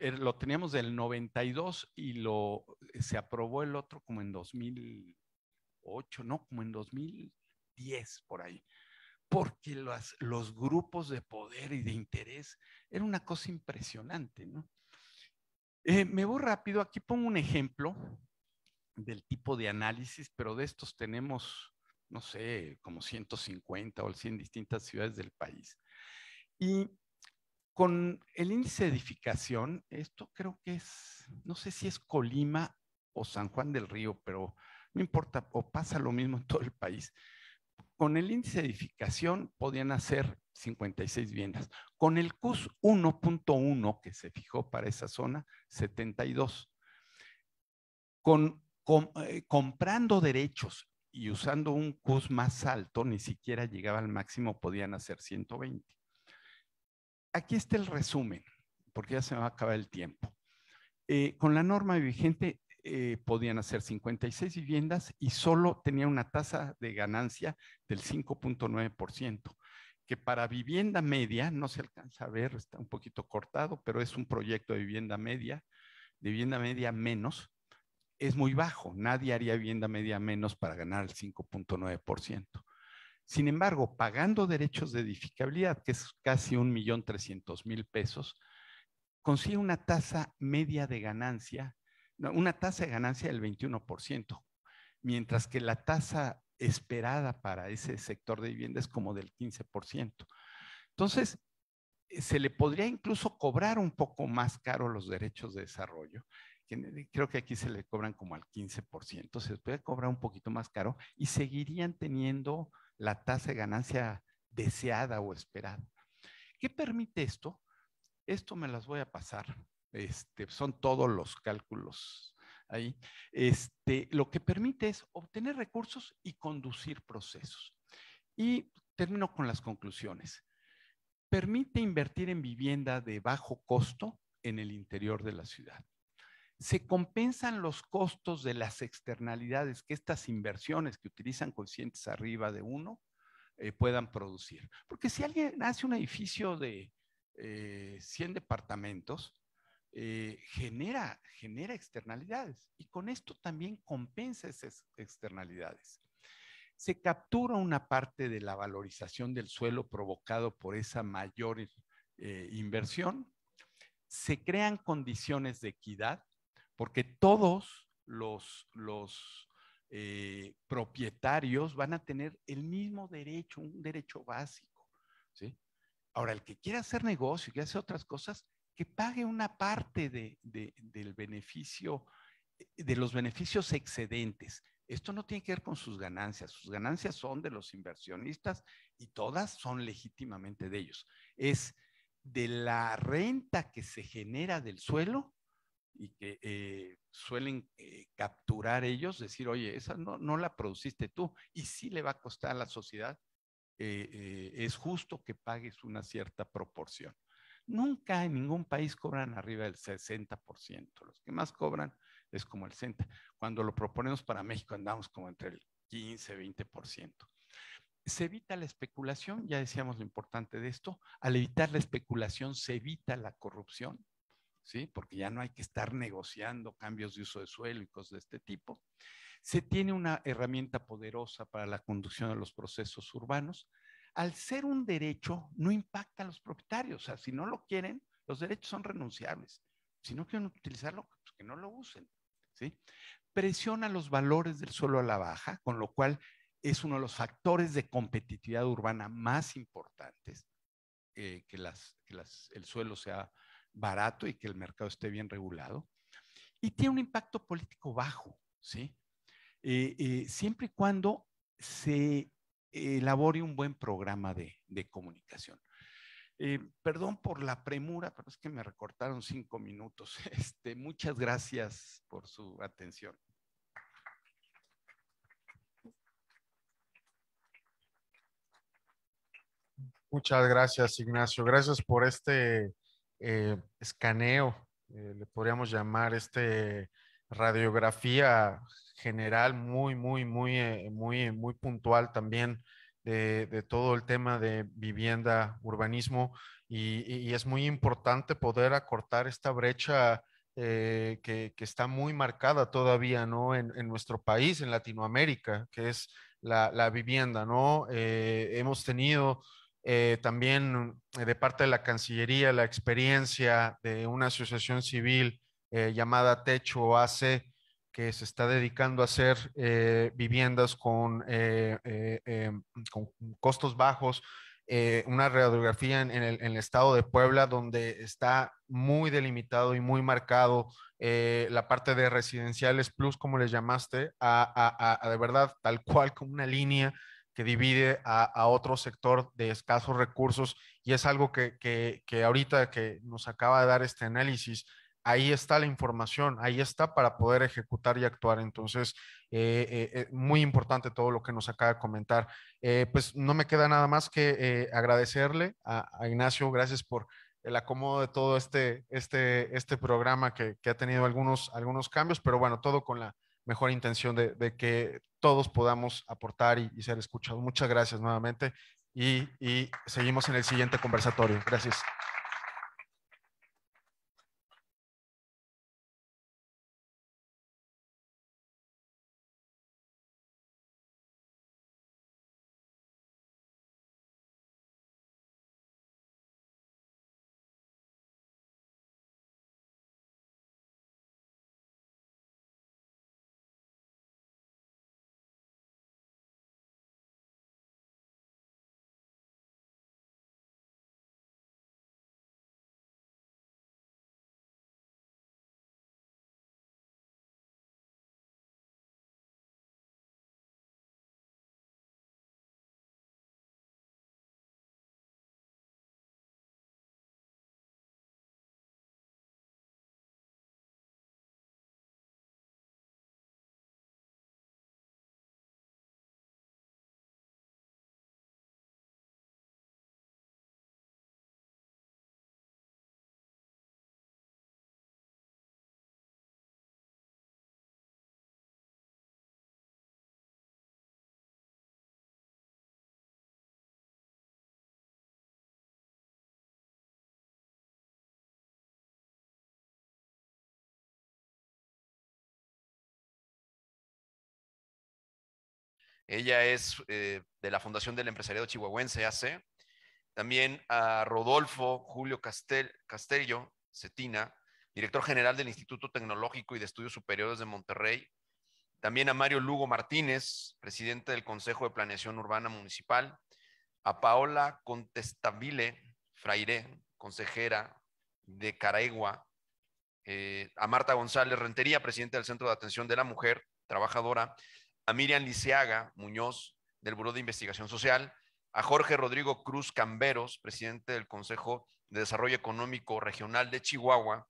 er, lo, teníamos del 92 y lo se aprobó el otro como en 2008, no, como en 2010 por ahí, porque los grupos de poder y de interés era una cosa impresionante, ¿no? me voy rápido, aquí pongo un ejemplo del tipo de análisis, pero de estos tenemos, no sé, como 150 o 100 distintas ciudades del país. Y con el índice de edificación, esto creo que es, no sé si es Colima o San Juan del Río, pero no importa, o pasa lo mismo en todo el país. Con el índice de edificación podían hacer 56 viviendas. Con el CUS 1.1 que se fijó para esa zona, 72. Con eh, comprando derechos y usando un CUS más alto, ni siquiera llegaba al máximo, podían hacer 120. Aquí está el resumen, porque ya se me va a acabar el tiempo. Eh, con la norma vigente eh, podían hacer 56 viviendas y solo tenía una tasa de ganancia del 5.9%, que para vivienda media, no se alcanza a ver, está un poquito cortado, pero es un proyecto de vivienda media, vivienda media menos, es muy bajo. Nadie haría vivienda media menos para ganar el 5.9%. Sin embargo, pagando derechos de edificabilidad, que es casi 1.300.000 pesos, consigue una tasa media de ganancia, una tasa de ganancia del 21%, mientras que la tasa esperada para ese sector de vivienda es como del 15%. Entonces, eh, se le podría incluso cobrar un poco más caro los derechos de desarrollo creo que aquí se le cobran como al 15%, se les puede cobrar un poquito más caro y seguirían teniendo la tasa de ganancia deseada o esperada. ¿Qué permite esto? Esto me las voy a pasar. Este, son todos los cálculos ahí. Este, lo que permite es obtener recursos y conducir procesos. Y termino con las conclusiones. Permite invertir en vivienda de bajo costo en el interior de la ciudad se compensan los costos de las externalidades que estas inversiones que utilizan coeficientes arriba de uno eh, puedan producir. Porque si alguien hace un edificio de 100 eh, departamentos, eh, genera, genera externalidades y con esto también compensa esas externalidades. Se captura una parte de la valorización del suelo provocado por esa mayor inversión. Se crean condiciones de equidad porque todos los, eh, propietarios van a tener el mismo derecho, un derecho básico. ¿sí? Ahora, el que quiera hacer negocio que hace otras cosas, que pague una parte del beneficio, eh, de los beneficios excedentes. Esto no tiene que ver con sus ganancias. Sus ganancias son de los inversionistas y todas son legítimamente de ellos. Es de la renta que se genera del suelo y que eh, suelen eh, capturar ellos, decir, oye, esa no, no, la produciste tú y sí le va a costar a la sociedad, eh, es justo que pagues una cierta proporción. Nunca en ningún país cobran arriba del 60%, los que más cobran es como el 60%. Cuando lo proponemos para México andamos como entre el 15, 20%. Se evita la especulación, ya decíamos lo importante de esto, al evitar la especulación se evita la corrupción, ¿sí? Porque ya no hay que estar negociando cambios de uso de suelo y cosas de este tipo. Se tiene una herramienta poderosa para la conducción de los procesos urbanos. Al ser un derecho, no impacta a los propietarios. O sea, si no lo quieren, los derechos son renunciables. Si no quieren utilizarlo, pues que no lo usen. ¿sí? Presiona los valores del suelo a la baja, con lo cual es uno de los factores de competitividad urbana más importantes, eh, que, las, que las, el suelo sea barato y que el mercado esté bien regulado. Y tiene un impacto político bajo, ¿sí? Eh, eh, siempre y cuando se elabore un buen programa de, comunicación. Eh, perdón por la premura, pero es que me recortaron cinco minutos. Este, muchas gracias por su atención. Muchas gracias, Ignacio. Gracias por este eh, escaneo, eh, le podríamos llamar este radiografía general muy, muy, muy, eh, muy, muy puntual también de, todo el tema de vivienda, urbanismo, y, es muy importante poder acortar esta brecha que, está muy marcada todavía, ¿no? En, nuestro país, en Latinoamérica, que es la, vivienda, ¿no? hemos tenido eh, también eh, de parte de la Cancillería la experiencia de una asociación civil eh, llamada Techo AC, que se está dedicando a hacer viviendas con, costos bajos. una radiografía en, el, estado de Puebla donde está muy delimitado y muy marcado la parte de residenciales plus, como les llamaste, a, de verdad tal cual como una línea que divide a, otro sector de escasos recursos y es algo que, ahorita que nos acaba de dar este análisis, ahí está la información, ahí está para poder ejecutar y actuar. Entonces, eh, eh, eh, muy importante todo lo que nos acaba de comentar. pues no me queda nada más que agradecerle a, Ignacio, gracias por el acomodo de todo este, este, este programa que, que ha tenido algunos, algunos cambios, pero bueno, todo con la mejor intención de, que todos podamos aportar y, ser escuchados. Muchas gracias nuevamente y seguimos en el siguiente conversatorio. Gracias. Ella es eh, de la Fundación del Empresariado Chihuahuense, AC. E. También a Rodolfo Julio Castello Cetina, director general del Instituto Tecnológico y de Estudios Superiores de Monterrey. También a Mario Lugo Martínez, presidente del Consejo de Planeación Urbana Municipal. A Paola Contestabile Fraire, consejera de Caraigua. Eh, a Marta González Rentería, presidenta del Centro de Atención de la Mujer Trabajadora a Miriam Lisiaga Muñoz, del Buró de Investigación Social, a Jorge Rodrigo Cruz Camberos, presidente del Consejo de Desarrollo Económico Regional de Chihuahua,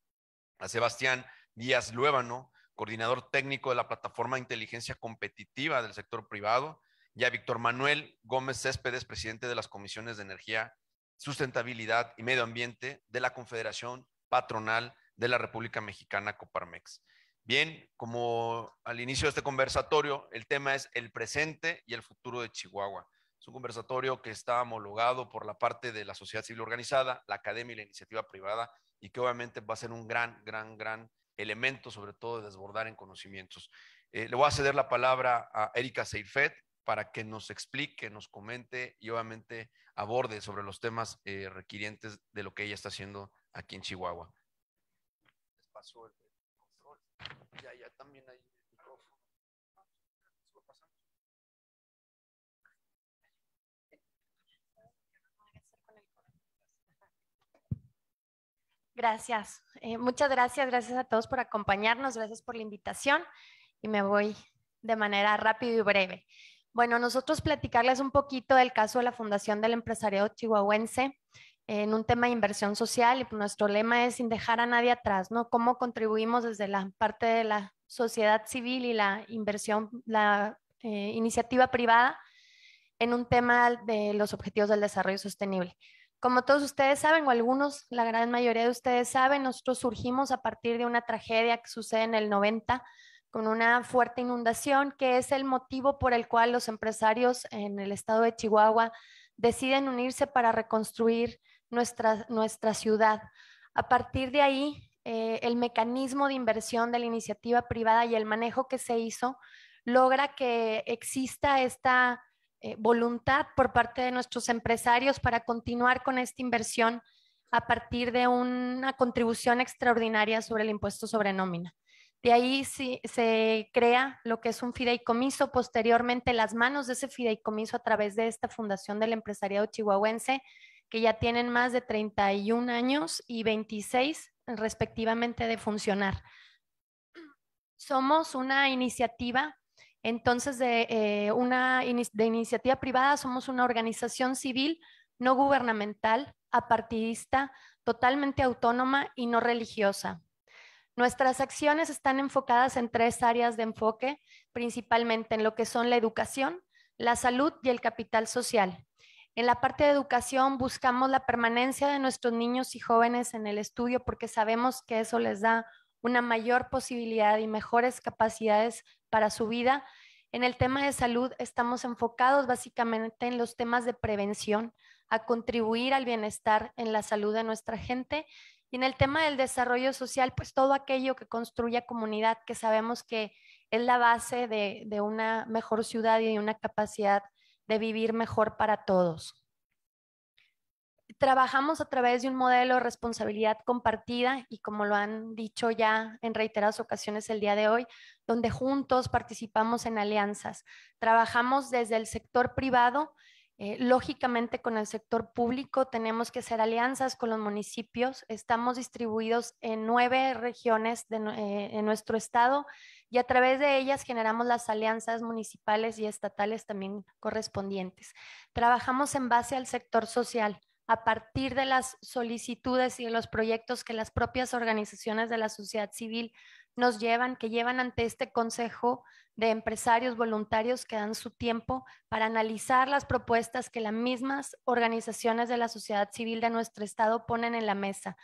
a Sebastián Díaz Luébano, coordinador técnico de la Plataforma de Inteligencia Competitiva del Sector Privado, y a Víctor Manuel Gómez Céspedes, presidente de las Comisiones de Energía, Sustentabilidad y Medio Ambiente de la Confederación Patronal de la República Mexicana Coparmex. Bien, como al inicio de este conversatorio, el tema es el presente y el futuro de Chihuahua. Es un conversatorio que está homologado por la parte de la sociedad civil organizada, la academia y la iniciativa privada, y que obviamente va a ser un gran, gran, gran elemento, sobre todo de desbordar en conocimientos. Eh, le voy a ceder la palabra a Erika seifet para que nos explique, nos comente y obviamente aborde sobre los temas eh, requirientes de lo que ella está haciendo aquí en Chihuahua. Les paso también hay micrófono. Gracias. Eh, muchas gracias. Gracias a todos por acompañarnos. Gracias por la invitación. Y me voy de manera rápida y breve. Bueno, nosotros platicarles un poquito del caso de la Fundación del Empresariado Chihuahuense en un tema de inversión social y pues, nuestro lema es sin dejar a nadie atrás, ¿no? Cómo contribuimos desde la parte de la sociedad civil y la inversión, la eh, iniciativa privada en un tema de los objetivos del desarrollo sostenible. Como todos ustedes saben, o algunos, la gran mayoría de ustedes saben, nosotros surgimos a partir de una tragedia que sucede en el 90 con una fuerte inundación, que es el motivo por el cual los empresarios en el estado de Chihuahua deciden unirse para reconstruir nuestra, ciudad. A partir de ahí, eh, el mecanismo de inversión de la iniciativa privada y el manejo que se hizo logra que exista esta eh, voluntad por parte de nuestros empresarios para continuar con esta inversión a partir de una contribución extraordinaria sobre el impuesto sobre nómina. De ahí se crea lo que es un fideicomiso, posteriormente las manos de ese fideicomiso a través de esta Fundación del Empresariado Chihuahuense que ya tienen más de 31 años y 26 respectivamente de funcionar. Somos una iniciativa, entonces, de, eh, una iniciativa privada, somos una organización civil no gubernamental, apartidista, totalmente autónoma y no religiosa. Nuestras acciones están enfocadas en tres áreas de enfoque, principalmente en lo que son la educación, la salud y el capital social. En la parte de educación buscamos la permanencia de nuestros niños y jóvenes en el estudio porque sabemos que eso les da una mayor posibilidad y mejores capacidades para su vida. En el tema de salud estamos enfocados básicamente en los temas de prevención, a contribuir al bienestar en la salud de nuestra gente. Y en el tema del desarrollo social, pues todo aquello que construya comunidad, que sabemos que es la base de, de una mejor ciudad y de una capacidad de vivir mejor para todos. Trabajamos a través de un modelo de responsabilidad compartida y como lo han dicho ya en reiteradas ocasiones el día de hoy, donde juntos participamos en alianzas. Trabajamos desde el sector privado, eh, lógicamente con el sector público tenemos que hacer alianzas con los municipios. Estamos distribuidos en nueve regiones de, eh, en nuestro estado y a través de ellas generamos las alianzas municipales y estatales también correspondientes. Trabajamos en base al sector social a partir de las solicitudes y de los proyectos que las propias organizaciones de la sociedad civil nos llevan, que llevan ante este Consejo de Empresarios Voluntarios que dan su tiempo para analizar las propuestas que las mismas organizaciones de la sociedad civil de nuestro Estado ponen en la mesa.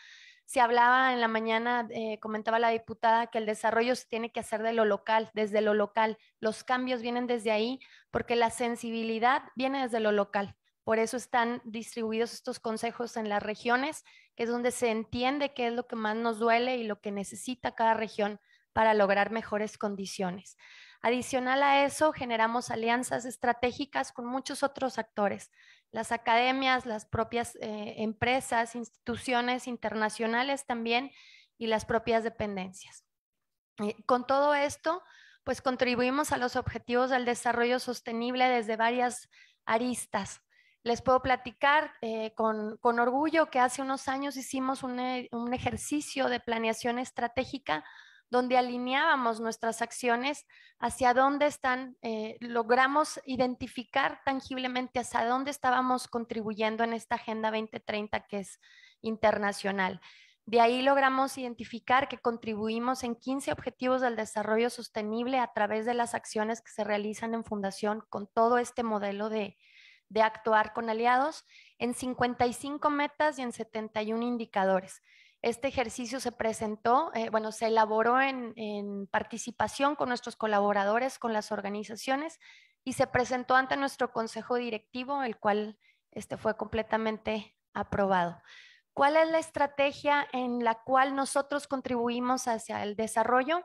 Se hablaba en la mañana, eh, comentaba la diputada, que el desarrollo se tiene que hacer de lo local, desde lo local. Los cambios vienen desde ahí porque la sensibilidad viene desde lo local. Por eso están distribuidos estos consejos en las regiones, que es donde se entiende qué es lo que más nos duele y lo que necesita cada región para lograr mejores condiciones. Adicional a eso, generamos alianzas estratégicas con muchos otros actores, las academias, las propias eh, empresas, instituciones internacionales también y las propias dependencias. Eh, con todo esto, pues contribuimos a los objetivos del desarrollo sostenible desde varias aristas. Les puedo platicar eh, con, orgullo que hace unos años hicimos un ejercicio de planeación estratégica donde alineábamos nuestras acciones hacia dónde están, eh, logramos identificar tangiblemente hacia dónde estábamos contribuyendo en esta Agenda 2030 que es internacional. De ahí logramos identificar que contribuimos en 15 objetivos del desarrollo sostenible a través de las acciones que se realizan en fundación con todo este modelo de, de actuar con aliados, en 55 metas y en 71 indicadores. Este ejercicio se presentó, eh, bueno, se elaboró en, participación con nuestros colaboradores, con las organizaciones y se presentó ante nuestro consejo directivo, el cual este, fue completamente aprobado. ¿Cuál es la estrategia en la cual nosotros contribuimos hacia el desarrollo?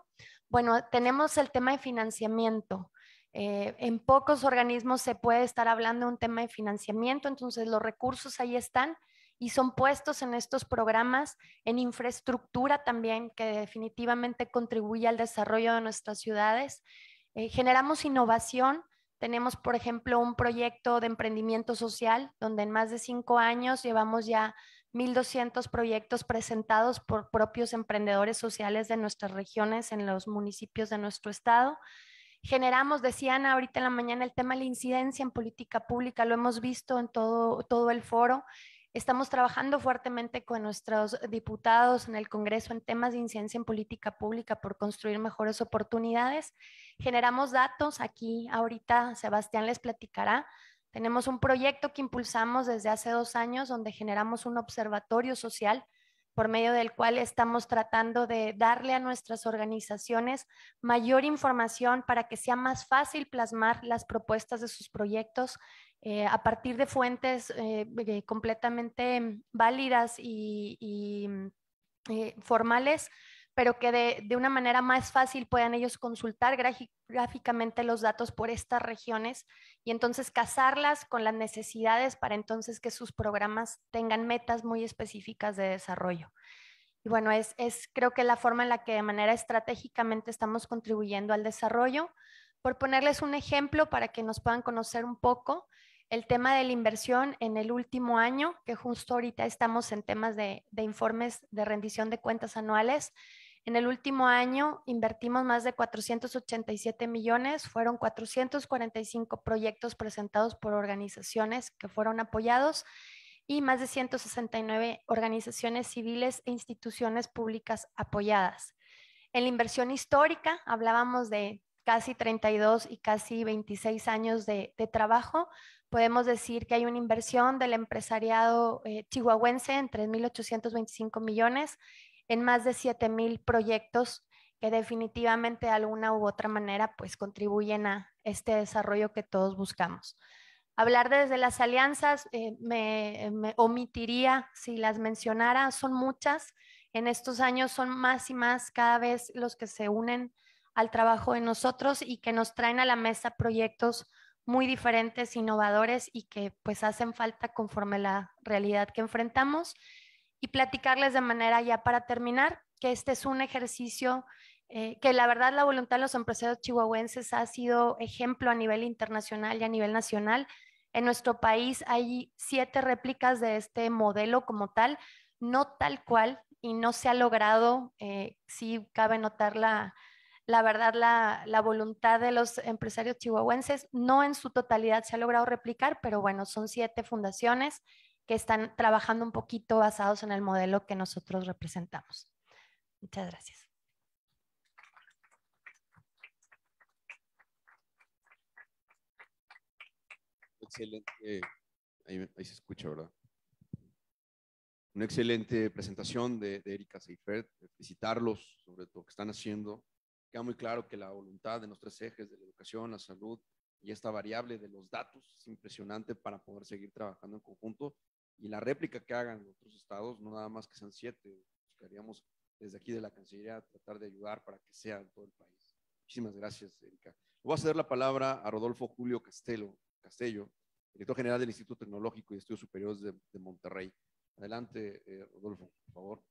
Bueno, tenemos el tema de financiamiento. Eh, en pocos organismos se puede estar hablando de un tema de financiamiento, entonces los recursos ahí están y son puestos en estos programas, en infraestructura también, que definitivamente contribuye al desarrollo de nuestras ciudades. Eh, generamos innovación. Tenemos, por ejemplo, un proyecto de emprendimiento social, donde en más de cinco años llevamos ya 1.200 proyectos presentados por propios emprendedores sociales de nuestras regiones, en los municipios de nuestro estado. Generamos, decían ahorita en la mañana, el tema de la incidencia en política pública, lo hemos visto en todo, todo el foro, Estamos trabajando fuertemente con nuestros diputados en el Congreso en temas de incidencia en política pública por construir mejores oportunidades. Generamos datos, aquí ahorita Sebastián les platicará. Tenemos un proyecto que impulsamos desde hace dos años donde generamos un observatorio social por medio del cual estamos tratando de darle a nuestras organizaciones mayor información para que sea más fácil plasmar las propuestas de sus proyectos eh, a partir de fuentes eh, eh, completamente válidas y, mm, formales, pero que de, una manera más fácil puedan ellos consultar gráficamente los datos por estas regiones y entonces casarlas con las necesidades para entonces que sus programas tengan metas muy específicas de desarrollo. Y bueno, es creo que la forma en la que de manera estratégicamente estamos contribuyendo al desarrollo. Por ponerles un ejemplo para que nos puedan conocer un poco, el tema de la inversión en el último año, que justo ahorita estamos en temas de, informes de rendición de cuentas anuales. En el último año invertimos más de 487 millones, fueron 445 proyectos presentados por organizaciones que fueron apoyados y más de 169 organizaciones civiles e instituciones públicas apoyadas. En la inversión histórica hablábamos de casi 32 y casi 26 años de, de trabajo, podemos decir que hay una inversión del empresariado eh, chihuahuense en 3.825 millones en más de 7.000 proyectos que definitivamente de alguna u otra manera pues contribuyen a este desarrollo que todos buscamos. Hablar desde las alianzas eh, me, omitiría si las mencionara, son muchas. En estos años son más y más cada vez los que se unen al trabajo de nosotros y que nos traen a la mesa proyectos muy diferentes, innovadores y que pues hacen falta conforme la realidad que enfrentamos. Y platicarles de manera ya para terminar que este es un ejercicio eh, que la verdad la voluntad de los empresarios chihuahuenses ha sido ejemplo a nivel internacional y a nivel nacional. En nuestro país hay siete réplicas de este modelo como tal, no tal cual, y no se ha logrado, eh, si cabe notar la, la verdad, la, voluntad de los empresarios chihuahuenses no en su totalidad se ha logrado replicar, pero bueno, son siete fundaciones que están trabajando un poquito basados en el modelo que nosotros representamos. Muchas gracias. Excelente. Ahí, se escucha, ¿verdad? Una excelente presentación de, Erika Seifert. Felicitarlos sobre todo, que están haciendo queda muy claro que la voluntad de nuestros tres ejes de la educación, la salud y esta variable de los datos es impresionante para poder seguir trabajando en conjunto. Y la réplica que hagan los otros estados, no nada más que sean siete, buscaríamos desde aquí de la Cancillería tratar de ayudar para que sea en todo el país. Muchísimas gracias, Erika. Voy a ceder la palabra a Rodolfo Julio Castelo, Castello, director general del Instituto Tecnológico y Estudios Superiores de, Monterrey. Adelante, eh, Rodolfo, por favor.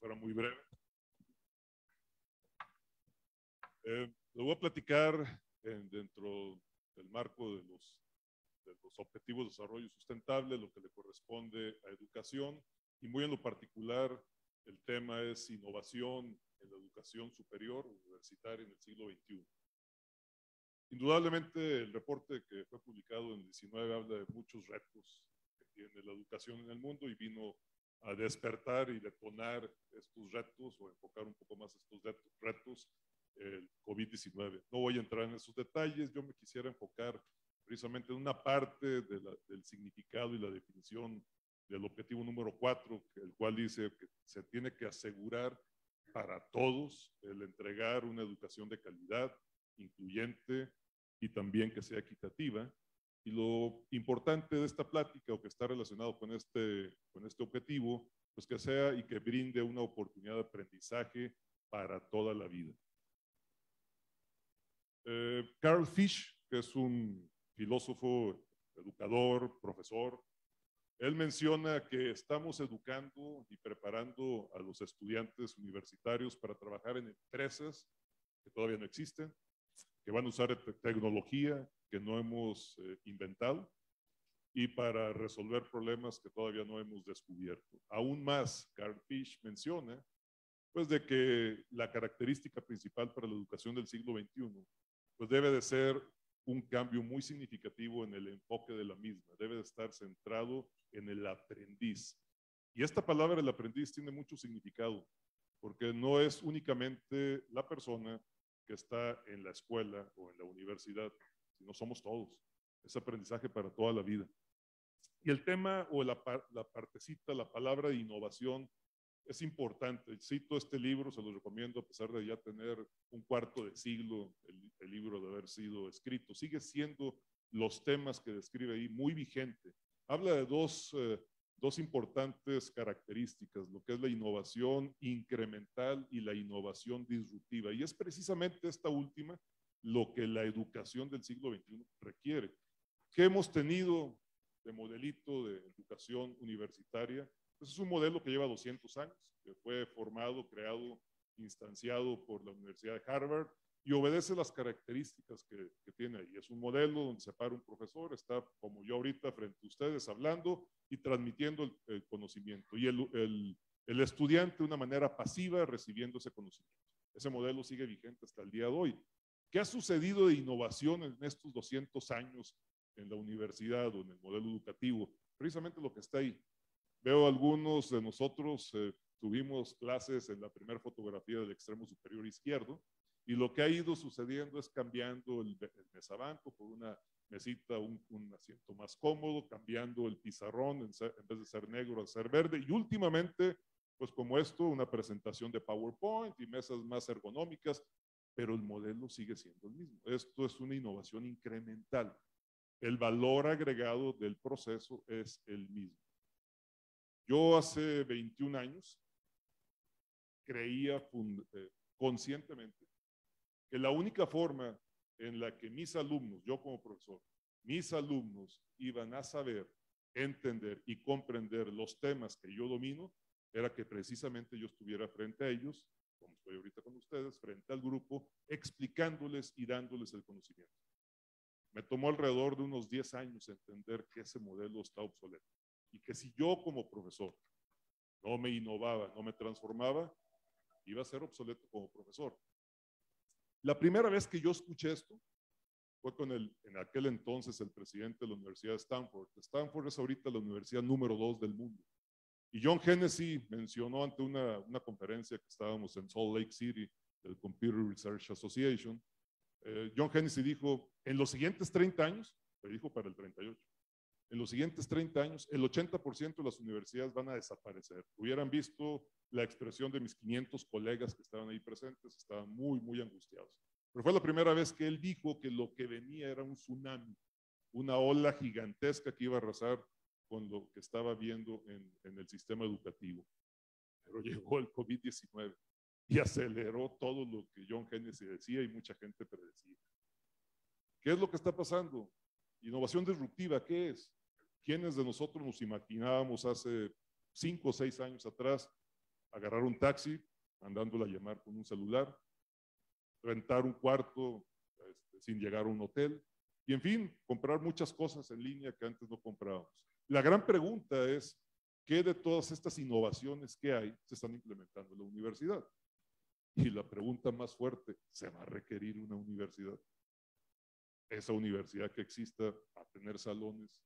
fuera muy breve. Eh, lo voy a platicar dentro del marco de los, de los Objetivos de Desarrollo Sustentable, lo que le corresponde a educación, y muy en lo particular, el tema es innovación en la educación superior universitaria en el siglo XXI. Indudablemente, el reporte que fue publicado en el 19 habla de muchos retos que tiene la educación en el mundo y vino a despertar y detonar estos retos o enfocar un poco más estos retos, el COVID-19. No voy a entrar en esos detalles, yo me quisiera enfocar precisamente en una parte del significado y la definición del objetivo número cuatro, el cual dice que se tiene que asegurar para todos el entregar una educación de calidad, incluyente y también que sea equitativa y lo importante de esta plática o que está relacionado con este, con este objetivo, pues que sea y que brinde una oportunidad de aprendizaje para toda la vida. Eh, Carl Fish, que es un filósofo, educador, profesor, él menciona que estamos educando y preparando a los estudiantes universitarios para trabajar en empresas que todavía no existen, van a usar tecnología que no hemos eh, inventado y para resolver problemas que todavía no hemos descubierto. Aún más, Carl Fish menciona pues de que la característica principal para la educación del siglo XXI pues debe de ser un cambio muy significativo en el enfoque de la misma, debe de estar centrado en el aprendiz. Y esta palabra, el aprendiz, tiene mucho significado, porque no es únicamente la persona que está en la escuela o en la universidad, no somos todos. Es aprendizaje para toda la vida. Y el tema o la, partecita, la palabra de innovación es importante. Cito este libro, se lo recomiendo, a pesar de ya tener un cuarto de siglo el, libro de haber sido escrito. Sigue siendo los temas que describe ahí muy vigente. Habla de dos eh, dos importantes características, lo que es la innovación incremental y la innovación disruptiva. Y es precisamente esta última lo que la educación del siglo XXI requiere. ¿Qué hemos tenido de modelito de educación universitaria? Pues es un modelo que lleva 200 años, que fue formado, creado, instanciado por la Universidad de Harvard, y obedece las características que, tiene ahí. Es un modelo donde se para un profesor, está como yo ahorita frente a ustedes hablando y transmitiendo el, conocimiento. Y el, estudiante de una manera pasiva recibiendo ese conocimiento. Ese modelo sigue vigente hasta el día de hoy. ¿Qué ha sucedido de innovación en estos 200 años en la universidad o en el modelo educativo? Precisamente lo que está ahí. Veo algunos de nosotros eh, tuvimos clases en la primera fotografía del extremo superior izquierdo, y lo que ha ido sucediendo es cambiando el, mesabanco por una mesita, un, asiento más cómodo, cambiando el pizarrón en, vez de ser negro a ser verde. Y últimamente, pues como esto, una presentación de PowerPoint y mesas más ergonómicas, pero el modelo sigue siendo el mismo. Esto es una innovación incremental. El valor agregado del proceso es el mismo. Yo hace 21 años creía eh, conscientemente que la única forma en la que mis alumnos, yo como profesor, mis alumnos iban a saber, entender y comprender los temas que yo domino, era que precisamente yo estuviera frente a ellos, como estoy ahorita con ustedes, frente al grupo, explicándoles y dándoles el conocimiento. Me tomó alrededor de unos 10 años entender que ese modelo está obsoleto y que si yo como profesor no me innovaba, no me transformaba, iba a ser obsoleto como profesor. La primera vez que yo escuché esto fue con el, en aquel entonces el presidente de la Universidad de Stanford. Stanford es ahorita la universidad número dos del mundo. Y John Hennessy mencionó ante una, una conferencia que estábamos en Salt Lake City del Computer Research Association, eh, John Hennessy dijo, en los siguientes 30 años, le dijo para el 38, en los siguientes 30 años, el 80% de las universidades van a desaparecer. Hubieran visto la expresión de mis 500 colegas que estaban ahí presentes, estaban muy, muy angustiados. Pero fue la primera vez que él dijo que lo que venía era un tsunami, una ola gigantesca que iba a arrasar con lo que estaba viendo en, el sistema educativo. Pero llegó el COVID-19 y aceleró todo lo que John Hennessy decía y mucha gente predecía. ¿Qué es lo que está pasando? Innovación disruptiva, ¿qué es? ¿Quiénes de nosotros nos imaginábamos hace cinco o seis años atrás agarrar un taxi, mandándola a llamar con un celular, rentar un cuarto este, sin llegar a un hotel, y en fin, comprar muchas cosas en línea que antes no comprábamos. La gran pregunta es, ¿qué de todas estas innovaciones que hay se están implementando en la universidad? Y la pregunta más fuerte, ¿se va a requerir una universidad? Esa universidad que exista va a tener salones,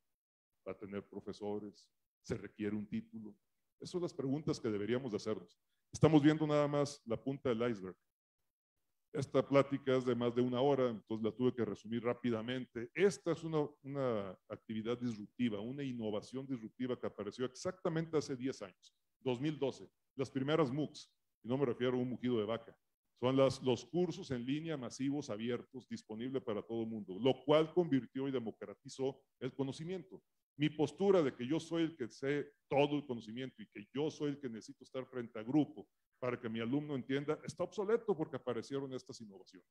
va a tener profesores, se requiere un título, esas son las preguntas que deberíamos hacernos. Estamos viendo nada más la punta del iceberg. Esta plática es de más de una hora, entonces la tuve que resumir rápidamente. Esta es una, actividad disruptiva, una innovación disruptiva que apareció exactamente hace 10 años, 2012. Las primeras MOOCs, y no me refiero a un mugido de vaca, son las, los cursos en línea masivos abiertos disponibles para todo el mundo, lo cual convirtió y democratizó el conocimiento mi postura de que yo soy el que sé todo el conocimiento y que yo soy el que necesito estar frente a grupo para que mi alumno entienda, está obsoleto porque aparecieron estas innovaciones.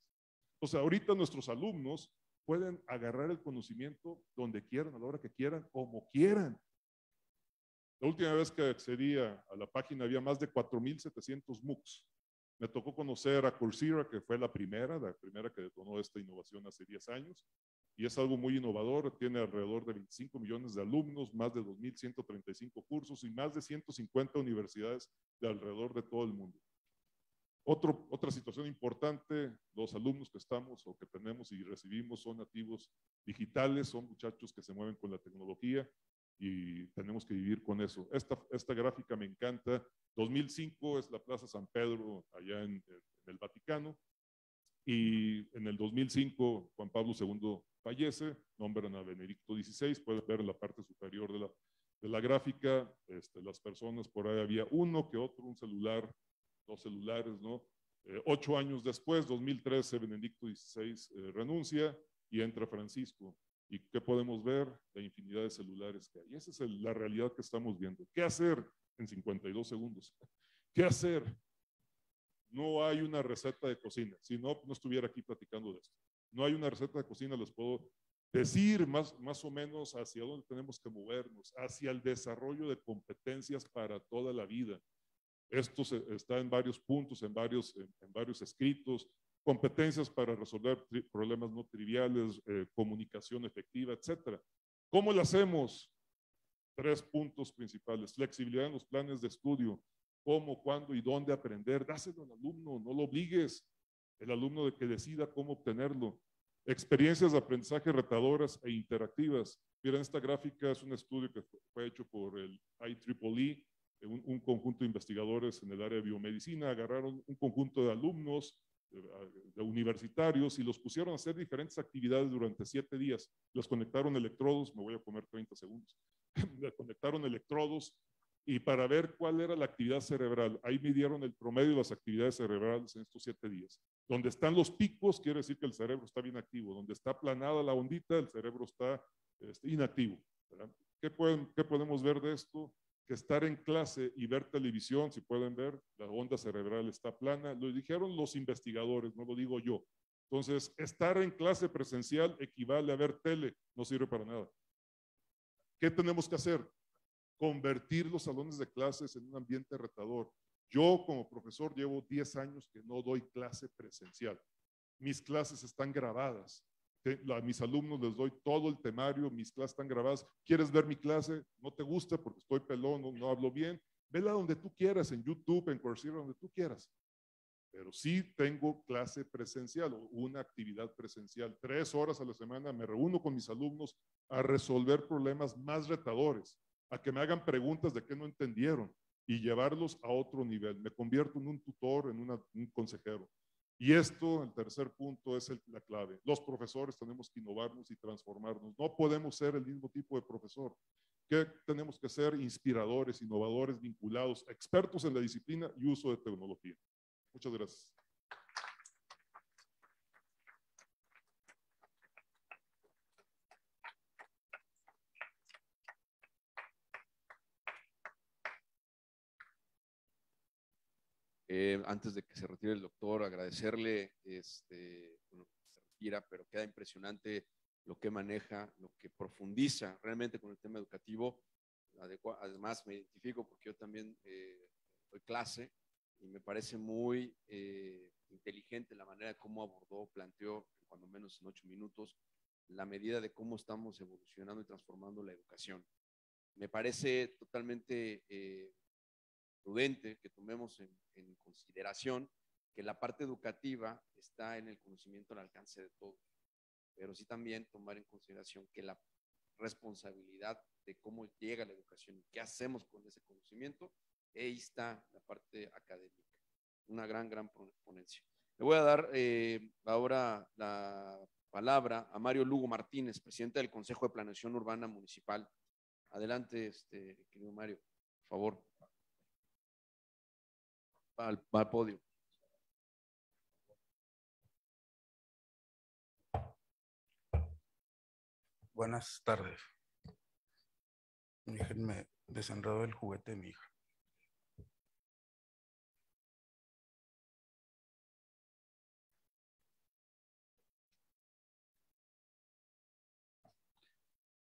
Entonces, ahorita nuestros alumnos pueden agarrar el conocimiento donde quieran, a la hora que quieran, como quieran. La última vez que accedí a, la página había más de 4.700 MOOCs. Me tocó conocer a Coursera, que fue la primera, la primera que detonó esta innovación hace 10 años, y es algo muy innovador. Tiene alrededor de 25 millones de alumnos, más de 2.135 cursos y más de 150 universidades de alrededor de todo el mundo. otra situación importante, los alumnos que estamos o que tenemos y recibimos son nativos digitales, son muchachos que se mueven con la tecnología y tenemos que vivir con eso. Esta, gráfica me encanta. 2005 es la Plaza San Pedro allá en el Vaticano y en el 2005 Juan Pablo II fallece, nombran a Benedicto XVI, puedes ver la parte superior de la, de la gráfica, este, las personas, por ahí había uno que otro, un celular, dos celulares, ¿no? Eh, ocho años después, 2013, Benedicto XVI eh, renuncia y entra Francisco. ¿Y qué podemos ver? La infinidad de celulares que hay. Esa es la realidad que estamos viendo. ¿Qué hacer en 52 segundos? ¿Qué hacer? No hay una receta de cocina, si no, no estuviera aquí platicando de esto. No hay una receta de cocina, les puedo decir más, más o menos hacia dónde tenemos que movernos, hacia el desarrollo de competencias para toda la vida. Esto está en varios puntos, en varios, en, varios escritos, competencias para resolver problemas no triviales, eh, comunicación efectiva, etc. ¿Cómo lo hacemos? Tres puntos principales. Flexibilidad en los planes de estudio, cómo, cuándo y dónde aprender. Dáselo al alumno, no lo obligues. El alumno de que decida cómo obtenerlo. Experiencias de aprendizaje retadoras e interactivas. Miren, esta gráfica es un estudio que fue hecho por el IEEE, e, un, un conjunto de investigadores en el área de biomedicina. Agarraron un conjunto de alumnos eh, de universitarios y los pusieron a hacer diferentes actividades durante siete días. Los conectaron electrodos, me voy a comer 30 segundos, Los conectaron electrodos y para ver cuál era la actividad cerebral. Ahí midieron el promedio de las actividades cerebrales en estos siete días. Donde están los picos, quiere decir que el cerebro está bien activo. Donde está aplanada la ondita, el cerebro está este, inactivo. ¿Qué, pueden, ¿Qué podemos ver de esto? Que estar en clase y ver televisión, si pueden ver, la onda cerebral está plana. Lo dijeron los investigadores, no lo digo yo. Entonces, estar en clase presencial equivale a ver tele, no sirve para nada. ¿Qué tenemos que hacer? convertir los salones de clases en un ambiente retador. Yo como profesor llevo 10 años que no doy clase presencial. Mis clases están grabadas. A mis alumnos les doy todo el temario, mis clases están grabadas. ¿Quieres ver mi clase? No te gusta porque estoy pelón, no, hablo bien. Vela donde tú quieras, en YouTube, en Coursera, donde tú quieras. Pero sí tengo clase presencial o una actividad presencial. Tres horas a la semana me reúno con mis alumnos a resolver problemas más retadores a que me hagan preguntas de qué no entendieron y llevarlos a otro nivel. Me convierto en un tutor, en un consejero. Y esto, el tercer punto, es la clave. Los profesores tenemos que innovarnos y transformarnos. No podemos ser el mismo tipo de profesor. Que tenemos que ser inspiradores, innovadores, vinculados, expertos en la disciplina y uso de tecnología. Muchas gracias. antes de que se retire el doctor, agradecerle, este, se retira, pero queda impresionante lo que maneja, lo que profundiza realmente con el tema educativo. además, me identifico porque yo también eh, doy clase y me parece muy eh, inteligente la manera como abordó, planteó, cuando menos en ocho minutos, la medida de cómo estamos evolucionando y transformando la educación. Me parece totalmente eh, prudente que tomemos en, consideración que la parte educativa está en el conocimiento al alcance de todos, pero sí también tomar en consideración que la responsabilidad de cómo llega la educación y qué hacemos con ese conocimiento, ahí está la parte académica. Una gran, gran ponencia. Le voy a dar eh, ahora la palabra a Mario Lugo Martínez, presidente del Consejo de Planeación Urbana Municipal. Adelante, este, querido Mario, por favor al, al podio. Buenas tardes. Déjenme desenredo el juguete mi hija.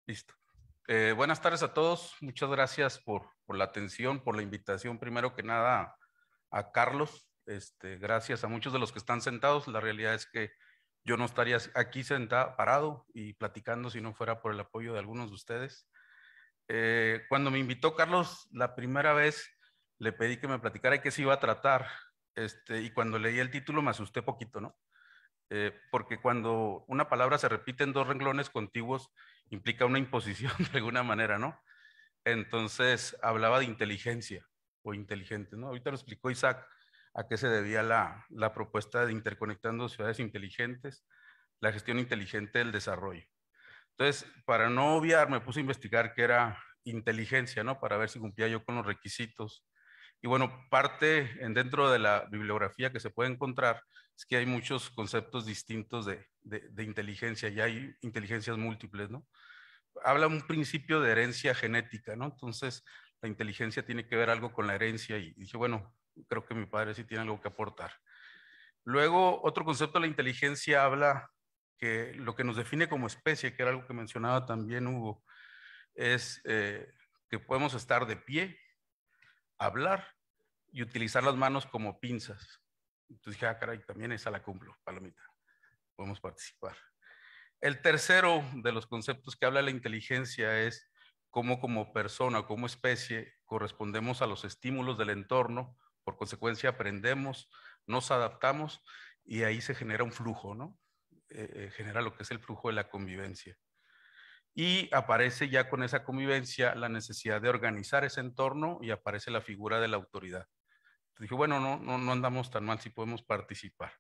Listo. Eh, buenas tardes a todos. Muchas gracias por, por la atención, por la invitación, primero que nada, a Carlos. Este, gracias a muchos de los que están sentados. La realidad es que yo no estaría aquí sentado, parado y platicando si no fuera por el apoyo de algunos de ustedes. Eh, cuando me invitó Carlos la primera vez, le pedí que me platicara qué se iba a tratar. Este, y cuando leí el título me asusté poquito, ¿no? Eh, porque cuando una palabra se repite en dos renglones contiguos, implica una imposición de alguna manera, ¿no? Entonces hablaba de inteligencia inteligente. ¿no? Ahorita lo explicó Isaac a qué se debía la, la propuesta de interconectando ciudades inteligentes, la gestión inteligente del desarrollo. Entonces, para no obviar, me puse a investigar qué era inteligencia, ¿no? Para ver si cumplía yo con los requisitos. Y bueno, parte en dentro de la bibliografía que se puede encontrar es que hay muchos conceptos distintos de, de, de inteligencia y hay inteligencias múltiples, ¿no? Habla un principio de herencia genética, ¿no? Entonces, la inteligencia tiene que ver algo con la herencia y dije, bueno, creo que mi padre sí tiene algo que aportar. Luego, otro concepto de la inteligencia habla que lo que nos define como especie, que era algo que mencionaba también Hugo, es eh, que podemos estar de pie, hablar y utilizar las manos como pinzas. Entonces dije, ah, caray, también esa la cumplo, palomita. Podemos participar. El tercero de los conceptos que habla la inteligencia es cómo como persona, como especie, correspondemos a los estímulos del entorno, por consecuencia aprendemos, nos adaptamos y ahí se genera un flujo, ¿no? Eh, eh, genera lo que es el flujo de la convivencia. Y aparece ya con esa convivencia la necesidad de organizar ese entorno y aparece la figura de la autoridad. Dije, bueno, no, no, no andamos tan mal si podemos participar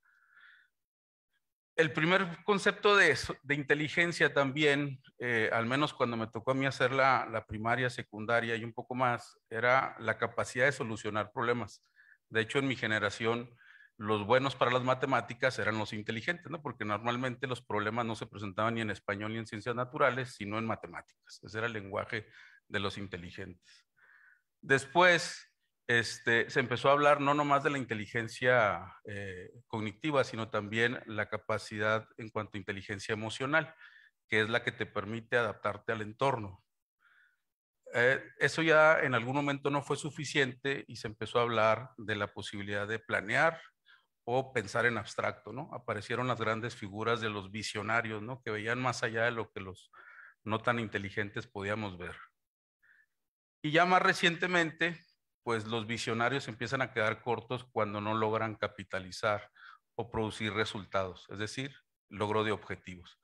el primer concepto de, inteligencia también, eh, al menos cuando me tocó a mí hacer la, primaria, secundaria y un poco más, era la capacidad de solucionar problemas. De hecho, en mi generación, los buenos para las matemáticas eran los inteligentes, ¿no? porque normalmente los problemas no se presentaban ni en español ni en ciencias naturales, sino en matemáticas. Ese era el lenguaje de los inteligentes. Después, este, se empezó a hablar no nomás de la inteligencia eh, cognitiva, sino también la capacidad en cuanto a inteligencia emocional, que es la que te permite adaptarte al entorno. Eh, eso ya en algún momento no fue suficiente y se empezó a hablar de la posibilidad de planear o pensar en abstracto, ¿no? Aparecieron las grandes figuras de los visionarios, ¿no? Que veían más allá de lo que los no tan inteligentes podíamos ver. Y ya más recientemente, pues los visionarios empiezan a quedar cortos cuando no logran capitalizar o producir resultados, es decir, logro de objetivos.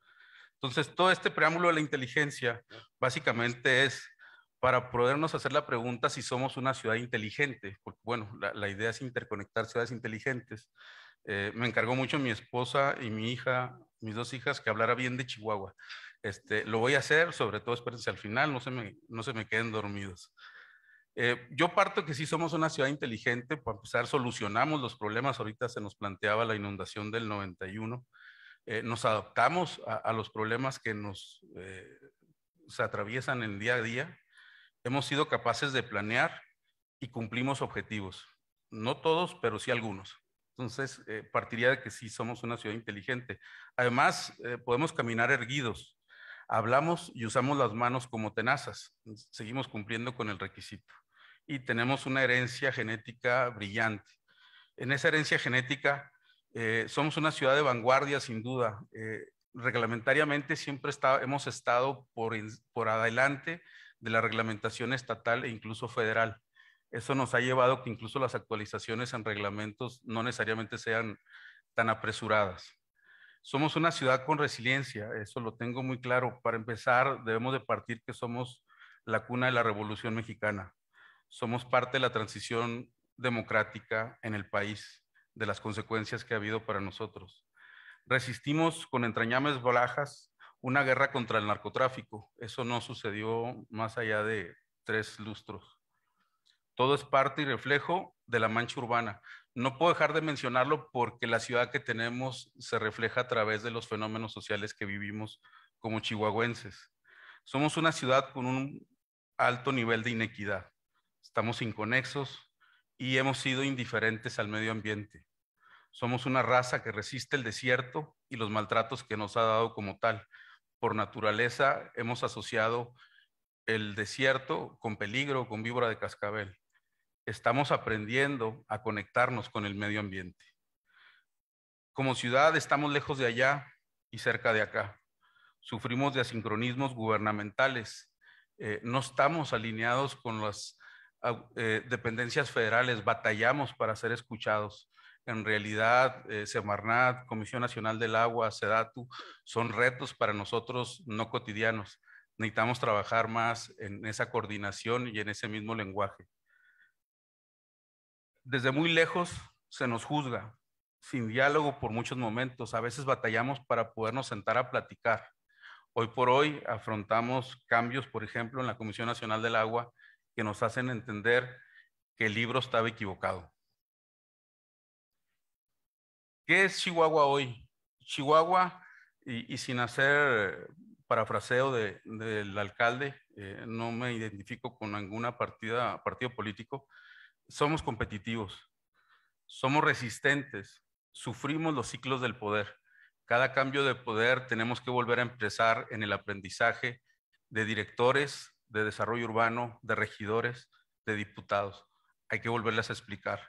Entonces, todo este preámbulo de la inteligencia básicamente es para podernos hacer la pregunta si somos una ciudad inteligente, porque bueno, la, idea es interconectar ciudades inteligentes. Eh, me encargó mucho mi esposa y mi hija, mis dos hijas, que hablara bien de Chihuahua. Este, lo voy a hacer, sobre todo espérense al final, no se me queden dormidos. Eh, yo parto que sí somos una ciudad inteligente, para empezar, solucionamos los problemas, ahorita se nos planteaba la inundación del 91, eh, nos adaptamos a, los problemas que nos eh, se atraviesan en el día a día, hemos sido capaces de planear y cumplimos objetivos, no todos, pero sí algunos. Entonces, partiría de que sí somos una ciudad inteligente. Además, podemos caminar erguidos, hablamos y usamos las manos como tenazas, seguimos cumpliendo con el requisito y tenemos una herencia genética brillante. En esa herencia genética eh, somos una ciudad de vanguardia, sin duda. Eh, reglamentariamente siempre hemos estado por, por adelante de la reglamentación estatal e incluso federal. Eso nos ha llevado que incluso las actualizaciones en reglamentos no necesariamente sean tan apresuradas. Somos una ciudad con resiliencia, eso lo tengo muy claro. Para empezar, debemos de partir que somos la cuna de la Revolución Mexicana somos parte de la transición democrática en el país, de las consecuencias que ha habido para nosotros. Resistimos con entrañables bolajas una guerra contra el narcotráfico. Eso no sucedió más allá de tres lustros. Todo es parte y reflejo de la mancha urbana. No puedo dejar de mencionarlo porque la ciudad que tenemos se refleja a través de los fenómenos sociales que vivimos como chihuahuenses. Somos una ciudad con un alto nivel de inequidad estamos inconexos y hemos sido indiferentes al medio ambiente. Somos una raza que resiste el desierto y los maltratos que nos ha dado como tal. Por naturaleza hemos asociado el desierto con peligro, con víbora de cascabel. Estamos aprendiendo a conectarnos con el medio ambiente. Como ciudad estamos lejos de allá y cerca de acá. Sufrimos de asincronismos gubernamentales. Eh, no estamos alineados con las eh, dependencias federales batallamos para ser escuchados. En realidad, eh, Semarnat, Comisión Nacional del Agua, SEDATU, son retos para nosotros no cotidianos. Necesitamos trabajar más en esa coordinación y en ese mismo lenguaje. Desde muy lejos se nos juzga, sin diálogo por muchos momentos. A veces batallamos para podernos sentar a platicar. Hoy por hoy afrontamos cambios, por ejemplo, en la Comisión Nacional del Agua, que nos hacen entender que el libro estaba equivocado. ¿Qué es Chihuahua hoy? Chihuahua, y, sin hacer parafraseo del alcalde, eh, no me identifico con ninguna partida, partido político, somos competitivos, somos resistentes, sufrimos los ciclos del poder. Cada cambio de poder tenemos que volver a empezar en el aprendizaje de directores, de desarrollo urbano, de regidores, de diputados. Hay que volverles a explicar.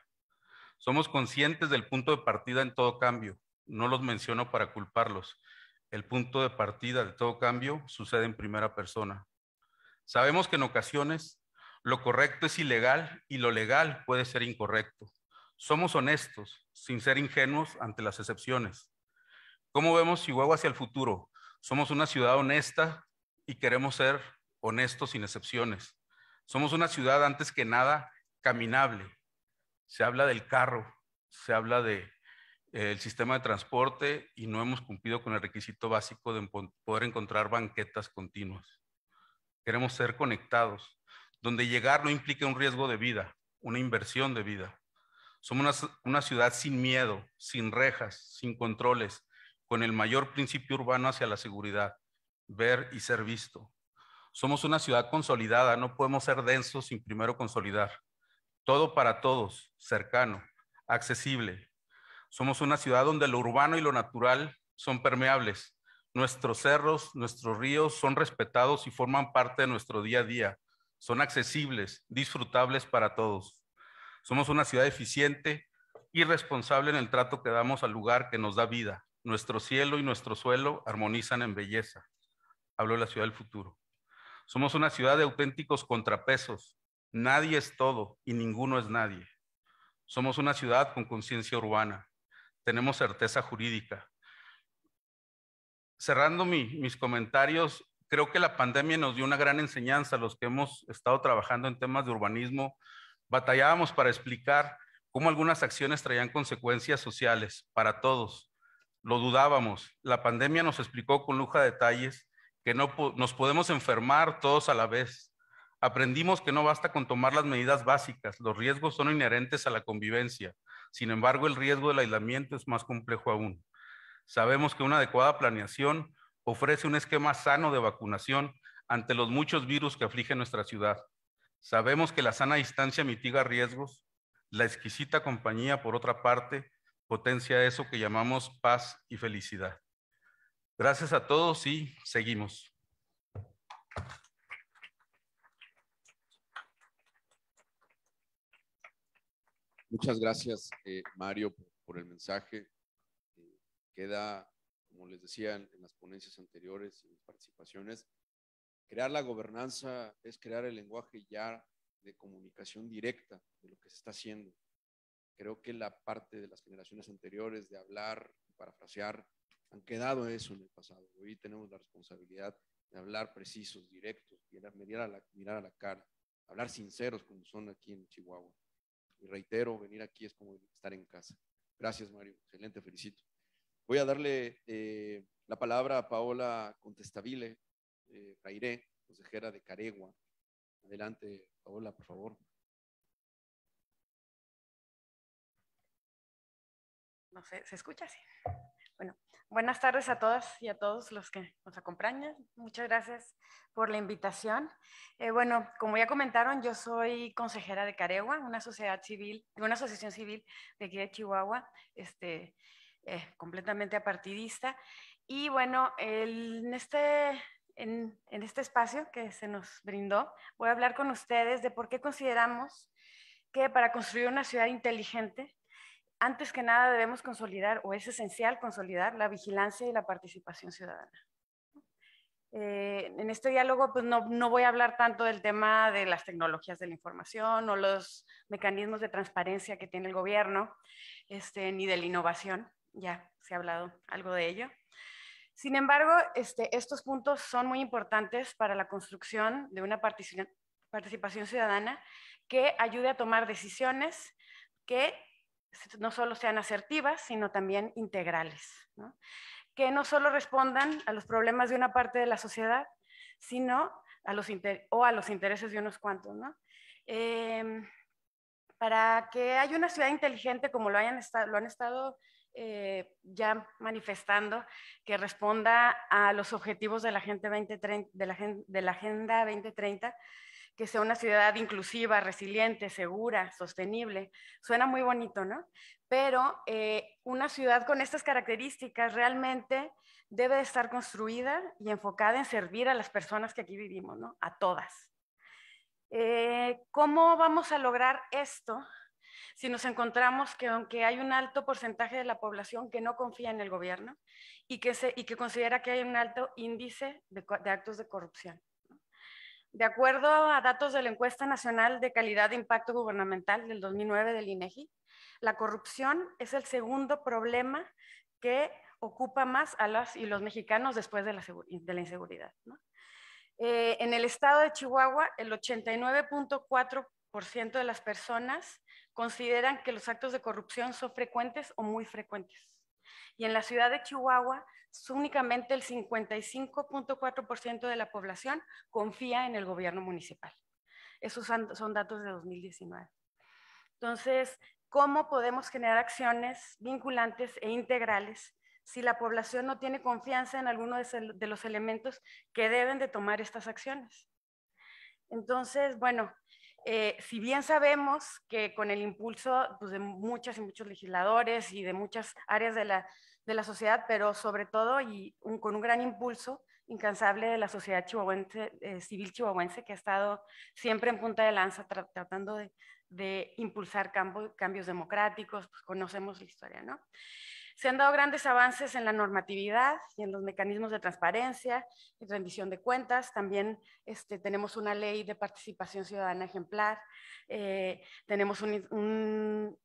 Somos conscientes del punto de partida en todo cambio. No los menciono para culparlos. El punto de partida de todo cambio sucede en primera persona. Sabemos que en ocasiones lo correcto es ilegal y lo legal puede ser incorrecto. Somos honestos, sin ser ingenuos ante las excepciones. ¿Cómo vemos Chihuahua hacia el futuro? Somos una ciudad honesta y queremos ser honestos sin excepciones. Somos una ciudad antes que nada caminable. Se habla del carro, se habla del de, eh, el sistema de transporte y no hemos cumplido con el requisito básico de poder encontrar banquetas continuas. Queremos ser conectados, donde llegar no implique un riesgo de vida, una inversión de vida. Somos una ciudad sin miedo, sin rejas, sin controles, con el mayor principio urbano hacia la seguridad, ver y ser visto, somos una ciudad consolidada, no podemos ser densos sin primero consolidar. Todo para todos, cercano, accesible. Somos una ciudad donde lo urbano y lo natural son permeables. Nuestros cerros, nuestros ríos son respetados y forman parte de nuestro día a día. Son accesibles, disfrutables para todos. Somos una ciudad eficiente y responsable en el trato que damos al lugar que nos da vida. Nuestro cielo y nuestro suelo armonizan en belleza. Hablo de la ciudad del futuro. Somos una ciudad de auténticos contrapesos. Nadie es todo y ninguno es nadie. Somos una ciudad con conciencia urbana. Tenemos certeza jurídica. Cerrando mis comentarios, creo que la pandemia nos dio una gran enseñanza a los que hemos estado trabajando en temas de urbanismo. Batallábamos para explicar cómo algunas acciones traían consecuencias sociales para todos. Lo dudábamos. La pandemia nos explicó con lujo de detalles que no nos podemos enfermar todos a la vez. Aprendimos que no basta con tomar las medidas básicas, los riesgos son inherentes a la convivencia. Sin embargo, el riesgo del aislamiento es más complejo aún. Sabemos que una adecuada planeación ofrece un esquema sano de vacunación ante los muchos virus que afligen nuestra ciudad. Sabemos que la sana distancia mitiga riesgos. La exquisita compañía, por otra parte, potencia eso que llamamos paz y felicidad. Gracias a todos y seguimos. Muchas gracias, eh, Mario, por, el mensaje. queda, como les decía en, las ponencias anteriores y en las participaciones, crear la gobernanza es crear el lenguaje ya de comunicación directa de lo que se está haciendo. Creo que la parte de las generaciones anteriores de hablar, parafrasear, han quedado eso en el pasado. Hoy tenemos la responsabilidad de hablar precisos, directos, mirar a la, mirar a la cara, hablar sinceros como son aquí en Chihuahua. Y reitero, venir aquí es como estar en casa. Gracias, Mario. Excelente, felicito. Voy a darle eh, la palabra a Paola Contestabile, eh, Rairé, consejera de Caregua. Adelante, Paola, por favor. No sé, ¿se escucha? Sí. Bueno, buenas tardes a todas y a todos los que nos acompañan. Muchas gracias por la invitación. Eh, bueno, como ya comentaron, yo soy consejera de Caregua, una sociedad civil, una asociación civil de aquí de Chihuahua, este, eh, completamente apartidista. Y bueno, en este en, este espacio que se nos brindó, voy a hablar con ustedes de por qué consideramos que para construir una ciudad inteligente antes que nada debemos consolidar, o es esencial consolidar, la vigilancia y la participación ciudadana. Eh, en este diálogo pues no, no, voy a hablar tanto del tema de las tecnologías de la información o los mecanismos de transparencia que tiene el gobierno, este, ni de la innovación, ya se ha hablado algo de ello. Sin embargo, este, estos puntos son muy importantes para la construcción de una participación ciudadana que ayude a tomar decisiones que no solo sean asertivas, sino también integrales, que no solo respondan a los problemas de una parte de la sociedad, sino a los o a los intereses de unos cuantos. Em, para que haya una ciudad inteligente, como lo, lo han estado eh, ya manifestando, que responda a los objetivos de la, gente 2030, de, la, de la Agenda 2030, que sea una ciudad inclusiva, resiliente, segura, sostenible. Suena muy bonito, ¿no? Pero eh, una ciudad con estas características realmente debe estar construida y enfocada en servir a las personas que aquí vivimos, ¿no? A todas. Eh, ¿Cómo vamos a lograr esto si nos encontramos que aunque hay un alto porcentaje de la población que no confía en el gobierno y que, y que considera que hay un alto índice de actos de corrupción? De acuerdo a datos de la Encuesta Nacional de Calidad de Impacto Gubernamental del 2009 del INEGI, e la corrupción es el segundo problema que ocupa más a las y los mexicanos después de la, inseguridad. Eh, en el estado de Chihuahua, el 89.4% de las personas consideran que los actos de corrupción son frecuentes o muy frecuentes. Y en la ciudad de Chihuahua, únicamente el 55.4% de la población confía en el gobierno municipal. Esos son datos de 2019. Entonces, ¿cómo podemos generar acciones vinculantes e integrales si la población no tiene confianza en alguno de los elementos que deben de tomar estas acciones? Entonces, bueno, eh, si bien sabemos que con el impulso pues, de muchas y muchos legisladores y de muchas áreas de la, de la sociedad, pero sobre todo y con un gran impulso incansable de la sociedad chihuahuense, eh, civil chihuahuense, que ha estado siempre en punta de lanza tratando de, de impulsar cambios democráticos, pues conocemos la historia, ¿no? Se han dado grandes avances en la normatividad y en los mecanismos de transparencia y rendición de cuentas. También este, tenemos una ley de participación ciudadana ejemplar, eh, tenemos un,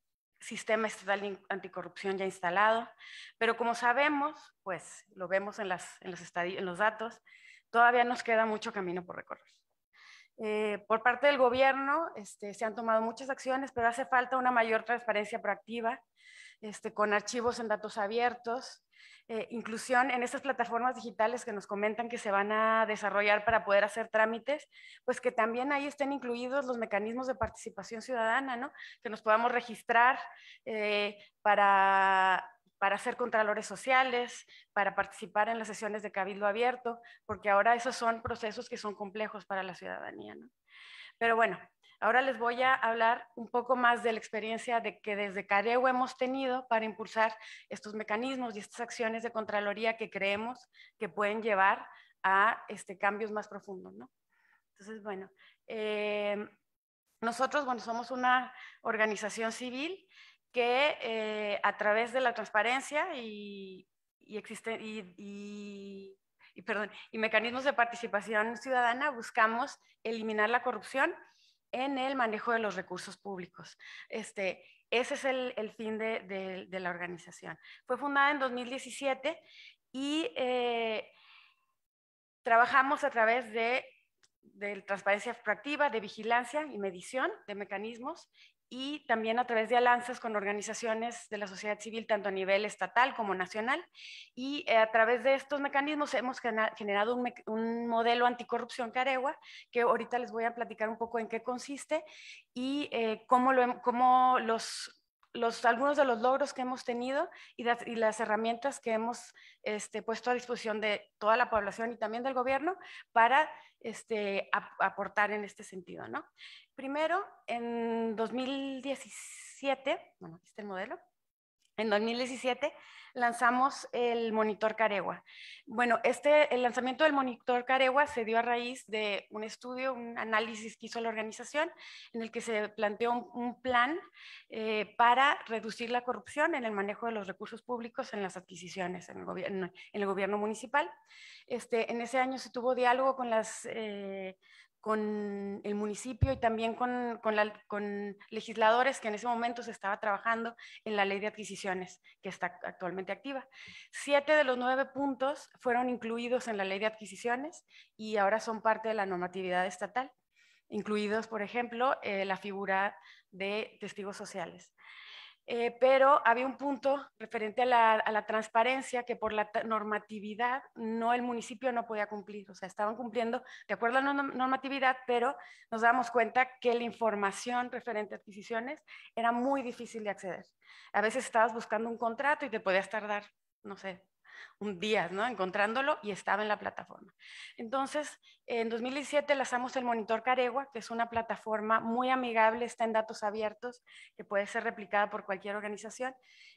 sistema estatal anticorrupción ya instalado, pero como sabemos, pues lo vemos en, los, datos, todavía nos queda mucho camino por recorrer. Eh, por parte del gobierno este, se han tomado muchas acciones, pero hace falta una mayor transparencia proactiva este, con archivos en datos abiertos, eh, inclusión en esas plataformas digitales que nos comentan que se van a desarrollar para poder hacer trámites, pues que también ahí estén incluidos los mecanismos de participación ciudadana, que nos podamos registrar eh, para para hacer contralores sociales, para participar en las sesiones de cabildo abierto, porque ahora esos son procesos que son complejos para la ciudadanía. Pero bueno, Ahora les voy a hablar un poco más de la experiencia de que desde Careo hemos tenido para impulsar estos mecanismos y estas acciones de Contraloría que creemos que pueden llevar a este, cambios más profundos. ¿no? Entonces, bueno, eh, nosotros bueno, somos una organización civil que eh, a través de la transparencia y, y mecanismos de participación ciudadana buscamos eliminar la corrupción en el manejo de los recursos públicos. Este, ese es el, fin de, la organización. Fue fundada en 2017 y eh, trabajamos a través de, de transparencia proactiva, de vigilancia y medición de mecanismos y también a través de alianzas con organizaciones de la sociedad civil, tanto a nivel estatal como nacional. Y eh, a través de estos mecanismos hemos generado un, modelo anticorrupción Caregua, que ahorita les voy a platicar un poco en qué consiste y eh, cómo, lo, cómo los los, algunos de los logros que hemos tenido y, las herramientas que hemos este, puesto a disposición de toda la población y también del gobierno para este, aportar en este sentido. ¿no? Primero, en 2017, bueno, aquí este modelo, en 2017 lanzamos el monitor Caregua. Bueno, este, el lanzamiento del monitor Caregua se dio a raíz de un estudio, un análisis que hizo la organización, en el que se planteó un, plan eh, para reducir la corrupción en el manejo de los recursos públicos en las adquisiciones en el gobierno, municipal. Este, en ese año se tuvo diálogo con las eh, con el municipio y también con, legisladores que en ese momento se estaba trabajando en la ley de adquisiciones que está actualmente activa. Siete de los nueve puntos fueron incluidos en la ley de adquisiciones y ahora son parte de la normatividad estatal, incluidos, por ejemplo, eh, la figura de testigos sociales. Eh, pero había un punto referente a la, transparencia que por la normatividad no el municipio no podía cumplir, o sea, estaban cumpliendo de acuerdo a la normatividad, pero nos damos cuenta que la información referente a adquisiciones era muy difícil de acceder. A veces estabas buscando un contrato y te podías tardar, no sé, un día, ¿no? Encontrándolo y estaba en la plataforma. Entonces, en 2017 lanzamos el Monitor Caregua, que es una plataforma muy amigable, está en datos abiertos, que puede ser replicada por cualquier organización,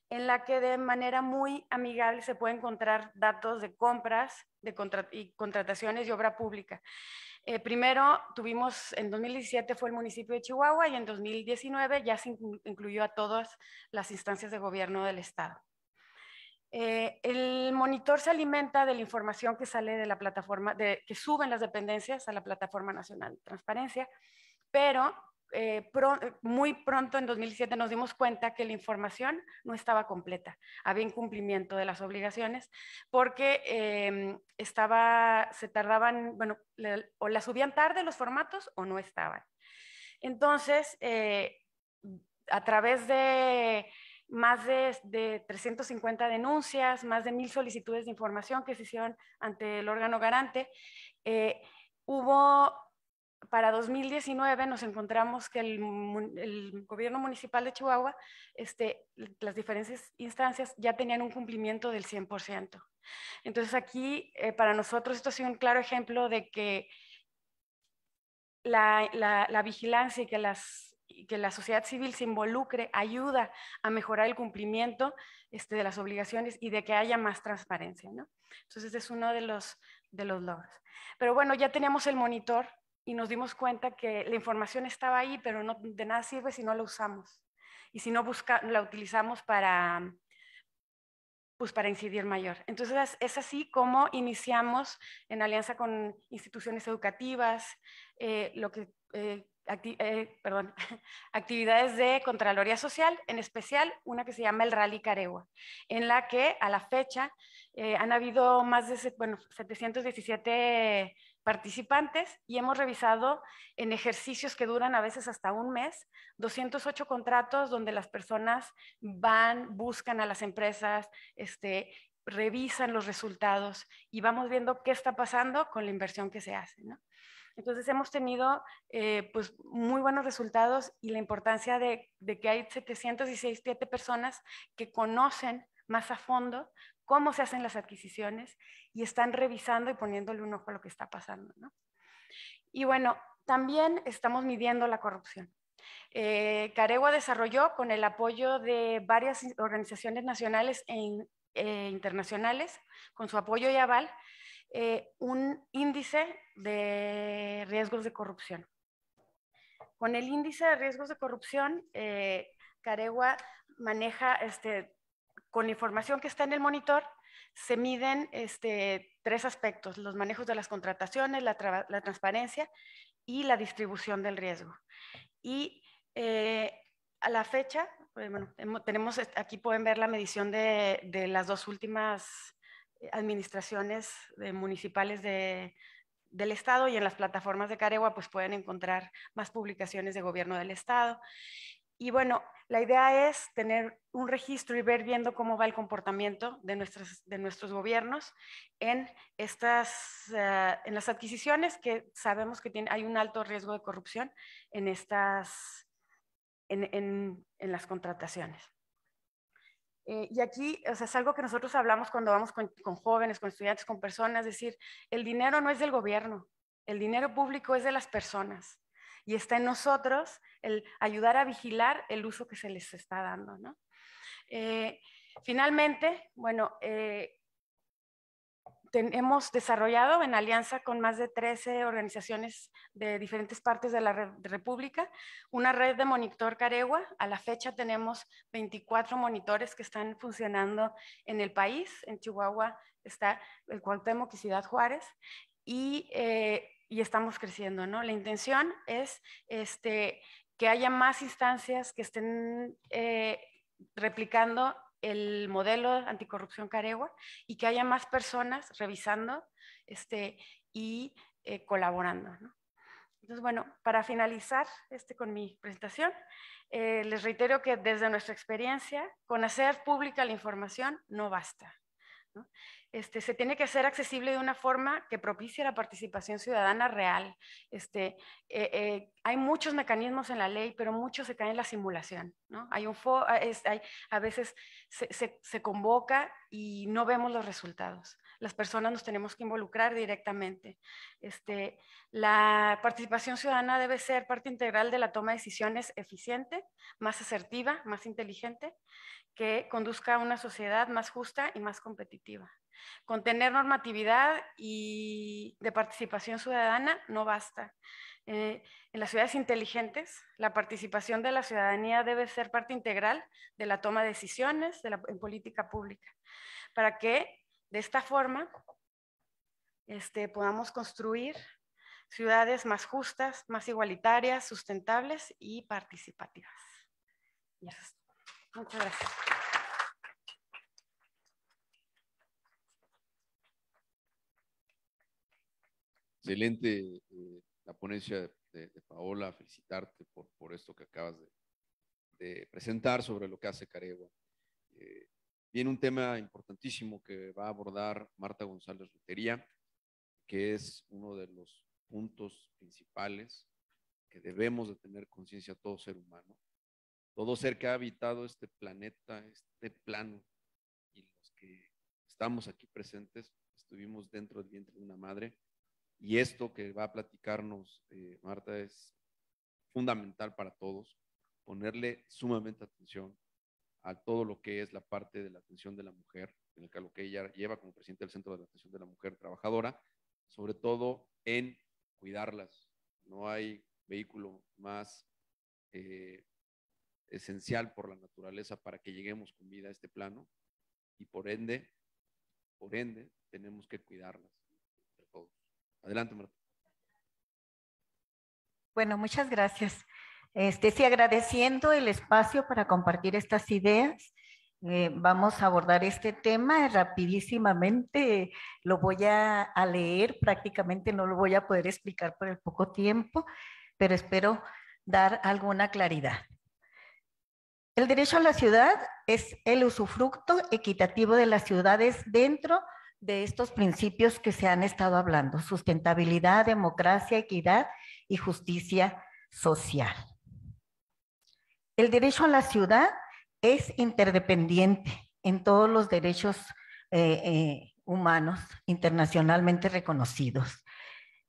en la que de manera muy amigable se puede encontrar datos de compras de y contrataciones y obra pública. Eh, primero tuvimos, en 2017 fue el municipio de Chihuahua y en 2019 ya se incluyó a todas las instancias de gobierno del Estado. Eh, el monitor se alimenta de la información que sale de la plataforma, de, que suben las dependencias a la Plataforma Nacional de Transparencia, pero eh, eh, muy pronto en 2007 nos dimos cuenta que la información no estaba completa, había incumplimiento de las obligaciones porque em, estaba, se tardaban, bueno, o la subían tarde los formatos o no estaban. Entonces, a través de más de, 350 denuncias, más de mil solicitudes de información que se hicieron ante el órgano garante. Eh, hubo, para 2019 nos encontramos que el, gobierno municipal de Chihuahua, este, las diferentes instancias ya tenían un cumplimiento del 100%. Entonces aquí, eh, para nosotros, esto ha sido un claro ejemplo de que la vigilancia y que las que la sociedad civil se involucre ayuda a mejorar el cumplimiento este, de las obligaciones y de que haya más transparencia. ¿no? Entonces, es uno de los, de los logros. Pero bueno, ya teníamos el monitor y nos dimos cuenta que la información estaba ahí, pero no, de nada sirve si no la usamos y si no busca, la utilizamos para, pues para incidir mayor. Entonces es así como iniciamos en alianza con instituciones educativas, eh, lo que eh, eh, perdón, actividades de Contraloría Social, en especial una que se llama el Rally Caregua, en la que a la fecha eh, han habido más de bueno, 717 participantes y hemos revisado en ejercicios que duran a veces hasta un mes 208 contratos donde las personas van, buscan a las empresas, este, revisan los resultados y vamos viendo qué está pasando con la inversión que se hace. ¿no? Entonces hemos tenido eh, pues muy buenos resultados y la importancia de, que hay 767 personas que conocen más a fondo cómo se hacen las adquisiciones y están revisando y poniéndole un ojo a lo que está pasando. ¿no? Y bueno, también estamos midiendo la corrupción. Eh, Caregua desarrolló con el apoyo de varias organizaciones nacionales e, eh, internacionales, con su apoyo y aval, eh, un índice de riesgos de corrupción. Con el índice de riesgos de corrupción, eh, Caregua maneja este, con información que está en el monitor, se miden este, tres aspectos, los manejos de las contrataciones, la, transparencia y la distribución del riesgo. Y eh, a la fecha, tenemos, este, aquí pueden ver la medición de las dos últimas administraciones municipales del Estado y en las plataformas de Caregua pues pueden encontrar más publicaciones de gobierno del Estado. Y bueno, la idea es tener un registro y ver viendo cómo va el comportamiento de, nuestros, gobiernos en, estas, eh, en las adquisiciones que sabemos que hay un alto riesgo de corrupción en, estas, en las contrataciones. Eh, y aquí o sea, es algo que nosotros hablamos cuando vamos con, jóvenes, con estudiantes, con personas, es decir, el dinero no es del gobierno, el dinero público es de las personas y está en nosotros el ayudar a vigilar el uso que se les está dando. ¿no? Eh, finalmente, bueno, eh, hemos desarrollado en alianza con más de 13 organizaciones de diferentes partes de la República una red de monitor Caregua. A la fecha tenemos 24 monitores que están funcionando en el país. En Chihuahua está el Cuauhtémoc y Ciudad Juárez. Y, eh, estamos creciendo, ¿no? La intención es este, que haya más instancias que estén eh, replicando el modelo anticorrupción Caregua y que haya más personas revisando este, y eh, colaborando. Entonces, bueno, para finalizar este, con mi presentación, eh, les reitero que desde nuestra experiencia, con hacer pública la información no basta. Este, se tiene que hacer accesible de una forma que propicie la participación ciudadana real. Este, eh, eh, hay muchos mecanismos en la ley, pero muchos se caen en la simulación. Ah, a veces se, convoca y no vemos los resultados las personas nos tenemos que involucrar directamente. Este, la participación ciudadana debe ser parte integral de la toma de decisiones eficiente, más asertiva, más inteligente, que conduzca a una sociedad más justa y más competitiva. con tener normatividad y de participación ciudadana no basta. Eh, en las ciudades inteligentes, la participación de la ciudadanía debe ser parte integral de la toma de decisiones en política pública, para que de esta forma este, podamos construir ciudades más justas, más igualitarias, sustentables y participativas. Muchas gracias. Excelente eh, la ponencia de, Paola, felicitarte por, esto que acabas de, presentar sobre lo que hace Caregua. Eh, viene un tema importantísimo que va a abordar Marta González Rutería, que es uno de los puntos principales que debemos de tener conciencia todo ser humano, todo ser que ha habitado este planeta, este plano, y los que estamos aquí presentes, estuvimos dentro del vientre de una madre, y esto que va a platicarnos eh, Marta es fundamental para todos, ponerle sumamente atención, a todo lo que es la parte de la atención de la mujer, en el que lo que ella lleva como presidente del Centro de la Atención de la Mujer Trabajadora, sobre todo en cuidarlas. No hay vehículo más eh, esencial por la naturaleza para que lleguemos con vida a este plano y por ende, por ende, tenemos que cuidarlas Adelante, Marta. Bueno, muchas gracias. Este, sí, agradeciendo el espacio para compartir estas ideas. Eh, vamos a abordar este tema rapidísimamente. Lo voy a, leer, prácticamente no lo voy a poder explicar por el poco tiempo, pero espero dar alguna claridad. El derecho a la ciudad es el usufructo equitativo de las ciudades dentro de estos principios que se han estado hablando, sustentabilidad, democracia, equidad y justicia social. El derecho a la ciudad es interdependiente en todos los derechos eh, eh, humanos internacionalmente reconocidos.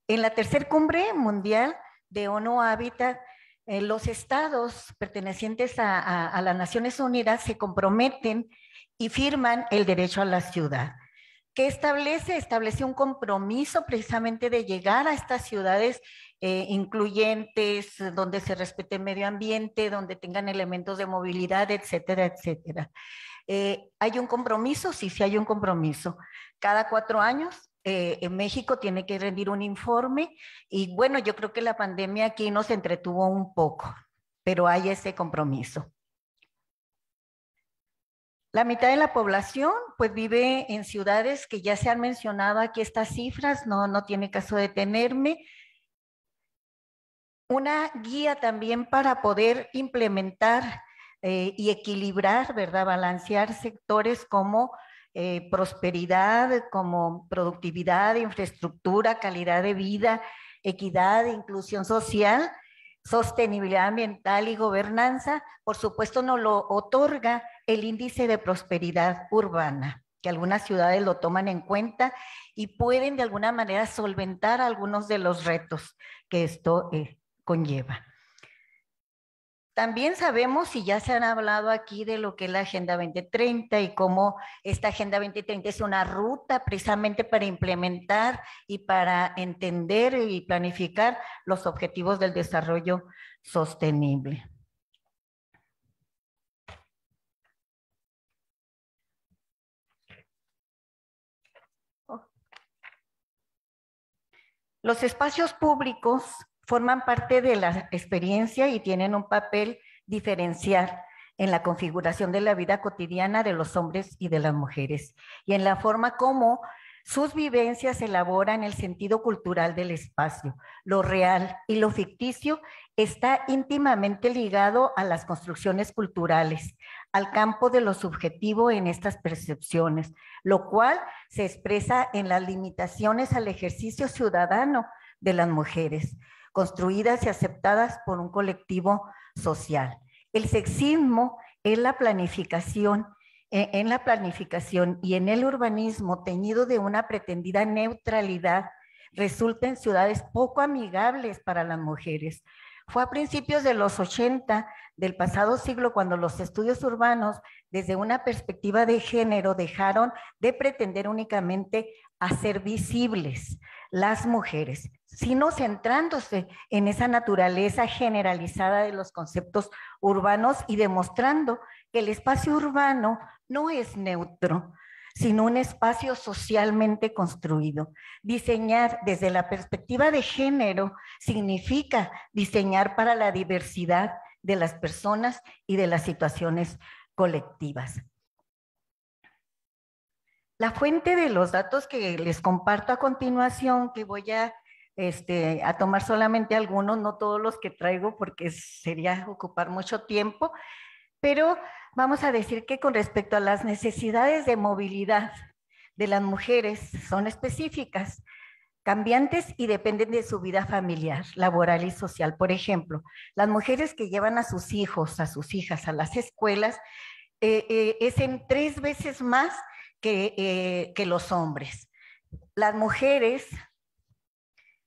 En la tercera cumbre mundial de ONU Habitat, eh, los estados pertenecientes a, a, las Naciones Unidas se comprometen y firman el derecho a la ciudad. ¿Qué establece? Establece un compromiso precisamente de llegar a estas ciudades eh, incluyentes, donde se respete el medio ambiente, donde tengan elementos de movilidad, etcétera, etcétera. Eh, ¿Hay un compromiso? Sí, sí hay un compromiso. Cada cuatro años eh, en México tiene que rendir un informe y bueno, yo creo que la pandemia aquí nos entretuvo un poco, pero hay ese compromiso. La mitad de la población pues vive en ciudades que ya se han mencionado aquí estas cifras, no, no tiene caso de detenerme, una guía también para poder implementar eh, y equilibrar, ¿verdad? Balancear sectores como eh, prosperidad, como productividad, infraestructura, calidad de vida, equidad, inclusión social, sostenibilidad ambiental y gobernanza, por supuesto nos lo otorga el índice de prosperidad urbana, que algunas ciudades lo toman en cuenta y pueden de alguna manera solventar algunos de los retos que esto es. Eh, conlleva. También sabemos, y ya se han hablado aquí, de lo que es la Agenda 2030 y cómo esta Agenda 2030 es una ruta precisamente para implementar y para entender y planificar los objetivos del desarrollo sostenible. Los espacios públicos forman parte de la experiencia y tienen un papel diferencial en la configuración de la vida cotidiana de los hombres y de las mujeres y en la forma como sus vivencias elaboran el sentido cultural del espacio. Lo real y lo ficticio está íntimamente ligado a las construcciones culturales, al campo de lo subjetivo en estas percepciones, lo cual se expresa en las limitaciones al ejercicio ciudadano de las mujeres, construidas y aceptadas por un colectivo social. El sexismo en la planificación e, en la planificación y en el urbanismo teñido de una pretendida neutralidad resulta en ciudades poco amigables para las mujeres. Fue a principios de los 80 del pasado siglo cuando los estudios urbanos desde una perspectiva de género dejaron de pretender únicamente hacer visibles, las mujeres, sino centrándose en esa naturaleza generalizada de los conceptos urbanos y demostrando que el espacio urbano no es neutro, sino un espacio socialmente construido. Diseñar desde la perspectiva de género significa diseñar para la diversidad de las personas y de las situaciones colectivas. La fuente de los datos que les comparto a continuación, que voy a, este, a tomar solamente algunos, no todos los que traigo porque sería ocupar mucho tiempo, pero vamos a decir que con respecto a las necesidades de movilidad de las mujeres son específicas, cambiantes y dependen de su vida familiar, laboral y social. Por ejemplo, las mujeres que llevan a sus hijos, a sus hijas a las escuelas, eh, eh es en tres veces más eh, que, los hombres. Las mujeres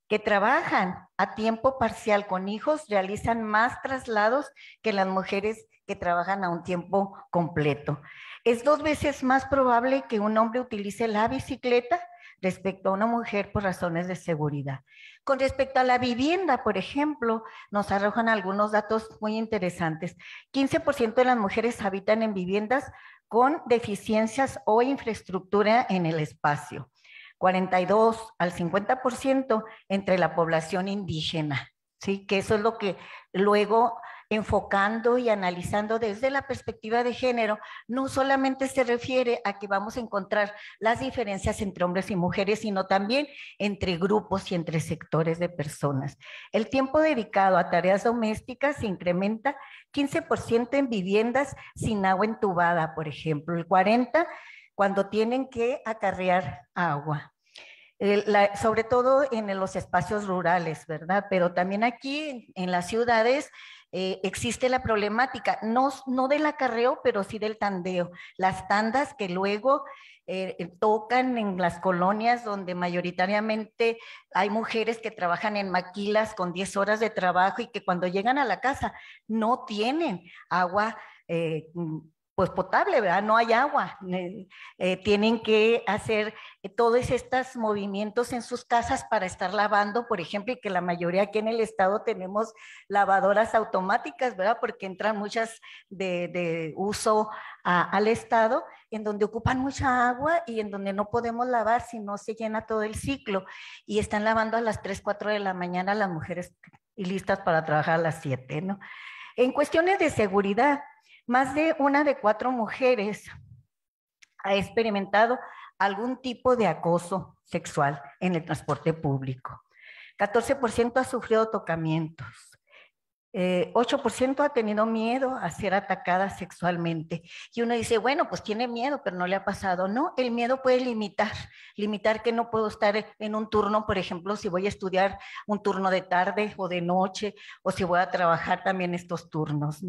que trabajan a tiempo parcial con hijos realizan más traslados que las mujeres que trabajan a un tiempo completo. Es dos veces más probable que un hombre utilice la bicicleta respecto a una mujer por razones de seguridad. Con respecto a la vivienda, por ejemplo, nos arrojan algunos datos muy interesantes. 15% de las mujeres habitan en viviendas con deficiencias o infraestructura en el espacio, 42 al 50% entre la población indígena, ¿sí? que eso es lo que luego enfocando y analizando desde la perspectiva de género, no solamente se refiere a que vamos a encontrar las diferencias entre hombres y mujeres, sino también entre grupos y entre sectores de personas. El tiempo dedicado a tareas domésticas se incrementa 15% en viviendas sin agua entubada, por ejemplo, el 40% cuando tienen que acarrear agua. sobre todo en los espacios rurales, ¿verdad? Pero también aquí en las ciudades eh, existe la problemática, no, no del acarreo, pero sí del tandeo. Las tandas que luego eh, eh, tocan en las colonias donde mayoritariamente hay mujeres que trabajan en maquilas con 10 horas de trabajo y que cuando llegan a la casa no tienen agua pues potable, ¿verdad? No hay agua. Eh, tienen que hacer eh, todos estos movimientos en sus casas para estar lavando, por ejemplo, y que la mayoría aquí en el estado tenemos lavadoras automáticas, ¿verdad? Porque entran muchas de, uso al estado, en donde ocupan mucha agua y en donde no podemos lavar si no se llena todo el ciclo. Y están lavando a las 3, 4 de la mañana las mujeres y listas para trabajar a las 7, ¿no? En cuestiones de seguridad, más de una de cuatro mujeres ha experimentado algún tipo de acoso sexual en el transporte público. 14% ha sufrido tocamientos. 8% eh, ha tenido miedo a ser atacada sexualmente. Y uno dice, bueno, pues tiene miedo, pero no le ha pasado. No, el miedo puede limitar, limitar que no puedo estar en un turno, por ejemplo, si voy a estudiar un turno de tarde o de noche, o si voy a trabajar también estos turnos.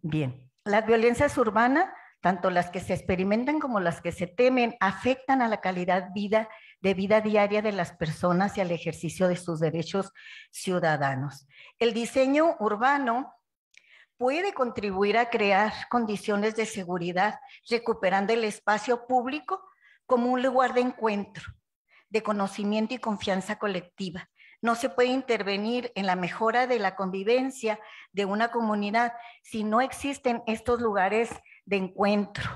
Bien, las violencias urbanas, tanto las que se experimentan como las que se temen, afectan a la calidad de vida diaria de las personas y al ejercicio de sus derechos ciudadanos. El diseño urbano puede contribuir a crear condiciones de seguridad, recuperando el espacio público como un lugar de encuentro, de conocimiento y confianza colectiva, no se puede intervenir en la mejora de la convivencia de una comunidad si no existen estos lugares de encuentro.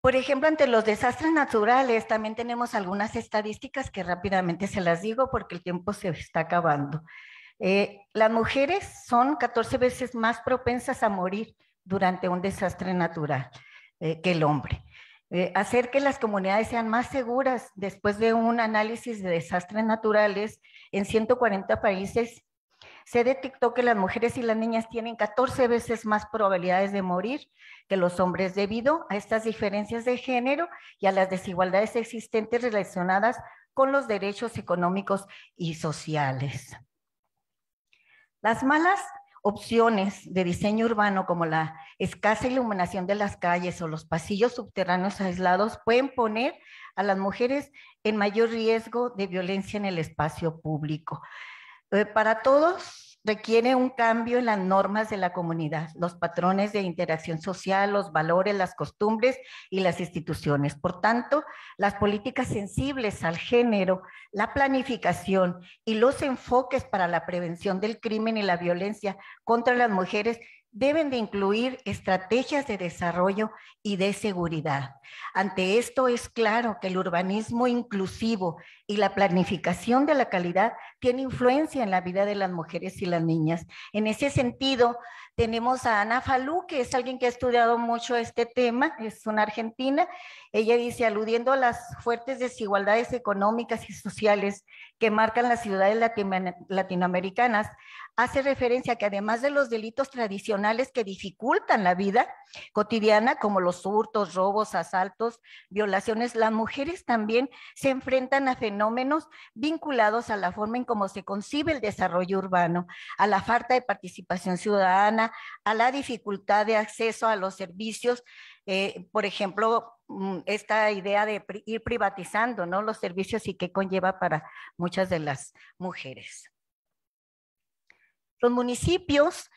Por ejemplo, ante los desastres naturales también tenemos algunas estadísticas que rápidamente se las digo porque el tiempo se está acabando. Eh, las mujeres son 14 veces más propensas a morir durante un desastre natural eh, que el hombre. Eh, hacer que las comunidades sean más seguras después de un análisis de desastres naturales en 140 países. Se detectó que las mujeres y las niñas tienen 14 veces más probabilidades de morir que los hombres debido a estas diferencias de género y a las desigualdades existentes relacionadas con los derechos económicos y sociales. Las malas opciones de diseño urbano como la escasa iluminación de las calles o los pasillos subterráneos aislados pueden poner a las mujeres en mayor riesgo de violencia en el espacio público. Eh, para todos requiere un cambio en las normas de la comunidad, los patrones de interacción social, los valores, las costumbres y las instituciones. Por tanto, las políticas sensibles al género, la planificación y los enfoques para la prevención del crimen y la violencia contra las mujeres deben de incluir estrategias de desarrollo y de seguridad. Ante esto es claro que el urbanismo inclusivo y la planificación de la calidad tiene influencia en la vida de las mujeres y las niñas. En ese sentido, tenemos a Ana Falú, que es alguien que ha estudiado mucho este tema, es una argentina. Ella dice, aludiendo a las fuertes desigualdades económicas y sociales que marcan las ciudades latinoamericanas, hace referencia a que además de los delitos tradicionales que dificultan la vida cotidiana, como los hurtos, robos, asaltos, violaciones, las mujeres también se enfrentan a fenómenos vinculados a la forma en cómo se concibe el desarrollo urbano, a la falta de participación ciudadana, a la dificultad de acceso a los servicios, eh, por ejemplo, mm, esta idea de ir privatizando ¿no? los servicios y qué conlleva para muchas de las mujeres. Los municipios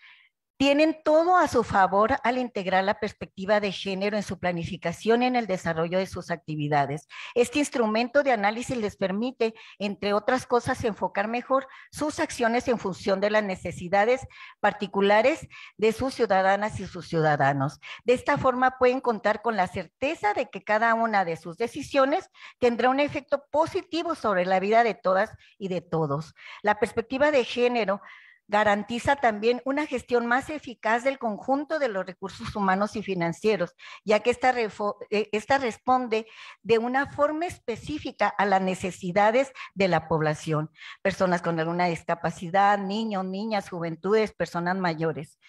tienen todo a su favor al integrar la perspectiva de género en su planificación y en el desarrollo de sus actividades. Este instrumento de análisis les permite, entre otras cosas, enfocar mejor sus acciones en función de las necesidades particulares de sus ciudadanas y sus ciudadanos. De esta forma pueden contar con la certeza de que cada una de sus decisiones tendrá un efecto positivo sobre la vida de todas y de todos. La perspectiva de género garantiza también una gestión más eficaz del conjunto de los recursos humanos y financieros, ya que esta, eh, esta responde de una forma específica a las necesidades de la población, personas con alguna discapacidad, niños, niñas, juventudes, personas mayores.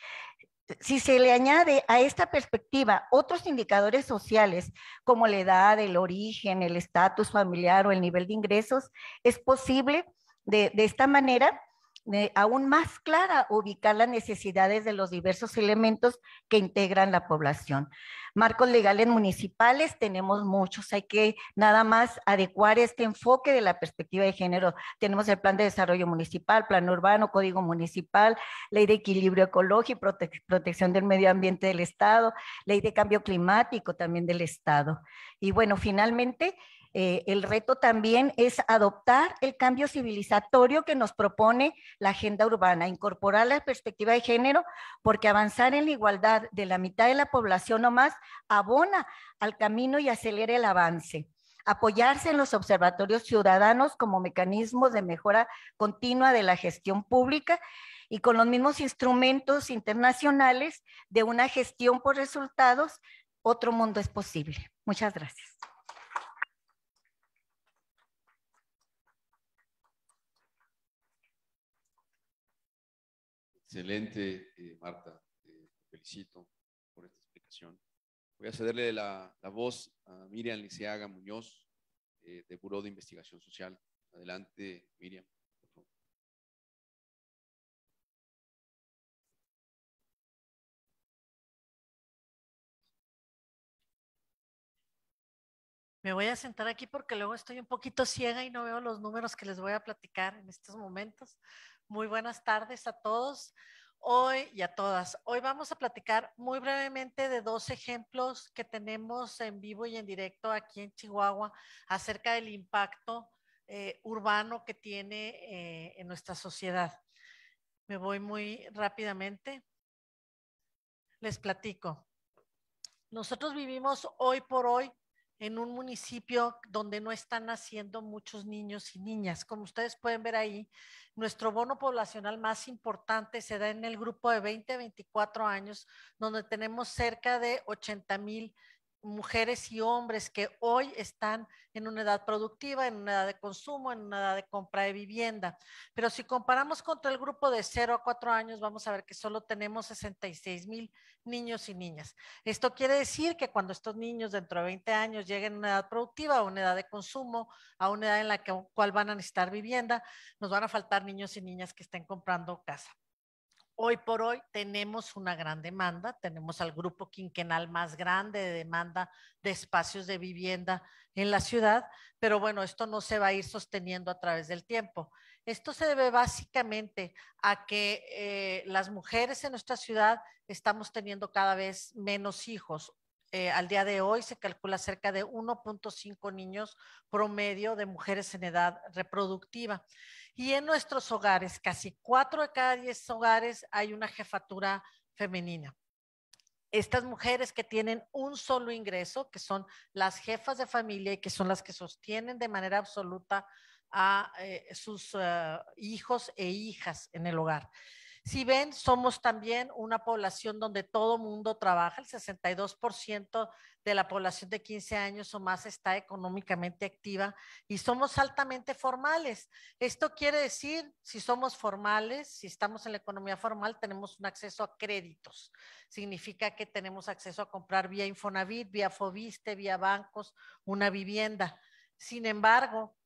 Si se le añade a esta perspectiva otros indicadores sociales como la edad, el origen, el estatus familiar o el nivel de ingresos, es posible de, de esta manera aún más clara ubicar las necesidades de los diversos elementos que integran la población. Marcos legales municipales tenemos muchos, hay que nada más adecuar este enfoque de la perspectiva de género. Tenemos el Plan de Desarrollo Municipal, Plan Urbano, Código Municipal, Ley de Equilibrio Ecológico y Protección del Medio Ambiente del Estado, Ley de Cambio Climático también del Estado. Y bueno, finalmente, eh, el reto también es adoptar el cambio civilizatorio que nos propone la agenda urbana, incorporar la perspectiva de género, porque avanzar en la igualdad de la mitad de la población o más abona al camino y acelera el avance apoyarse en los observatorios ciudadanos como mecanismos de mejora continua de la gestión pública y con los mismos instrumentos internacionales de una gestión por resultados, otro mundo es posible. Muchas gracias. Excelente, eh, Marta. te felicito por esta explicación. Voy a cederle la, voz a Miriam Liceaga Muñoz, eh, de Buró de Investigación Social. Adelante, Miriam. Me voy a sentar aquí porque luego estoy un poquito ciega y no veo los números que les voy a platicar en estos momentos. Muy buenas tardes a todos hoy y a todas. Hoy vamos a platicar muy brevemente de dos ejemplos que tenemos en vivo y en directo aquí en Chihuahua acerca del impacto eh, urbano que tiene eh, en nuestra sociedad. Me voy muy rápidamente. Les platico. Nosotros vivimos hoy por hoy en un municipio donde no están naciendo muchos niños y niñas. Como ustedes pueden ver ahí, nuestro bono poblacional más importante se da en el grupo de 20 a 24 años, donde tenemos cerca de 80 mil mujeres y hombres que hoy están en una edad productiva, en una edad de consumo, en una edad de compra de vivienda. Pero si comparamos contra el grupo de 0 a 4 años, vamos a ver que solo tenemos 66 mil niños y niñas. Esto quiere decir que cuando estos niños dentro de 20 años lleguen a una edad productiva, a una edad de consumo, a una edad en la cual van a necesitar vivienda, nos van a faltar niños y niñas que estén comprando casa. Hoy por hoy tenemos una gran demanda, tenemos al grupo quinquenal más grande de demanda de espacios de vivienda en la ciudad, pero bueno, esto no se va a ir sosteniendo a través del tiempo. Esto se debe básicamente a que eh, las mujeres en nuestra ciudad estamos teniendo cada vez menos hijos. Eh, al día de hoy se calcula cerca de 1.5 niños promedio de mujeres en edad reproductiva. Y en nuestros hogares, casi cuatro de cada diez hogares hay una jefatura femenina. Estas mujeres que tienen un solo ingreso, que son las jefas de familia y que son las que sostienen de manera absoluta a eh, sus eh, hijos e hijas en el hogar. Si ven, somos también una población donde todo mundo trabaja, el 62% de la población de 15 años o más está económicamente activa y somos altamente formales. Esto quiere decir, si somos formales, si estamos en la economía formal, tenemos un acceso a créditos. Significa que tenemos acceso a comprar vía Infonavit, vía Fobiste, vía bancos, una vivienda. Sin embargo,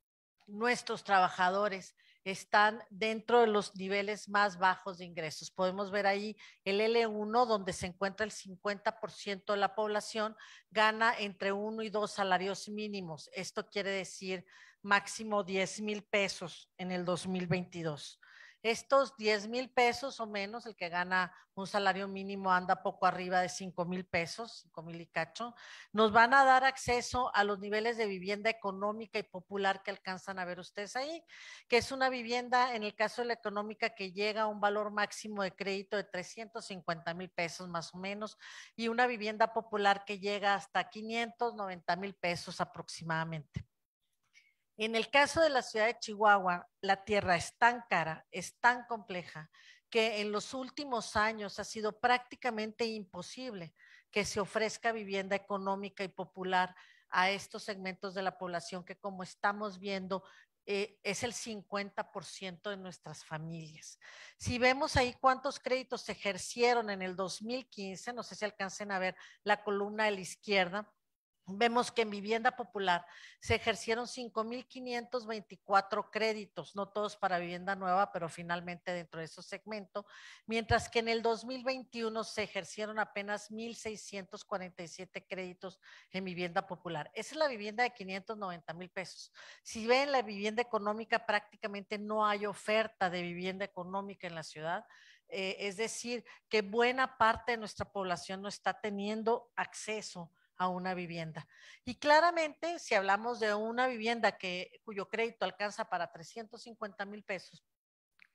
nuestros trabajadores están dentro de los niveles más bajos de ingresos. Podemos ver ahí el L1, donde se encuentra el 50% de la población, gana entre uno y dos salarios mínimos. Esto quiere decir máximo 10 mil pesos en el 2022. Estos 10 mil pesos o menos, el que gana un salario mínimo anda poco arriba de 5 mil pesos, 5 mil y cacho, nos van a dar acceso a los niveles de vivienda económica y popular que alcanzan a ver ustedes ahí, que es una vivienda, en el caso de la económica, que llega a un valor máximo de crédito de 350 mil pesos más o menos, y una vivienda popular que llega hasta 590 mil pesos aproximadamente. En el caso de la ciudad de Chihuahua, la tierra es tan cara, es tan compleja, que en los últimos años ha sido prácticamente imposible que se ofrezca vivienda económica y popular a estos segmentos de la población que como estamos viendo eh, es el 50% de nuestras familias. Si vemos ahí cuántos créditos se ejercieron en el 2015, no sé si alcancen a ver la columna de la izquierda, vemos que en vivienda popular se ejercieron 5.524 créditos, no todos para vivienda nueva, pero finalmente dentro de ese segmento, mientras que en el 2021 se ejercieron apenas 1.647 créditos en vivienda popular. Esa es la vivienda de 590 mil pesos. Si ven la vivienda económica, prácticamente no hay oferta de vivienda económica en la ciudad. Eh, es decir, que buena parte de nuestra población no está teniendo acceso a una vivienda. Y claramente, si hablamos de una vivienda que, cuyo crédito alcanza para 350 mil pesos,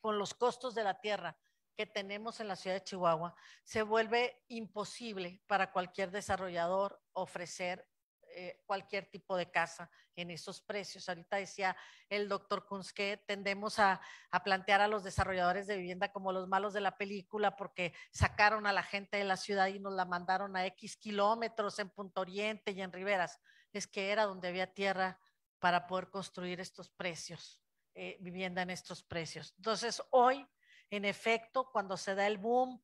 con los costos de la tierra que tenemos en la ciudad de Chihuahua, se vuelve imposible para cualquier desarrollador ofrecer eh, cualquier tipo de casa en esos precios. Ahorita decía el doctor Kunz que tendemos a, plantear a los desarrolladores de vivienda como los malos de la película porque sacaron a la gente de la ciudad y nos la mandaron a X kilómetros en Punto Oriente y en Riberas. Es que era donde había tierra para poder construir estos precios, eh, vivienda en estos precios. Entonces, hoy, en efecto, cuando se da el boom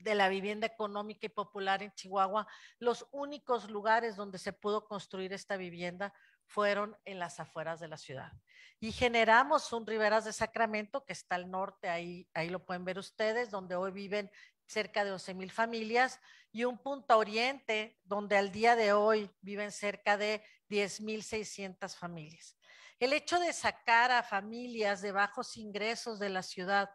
de la vivienda económica y popular en Chihuahua, los únicos lugares donde se pudo construir esta vivienda fueron en las afueras de la ciudad. Y generamos un Riveras de Sacramento que está al norte, ahí, ahí lo pueden ver ustedes, donde hoy viven cerca de 11 mil familias, y un Punta Oriente, donde al día de hoy viven cerca de 10 mil 600 familias. El hecho de sacar a familias de bajos ingresos de la ciudad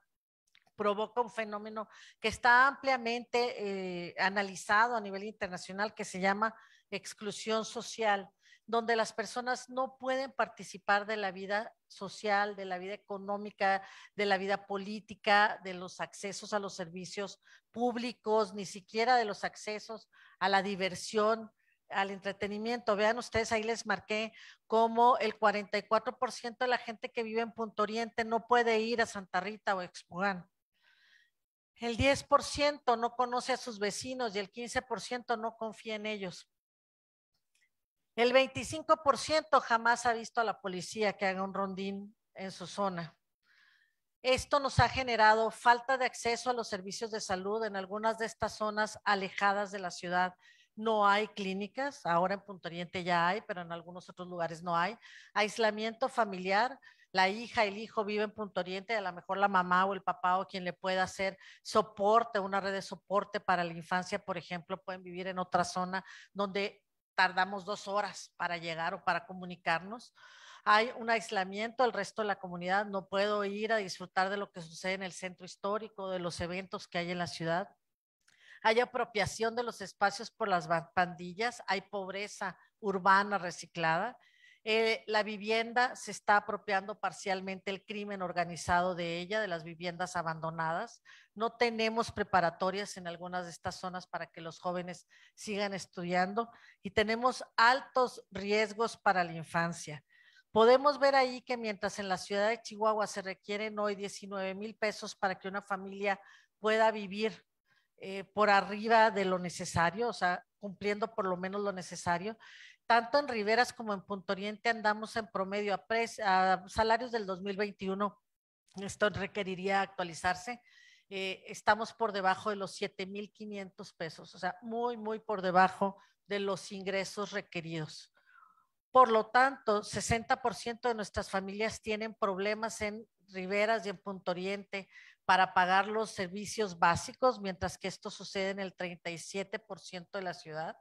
provoca un fenómeno que está ampliamente eh, analizado a nivel internacional que se llama exclusión social, donde las personas no pueden participar de la vida social, de la vida económica, de la vida política, de los accesos a los servicios públicos, ni siquiera de los accesos a la diversión, al entretenimiento. Vean ustedes, ahí les marqué cómo el 44% de la gente que vive en Punto Oriente no puede ir a Santa Rita o Expugán. El 10% no conoce a sus vecinos y el 15% no confía en ellos. El 25% jamás ha visto a la policía que haga un rondín en su zona. Esto nos ha generado falta de acceso a los servicios de salud en algunas de estas zonas alejadas de la ciudad. No hay clínicas, ahora en Punto Oriente ya hay, pero en algunos otros lugares no hay. Aislamiento familiar, la hija, el hijo vive en Punto Oriente, a lo mejor la mamá o el papá o quien le pueda hacer soporte, una red de soporte para la infancia, por ejemplo, pueden vivir en otra zona donde tardamos dos horas para llegar o para comunicarnos. Hay un aislamiento, al resto de la comunidad no puedo ir a disfrutar de lo que sucede en el centro histórico, de los eventos que hay en la ciudad. Hay apropiación de los espacios por las pandillas, hay pobreza urbana reciclada eh, la vivienda se está apropiando parcialmente el crimen organizado de ella, de las viviendas abandonadas. No tenemos preparatorias en algunas de estas zonas para que los jóvenes sigan estudiando y tenemos altos riesgos para la infancia. Podemos ver ahí que mientras en la ciudad de Chihuahua se requieren hoy 19 mil pesos para que una familia pueda vivir eh, por arriba de lo necesario, o sea, cumpliendo por lo menos lo necesario. Tanto en Riveras como en Punto Oriente andamos en promedio a, salarios del 2021. Esto requeriría actualizarse. Eh, estamos por debajo de los 7.500 pesos, o sea, muy, muy por debajo de los ingresos requeridos. Por lo tanto, 60% de nuestras familias tienen problemas en Riveras y en Punto Oriente para pagar los servicios básicos, mientras que esto sucede en el 37% de la ciudad.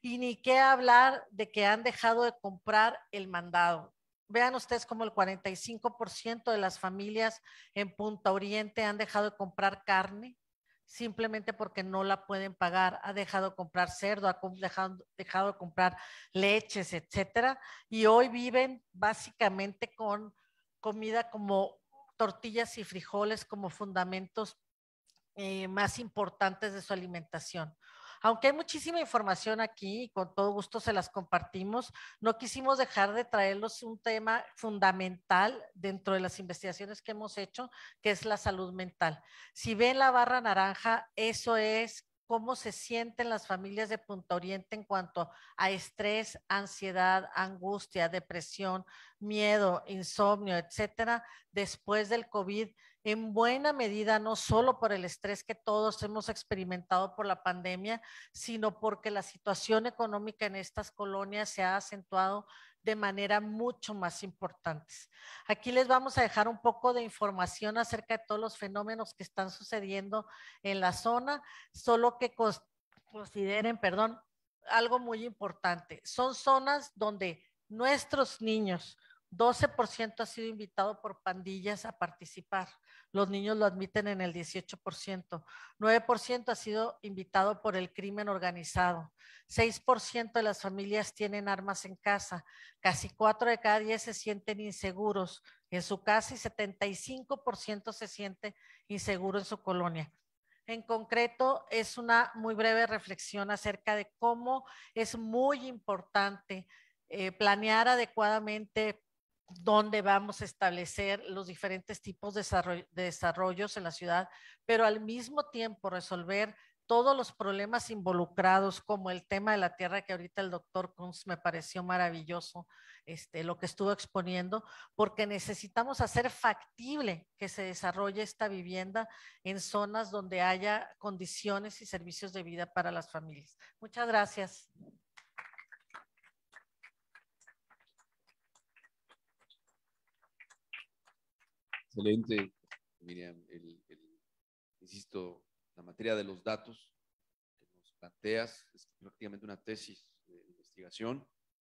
Y ni qué hablar de que han dejado de comprar el mandado. Vean ustedes como el 45% de las familias en Punta Oriente han dejado de comprar carne simplemente porque no la pueden pagar, ha dejado de comprar cerdo, ha dejado, dejado de comprar leches, etcétera, y hoy viven básicamente con comida como tortillas y frijoles como fundamentos eh, más importantes de su alimentación. Aunque hay muchísima información aquí y con todo gusto se las compartimos, no quisimos dejar de traerlos un tema fundamental dentro de las investigaciones que hemos hecho, que es la salud mental. Si ven la barra naranja, eso es cómo se sienten las familias de Punta Oriente en cuanto a estrés, ansiedad, angustia, depresión, miedo, insomnio, etcétera, después del COVID, en buena medida no solo por el estrés que todos hemos experimentado por la pandemia, sino porque la situación económica en estas colonias se ha acentuado de manera mucho más importante. Aquí les vamos a dejar un poco de información acerca de todos los fenómenos que están sucediendo en la zona, solo que consideren, perdón, algo muy importante. Son zonas donde nuestros niños, 12% ha sido invitado por pandillas a participar los niños lo admiten en el 18%. 9% ha sido invitado por el crimen organizado. 6% de las familias tienen armas en casa. Casi 4 de cada 10 se sienten inseguros en su casa y 75% se siente inseguro en su colonia. En concreto, es una muy breve reflexión acerca de cómo es muy importante eh, planear adecuadamente donde vamos a establecer los diferentes tipos de desarrollos en la ciudad, pero al mismo tiempo resolver todos los problemas involucrados, como el tema de la tierra, que ahorita el doctor Kunz me pareció maravilloso, este, lo que estuvo exponiendo, porque necesitamos hacer factible que se desarrolle esta vivienda en zonas donde haya condiciones y servicios de vida para las familias. Muchas gracias. Excelente, Miriam. El, insisto, la materia de los datos que nos planteas es prácticamente una tesis de investigación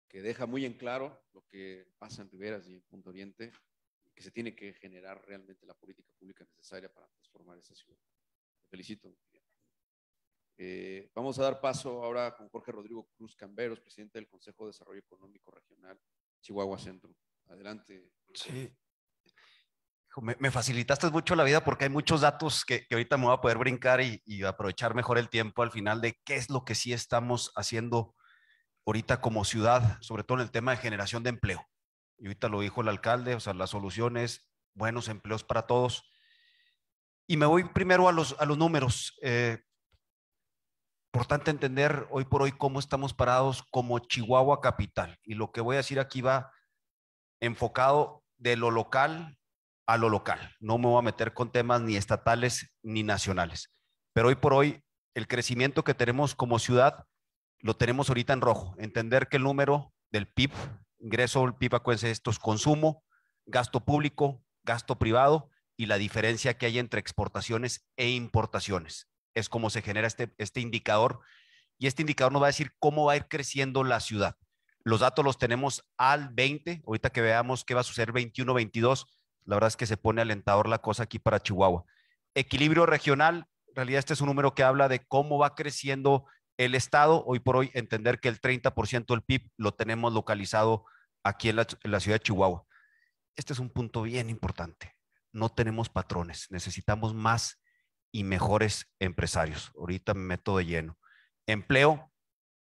que deja muy en claro lo que pasa en Riberas y en Punto Oriente, que se tiene que generar realmente la política pública necesaria para transformar esa ciudad. Te felicito. Eh, vamos a dar paso ahora con Jorge Rodrigo Cruz Camberos, presidente del Consejo de Desarrollo Económico Regional Chihuahua Centro. Adelante. Sí, me, facilitaste mucho la vida porque hay muchos datos que, ahorita me voy a poder brincar y, aprovechar mejor el tiempo al final de qué es lo que sí estamos haciendo ahorita como ciudad, sobre todo en el tema de generación de empleo. Y ahorita lo dijo el alcalde, o sea, las soluciones, buenos empleos para todos. Y me voy primero a los, a los números. Eh, importante entender hoy por hoy cómo estamos parados como Chihuahua capital. Y lo que voy a decir aquí va enfocado de lo local a lo local. No me voy a meter con temas ni estatales ni nacionales. Pero hoy por hoy, el crecimiento que tenemos como ciudad lo tenemos ahorita en rojo. Entender que el número del PIB, ingreso del PIB, acuérdense, esto es consumo, gasto público, gasto privado y la diferencia que hay entre exportaciones e importaciones. Es como se genera este, este indicador y este indicador nos va a decir cómo va a ir creciendo la ciudad. Los datos los tenemos al 20, ahorita que veamos qué va a suceder 21, 22, la verdad es que se pone alentador la cosa aquí para Chihuahua. Equilibrio regional, en realidad este es un número que habla de cómo va creciendo el Estado. Hoy por hoy entender que el 30% del PIB lo tenemos localizado aquí en la, ciudad de Chihuahua. Este es un punto bien importante. No tenemos patrones, necesitamos más y mejores empresarios. Ahorita me meto de lleno. Empleo,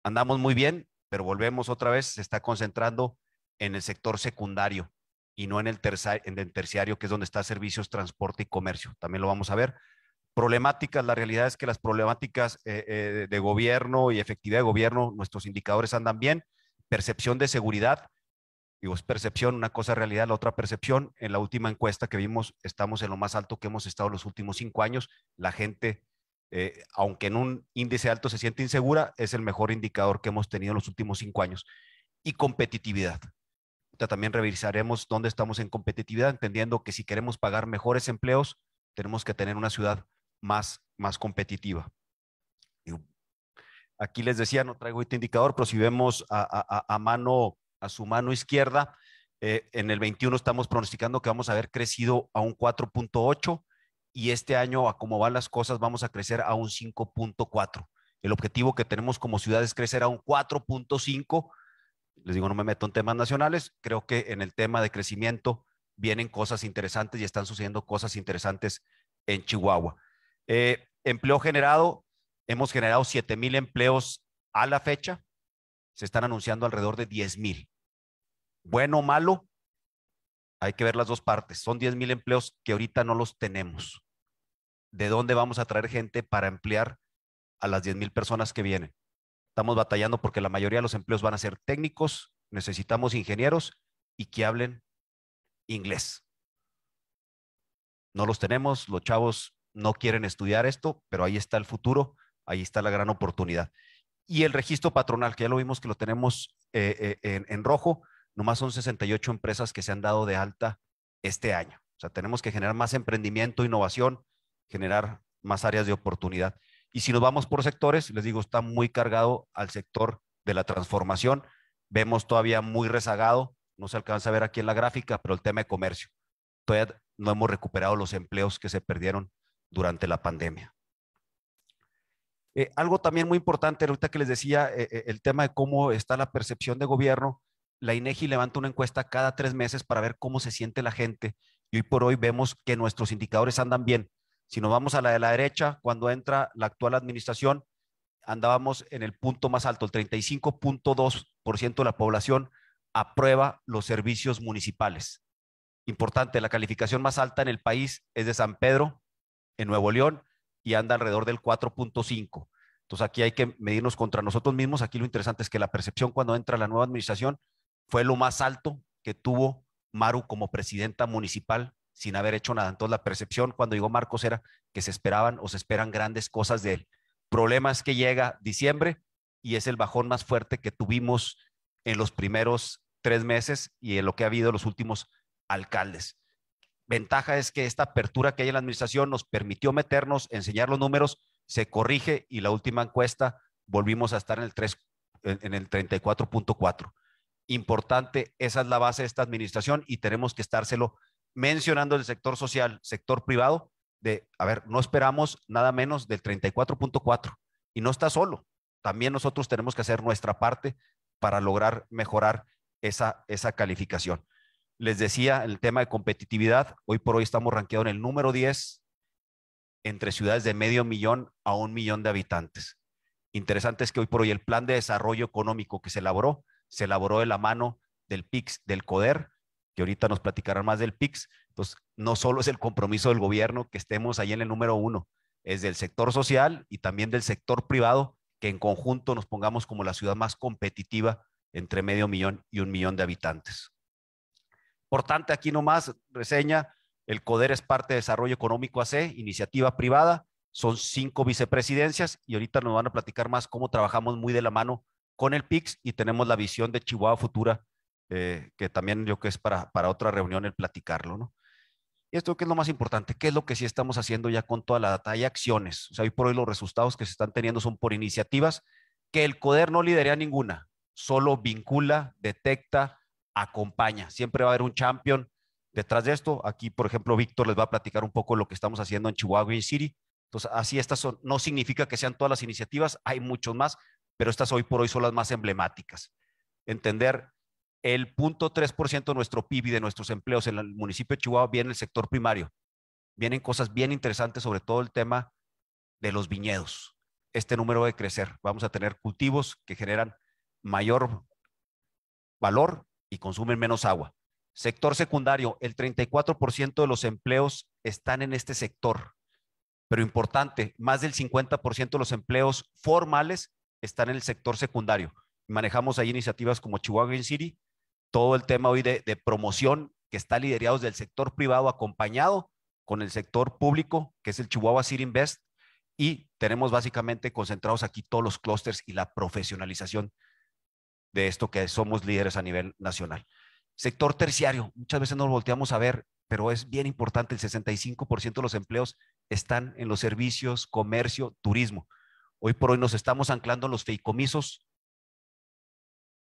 andamos muy bien, pero volvemos otra vez, se está concentrando en el sector secundario y no en el, terciario, en el terciario, que es donde está servicios, transporte y comercio. También lo vamos a ver. Problemáticas, la realidad es que las problemáticas eh, eh, de gobierno y efectividad de gobierno, nuestros indicadores andan bien. Percepción de seguridad, digo, es percepción, una cosa realidad, la otra percepción. En la última encuesta que vimos, estamos en lo más alto que hemos estado los últimos cinco años. La gente, eh, aunque en un índice alto se siente insegura, es el mejor indicador que hemos tenido en los últimos cinco años. Y competitividad también revisaremos dónde estamos en competitividad, entendiendo que si queremos pagar mejores empleos, tenemos que tener una ciudad más, competitiva. Aquí les decía, no traigo este indicador, pero si vemos a, mano, a su mano izquierda, eh, en el 21 estamos pronosticando que vamos a haber crecido a un 4.8 y este año, a cómo van las cosas, vamos a crecer a un 5.4. El objetivo que tenemos como ciudad es crecer a un 4.5 les digo, no me meto en temas nacionales, creo que en el tema de crecimiento vienen cosas interesantes y están sucediendo cosas interesantes en Chihuahua. Eh, empleo generado, hemos generado 7 mil empleos a la fecha, se están anunciando alrededor de 10 mil. Bueno o malo, hay que ver las dos partes. Son 10 mil empleos que ahorita no los tenemos. ¿De dónde vamos a traer gente para emplear a las 10 mil personas que vienen? Estamos batallando porque la mayoría de los empleos van a ser técnicos, necesitamos ingenieros y que hablen inglés. No los tenemos, los chavos no quieren estudiar esto, pero ahí está el futuro, ahí está la gran oportunidad. Y el registro patronal, que ya lo vimos que lo tenemos eh, eh, en, en rojo, nomás son 68 empresas que se han dado de alta este año. O sea, tenemos que generar más emprendimiento, innovación, generar más áreas de oportunidad. Y si nos vamos por sectores, les digo, está muy cargado al sector de la transformación. Vemos todavía muy rezagado, no se alcanza a ver aquí en la gráfica, pero el tema de comercio. Todavía no hemos recuperado los empleos que se perdieron durante la pandemia. Eh, algo también muy importante, ahorita que les decía, eh, eh, el tema de cómo está la percepción de gobierno, la INEGI levanta una encuesta cada tres meses para ver cómo se siente la gente y hoy por hoy vemos que nuestros indicadores andan bien. Si nos vamos a la de la derecha, cuando entra la actual administración, andábamos en el punto más alto, el 35.2% de la población aprueba los servicios municipales. Importante, la calificación más alta en el país es de San Pedro, en Nuevo León, y anda alrededor del 4.5. Entonces aquí hay que medirnos contra nosotros mismos. Aquí lo interesante es que la percepción cuando entra la nueva administración fue lo más alto que tuvo Maru como presidenta municipal sin haber hecho nada. Entonces la percepción cuando llegó Marcos era que se esperaban o se esperan grandes cosas de él. Problema es que llega diciembre y es el bajón más fuerte que tuvimos en los primeros tres meses y en lo que ha habido los últimos alcaldes. Ventaja es que esta apertura que hay en la administración nos permitió meternos, enseñar los números, se corrige y la última encuesta volvimos a estar en el en el 34.4. Importante, esa es la base de esta administración y tenemos que estárselo mencionando el sector social, sector privado, de, a ver, no esperamos nada menos del 34.4 y no está solo. También nosotros tenemos que hacer nuestra parte para lograr mejorar esa, esa calificación. Les decía, el tema de competitividad, hoy por hoy estamos ranqueados en el número 10 entre ciudades de medio millón a un millón de habitantes. Interesante es que hoy por hoy el plan de desarrollo económico que se elaboró, se elaboró de la mano del PIX, del CODER, que ahorita nos platicarán más del PIX. Entonces, pues, no solo es el compromiso del gobierno que estemos ahí en el número uno, es del sector social y también del sector privado, que en conjunto nos pongamos como la ciudad más competitiva entre medio millón y un millón de habitantes. Importante aquí nomás, reseña, el CODER es parte de Desarrollo Económico AC, iniciativa privada, son cinco vicepresidencias y ahorita nos van a platicar más cómo trabajamos muy de la mano con el PIX y tenemos la visión de Chihuahua Futura eh, que también yo que es para, otra reunión el platicarlo, ¿no? Y esto que es lo más importante, ¿qué es lo que sí estamos haciendo ya con toda la data? Hay acciones, o sea, hoy por hoy los resultados que se están teniendo son por iniciativas que el CODER no lidera ninguna, solo vincula, detecta, acompaña. Siempre va a haber un champion detrás de esto. Aquí, por ejemplo, Víctor les va a platicar un poco lo que estamos haciendo en Chihuahua y City. Entonces, así estas son, no significa que sean todas las iniciativas, hay muchos más, pero estas hoy por hoy son las más emblemáticas. Entender el 0.3% de nuestro PIB y de nuestros empleos en el municipio de Chihuahua viene el sector primario. Vienen cosas bien interesantes, sobre todo el tema de los viñedos. Este número va crecer. Vamos a tener cultivos que generan mayor valor y consumen menos agua. Sector secundario, el 34% de los empleos están en este sector. Pero importante, más del 50% de los empleos formales están en el sector secundario. Manejamos ahí iniciativas como Chihuahua Green City, todo el tema hoy de, promoción que está liderado del sector privado acompañado con el sector público, que es el Chihuahua City Invest, y tenemos básicamente concentrados aquí todos los clústeres y la profesionalización de esto que somos líderes a nivel nacional. Sector terciario, muchas veces nos volteamos a ver, pero es bien importante, el 65% de los empleos están en los servicios, comercio, turismo. Hoy por hoy nos estamos anclando en los feicomisos,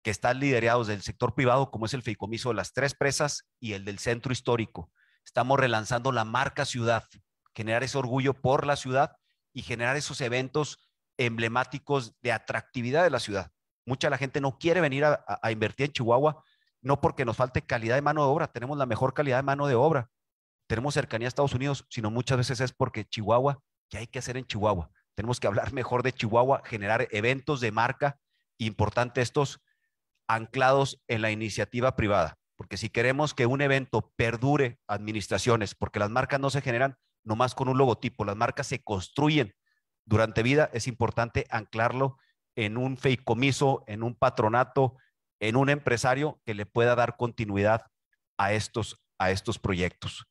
que están liderados del sector privado, como es el Feicomiso de las Tres Presas y el del Centro Histórico. Estamos relanzando la marca ciudad, generar ese orgullo por la ciudad y generar esos eventos emblemáticos de atractividad de la ciudad. Mucha la gente no quiere venir a, invertir en Chihuahua, no porque nos falte calidad de mano de obra, tenemos la mejor calidad de mano de obra, tenemos cercanía a Estados Unidos, sino muchas veces es porque Chihuahua, ¿qué hay que hacer en Chihuahua? Tenemos que hablar mejor de Chihuahua, generar eventos de marca, importante estos anclados en la iniciativa privada, porque si queremos que un evento perdure administraciones, porque las marcas no se generan nomás con un logotipo, las marcas se construyen durante vida, es importante anclarlo en un feicomiso, en un patronato, en un empresario que le pueda dar continuidad a estos, a estos proyectos.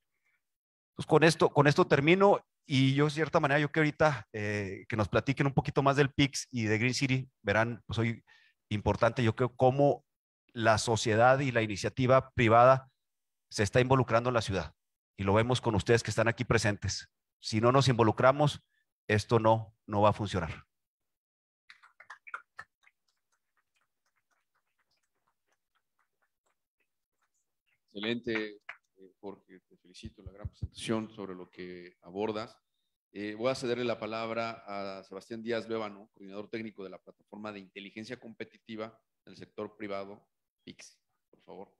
Pues con, esto, con esto termino y yo de cierta manera, yo que ahorita eh, que nos platiquen un poquito más del PIX y de Green City, verán, pues hoy importante, yo creo, cómo la sociedad y la iniciativa privada se está involucrando en la ciudad. Y lo vemos con ustedes que están aquí presentes. Si no nos involucramos, esto no, no va a funcionar. Excelente, porque eh, te felicito la gran presentación sobre lo que abordas. Eh, voy a cederle la palabra a Sebastián Díaz Bébano, coordinador técnico de la plataforma de inteligencia competitiva del sector privado, PIX. Por favor.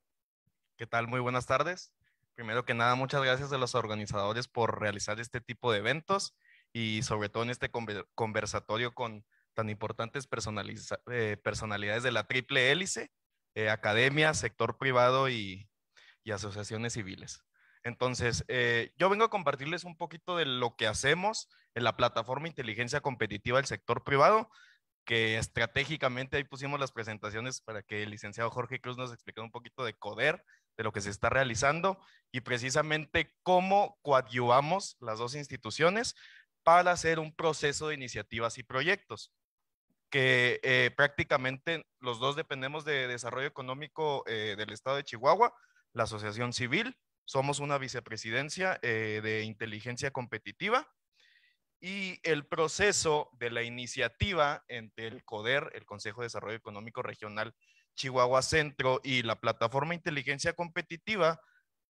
¿Qué tal? Muy buenas tardes. Primero que nada, muchas gracias a los organizadores por realizar este tipo de eventos y sobre todo en este conversatorio con tan importantes eh, personalidades de la triple hélice, eh, academia, sector privado y asociaciones civiles. Entonces, eh, yo vengo a compartirles un poquito de lo que hacemos en la plataforma Inteligencia Competitiva del Sector Privado, que estratégicamente ahí pusimos las presentaciones para que el licenciado Jorge Cruz nos explique un poquito de CODER, de lo que se está realizando y precisamente cómo coadyuvamos las dos instituciones para hacer un proceso de iniciativas y proyectos que eh, prácticamente los dos dependemos de desarrollo económico eh, del estado de Chihuahua, la asociación civil somos una vicepresidencia eh, de inteligencia competitiva y el proceso de la iniciativa entre el CODER, el Consejo de Desarrollo Económico Regional Chihuahua Centro y la plataforma Inteligencia Competitiva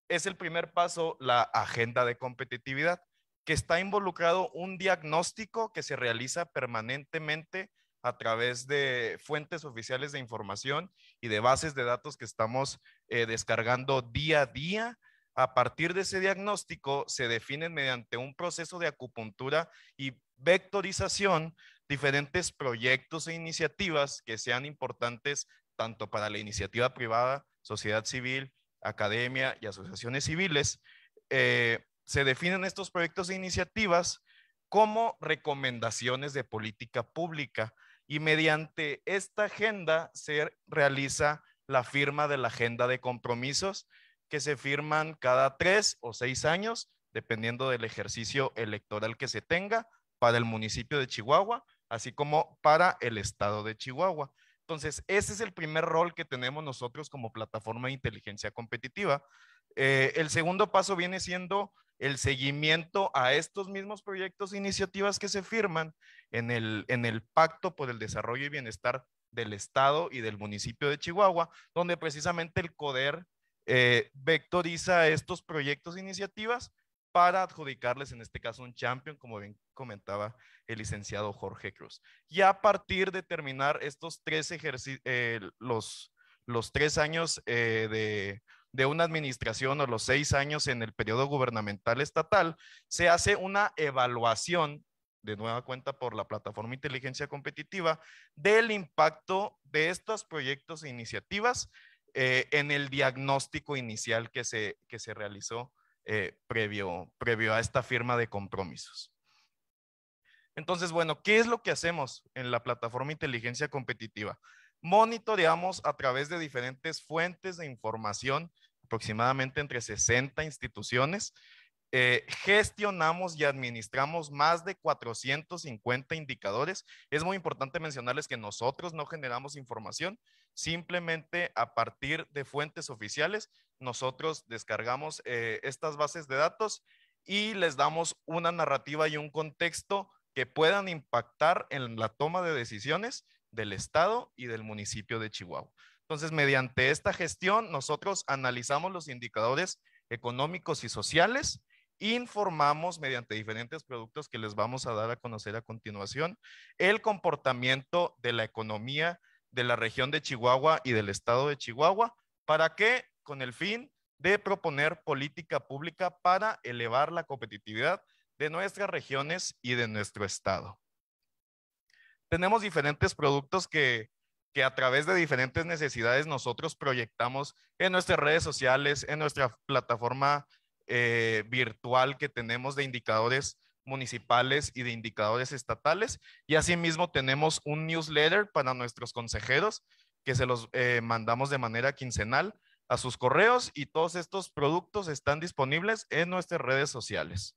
es el primer paso, la agenda de competitividad, que está involucrado un diagnóstico que se realiza permanentemente a través de fuentes oficiales de información y de bases de datos que estamos eh, descargando día a día a partir de ese diagnóstico se definen mediante un proceso de acupuntura y vectorización diferentes proyectos e iniciativas que sean importantes tanto para la iniciativa privada, sociedad civil, academia y asociaciones civiles. Eh, se definen estos proyectos e iniciativas como recomendaciones de política pública y mediante esta agenda se realiza la firma de la agenda de compromisos que se firman cada tres o seis años, dependiendo del ejercicio electoral que se tenga para el municipio de Chihuahua, así como para el estado de Chihuahua. Entonces, ese es el primer rol que tenemos nosotros como plataforma de inteligencia competitiva. Eh, el segundo paso viene siendo el seguimiento a estos mismos proyectos e iniciativas que se firman en el, en el Pacto por el Desarrollo y Bienestar del Estado y del municipio de Chihuahua, donde precisamente el CODER eh, vectoriza estos proyectos e iniciativas para adjudicarles en este caso un champion, como bien comentaba el licenciado Jorge Cruz. Y a partir de terminar estos tres ejercicios, eh, los, tres años eh, de, de una administración o los seis años en el periodo gubernamental estatal, se hace una evaluación de nueva cuenta por la plataforma Inteligencia Competitiva del impacto de estos proyectos e iniciativas eh, en el diagnóstico inicial que se, realizó eh, previo, a esta firma de compromisos. Entonces, bueno, ¿qué es lo que hacemos en la plataforma Inteligencia Competitiva? Monitoreamos a través de diferentes fuentes de información, aproximadamente entre 60 instituciones, eh, gestionamos y administramos más de 450 indicadores. Es muy importante mencionarles que nosotros no generamos información, Simplemente a partir de fuentes oficiales, nosotros descargamos eh, estas bases de datos y les damos una narrativa y un contexto que puedan impactar en la toma de decisiones del Estado y del municipio de Chihuahua. Entonces, mediante esta gestión, nosotros analizamos los indicadores económicos y sociales, informamos mediante diferentes productos que les vamos a dar a conocer a continuación el comportamiento de la economía de la región de Chihuahua y del estado de Chihuahua. ¿Para qué? Con el fin de proponer política pública para elevar la competitividad de nuestras regiones y de nuestro estado. Tenemos diferentes productos que, a través de diferentes necesidades nosotros proyectamos en nuestras redes sociales, en nuestra plataforma eh, virtual que tenemos de indicadores municipales y de indicadores estatales. Y asimismo tenemos un newsletter para nuestros consejeros que se los eh, mandamos de manera quincenal a sus correos y todos estos productos están disponibles en nuestras redes sociales.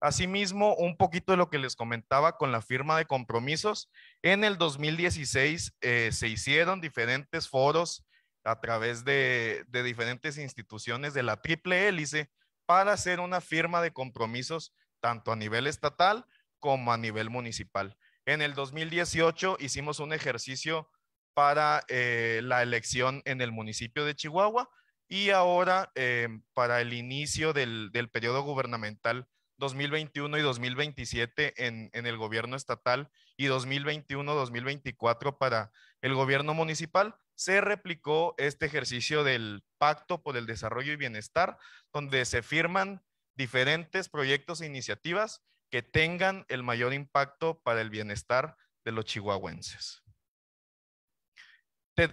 Asimismo, un poquito de lo que les comentaba con la firma de compromisos. En el 2016 eh, se hicieron diferentes foros a través de diferentes instituciones de la triple hélice para hacer una firma de compromisos tanto a nivel estatal como a nivel municipal. En el 2018 hicimos un ejercicio para eh, la elección en el municipio de Chihuahua y ahora eh, para el inicio del, periodo gubernamental 2021 y 2027 en el gobierno estatal y 2021-2024 para el gobierno municipal, se replicó este ejercicio del Pacto por el Desarrollo y Bienestar, donde se firman diferentes proyectos e iniciativas que tengan el mayor impacto para el bienestar de los chihuahuenses.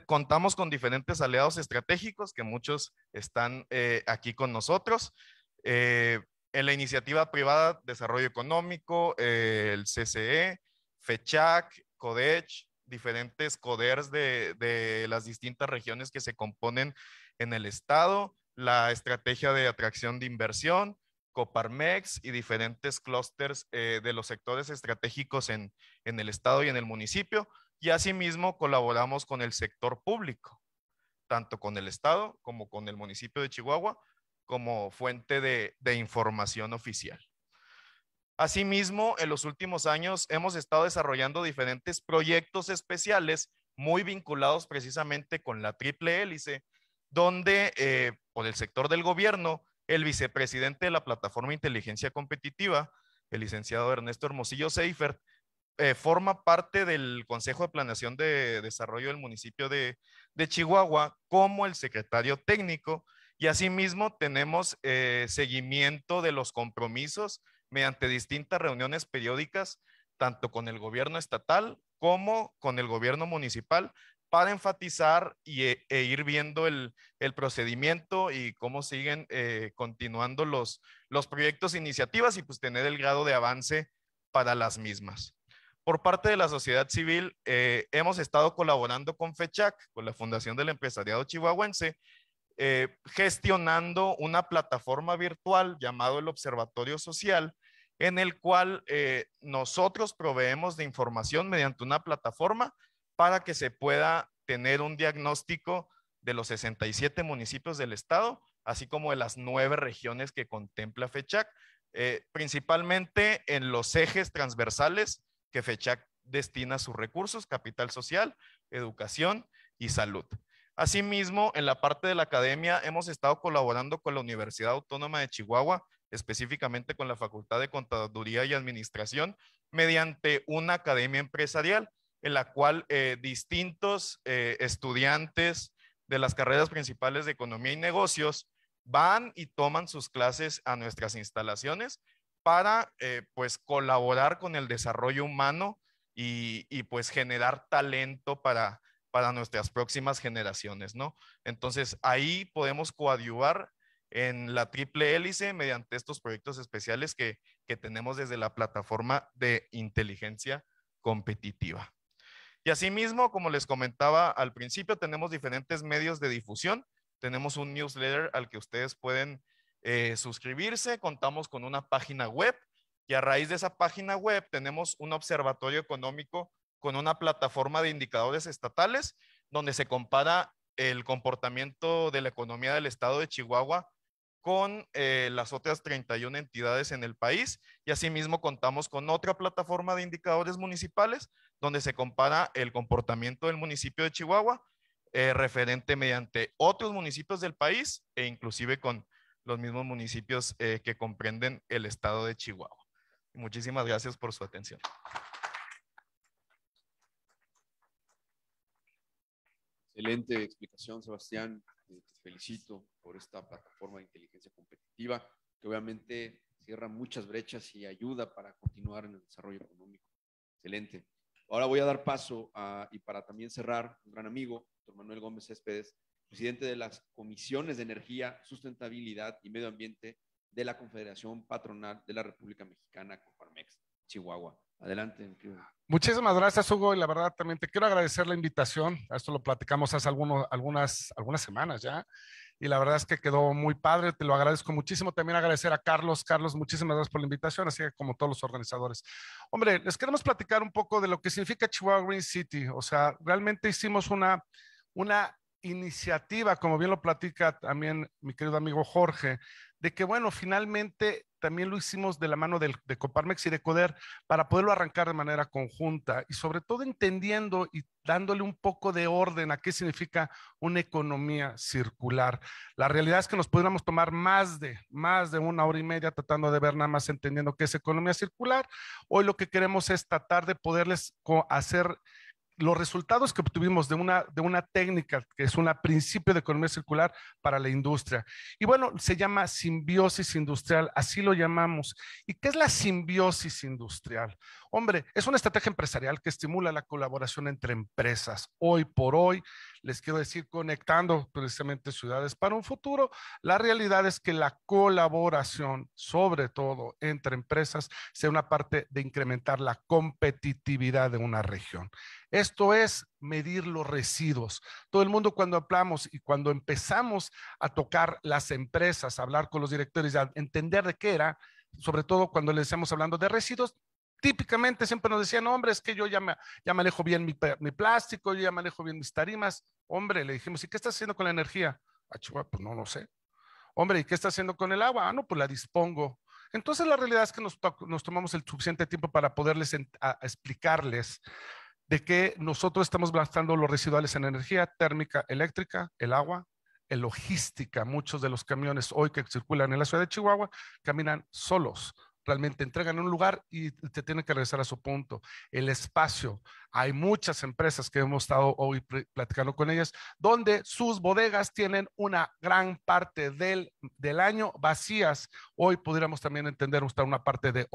contamos con diferentes aliados estratégicos que muchos están eh, aquí con nosotros. Eh, en la iniciativa privada, Desarrollo Económico, eh, el CCE, FECHAC, CODECH, diferentes CODERS de, las distintas regiones que se componen en el estado, la estrategia de atracción de inversión, Coparmex y diferentes clústeres eh, de los sectores estratégicos en, el estado y en el municipio. Y asimismo colaboramos con el sector público, tanto con el estado como con el municipio de Chihuahua, como fuente de información oficial. Asimismo, en los últimos años hemos estado desarrollando diferentes proyectos especiales muy vinculados precisamente con la triple hélice, donde eh, por el sector del gobierno, el vicepresidente de la plataforma Inteligencia Competitiva, el licenciado Ernesto Hermosillo Seifert, eh, forma parte del Consejo de Planeación de Desarrollo del municipio de, Chihuahua como el secretario técnico y asimismo tenemos eh, seguimiento de los compromisos mediante distintas reuniones periódicas, tanto con el gobierno estatal como con el gobierno municipal, para enfatizar y, e, e ir viendo el, procedimiento y cómo siguen eh, continuando los, proyectos e iniciativas y pues tener el grado de avance para las mismas. Por parte de la sociedad civil, eh, hemos estado colaborando con FECHAC, con la Fundación del Empresariado Chihuahuense, eh, gestionando una plataforma virtual llamado el Observatorio Social, en el cual eh, nosotros proveemos de información mediante una plataforma para que se pueda tener un diagnóstico de los 67 municipios del estado, así como de las nueve regiones que contempla FECHAC, eh, principalmente en los ejes transversales que FECHAC destina sus recursos, capital social, educación y salud. Asimismo, en la parte de la academia hemos estado colaborando con la Universidad Autónoma de Chihuahua específicamente con la Facultad de Contaduría y Administración, mediante una academia empresarial en la cual eh, distintos eh, estudiantes de las carreras principales de economía y negocios van y toman sus clases a nuestras instalaciones para eh, pues colaborar con el desarrollo humano y, y, pues generar talento para, para nuestras próximas generaciones, ¿no? Entonces ahí podemos coadyuvar en la triple hélice mediante estos proyectos especiales que, que tenemos desde la plataforma de inteligencia competitiva. Y asimismo, como les comentaba al principio, tenemos diferentes medios de difusión. Tenemos un newsletter al que ustedes pueden eh, suscribirse. Contamos con una página web y a raíz de esa página web tenemos un observatorio económico con una plataforma de indicadores estatales donde se compara el comportamiento de la economía del estado de Chihuahua con eh, las otras 31 entidades en el país y asimismo contamos con otra plataforma de indicadores municipales donde se compara el comportamiento del municipio de Chihuahua eh, referente mediante otros municipios del país e inclusive con los mismos municipios eh, que comprenden el estado de Chihuahua. Muchísimas gracias por su atención. Excelente explicación, Sebastián felicito por esta plataforma de inteligencia competitiva, que obviamente cierra muchas brechas y ayuda para continuar en el desarrollo económico. Excelente. Ahora voy a dar paso y para también cerrar, un gran amigo, doctor Manuel Gómez Céspedes, presidente de las comisiones de energía, sustentabilidad y medio ambiente de la Confederación Patronal de la República Mexicana, Coparmex, Chihuahua. Adelante. Muchísimas gracias, Hugo, y la verdad también te quiero agradecer la invitación. Esto lo platicamos hace algunos, algunas, algunas semanas ya, y la verdad es que quedó muy padre, te lo agradezco muchísimo. También agradecer a Carlos. Carlos, muchísimas gracias por la invitación, así como todos los organizadores. Hombre, les queremos platicar un poco de lo que significa Chihuahua Green City. O sea, realmente hicimos una, una iniciativa, como bien lo platica también mi querido amigo Jorge, de que, bueno, finalmente también lo hicimos de la mano de, Coparmex y de Coder para poderlo arrancar de manera conjunta y sobre todo entendiendo y dándole un poco de orden a qué significa una economía circular. La realidad es que nos pudiéramos tomar más de, más de una hora y media tratando de ver nada más entendiendo qué es economía circular. Hoy lo que queremos es tratar de poderles hacer los resultados que obtuvimos de una, de una técnica que es un principio de economía circular para la industria. Y bueno, se llama simbiosis industrial, así lo llamamos. ¿Y qué es la simbiosis industrial? Hombre, es una estrategia empresarial que estimula la colaboración entre empresas. Hoy por hoy, les quiero decir, conectando precisamente ciudades para un futuro, la realidad es que la colaboración, sobre todo entre empresas, sea una parte de incrementar la competitividad de una región. Es esto es medir los residuos. Todo el mundo cuando hablamos y cuando empezamos a tocar las empresas, a hablar con los directores, a entender de qué era, sobre todo cuando les estamos hablando de residuos, típicamente siempre nos decían, hombre, es que yo ya, me, manejo bien mi, plástico, yo ya manejo bien mis tarimas. Hombre, le dijimos, ¿y qué estás haciendo con la energía? Ah, pues no lo sé. Hombre, ¿y qué estás haciendo con el agua? Ah, no, pues la dispongo. Entonces la realidad es que nos, tomamos el suficiente tiempo para poderles explicarles de que nosotros estamos gastando los residuales en energía térmica, eléctrica, el agua, en logística. Muchos de los camiones hoy que circulan en la ciudad de Chihuahua caminan solos. Realmente entregan en un lugar y te tienen que regresar a su punto. El espacio, hay muchas empresas que hemos estado hoy platicando con ellas, donde sus bodegas tienen una gran parte del, año vacías. Hoy pudiéramos también entender una parte de,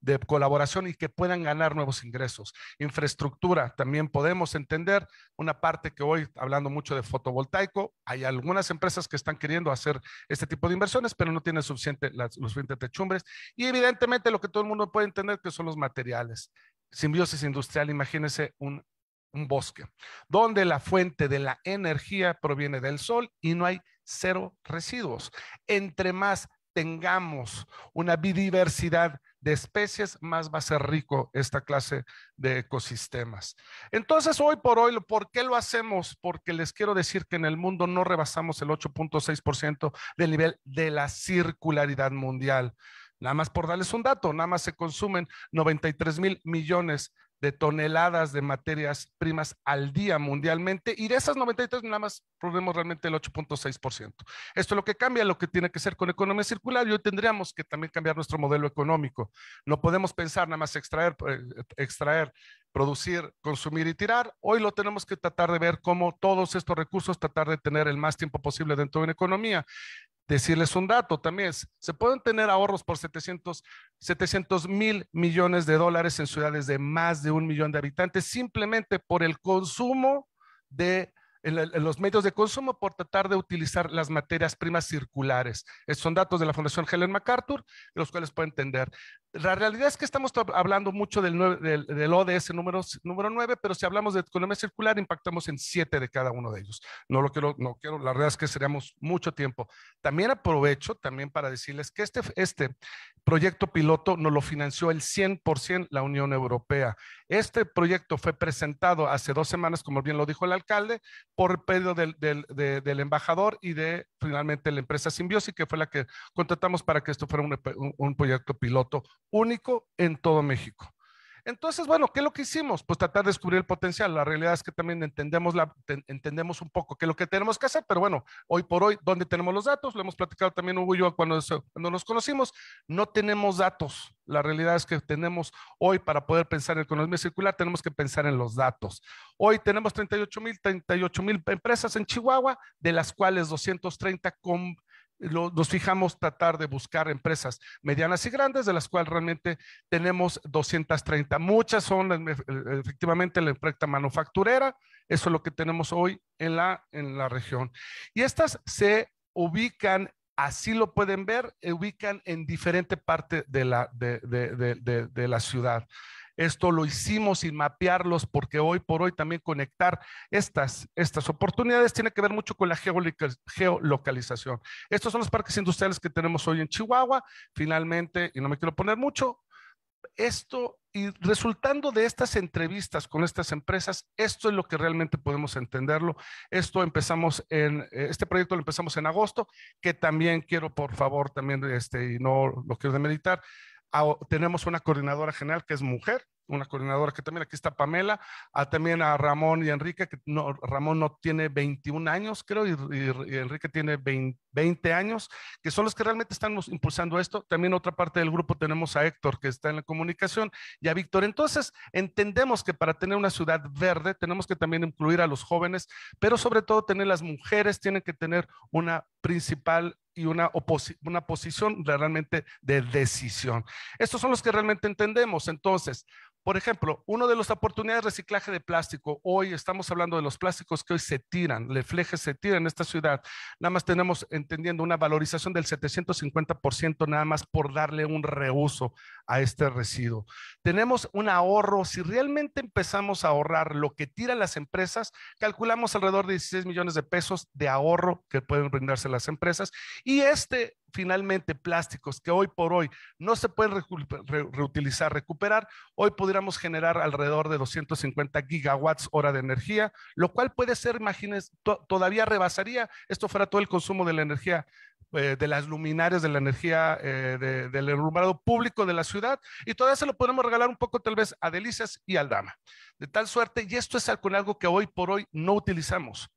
de colaboración y que puedan ganar nuevos ingresos. Infraestructura, también podemos entender una parte que hoy, hablando mucho de fotovoltaico, hay algunas empresas que están queriendo hacer este tipo de inversiones, pero no tienen suficiente, las, los suficientes techumbres. Y evidentemente lo que todo el mundo puede entender que son los materiales. Simbiosis industrial, imagínense un, un bosque, donde la fuente de la energía proviene del sol y no hay cero residuos. Entre más tengamos una biodiversidad de especies, más va a ser rico esta clase de ecosistemas. Entonces, hoy por hoy, ¿por qué lo hacemos? Porque les quiero decir que en el mundo no rebasamos el 8.6% del nivel de la circularidad mundial. Nada más por darles un dato, nada más se consumen 93 mil millones de toneladas de materias primas al día mundialmente y de esas 93 nada más probemos realmente el 8.6%. Esto es lo que cambia, lo que tiene que ser con economía circular y hoy tendríamos que también cambiar nuestro modelo económico. No podemos pensar nada más extraer, eh, extraer, producir, consumir y tirar. Hoy lo tenemos que tratar de ver cómo todos estos recursos, tratar de tener el más tiempo posible dentro de una economía decirles un dato también. Se pueden tener ahorros por 700, mil millones de dólares en ciudades de más de un millón de habitantes simplemente por el consumo de en, los medios de consumo por tratar de utilizar las materias primas circulares. son datos de la Fundación Helen MacArthur, los cuales pueden entender. La realidad es que estamos hablando mucho del, del, del, ODS número, número 9, pero si hablamos de economía circular, impactamos en 7 de cada uno de ellos. No lo quiero, no quiero, la verdad es que seríamos mucho tiempo. También aprovecho también para decirles que este, este proyecto piloto nos lo financió el 100% la Unión Europea. Este proyecto fue presentado hace dos semanas, como bien lo dijo el alcalde, por pedido del, embajador y de finalmente la empresa Simbiosis, que fue la que contratamos para que esto fuera un proyecto piloto único en todo México. Entonces, bueno, ¿qué es lo que hicimos? Pues tratar de descubrir el potencial. La realidad es que también entendemos, la, entendemos un poco qué es lo que tenemos que hacer, pero bueno, hoy por hoy, ¿dónde tenemos los datos? Lo hemos platicado también Hugo y yo cuando, cuando nos conocimos. No tenemos datos. La realidad es que tenemos hoy para poder pensar en economía circular, tenemos que pensar en los datos. Hoy tenemos 38 mil 38 mil empresas en Chihuahua, de las cuales 230 con nos fijamos tratar de buscar empresas medianas y grandes, de las cuales realmente tenemos 230. Muchas son eh, eh, efectivamente la empresa manufacturera, eso es lo que tenemos hoy en la, en la región. Y estas se ubican así lo pueden ver, ubican en diferente parte de la, de la ciudad. Esto lo hicimos sin mapearlos porque hoy por hoy también conectar estas, estas oportunidades tiene que ver mucho con la geolocalización. Estos son los parques industriales que tenemos hoy en Chihuahua. Finalmente, y no me quiero poner mucho, esto y resultando de estas entrevistas con estas empresas, esto es lo que realmente podemos entenderlo. Esto empezamos en, eh, este proyecto lo empezamos en agosto, que también quiero, por favor, también, este, y no lo quiero meditar tenemos una coordinadora general que es mujer, una coordinadora que también aquí está Pamela, a, también a Ramón y Enrique, que no, Ramón no tiene 21 años, creo, y, Enrique tiene 20, años, que son los que realmente están impulsando esto. También otra parte del grupo tenemos a Héctor, que está en la comunicación, y a Víctor. Entonces, entendemos que para tener una ciudad verde tenemos que también incluir a los jóvenes, pero sobre todo tener las mujeres, tienen que tener una principal y una, una posición realmente de decisión. Estos son los que realmente entendemos. Entonces, por ejemplo, una de las oportunidades de reciclaje de plástico, hoy estamos hablando de los plásticos que hoy se tiran, reflejes se tiran en esta ciudad, nada más tenemos entendiendo una valorización del 750% nada más por darle un reuso a este residuo. Tenemos un ahorro, si realmente empezamos a ahorrar lo que tiran las empresas, calculamos alrededor de 16 millones de pesos de ahorro que pueden brindarse las empresas y este finalmente plásticos que hoy por hoy no se pueden reutilizar, recuperar, hoy podríamos generar alrededor de 250 gigawatts hora de energía, lo cual puede ser, imagínense, todavía rebasaría, esto fuera todo el consumo de la energía eh, de las luminarias, de la energía eh, del alumbrado público de la ciudad, y todavía se lo podemos regalar un poco tal vez a Delicias y al Dama. De tal suerte, y esto es con algo que hoy por hoy no utilizamos.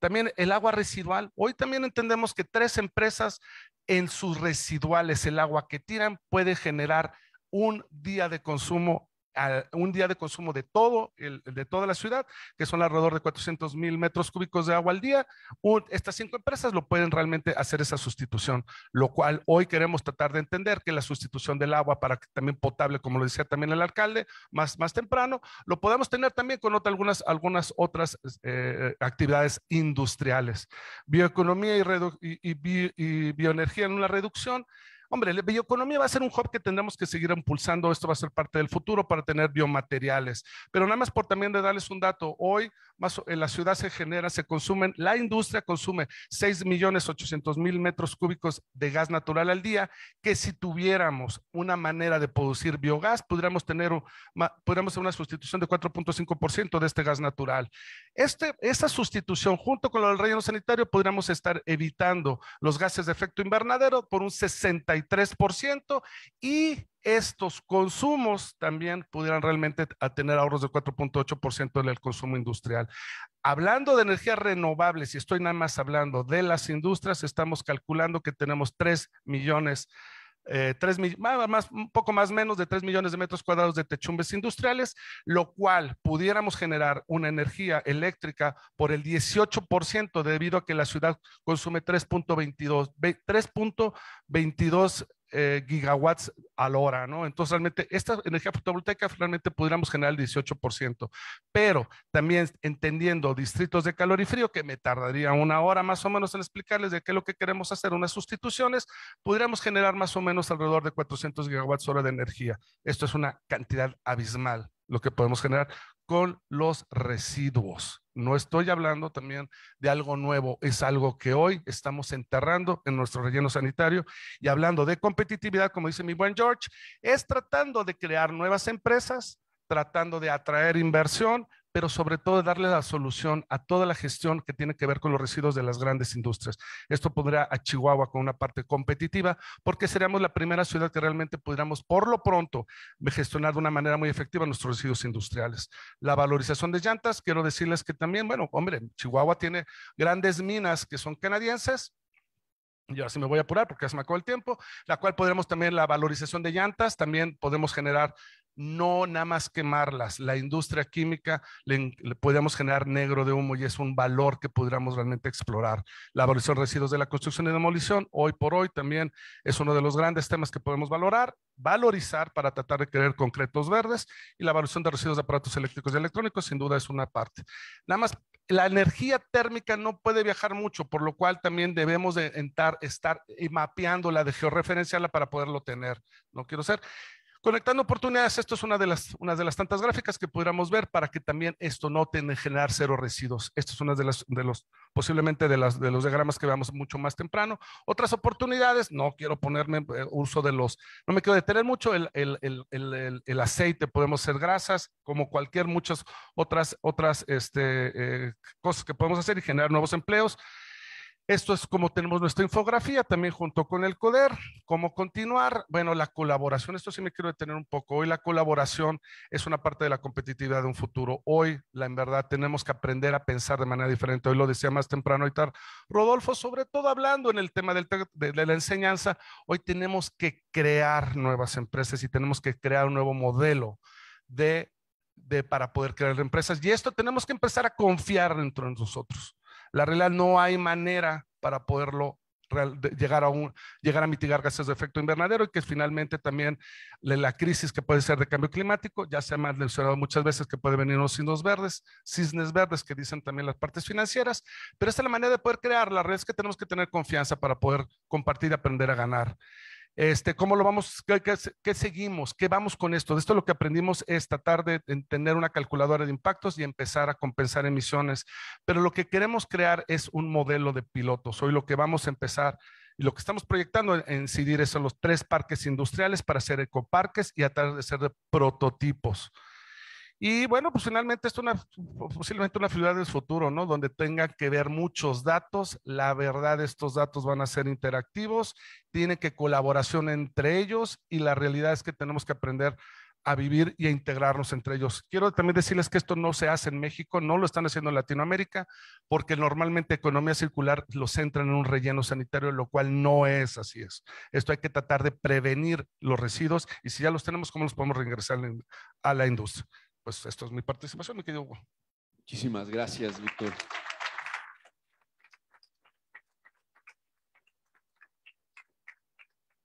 También el agua residual. Hoy también entendemos que tres empresas en sus residuales, el agua que tiran puede generar un día de consumo un día de consumo de, todo el, de toda la ciudad, que son alrededor de 400 mil metros cúbicos de agua al día. estas cinco empresas lo pueden realmente hacer esa sustitución, lo cual hoy queremos tratar de entender que la sustitución del agua para que también potable, como lo decía también el alcalde más, más temprano, lo podamos tener también con algunas, algunas otras eh, actividades industriales. Bioeconomía y, y bioenergía en una reducción Hombre, la bioeconomía va a ser un hub que tendremos que seguir impulsando. Esto va a ser parte del futuro para tener biomateriales. Pero nada más por también de darles un dato. Hoy más en la ciudad se genera, se consumen, la industria consume 6.800.000 millones 800 mil metros cúbicos de gas natural al día, que si tuviéramos una manera de producir biogás, podríamos tener, podríamos una sustitución de 4.5% de este gas natural. Este, esta sustitución junto con lo del relleno sanitario podríamos estar evitando los gases de efecto invernadero por un 63% y estos consumos también pudieran realmente tener ahorros de 4.8% del consumo industrial. Hablando de energías renovables, y estoy nada más hablando de las industrias, estamos calculando que tenemos 3 millones eh, un poco más menos de 3 millones de metros cuadrados de techumbes industriales, lo cual pudiéramos generar una energía eléctrica por el 18% debido a que la ciudad consume 3.22 3.22 eh, gigawatts al hora, ¿no? Entonces, realmente, esta energía fotovoltaica realmente pudiéramos generar el 18%, pero también entendiendo distritos de calor y frío, que me tardaría una hora más o menos en explicarles de qué es lo que queremos hacer, unas sustituciones, pudiéramos generar más o menos alrededor de 400 gigawatts hora de energía. Esto es una cantidad abismal lo que podemos generar con los residuos. No estoy hablando también de algo nuevo, es algo que hoy estamos enterrando en nuestro relleno sanitario y hablando de competitividad, como dice mi buen George, es tratando de crear nuevas empresas, tratando de atraer inversión, pero sobre todo darle la solución a toda la gestión que tiene que ver con los residuos de las grandes industrias. Esto pondrá a Chihuahua con una parte competitiva, porque seríamos la primera ciudad que realmente pudiéramos, por lo pronto, gestionar de una manera muy efectiva nuestros residuos industriales. La valorización de llantas, quiero decirles que también, bueno, hombre, Chihuahua tiene grandes minas que son canadienses, yo así me voy a apurar porque ya se me acabó el tiempo, la cual podremos también la valorización de llantas, también podemos generar no nada más quemarlas, la industria química le, podríamos generar negro de humo y es un valor que podríamos realmente explorar. La valorización de residuos de la construcción y demolición, hoy por hoy también es uno de los grandes temas que podemos valorar, valorizar para tratar de crear concretos verdes y la valorización de residuos de aparatos eléctricos y electrónicos sin duda es una parte. Nada más la energía térmica no puede viajar mucho, por lo cual también debemos de estar, eh, mapeando la de georreferenciarla para poderlo tener. No quiero ser. Conectando oportunidades, esto es una de, las, una de las tantas gráficas que pudiéramos ver para que también esto no tenga generar cero residuos. Esto es una de las, de los, posiblemente de, las, de los diagramas que veamos mucho más temprano. Otras oportunidades, no quiero ponerme eh, uso de los, no me quiero detener mucho, el, aceite, podemos hacer grasas, como cualquier muchas otras, otras este, eh, cosas que podemos hacer y generar nuevos empleos. Esto es como tenemos nuestra infografía, también junto con el CODER, cómo continuar. Bueno, la colaboración, esto sí me quiero detener un poco. Hoy la colaboración es una parte de la competitividad de un futuro. Hoy, la en verdad, tenemos que aprender a pensar de manera diferente. Hoy lo decía más temprano ahorita Rodolfo, sobre todo hablando en el tema de, la enseñanza, hoy tenemos que crear nuevas empresas y tenemos que crear un nuevo modelo de, para poder crear empresas. Y esto tenemos que empezar a confiar dentro de nosotros. La realidad no hay manera para poderlo llegar, a llegar a mitigar gases de efecto invernadero y que finalmente también la, crisis que puede ser de cambio climático, ya se ha mencionado muchas veces que puede venir unos cisnes verdes, cisnes verdes que dicen también las partes financieras, pero esta es la manera de poder crear las redes que tenemos que tener confianza para poder compartir y aprender a ganar. Este, ¿Cómo lo vamos? Qué, seguimos? ¿Qué vamos con esto? De Esto lo que aprendimos esta tarde en tener una calculadora de impactos y empezar a compensar emisiones. Pero lo que queremos crear es un modelo de pilotos. Hoy lo que vamos a empezar y lo que estamos proyectando en, en CIDIR son los tres parques industriales para hacer ecoparques y tratar de ser prototipos. Y bueno, pues finalmente esto es una, posiblemente una ciudad del futuro, ¿no? Donde tenga que ver muchos datos. La verdad, estos datos van a ser interactivos, tiene que colaboración entre ellos y la realidad es que tenemos que aprender a vivir y a integrarnos entre ellos. Quiero también decirles que esto no se hace en México, no lo están haciendo en Latinoamérica, porque normalmente economía circular los centra en un relleno sanitario, lo cual no es así es. Esto hay que tratar de prevenir los residuos y si ya los tenemos, ¿cómo los podemos reingresar a la industria? pues esto es mi participación, mi querido Muchísimas gracias, Víctor.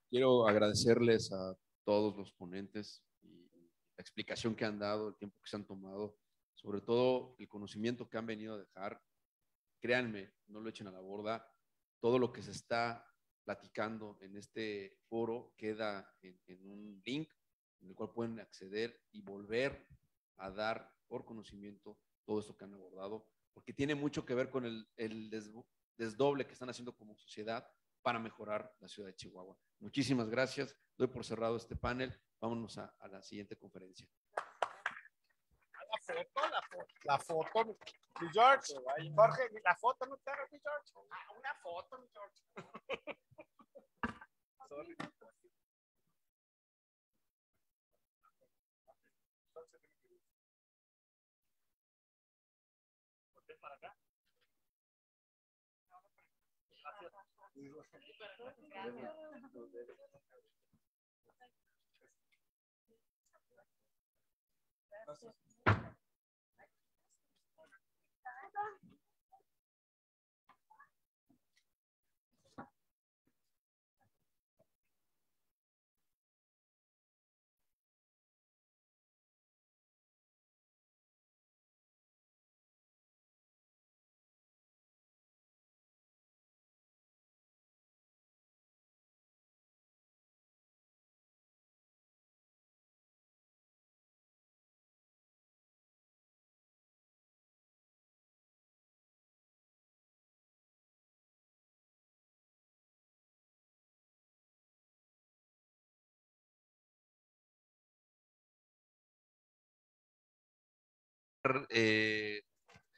Quiero agradecerles a todos los ponentes y la explicación que han dado, el tiempo que se han tomado, sobre todo el conocimiento que han venido a dejar. Créanme, no lo echen a la borda. Todo lo que se está platicando en este foro queda en, en un link en el cual pueden acceder y volver a dar por conocimiento todo esto que han abordado, porque tiene mucho que ver con el, desdoble que están haciendo como sociedad para mejorar la ciudad de Chihuahua. Muchísimas gracias. Doy por cerrado este panel. Vámonos a, la siguiente conferencia. La foto, la foto. George. Jorge, la foto no te George. Ah, una foto, George. Gracias. Eh,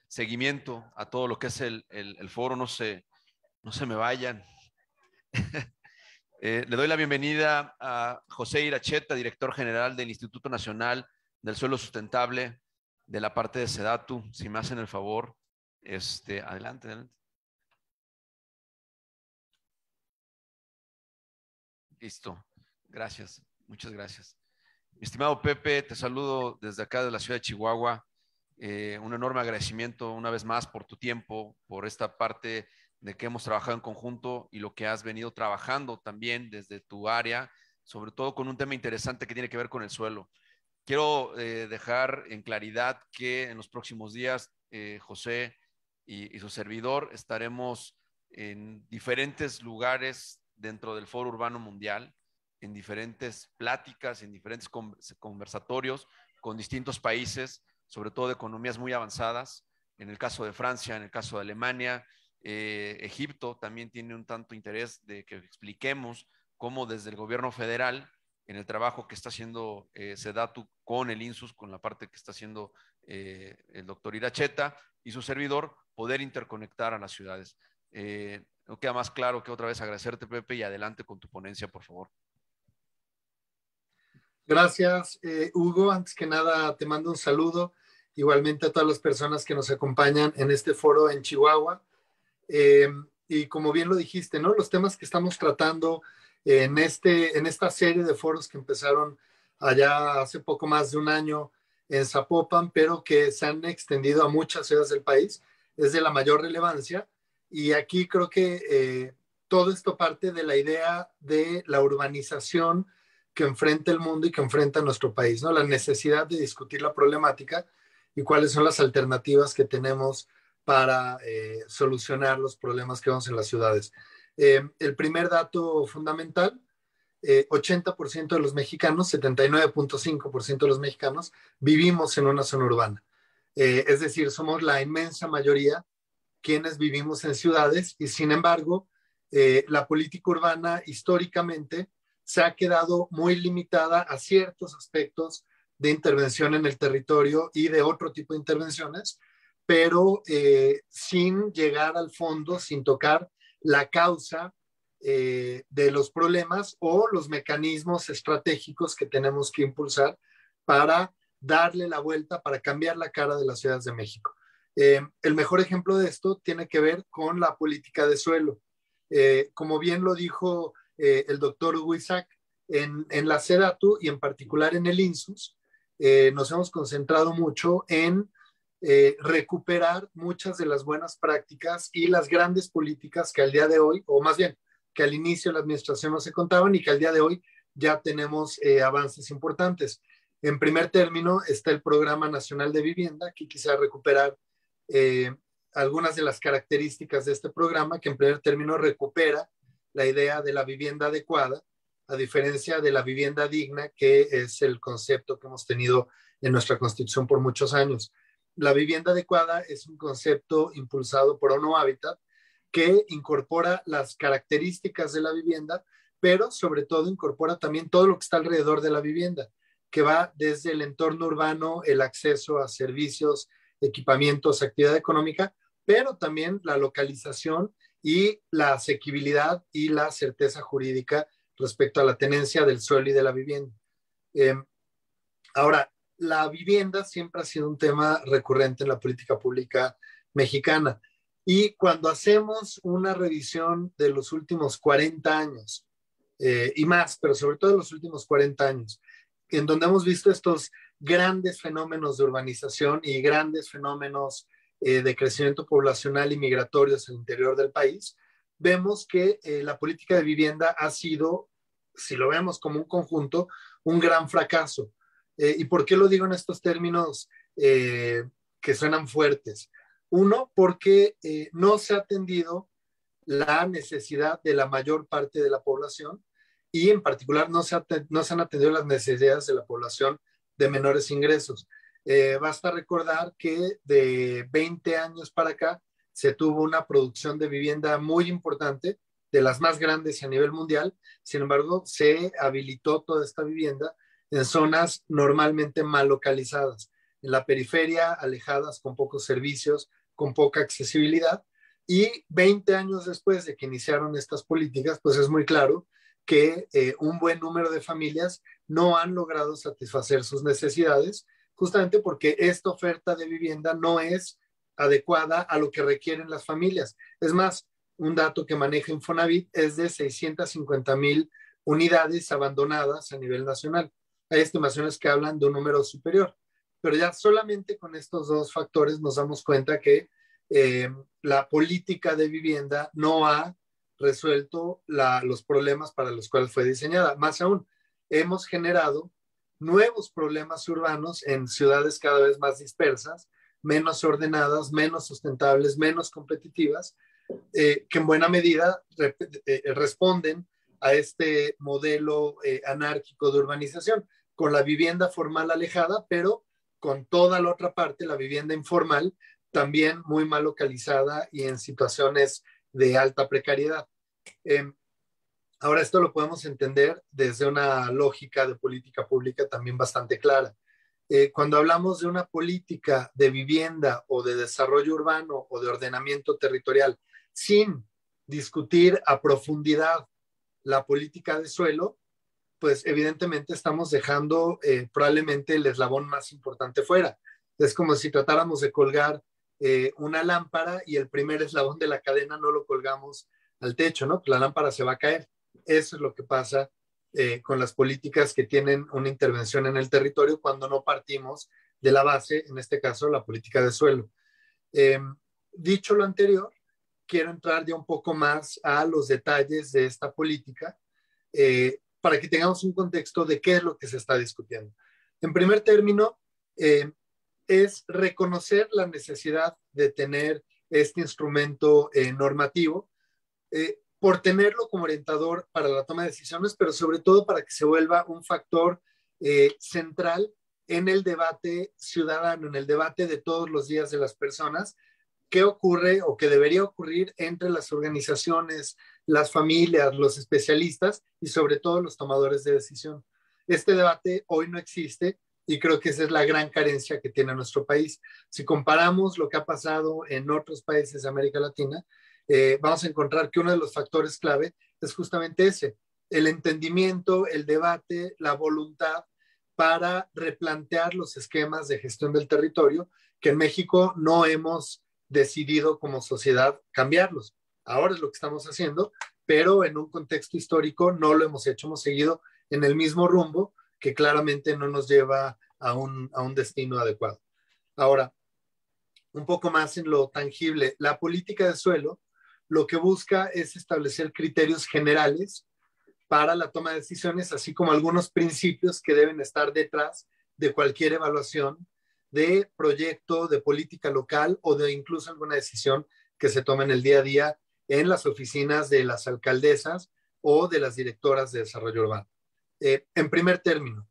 seguimiento a todo lo que es el, foro, no se, no se me vayan. Eh, le doy la bienvenida a José Iracheta, director general del Instituto Nacional del Suelo Sustentable de la parte de Sedatu, si me hacen el favor. Este, adelante, adelante. Listo. Gracias. Muchas gracias. estimado Pepe, te saludo desde acá de la ciudad de Chihuahua. Eh, un enorme agradecimiento una vez más por tu tiempo, por esta parte de que hemos trabajado en conjunto y lo que has venido trabajando también desde tu área, sobre todo con un tema interesante que tiene que ver con el suelo. Quiero eh, dejar en claridad que en los próximos días eh, José y, su servidor estaremos en diferentes lugares dentro del Foro Urbano Mundial, en diferentes pláticas, en diferentes conversatorios con distintos países sobre todo de economías muy avanzadas, en el caso de Francia, en el caso de Alemania, eh, Egipto también tiene un tanto interés de que expliquemos cómo desde el gobierno federal, en el trabajo que está haciendo eh, Sedatu con el INSUS, con la parte que está haciendo eh, el doctor Iracheta y su servidor, poder interconectar a las ciudades. no queda más claro que otra vez agradecerte, Pepe, y adelante con tu ponencia, por favor. Gracias, eh, Hugo. Antes que nada, te mando un saludo igualmente a todas las personas que nos acompañan en este foro en Chihuahua. Em, y como bien lo dijiste, ¿no? Los temas que estamos tratando en, este, en esta serie de foros que empezaron allá hace poco más de un año en Zapopan, pero que se han extendido a muchas ciudades del país, es de la mayor relevancia. Y aquí creo que eh, todo esto parte de la idea de la urbanización que enfrenta el mundo y que enfrenta nuestro país, ¿no? La necesidad de discutir la problemática y cuáles son las alternativas que tenemos para eh, solucionar los problemas que vemos en las ciudades. Eh, el primer dato fundamental, 80% eh, de los mexicanos, 79.5% de los mexicanos vivimos en una zona urbana. es decir, somos la inmensa mayoría quienes vivimos en ciudades y sin embargo, la política urbana históricamente se ha quedado muy limitada a ciertos aspectos de intervención en el territorio y de otro tipo de intervenciones, pero eh, sin llegar al fondo, sin tocar la causa eh, de los problemas o los mecanismos estratégicos que tenemos que impulsar para darle la vuelta, para cambiar la cara de las ciudades de México. Eh, el mejor ejemplo de esto tiene que ver con la política de suelo. como bien lo dijo eh, el doctor Hugo en, la SEDATU y en particular en el INSUS, eh, nos hemos concentrado mucho en eh, recuperar muchas de las buenas prácticas y las grandes políticas que al día de hoy, o más bien, que al inicio de la administración no se contaban y que al día de hoy ya tenemos avances importantes. En primer término está el Programa Nacional de Vivienda, que quisiera recuperar algunas de las características de este programa, que en primer término recupera la idea de la vivienda adecuada, a diferencia de la vivienda digna, que es el concepto que hemos tenido en nuestra Constitución por muchos años. La vivienda adecuada es un concepto impulsado por ONU Habitat que incorpora las características de la vivienda, pero sobre todo incorpora también todo lo que está alrededor de la vivienda, que va desde el entorno urbano, el acceso a servicios, equipamientos, actividad económica, pero también la localización y la asequibilidad y la certeza jurídica respecto a la tenencia del suelo y de la vivienda. Em, ahora, la vivienda siempre ha sido un tema recurrente en la política pública mexicana. Y cuando hacemos una revisión de los últimos 40 años eh, y más, pero sobre todo de los últimos 40 años, en donde hemos visto estos grandes fenómenos de urbanización y grandes fenómenos eh, de crecimiento poblacional y migratorios el interior del país, vemos que eh, la política de vivienda ha sido, si lo vemos como un conjunto, un gran fracaso. Eh, ¿Y por qué lo digo en estos términos que suenan fuertes? Uno, porque no se ha atendido la necesidad de la mayor parte de la población y en particular no no se han atendido las necesidades de la población de menores ingresos. Eh, basta recordar que de 20 años para acá se tuvo una producción de vivienda muy importante, de las más grandes a nivel mundial. Sin embargo, se habilitó toda esta vivienda en zonas normalmente mal localizadas, en la periferia, alejadas, con pocos servicios, con poca accesibilidad. Y 20 años después de que iniciaron estas políticas, pues es muy claro que eh, un buen número de familias no han logrado satisfacer sus necesidades justamente porque esta oferta de vivienda no es adecuada a lo que requieren las familias. Es más, un dato que maneja Infonavit es de 650 mil unidades abandonadas a nivel nacional. Hay estimaciones que hablan de un número superior, pero ya solamente con estos dos factores nos damos cuenta que eh, la política de vivienda no ha resuelto los problemas para los cuales fue diseñada. Más aún, hemos generado nuevos problemas urbanos en ciudades cada vez más dispersas, menos ordenadas, menos sustentables, menos competitivas, eh, que en buena medida eh, responden a este modelo eh, anárquico de urbanización, con la vivienda formal alejada, pero con toda la otra parte, la vivienda informal, también muy mal localizada y en situaciones de alta precariedad. Em, Ahora, esto lo podemos entender desde una lógica de política pública también bastante clara. Eh, cuando hablamos de una política de vivienda o de desarrollo urbano o de ordenamiento territorial, sin discutir a profundidad la política de suelo, pues evidentemente estamos dejando eh, probablemente el eslabón más importante fuera. Es como si tratáramos de colgar eh, una lámpara y el primer eslabón de la cadena no lo colgamos al techo, ¿no? La lámpara se va a caer. Eso es lo que pasa eh, con las políticas que tienen una intervención en el territorio cuando no partimos de la base, en este caso la política de suelo. Em, dicho lo anterior, quiero entrar ya un poco más a los detalles de esta política eh, para que tengamos un contexto de qué es lo que se está discutiendo. En primer término, eh, es reconocer la necesidad de tener este instrumento normativo por tenerlo como orientador para la toma de decisiones, pero sobre todo para que se vuelva un factor eh, central en el debate ciudadano, en el debate de todos los días de las personas, qué ocurre o qué debería ocurrir entre las organizaciones, las familias, los especialistas y sobre todo los tomadores de decisión. Este debate hoy no existe y creo que esa es la gran carencia que tiene nuestro país. Si comparamos lo que ha pasado en otros países de América Latina, eh, vamos a encontrar que uno de los factores clave es justamente ese, el entendimiento, el debate, la voluntad para replantear los esquemas de gestión del territorio que en México no hemos decidido como sociedad cambiarlos. Ahora es lo que estamos haciendo, pero en un contexto histórico no lo hemos hecho, hemos seguido en el mismo rumbo que claramente no nos lleva a un, a un destino adecuado. Ahora, un poco más en lo tangible, la política de suelo lo que busca es establecer criterios generales para la toma de decisiones, así como algunos principios que deben estar detrás de cualquier evaluación de proyecto, de política local o de incluso alguna decisión que se tome en el día a día en las oficinas de las alcaldesas o de las directoras de desarrollo urbano. Eh, en primer término,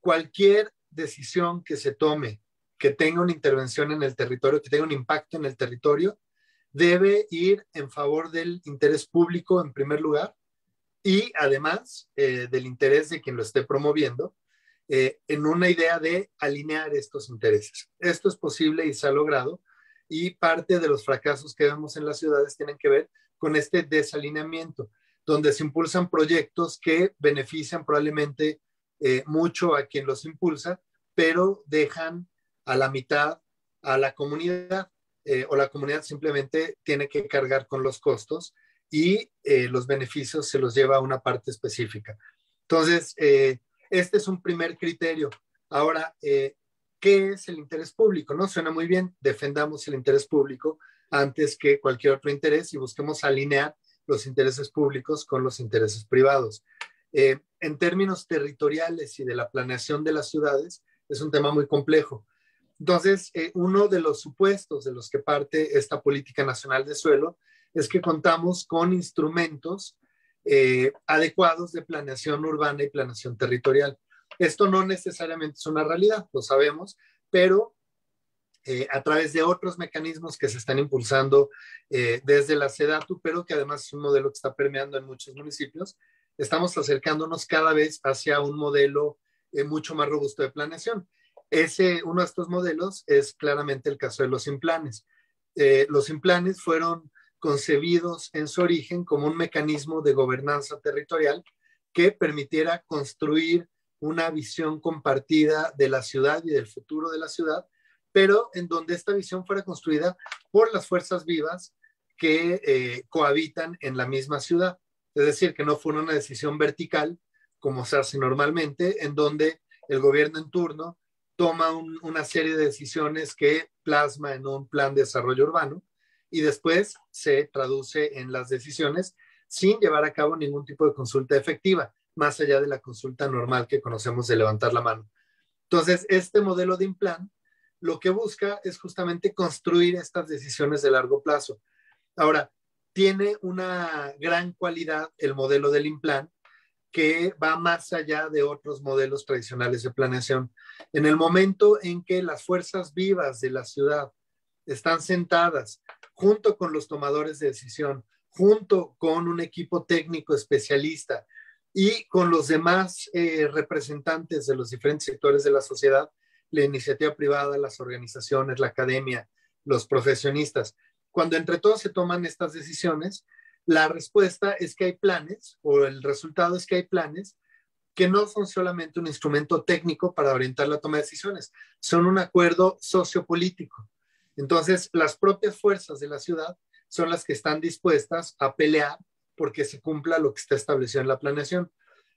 cualquier decisión que se tome que tenga una intervención en el territorio, que tenga un impacto en el territorio, debe ir en favor del interés público en primer lugar y además eh, del interés de quien lo esté promoviendo eh, en una idea de alinear estos intereses. Esto es posible y se ha logrado y parte de los fracasos que vemos en las ciudades tienen que ver con este desalineamiento, donde se impulsan proyectos que benefician probablemente eh, mucho a quien los impulsa, pero dejan a la mitad a la comunidad eh, o la comunidad simplemente tiene que cargar con los costos y eh, los beneficios se los lleva a una parte específica. Entonces, eh, este es un primer criterio. Ahora, ¿qué es el interés público? No suena muy bien, defendamos el interés público antes que cualquier otro interés y busquemos alinear los intereses públicos con los intereses privados. en términos territoriales y de la planeación de las ciudades, es un tema muy complejo entonces, eh, uno de los supuestos de los que parte esta política nacional de suelo es que contamos con instrumentos eh, adecuados de planeación urbana y planeación territorial. Esto no necesariamente es una realidad, lo sabemos, pero eh, a través de otros mecanismos que se están impulsando desde la SEDATU, pero que además es un modelo que está permeando en muchos municipios, estamos acercándonos cada vez hacia un modelo mucho más robusto de planeación ese, uno de estos modelos es claramente el caso de los implantes. Eh, los implantes fueron concebidos en su origen como un mecanismo de gobernanza territorial que permitiera construir una visión compartida de la ciudad y del futuro de la ciudad, pero en donde esta visión fuera construida por las fuerzas vivas que eh, cohabitan en la misma ciudad. Es decir, que no fuera una decisión vertical, como se hace normalmente, en donde el gobierno en turno toma una serie de decisiones que plasma en un plan de desarrollo urbano y después se traduce en las decisiones sin llevar a cabo ningún tipo de consulta efectiva, más allá de la consulta normal que conocemos de levantar la mano. Entonces, este modelo de Implan lo que busca es justamente construir estas decisiones de largo plazo. Ahora, tiene una gran cualidad el modelo del implant que va más allá de otros modelos tradicionales de planeación. En el momento en que las fuerzas vivas de la ciudad están sentadas junto con los tomadores de decisión, junto con un equipo técnico especialista y con los demás eh, representantes de los diferentes sectores de la sociedad, la iniciativa privada, las organizaciones, la academia, los profesionistas. Cuando entre todos se toman estas decisiones, la respuesta es que hay planes, o el resultado es que hay planes que no son solamente un instrumento técnico para orientar la toma de decisiones, son un acuerdo sociopolítico. Entonces, las propias fuerzas de la ciudad son las que están dispuestas a pelear porque se cumpla lo que está establecido en la planeación.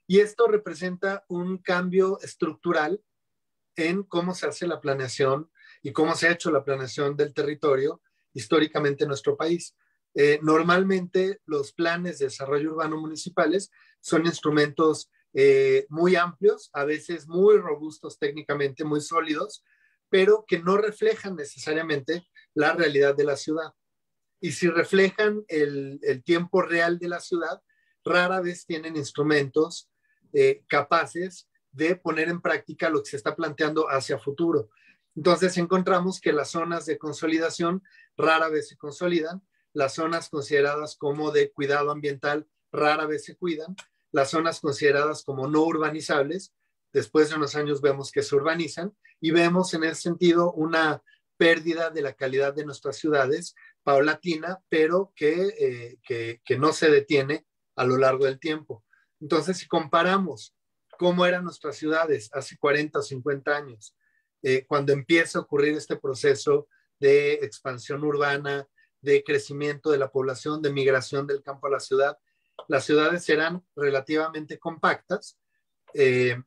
Y esto representa un cambio estructural en cómo se hace la planeación y cómo se ha hecho la planeación del territorio históricamente en nuestro país. Eh, normalmente los planes de desarrollo urbano municipales son instrumentos eh, muy amplios, a veces muy robustos técnicamente, muy sólidos, pero que no reflejan necesariamente la realidad de la ciudad. Y si reflejan el, tiempo real de la ciudad, rara vez tienen instrumentos eh, capaces de poner en práctica lo que se está planteando hacia futuro. Entonces encontramos que las zonas de consolidación rara vez se consolidan, las zonas consideradas como de cuidado ambiental rara vez se cuidan, las zonas consideradas como no urbanizables, después de unos años vemos que se urbanizan y vemos en ese sentido una pérdida de la calidad de nuestras ciudades paulatina, pero que, eh, no se detiene a lo largo del tiempo. Entonces, si comparamos cómo eran nuestras ciudades hace 40 o 50 años, eh, cuando empieza a ocurrir este proceso de expansión urbana, de crecimiento de la población, de migración del campo a la ciudad. Las ciudades serán relativamente compactas, eh,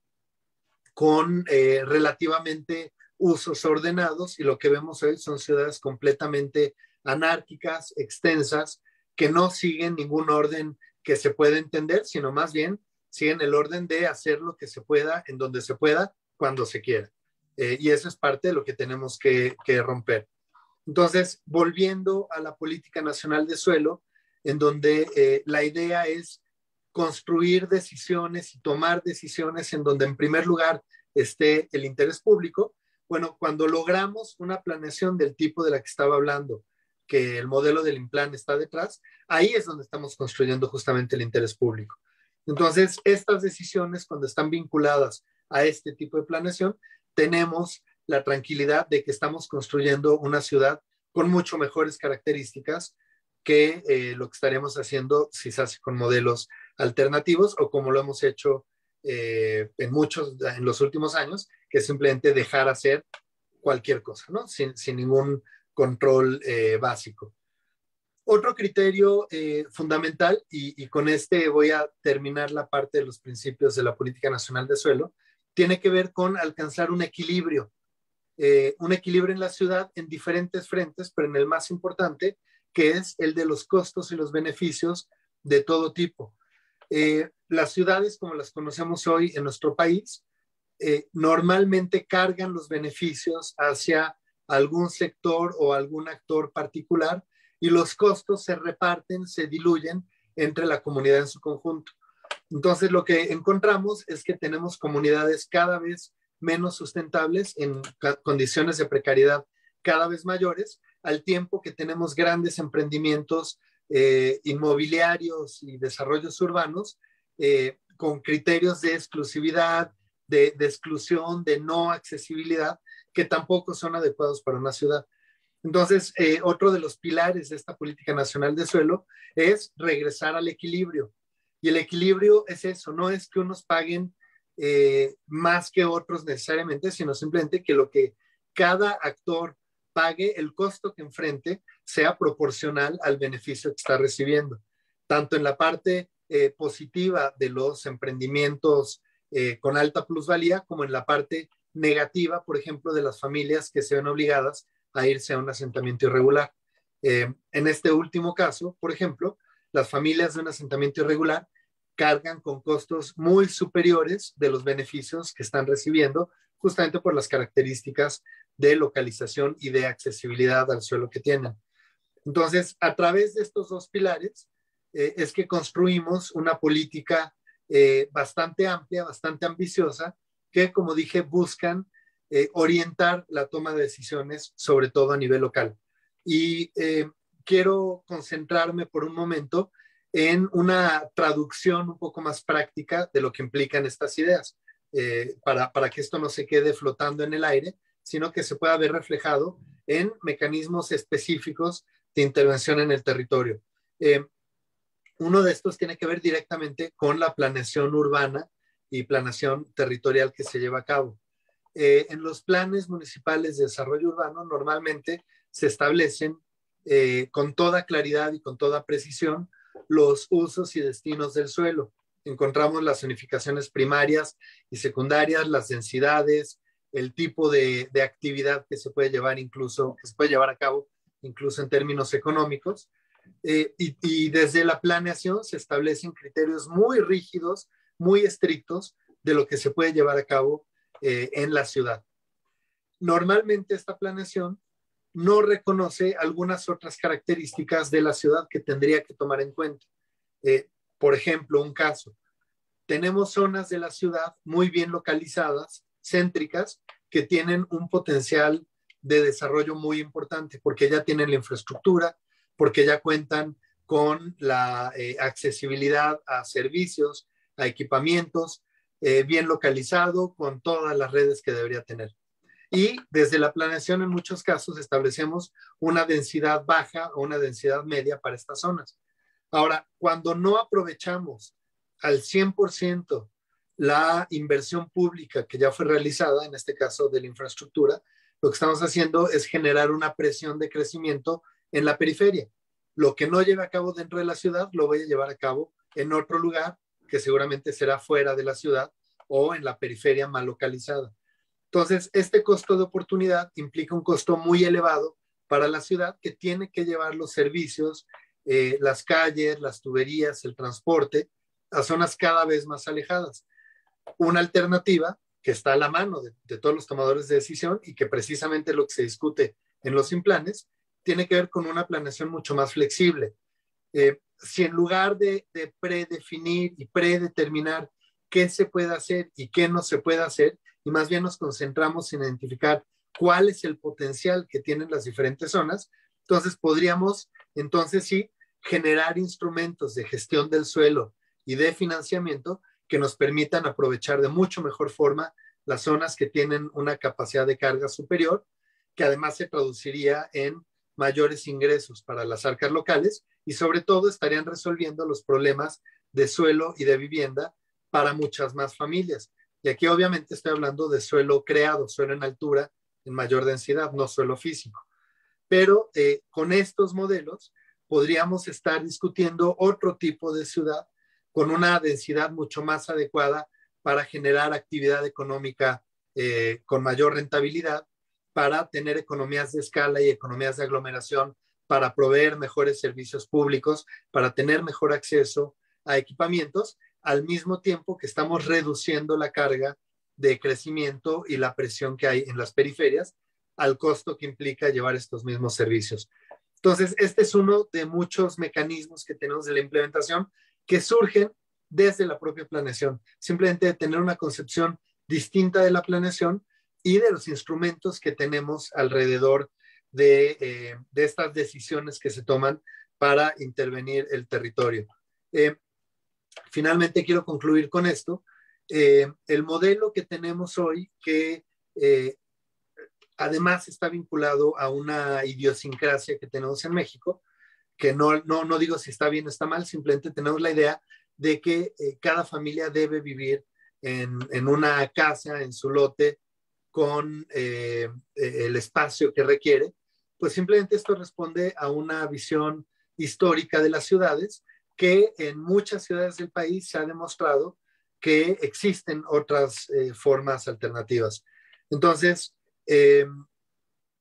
con eh, relativamente usos ordenados y lo que vemos hoy son ciudades completamente anárquicas, extensas, que no siguen ningún orden que se pueda entender, sino más bien siguen el orden de hacer lo que se pueda, en donde se pueda, cuando se quiera. Eh, y eso es parte de lo que tenemos que romper. Entonces, volviendo a la política nacional de suelo, en donde eh, la idea es construir decisiones y tomar decisiones en donde en primer lugar esté el interés público. Bueno, cuando logramos una planeación del tipo de la que estaba hablando, que el modelo del INPLAN está detrás, ahí es donde estamos construyendo justamente el interés público. Entonces, estas decisiones, cuando están vinculadas a este tipo de planeación, tenemos la tranquilidad de que estamos construyendo una ciudad con mucho mejores características que eh, lo que estaríamos haciendo si se hace con modelos alternativos o como lo hemos hecho eh, en muchos, en los últimos años, que es simplemente dejar hacer cualquier cosa, ¿no? Sin, sin ningún control eh, básico. Otro criterio fundamental, y con este voy a terminar la parte de los principios de la Política Nacional de Suelo, tiene que ver con alcanzar un equilibrio eh, un equilibrio en la ciudad en diferentes frentes, pero en el más importante, que es el de los costos y los beneficios de todo tipo. Eh, las ciudades, como las conocemos hoy en nuestro país, eh, normalmente cargan los beneficios hacia algún sector o algún actor particular y los costos se reparten, se diluyen entre la comunidad en su conjunto. Entonces, lo que encontramos es que tenemos comunidades cada vez menos sustentables en condiciones de precariedad cada vez mayores, al tiempo que tenemos grandes emprendimientos eh, inmobiliarios y desarrollos urbanos eh, con criterios de exclusividad, de, exclusión, de no accesibilidad, que tampoco son adecuados para una ciudad. Entonces, eh, otro de los pilares de esta política nacional de suelo es regresar al equilibrio. Y el equilibrio es eso, no es que unos paguen eh, más que otros necesariamente, sino simplemente que lo que cada actor pague, el costo que enfrente, sea proporcional al beneficio que está recibiendo, tanto en la parte eh, positiva de los emprendimientos eh, con alta plusvalía como en la parte negativa, por ejemplo, de las familias que se ven obligadas a irse a un asentamiento irregular. en este último caso, por ejemplo, las familias de un asentamiento irregular cargan con costos muy superiores de los beneficios que están recibiendo, justamente por las características de localización y de accesibilidad al suelo que tienen. Entonces, a través de estos dos pilares, eh, es que construimos una política eh, bastante amplia, bastante ambiciosa, que, como dije, buscan eh, orientar la toma de decisiones, sobre todo a nivel local. Y quiero concentrarme por un momento en una traducción un poco más práctica de lo que implican estas ideas, eh, para, para que esto no se quede flotando en el aire, sino que se pueda ver reflejado en mecanismos específicos de intervención en el territorio. Eh, uno de estos tiene que ver directamente con la planeación urbana y planeación territorial que se lleva a cabo. Eh, en los planes municipales de desarrollo urbano normalmente se establecen con toda claridad y con toda precisión los usos y destinos del suelo. Encontramos las zonificaciones primarias y secundarias, las densidades, el tipo de, actividad que se puede llevar incluso, que se puede llevar a cabo incluso en términos económicos. Eh, y, desde la planeación se establecen criterios muy rígidos, muy estrictos de lo que se puede llevar a cabo eh, en la ciudad. Normalmente esta planeación no reconoce algunas otras características de la ciudad que tendría que tomar en cuenta. Eh, por ejemplo, un caso, tenemos zonas de la ciudad muy bien localizadas, céntricas, que tienen un potencial de desarrollo muy importante porque ya tienen la infraestructura, porque ya cuentan con la eh, accesibilidad a servicios, a equipamientos, eh, bien localizado, con todas las redes que debería tener. Y desde la planeación, en muchos casos, establecemos una densidad baja o una densidad media para estas zonas. Ahora, cuando no aprovechamos al 100% la inversión pública que ya fue realizada, en este caso de la infraestructura, lo que estamos haciendo es generar una presión de crecimiento en la periferia. Lo que no lleve a cabo dentro de la ciudad, lo voy a llevar a cabo en otro lugar que seguramente será fuera de la ciudad o en la periferia mal localizada. Entonces, este costo de oportunidad implica un costo muy elevado para la ciudad que tiene que llevar los servicios, eh, las calles, las tuberías, el transporte a zonas cada vez más alejadas. Una alternativa que está a la mano de, todos los tomadores de decisión y que precisamente lo que se discute en los implanes tiene que ver con una planeación mucho más flexible. Eh, si en lugar de, de, predefinir y predeterminar qué se puede hacer y qué no se puede hacer, y más bien nos concentramos en identificar cuál es el potencial que tienen las diferentes zonas. Entonces podríamos, entonces sí, generar instrumentos de gestión del suelo y de financiamiento que nos permitan aprovechar de mucho mejor forma las zonas que tienen una capacidad de carga superior, que además se traduciría en mayores ingresos para las arcas locales y sobre todo estarían resolviendo los problemas de suelo y de vivienda para muchas más familias. Y aquí obviamente estoy hablando de suelo creado, suelo en altura, en mayor densidad, no suelo físico. Pero eh, con estos modelos podríamos estar discutiendo otro tipo de ciudad con una densidad mucho más adecuada para generar actividad económica eh, con mayor rentabilidad, para tener economías de escala y economías de aglomeración, para proveer mejores servicios públicos, para tener mejor acceso a equipamientos al mismo tiempo que estamos reduciendo la carga de crecimiento y la presión que hay en las periferias al costo que implica llevar estos mismos servicios. Entonces, este es uno de muchos mecanismos que tenemos de la implementación que surgen desde la propia planeación, simplemente tener una concepción distinta de la planeación y de los instrumentos que tenemos alrededor de, eh, estas decisiones que se toman para intervenir el territorio. Eh, finalmente quiero concluir con esto. Eh, el modelo que tenemos hoy, que eh, además está vinculado a una idiosincrasia que tenemos en México, que no, digo si está bien o está mal, simplemente tenemos la idea de que eh, cada familia debe vivir en, una casa, en su lote, con el espacio que requiere, pues simplemente esto responde a una visión histórica de las ciudades que en muchas ciudades del país se ha demostrado que existen otras eh, formas alternativas. Entonces, eh,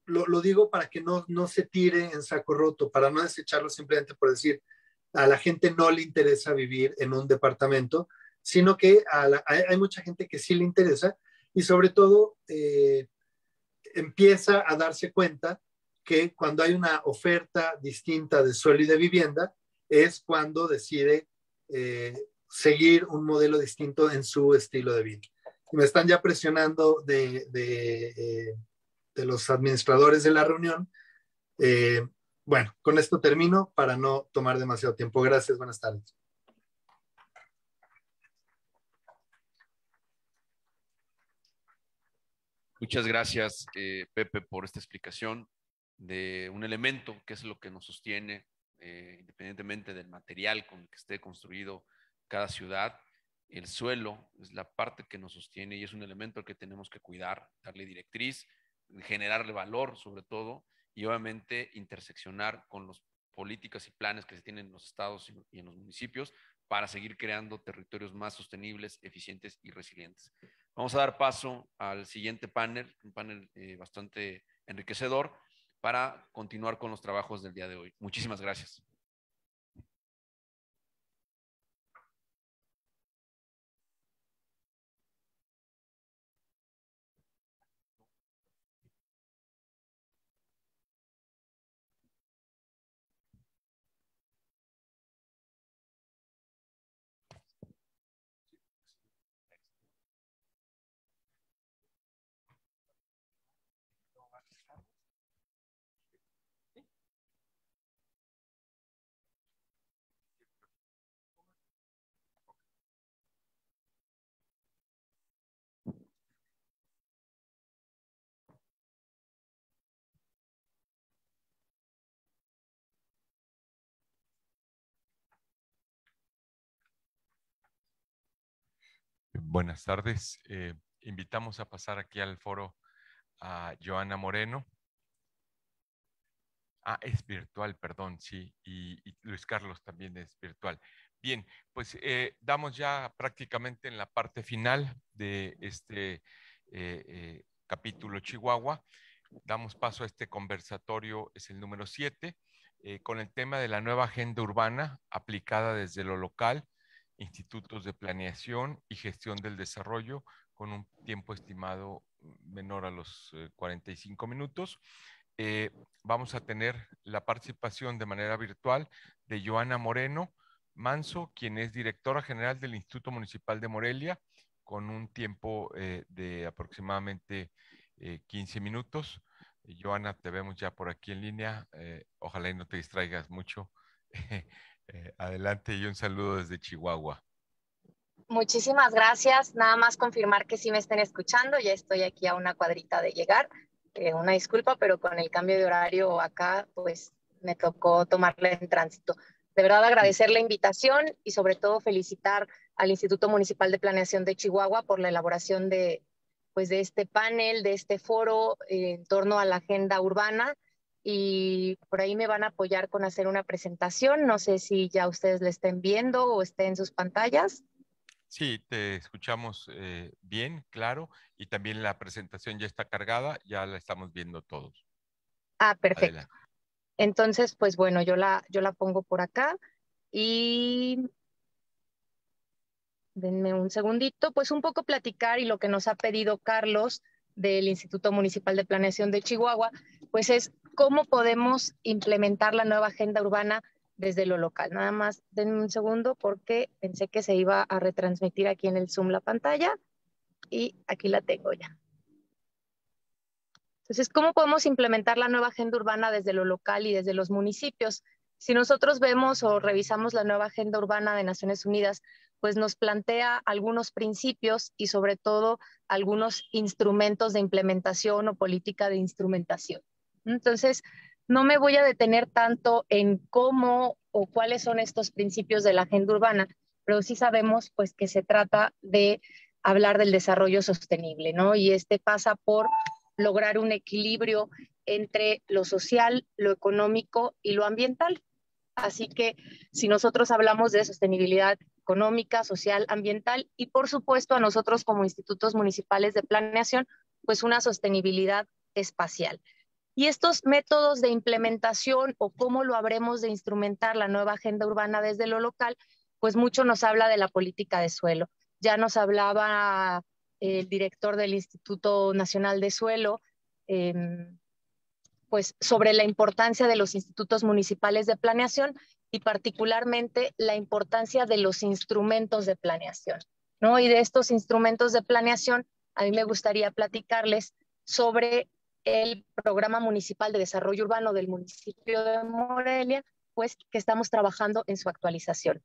lo, digo para que no, se tire en saco roto, para no desecharlo simplemente por decir, a la gente no le interesa vivir en un departamento, sino que hay, mucha gente que sí le interesa y sobre todo eh, empieza a darse cuenta que cuando hay una oferta distinta de suelo y de vivienda, es cuando decide eh, seguir un modelo distinto en su estilo de vida. me están ya presionando eh, de, los administradores de la reunión. Eh, bueno, con esto termino para no tomar demasiado tiempo. Gracias, buenas tardes. Muchas gracias, Pepe, por esta explicación de un elemento que es lo que nos sostiene eh, independientemente del material con el que esté construido cada ciudad, el suelo es la parte que nos sostiene y es un elemento que tenemos que cuidar, darle directriz, generarle valor sobre todo y obviamente interseccionar con las políticas y planes que se tienen en los estados y en los municipios para seguir creando territorios más sostenibles, eficientes y resilientes. Vamos a dar paso al siguiente panel, un panel eh, bastante enriquecedor para continuar con los trabajos del día de hoy. Muchísimas gracias. buenas tardes. Eh, invitamos a pasar aquí al foro a Joana Moreno. Ah, es virtual, perdón, sí. Y, Luis Carlos también es virtual. Bien, pues eh, damos ya prácticamente en la parte final de este eh, capítulo Chihuahua. Damos paso a este conversatorio, es el número 7, con el tema de la nueva agenda urbana aplicada desde lo local institutos de planeación y gestión del desarrollo con un tiempo estimado menor a los 45 eh, minutos. Eh, vamos a tener la participación de manera virtual de Joana Moreno Manso, quien es directora general del Instituto Municipal de Morelia, con un tiempo eh, de aproximadamente 15 minutos. Joana, te vemos ya por aquí en línea. ojalá no te distraigas mucho. Eh, adelante y un saludo desde Chihuahua. Muchísimas gracias. Nada más confirmar que sí me estén escuchando. Ya estoy aquí a una cuadrita de llegar. Eh, una disculpa, pero con el cambio de horario acá, pues me tocó tomarle en tránsito. De verdad agradecer la invitación y sobre todo felicitar al Instituto Municipal de Planeación de Chihuahua por la elaboración de, pues, de este panel, de este foro eh, en torno a la agenda urbana y por ahí me van a apoyar con hacer una presentación. No sé si ya ustedes la estén viendo o esté en sus pantallas. Sí, te escuchamos eh, bien, claro, y también la presentación ya está cargada, ya la estamos viendo todos. Ah, perfecto. Entonces, pues bueno, yo la, yo la pongo por acá y denme un segundito, pues un poco platicar y lo que nos ha pedido Carlos del Instituto Municipal de Planeación de Chihuahua, pues es cómo podemos implementar la nueva agenda urbana desde lo local. Nada más denme un segundo porque pensé que se iba a retransmitir aquí en el Zoom la pantalla y aquí la tengo ya. Entonces, ¿cómo podemos implementar la nueva agenda urbana desde lo local y desde los municipios? Si nosotros vemos o revisamos la nueva agenda urbana de Naciones Unidas, pues nos plantea algunos principios y sobre todo algunos instrumentos de implementación o política de instrumentación. Entonces, no me voy a detener tanto en cómo o cuáles son estos principios de la agenda urbana, pero sí sabemos pues que se trata de hablar del desarrollo sostenible, ¿no? Y este pasa por lograr un equilibrio entre lo social, lo económico y lo ambiental. Así que si nosotros hablamos de sostenibilidad económica, social, ambiental y por supuesto a nosotros como institutos municipales de planeación, pues una sostenibilidad espacial. Y estos métodos de implementación o cómo lo habremos de instrumentar la nueva agenda urbana desde lo local, pues mucho nos habla de la política de suelo. Ya nos hablaba el director del Instituto Nacional de Suelo, em, pues sobre la importancia de los institutos municipales de planeación y particularmente la importancia de los instrumentos de planeación. ¿no? Y de estos instrumentos de planeación, a mí me gustaría platicarles sobre el Programa Municipal de Desarrollo Urbano del municipio de Morelia, pues que estamos trabajando en su actualización.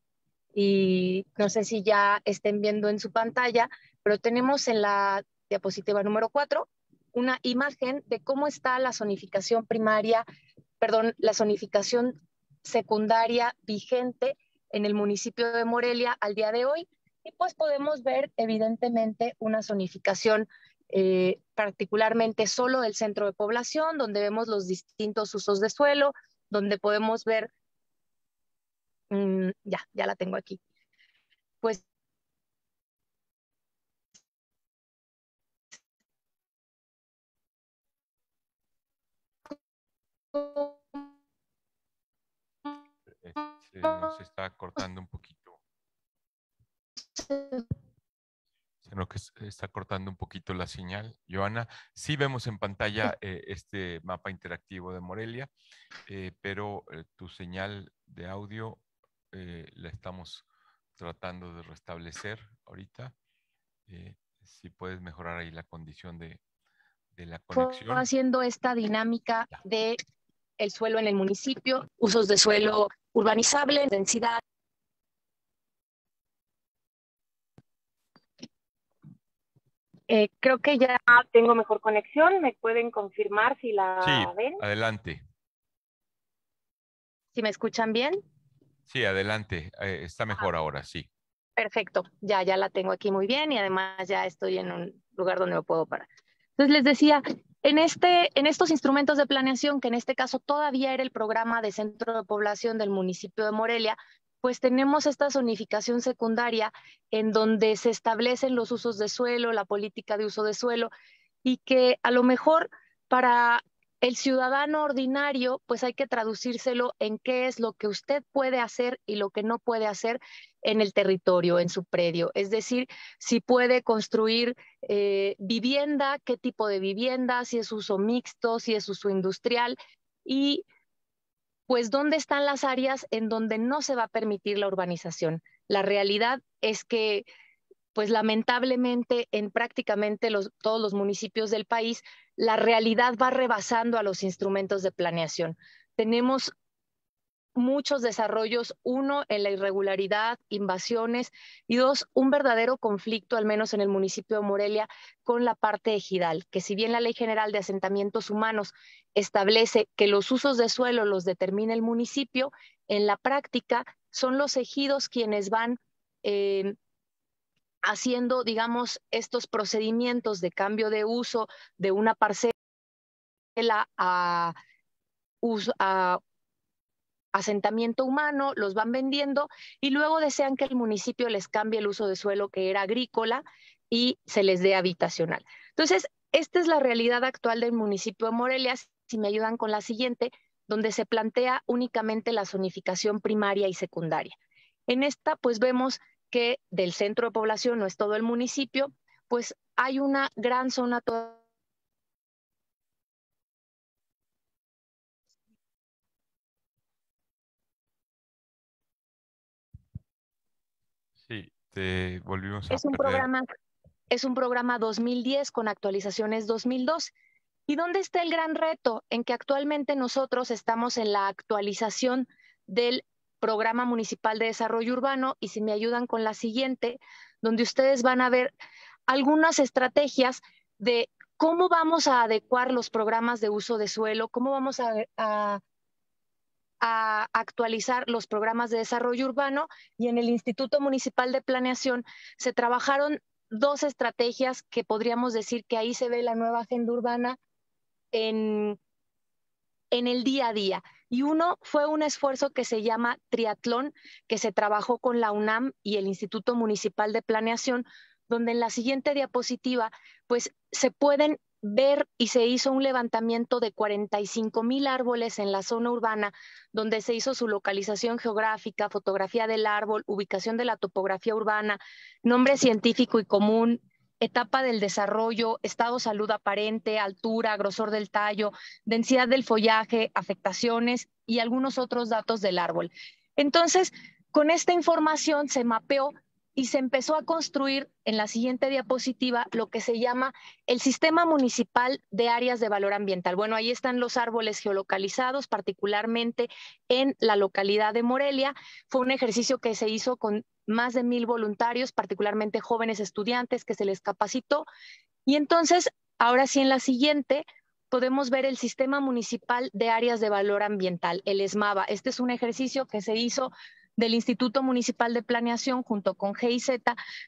Y no sé si ya estén viendo en su pantalla, pero tenemos en la diapositiva número 4 una imagen de cómo está la zonificación primaria, perdón, la zonificación secundaria vigente en el municipio de Morelia al día de hoy. Y pues podemos ver evidentemente una zonificación eh, particularmente solo del centro de población, donde vemos los distintos usos de suelo, donde podemos ver, mm, ya, ya la tengo aquí, pues este, se está cortando un poquito. creo que está cortando un poquito la señal, Joana. Sí vemos en pantalla eh, este mapa interactivo de Morelia, eh, pero eh, tu señal de audio la estamos tratando de restablecer ahorita. si puedes mejorar ahí la condición de, de la conexión. Haciendo esta dinámica de el suelo en el municipio, usos de suelo urbanizable, densidad, Eh, creo que ya tengo mejor conexión. ¿Me pueden confirmar si la sí, Adelante. ¿Si me escuchan bien? Sí, adelante. Eh, está ah, mejor ahora, sí. Perfecto. Ya, ya la tengo aquí muy bien y además ya estoy en un lugar donde me puedo parar. Entonces les decía, en, este, en estos instrumentos de planeación, que en este caso todavía era el programa de centro de población del municipio de Morelia, pues tenemos esta zonificación secundaria en donde se establecen los usos de suelo, la política de uso de suelo, y que a lo mejor para el ciudadano ordinario, pues hay que traducírselo en qué es lo que usted puede hacer y lo que no puede hacer en el territorio, en su predio. Es decir, si puede construir eh, vivienda, qué tipo de vivienda, si es uso mixto, si es uso industrial. Y pues ¿dónde están las áreas en donde no se va a permitir la urbanización? La realidad es que, pues lamentablemente, en prácticamente todos los municipios del país, la realidad va rebasando a los instrumentos de planeación. Tenemos muchos desarrollos, uno, en la irregularidad, invasiones, y dos, un verdadero conflicto, al menos en el municipio de Morelia, con la parte ejidal, que si bien la Ley General de Asentamientos Humanos establece que los usos de suelo los determina el municipio, en la práctica son los ejidos quienes van... Eh, haciendo, digamos, estos procedimientos de cambio de uso de una parcela a, a asentamiento humano, los van vendiendo y luego desean que el municipio les cambie el uso de suelo que era agrícola y se les dé habitacional. Entonces, esta es la realidad actual del municipio de Morelia. Si me ayudan con la siguiente, donde se plantea únicamente la zonificación primaria y secundaria. En esta, pues vemos que del centro de población, no es todo el municipio, pues hay una gran zona toda Este, es un programa 2010 con actualizaciones 2002. ¿Y dónde está el gran reto? En que actualmente nosotros estamos en la actualización del Programa Municipal de Desarrollo Urbano y si me ayudan con la siguiente, donde ustedes van a ver algunas estrategias de cómo vamos a adecuar los programas de uso de suelo, cómo vamos a a actualizar los programas de desarrollo urbano y en el Instituto Municipal de Planeación se trabajaron dos estrategias que podríamos decir que ahí se ve la nueva agenda urbana en, en el día a día. Y uno fue un esfuerzo que se llama Triatlón, que se trabajó con la UNAM y el Instituto Municipal de Planeación, donde en la siguiente diapositiva, pues se pueden ver y se hizo un levantamiento de 45 mil árboles en la zona urbana, donde se hizo su localización geográfica, fotografía del árbol, ubicación de la topografía urbana, nombre científico y común, etapa del desarrollo, estado salud aparente, altura, grosor del tallo, densidad del follaje, afectaciones y algunos otros datos del árbol. Entonces, con esta información se mapeó y se empezó a construir en la siguiente diapositiva lo que se llama el Sistema Municipal de Áreas de Valor Ambiental. Bueno, ahí están los árboles geolocalizados, particularmente en la localidad de Morelia. Fue un ejercicio que se hizo con más de mil voluntarios, particularmente jóvenes estudiantes que se les capacitó. Y entonces, ahora sí en la siguiente, podemos ver el Sistema Municipal de Áreas de Valor Ambiental, el ESMABA. Este es un ejercicio que se hizo del Instituto Municipal de Planeación junto con GIZ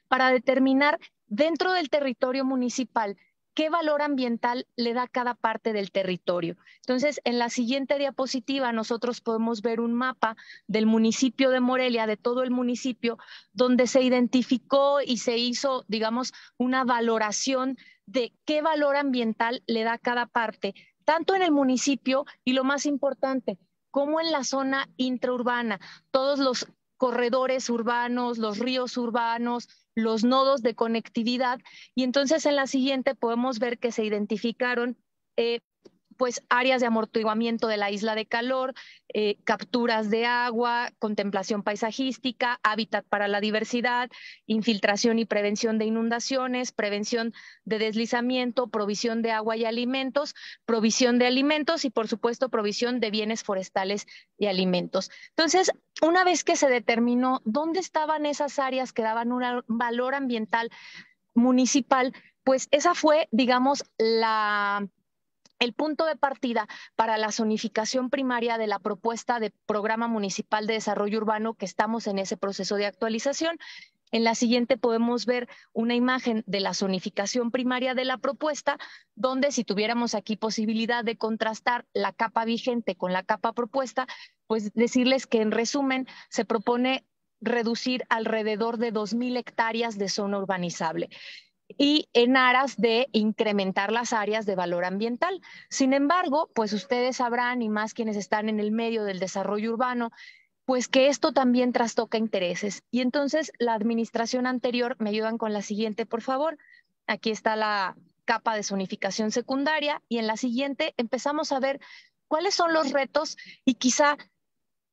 para determinar dentro del territorio municipal qué valor ambiental le da cada parte del territorio. Entonces, en la siguiente diapositiva nosotros podemos ver un mapa del municipio de Morelia, de todo el municipio, donde se identificó y se hizo, digamos, una valoración de qué valor ambiental le da cada parte, tanto en el municipio y lo más importante, como en la zona intraurbana, todos los corredores urbanos, los ríos urbanos, los nodos de conectividad. Y entonces en la siguiente podemos ver que se identificaron eh, pues áreas de amortiguamiento de la isla de calor, eh, capturas de agua, contemplación paisajística, hábitat para la diversidad, infiltración y prevención de inundaciones, prevención de deslizamiento, provisión de agua y alimentos, provisión de alimentos y por supuesto provisión de bienes forestales y alimentos. Entonces, una vez que se determinó dónde estaban esas áreas que daban un valor ambiental municipal, pues esa fue, digamos, la el punto de partida para la zonificación primaria de la propuesta de Programa Municipal de Desarrollo Urbano que estamos en ese proceso de actualización. En la siguiente podemos ver una imagen de la zonificación primaria de la propuesta, donde si tuviéramos aquí posibilidad de contrastar la capa vigente con la capa propuesta, pues decirles que en resumen se propone reducir alrededor de 2.000 hectáreas de zona urbanizable y en aras de incrementar las áreas de valor ambiental. Sin embargo, pues ustedes sabrán y más quienes están en el medio del desarrollo urbano, pues que esto también trastoca intereses. Y entonces la administración anterior, me ayudan con la siguiente, por favor. Aquí está la capa de zonificación secundaria y en la siguiente empezamos a ver cuáles son los retos y quizá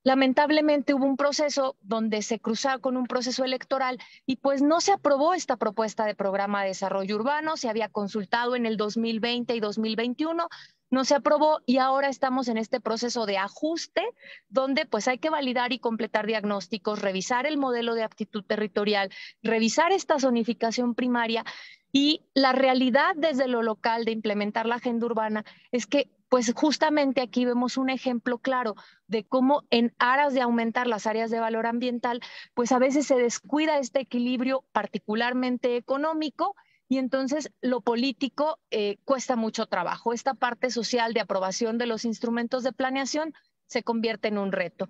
lamentablemente hubo un proceso donde se cruzó con un proceso electoral y pues no se aprobó esta propuesta de programa de desarrollo urbano, se había consultado en el 2020 y 2021, no se aprobó y ahora estamos en este proceso de ajuste donde pues hay que validar y completar diagnósticos, revisar el modelo de aptitud territorial, revisar esta zonificación primaria y la realidad desde lo local de implementar la agenda urbana es que pues justamente aquí vemos un ejemplo claro de cómo en aras de aumentar las áreas de valor ambiental, pues a veces se descuida este equilibrio particularmente económico y entonces lo político eh, cuesta mucho trabajo. Esta parte social de aprobación de los instrumentos de planeación se convierte en un reto.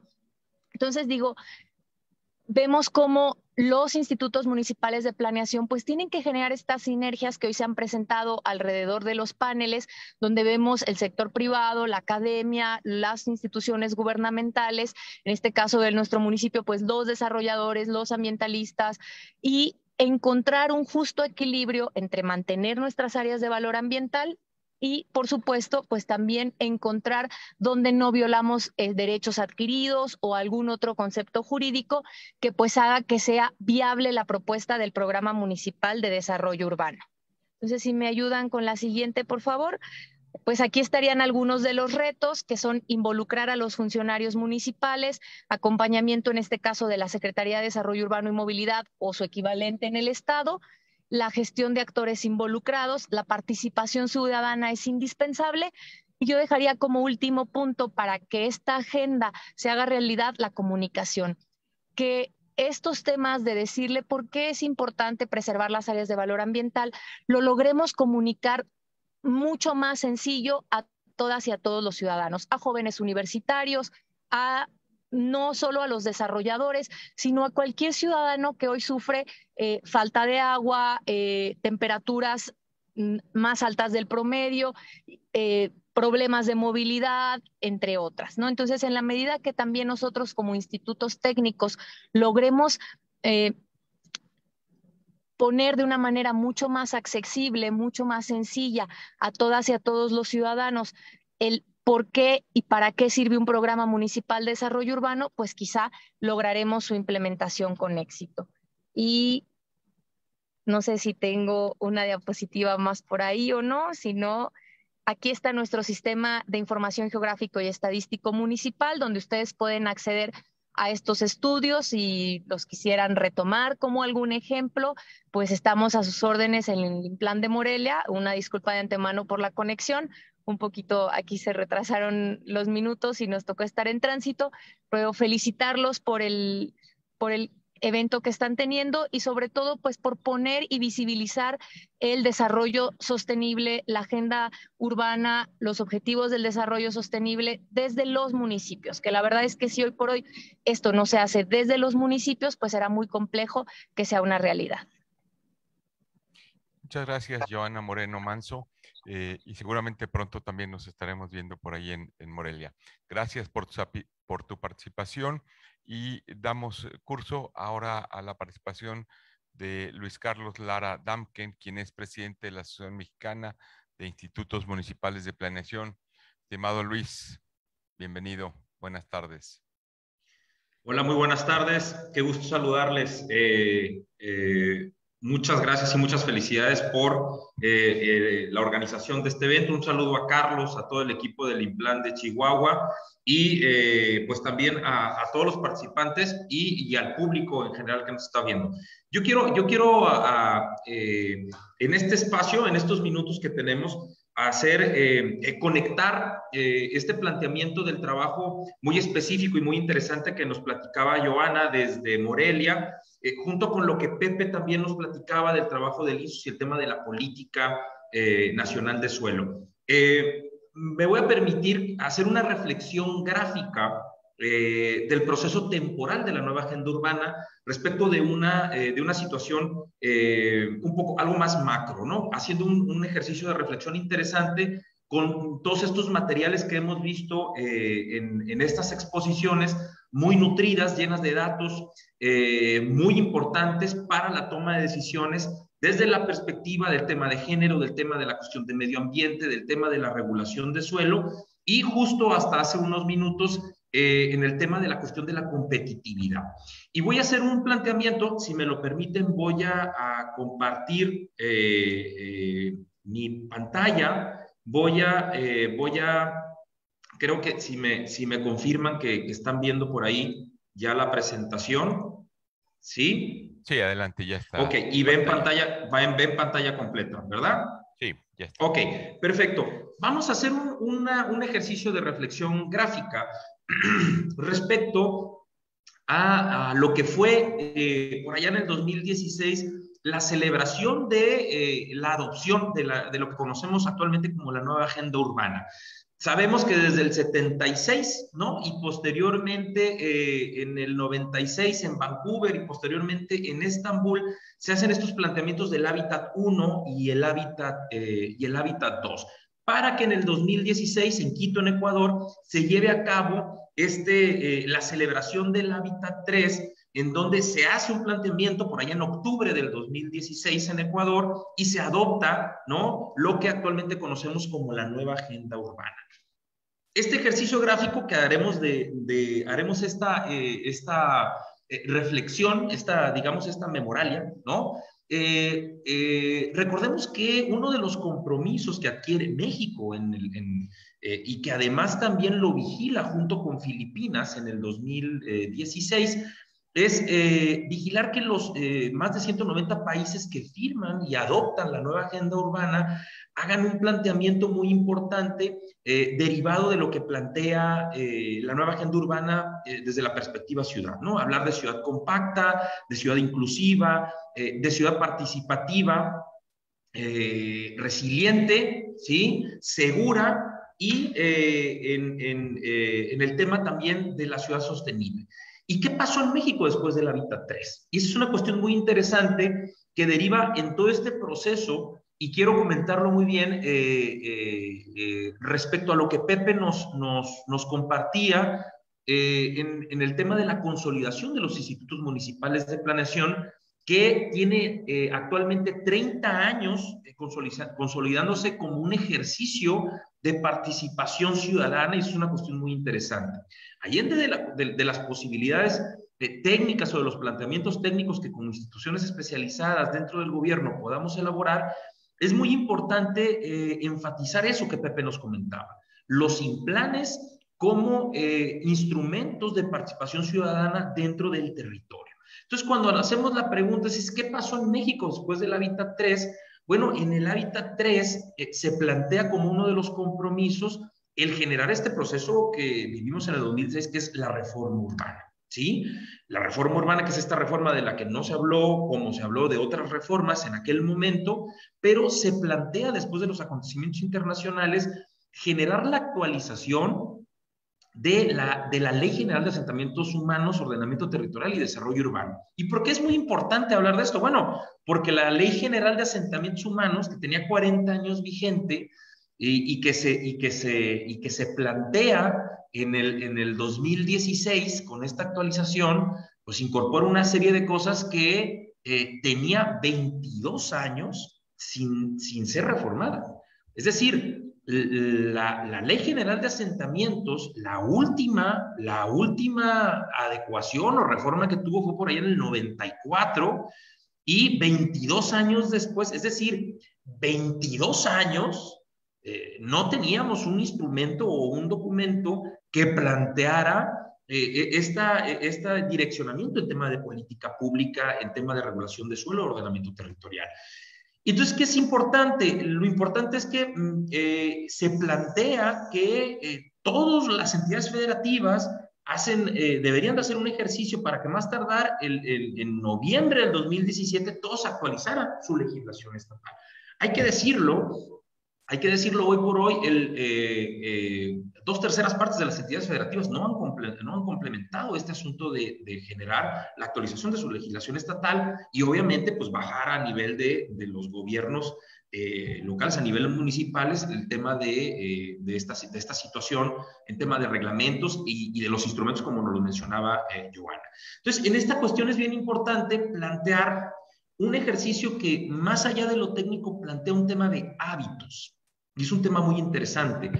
Entonces digo, vemos cómo los institutos municipales de planeación pues tienen que generar estas sinergias que hoy se han presentado alrededor de los paneles, donde vemos el sector privado, la academia, las instituciones gubernamentales, en este caso de nuestro municipio pues los desarrolladores, los ambientalistas y encontrar un justo equilibrio entre mantener nuestras áreas de valor ambiental y por supuesto, pues también encontrar donde no violamos eh, derechos adquiridos o algún otro concepto jurídico que pues haga que sea viable la propuesta del programa municipal de desarrollo urbano. Entonces, si me ayudan con la siguiente, por favor. Pues aquí estarían algunos de los retos que son involucrar a los funcionarios municipales, acompañamiento en este caso de la Secretaría de Desarrollo Urbano y Movilidad o su equivalente en el Estado, la gestión de actores involucrados, la participación ciudadana es indispensable. Y yo dejaría como último punto para que esta agenda se haga realidad la comunicación, que estos temas de decirle por qué es importante preservar las áreas de valor ambiental, lo logremos comunicar mucho más sencillo a todas y a todos los ciudadanos, a jóvenes universitarios, a no solo a los desarrolladores, sino a cualquier ciudadano que hoy sufre eh, falta de agua, eh, temperaturas mm, más altas del promedio, eh, problemas de movilidad, entre otras. ¿no? Entonces, en la medida que también nosotros como institutos técnicos logremos poner de una manera mucho más accesible, mucho más sencilla a todas y a todos los ciudadanos el por qué y para qué sirve un programa municipal de desarrollo urbano, pues quizá lograremos su implementación con éxito. Y no sé si tengo una diapositiva más por ahí o no, si no, aquí está nuestro sistema de información geográfico y estadístico municipal, donde ustedes pueden acceder a estos estudios y los quisieran retomar como algún ejemplo, pues estamos a sus órdenes en el plan de Morelia. Una disculpa de antemano por la conexión, un poquito aquí se retrasaron los minutos y nos tocó estar en tránsito, Puedo felicitarlos por el, por el evento que están teniendo y sobre todo pues por poner y visibilizar el desarrollo sostenible, la agenda urbana, los objetivos del desarrollo sostenible desde los municipios, que la verdad es que si hoy por hoy esto no se hace desde los municipios, pues será muy complejo que sea una realidad. Muchas gracias, Joana Moreno Manso. Eh, y seguramente pronto también nos estaremos viendo por ahí en, Morelia. Gracias por tu, por tu participación y damos curso ahora a la participación de Luis Carlos Lara Damken, quien es presidente de la Asociación Mexicana de Institutos Municipales de Planeación. Estimado Luis, bienvenido, buenas tardes. Hola, muy buenas tardes. Qué gusto saludarles. Eh, eh, muchas gracias y muchas felicidades por eh, eh, la organización de este evento. Un saludo a Carlos, a todo el equipo del Implan de Chihuahua y eh, pues también a, todos los participantes y, al público en general que nos está viendo. Yo quiero, yo quiero en este espacio, en estos minutos que tenemos, hacer, eh, eh, conectar eh, este planteamiento del trabajo muy específico y muy interesante que nos platicaba Joana desde Morelia, junto con lo que Pepe también nos platicaba del trabajo del ISUS y el tema de la política nacional de suelo. me voy a permitir hacer una reflexión gráfica eh, del proceso temporal de la nueva agenda urbana respecto de una, eh, de una situación eh, un poco algo más macro, ¿no? Haciendo un, ejercicio de reflexión interesante con todos estos materiales que hemos visto en, en, estas exposiciones muy nutridas, llenas de datos muy importantes para la toma de decisiones desde la perspectiva del tema de género, del tema de la cuestión de medio ambiente, del tema de la regulación de suelo y justo hasta hace unos minutos eh, en el tema de la cuestión de la competitividad. Y voy a hacer un planteamiento, si me lo permiten, voy a, compartir eh, eh, mi pantalla, voy a, voy a, creo que si me, si me confirman que, están viendo por ahí ya la presentación, ¿sí? Sí, adelante, ya está. Ok, y ven pantalla, ven pantalla completa, ¿verdad? Sí, ya está. Ok, perfecto. Vamos a hacer un, un ejercicio de reflexión gráfica respecto a, lo que fue eh, por allá en el 2016 la celebración de eh, la adopción de, lo que conocemos actualmente como la nueva agenda urbana. Sabemos que desde el 76, ¿no? Y posteriormente eh, en el 96 en Vancouver y posteriormente en Estambul se hacen estos planteamientos del hábitat 1 y el hábitat, y el hábitat 2, para que en el 2016 en Quito, en Ecuador, se lleve a cabo este, eh, la celebración del Hábitat 3, en donde se hace un planteamiento por allá en octubre del 2016 en Ecuador y se adopta ¿no? lo que actualmente conocemos como la nueva agenda urbana. Este ejercicio gráfico que haremos de, haremos esta, eh, esta eh, reflexión, esta, digamos, esta memoralia, ¿no? Eh, eh, recordemos que uno de los compromisos que adquiere México en eh, y que además también lo vigila junto con Filipinas en el 2016 es eh, vigilar que los eh, más de 190 países que firman y adoptan la nueva agenda urbana hagan un planteamiento muy importante eh, derivado de lo que plantea la nueva agenda urbana desde la perspectiva ciudad, ¿no? Hablar de ciudad compacta, de ciudad inclusiva, de ciudad participativa, resiliente, ¿sí? Segura y en el tema también de la ciudad sostenible. ¿Y qué pasó en México después de la Vita 3? Y esa es una cuestión muy interesante que deriva en todo este proceso y quiero comentarlo muy bien eh, eh, eh, respecto a lo que Pepe nos, compartía en, en, el tema de la consolidación de los institutos municipales de planeación, que tiene actualmente 30 años consolidándose como un ejercicio de participación ciudadana y es una cuestión muy interesante allende de, de, las posibilidades de técnicas o de los planteamientos técnicos que como instituciones especializadas dentro del gobierno podamos elaborar, es muy importante eh, enfatizar eso que Pepe nos comentaba, los implanes como eh, instrumentos de participación ciudadana dentro del territorio. Entonces, cuando hacemos la pregunta, es ¿qué pasó en México después del Hábitat 3? Bueno, en el Hábitat 3 eh, se plantea como uno de los compromisos el generar este proceso que vivimos en el 2006, que es la reforma urbana. ¿Sí? La reforma urbana, que es esta reforma de la que no se habló, como se habló de otras reformas en aquel momento, pero se plantea después de los acontecimientos internacionales generar la actualización de la, de la Ley General de Asentamientos Humanos, Ordenamiento Territorial y Desarrollo Urbano. ¿Y por qué es muy importante hablar de esto? Bueno, porque la Ley General de Asentamientos Humanos, que tenía 40 años vigente, y, que, se, y, que, se, que se plantea en el, en el 2016 con esta actualización, pues incorpora una serie de cosas que eh, tenía 22 años sin, ser reformada. Es decir, la, Ley General de Asentamientos, la última, la última adecuación o reforma que tuvo fue por ahí en el 94 y 22 años después, es decir, 22 años eh, no teníamos un instrumento o un documento que planteara eh, eh, esta, este direccionamiento en tema de política pública, en tema de regulación de suelo, ordenamiento territorial. Entonces, ¿qué es importante? Lo importante es que mm, se plantea que todas las entidades federativas hacen, deberían de hacer un ejercicio para que más tardar el, en noviembre del 2017 todos actualizaran su legislación estatal. Hay que decirlo, hay que decirlo hoy por hoy, el, eh, eh, dos terceras partes de las entidades federativas no han, complementado este asunto de, generar la actualización de su legislación estatal y obviamente pues bajar a nivel de, los gobiernos eh, locales, a nivel municipales, el tema de, esta, esta situación, en tema de reglamentos y, y, de los instrumentos como nos lo mencionaba Joana. Entonces, en esta cuestión es bien importante plantear un ejercicio que más allá de lo técnico plantea un tema de hábitos. Y es un tema muy interesante.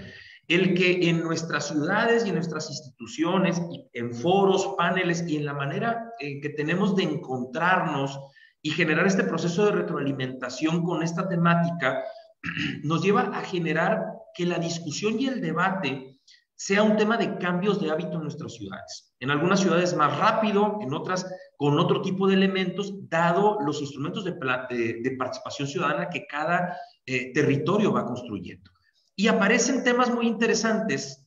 El que en nuestras ciudades y en nuestras instituciones, en foros, paneles y en la manera eh, que tenemos de encontrarnos y generar este proceso de retroalimentación con esta temática, nos lleva a generar que la discusión y el debate sea un tema de cambios de hábito en nuestras ciudades. En algunas ciudades más rápido, en otras con otro tipo de elementos, dado los instrumentos de, de, participación ciudadana que cada eh, territorio va construyendo. Y aparecen temas muy interesantes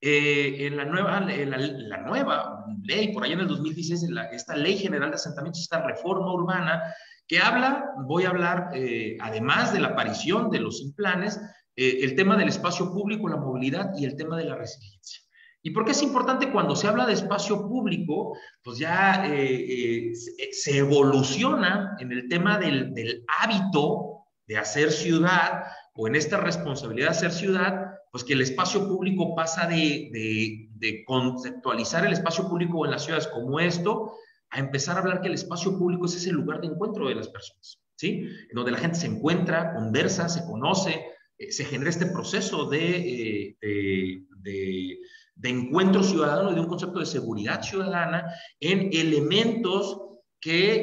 eh, en, la nueva, la, nueva ley, por ahí en el 2016, esta ley general de asentamientos, esta reforma urbana, que habla, voy a hablar, eh, además de la aparición de los implanes, el tema del espacio público, la movilidad y el tema de la resiliencia. ¿Y por qué es importante cuando se habla de espacio público? Pues ya eh, eh, se evoluciona en el tema del, hábito de hacer ciudad o en esta responsabilidad de hacer ciudad, pues que el espacio público pasa de, conceptualizar el espacio público en las ciudades como esto a empezar a hablar que el espacio público es ese lugar de encuentro de las personas, ¿sí? En donde la gente se encuentra, conversa, se conoce, eh, se genera este proceso de, de de encuentro ciudadano, de un concepto de seguridad ciudadana en elementos que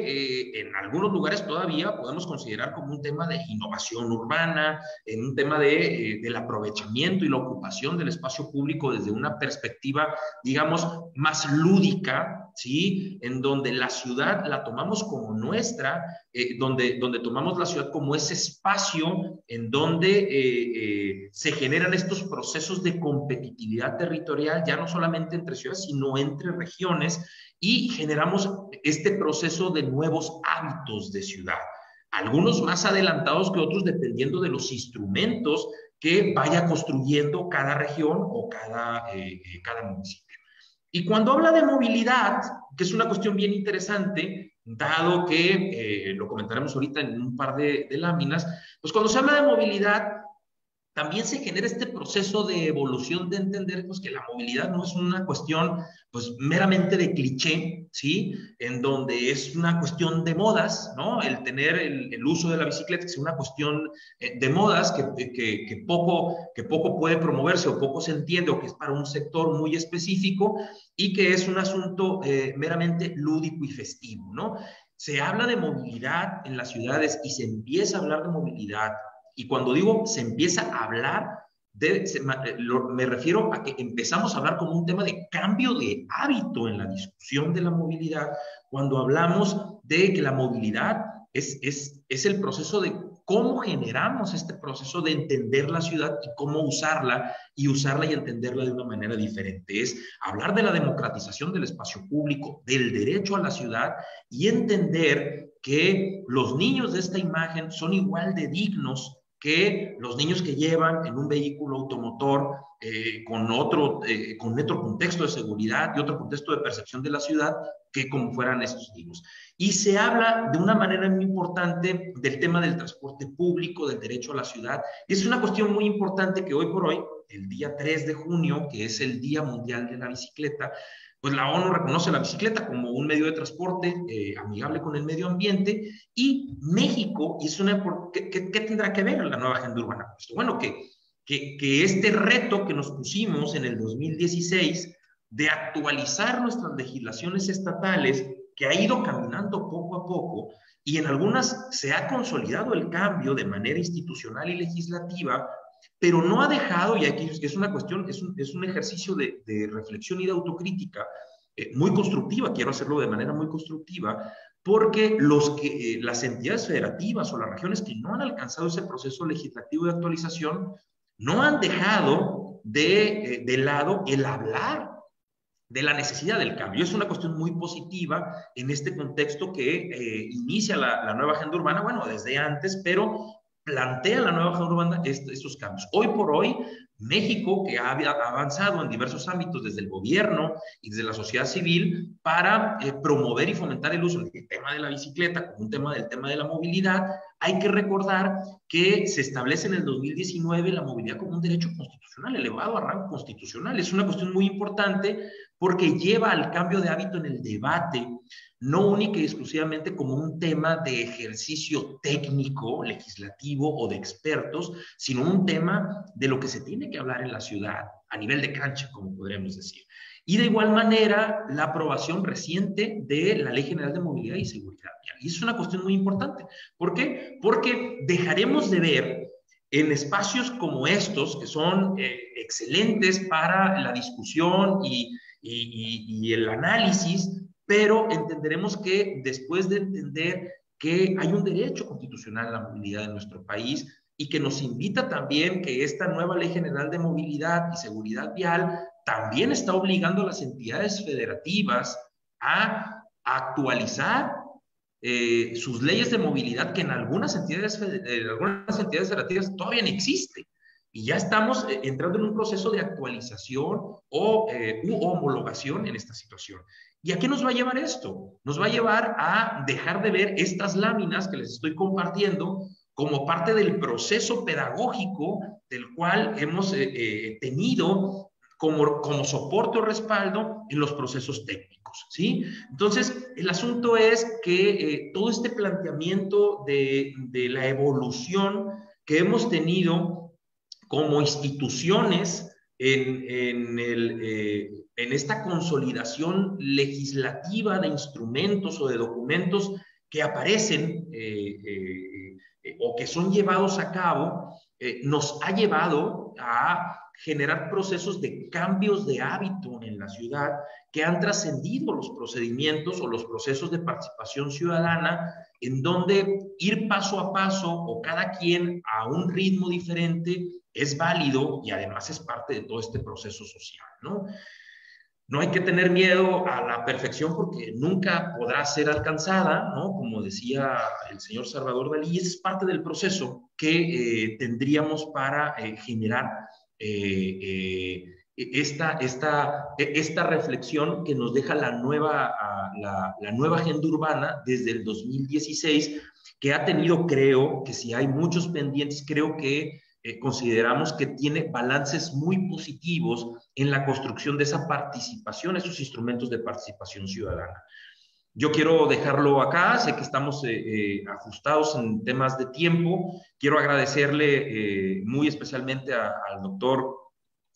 eh, en algunos lugares todavía podemos considerar como un tema de innovación urbana, en un tema de, eh, del aprovechamiento y la ocupación del espacio público desde una perspectiva, digamos, más lúdica, ¿sí? En donde la ciudad la tomamos como nuestra, eh, donde, donde tomamos la ciudad como ese espacio en donde eh, eh, se generan estos procesos de competitividad territorial, ya no solamente entre ciudades, sino entre regiones, y generamos este proceso de nuevos hábitos de ciudad. Algunos más adelantados que otros dependiendo de los instrumentos que vaya construyendo cada región o cada, cada municipio. Y cuando habla de movilidad, que es una cuestión bien interesante, dado que eh, lo comentaremos ahorita en un par de, de láminas, pues cuando se habla de movilidad, también se genera este proceso de evolución de entender pues, que la movilidad no es una cuestión pues, meramente de cliché, ¿sí? En donde es una cuestión de modas, ¿no? El tener el, uso de la bicicleta es una cuestión eh, de modas que, poco, que poco puede promoverse o poco se entiende o que es para un sector muy específico y que es un asunto eh, meramente lúdico y festivo, ¿no? Se habla de movilidad en las ciudades y se empieza a hablar de movilidad y cuando digo se empieza a hablar, de, eh, me refiero a que empezamos a hablar como un tema de cambio de hábito en la discusión de la movilidad, cuando hablamos de que la movilidad es, es, es el proceso de cómo generamos este proceso de entender la ciudad y cómo usarla y usarla y entenderla de una manera diferente. Es hablar de la democratización del espacio público, del derecho a la ciudad y entender que los niños de esta imagen son igual de dignos que los niños que llevan en un vehículo automotor eh, con otro, eh, con otro contexto de seguridad y otro contexto de percepción de la ciudad que como fueran estos niños. Y se habla de una manera muy importante del tema del transporte público, del derecho a la ciudad. Y es una cuestión muy importante que hoy por hoy, el día 3 de junio, que es el Día Mundial de la Bicicleta, pues la ONU reconoce la bicicleta como un medio de transporte eh, amigable con el medio ambiente y México hizo una... ¿Qué, qué, tendrá que ver la nueva agenda urbana? Pues bueno, que, que este reto que nos pusimos en el 2016 de actualizar nuestras legislaciones estatales, que ha ido caminando poco a poco, y en algunas se ha consolidado el cambio de manera institucional y legislativa, pero no ha dejado, y aquí es una cuestión, es un, es un ejercicio de, reflexión y de autocrítica eh, muy constructiva, quiero hacerlo de manera muy constructiva, porque los que, eh, las entidades federativas o las regiones que no han alcanzado ese proceso legislativo de actualización, no han dejado de, eh, lado el hablar de la necesidad del cambio. Es una cuestión muy positiva en este contexto que inicia la, nueva agenda urbana, bueno, desde antes, pero plantea la nueva urbana estos cambios. Hoy por hoy, México, que ha avanzado en diversos ámbitos desde el gobierno y desde la sociedad civil para eh, promover y fomentar el uso del tema de la bicicleta como un tema del tema de la movilidad, hay que recordar que se establece en el 2019 la movilidad como un derecho constitucional, elevado a rango constitucional. Es una cuestión muy importante porque lleva al cambio de hábito en el debate no única y exclusivamente como un tema de ejercicio técnico, legislativo o de expertos, sino un tema de lo que se tiene que hablar en la ciudad, a nivel de cancha, como podríamos decir. Y de igual manera, la aprobación reciente de la Ley General de Movilidad y Seguridad. Y es una cuestión muy importante. ¿Por qué? Porque dejaremos de ver en espacios como estos, que son eh, excelentes para la discusión y el análisis, pero entenderemos que después de entender que hay un derecho constitucional a la movilidad en nuestro país y que nos invita también que esta nueva Ley General de Movilidad y Seguridad Vial también está obligando a las entidades federativas a actualizar eh, sus leyes de movilidad que en algunas entidades, algunas entidades federativas todavía existe. Y ya estamos eh, entrando en un proceso de actualización o eh, homologación en esta situación. ¿Y a qué nos va a llevar esto? Nos va a llevar a dejar de ver estas láminas que les estoy compartiendo como parte del proceso pedagógico del cual hemos eh, eh, tenido como, como soporte o respaldo en los procesos técnicos, ¿sí? Entonces, el asunto es que eh, todo este planteamiento de, la evolución que hemos tenido como instituciones en, el, en esta consolidación legislativa de instrumentos o de documentos que aparecen eh, eh, eh, o que son llevados a cabo, nos ha llevado a generar procesos de cambios de hábito en la ciudad que han trascendido los procedimientos o los procesos de participación ciudadana, en donde ir paso a paso o cada quien a un ritmo diferente es válido y además es parte de todo este proceso social, ¿no? No hay que tener miedo a la perfección porque nunca podrá ser alcanzada, ¿no? Como decía el señor Salvador Dalí, es parte del proceso que eh, tendríamos para eh, generar eh, esta, e, esta reflexión que nos deja la nueva, la nueva agenda urbana desde el 2016, que ha tenido, creo, que si hay muchos pendientes, creo que eh, consideramos que tiene balances muy positivos en la construcción de esa participación, esos instrumentos de participación ciudadana. Yo quiero dejarlo acá, sé que estamos eh, eh, ajustados en temas de tiempo. Quiero agradecerle muy especialmente al doctor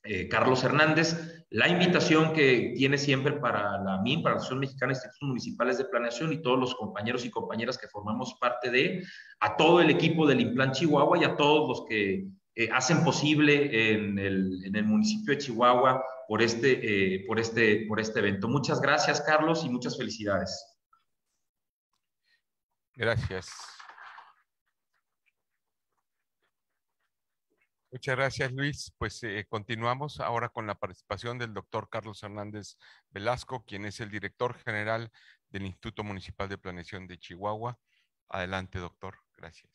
eh, Carlos Hernández, la invitación que tiene siempre para la MIN, para la Asociación Mexicana de Institutos Municipales de Planeación y todos los compañeros y compañeras que formamos parte de, a todo el equipo del Implan Chihuahua y a todos los que eh, hacen posible en el, municipio de Chihuahua por este, eh, por, este, por este evento. Muchas gracias, Carlos, y muchas felicidades. Gracias. Muchas gracias, Luis. Pues eh, continuamos ahora con la participación del doctor Carlos Hernández Velasco, quien es el director general del Instituto Municipal de Planeación de Chihuahua. Adelante, doctor. Gracias.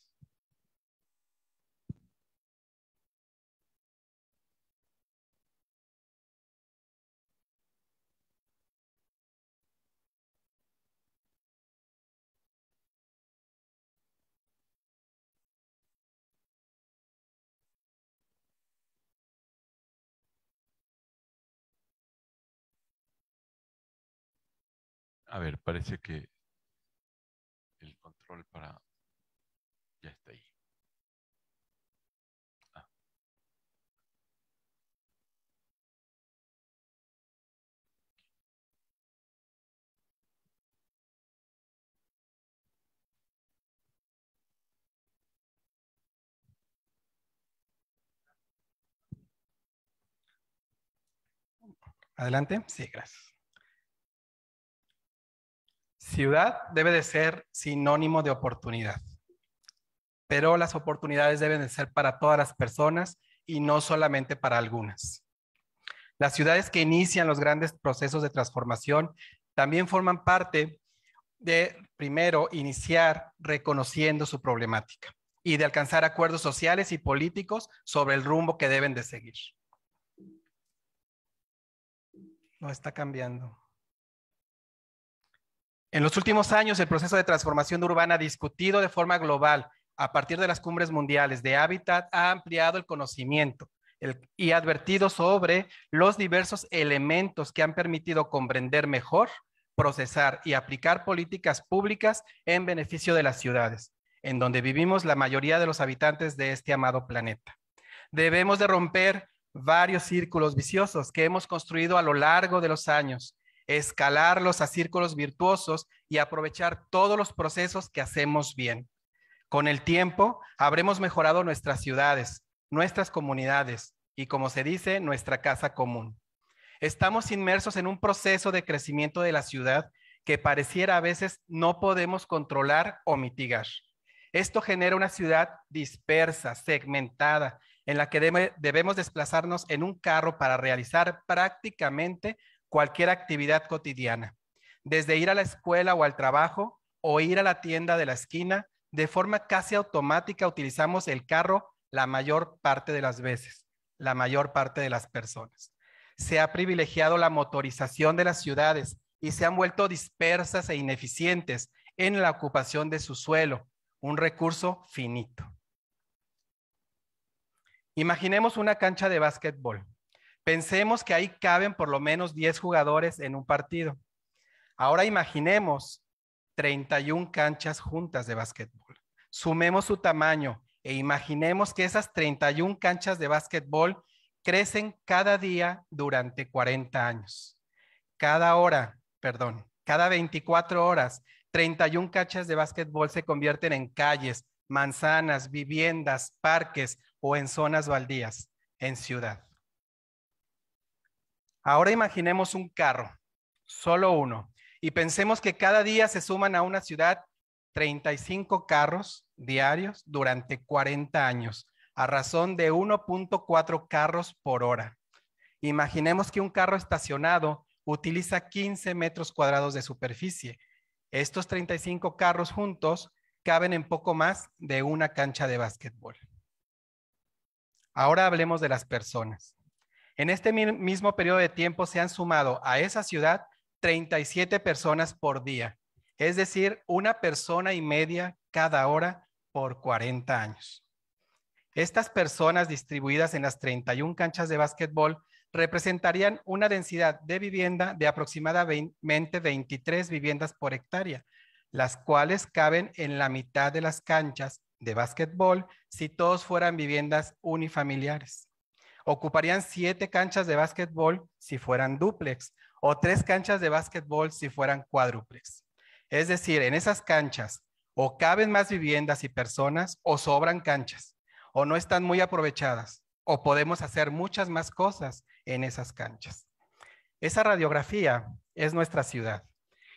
A ver, parece que el control para... Ya está ahí. Ah. Adelante. Sí, gracias ciudad debe de ser sinónimo de oportunidad, pero las oportunidades deben de ser para todas las personas y no solamente para algunas. Las ciudades que inician los grandes procesos de transformación también forman parte de, primero, iniciar reconociendo su problemática y de alcanzar acuerdos sociales y políticos sobre el rumbo que deben de seguir. No está cambiando. En los últimos años, el proceso de transformación urbana discutido de forma global a partir de las cumbres mundiales de hábitat ha ampliado el conocimiento y advertido sobre los diversos elementos que han permitido comprender mejor, procesar y aplicar políticas públicas en beneficio de las ciudades, en donde vivimos la mayoría de los habitantes de este amado planeta. Debemos de romper varios círculos viciosos que hemos construido a lo largo de los años escalarlos a círculos virtuosos y aprovechar todos los procesos que hacemos bien. Con el tiempo, habremos mejorado nuestras ciudades, nuestras comunidades y, como se dice, nuestra casa común. Estamos inmersos en un proceso de crecimiento de la ciudad que pareciera a veces no podemos controlar o mitigar. Esto genera una ciudad dispersa, segmentada, en la que debemos desplazarnos en un carro para realizar prácticamente cualquier actividad cotidiana, desde ir a la escuela o al trabajo o ir a la tienda de la esquina, de forma casi automática utilizamos el carro la mayor parte de las veces, la mayor parte de las personas. Se ha privilegiado la motorización de las ciudades y se han vuelto dispersas e ineficientes en la ocupación de su suelo, un recurso finito. Imaginemos una cancha de básquetbol Pensemos que ahí caben por lo menos 10 jugadores en un partido. Ahora imaginemos 31 canchas juntas de básquetbol. Sumemos su tamaño e imaginemos que esas 31 canchas de básquetbol crecen cada día durante 40 años. Cada hora, perdón, cada 24 horas, 31 canchas de básquetbol se convierten en calles, manzanas, viviendas, parques o en zonas baldías, en ciudad. Ahora imaginemos un carro, solo uno, y pensemos que cada día se suman a una ciudad 35 carros diarios durante 40 años, a razón de 1.4 carros por hora. Imaginemos que un carro estacionado utiliza 15 metros cuadrados de superficie. Estos 35 carros juntos caben en poco más de una cancha de básquetbol. Ahora hablemos de las personas. En este mismo periodo de tiempo se han sumado a esa ciudad 37 personas por día, es decir, una persona y media cada hora por 40 años. Estas personas distribuidas en las 31 canchas de básquetbol representarían una densidad de vivienda de aproximadamente 23 viviendas por hectárea, las cuales caben en la mitad de las canchas de básquetbol si todos fueran viviendas unifamiliares ocuparían siete canchas de básquetbol si fueran dúplex o tres canchas de básquetbol si fueran cuádruplex. Es decir, en esas canchas o caben más viviendas y personas o sobran canchas o no están muy aprovechadas o podemos hacer muchas más cosas en esas canchas. Esa radiografía es nuestra ciudad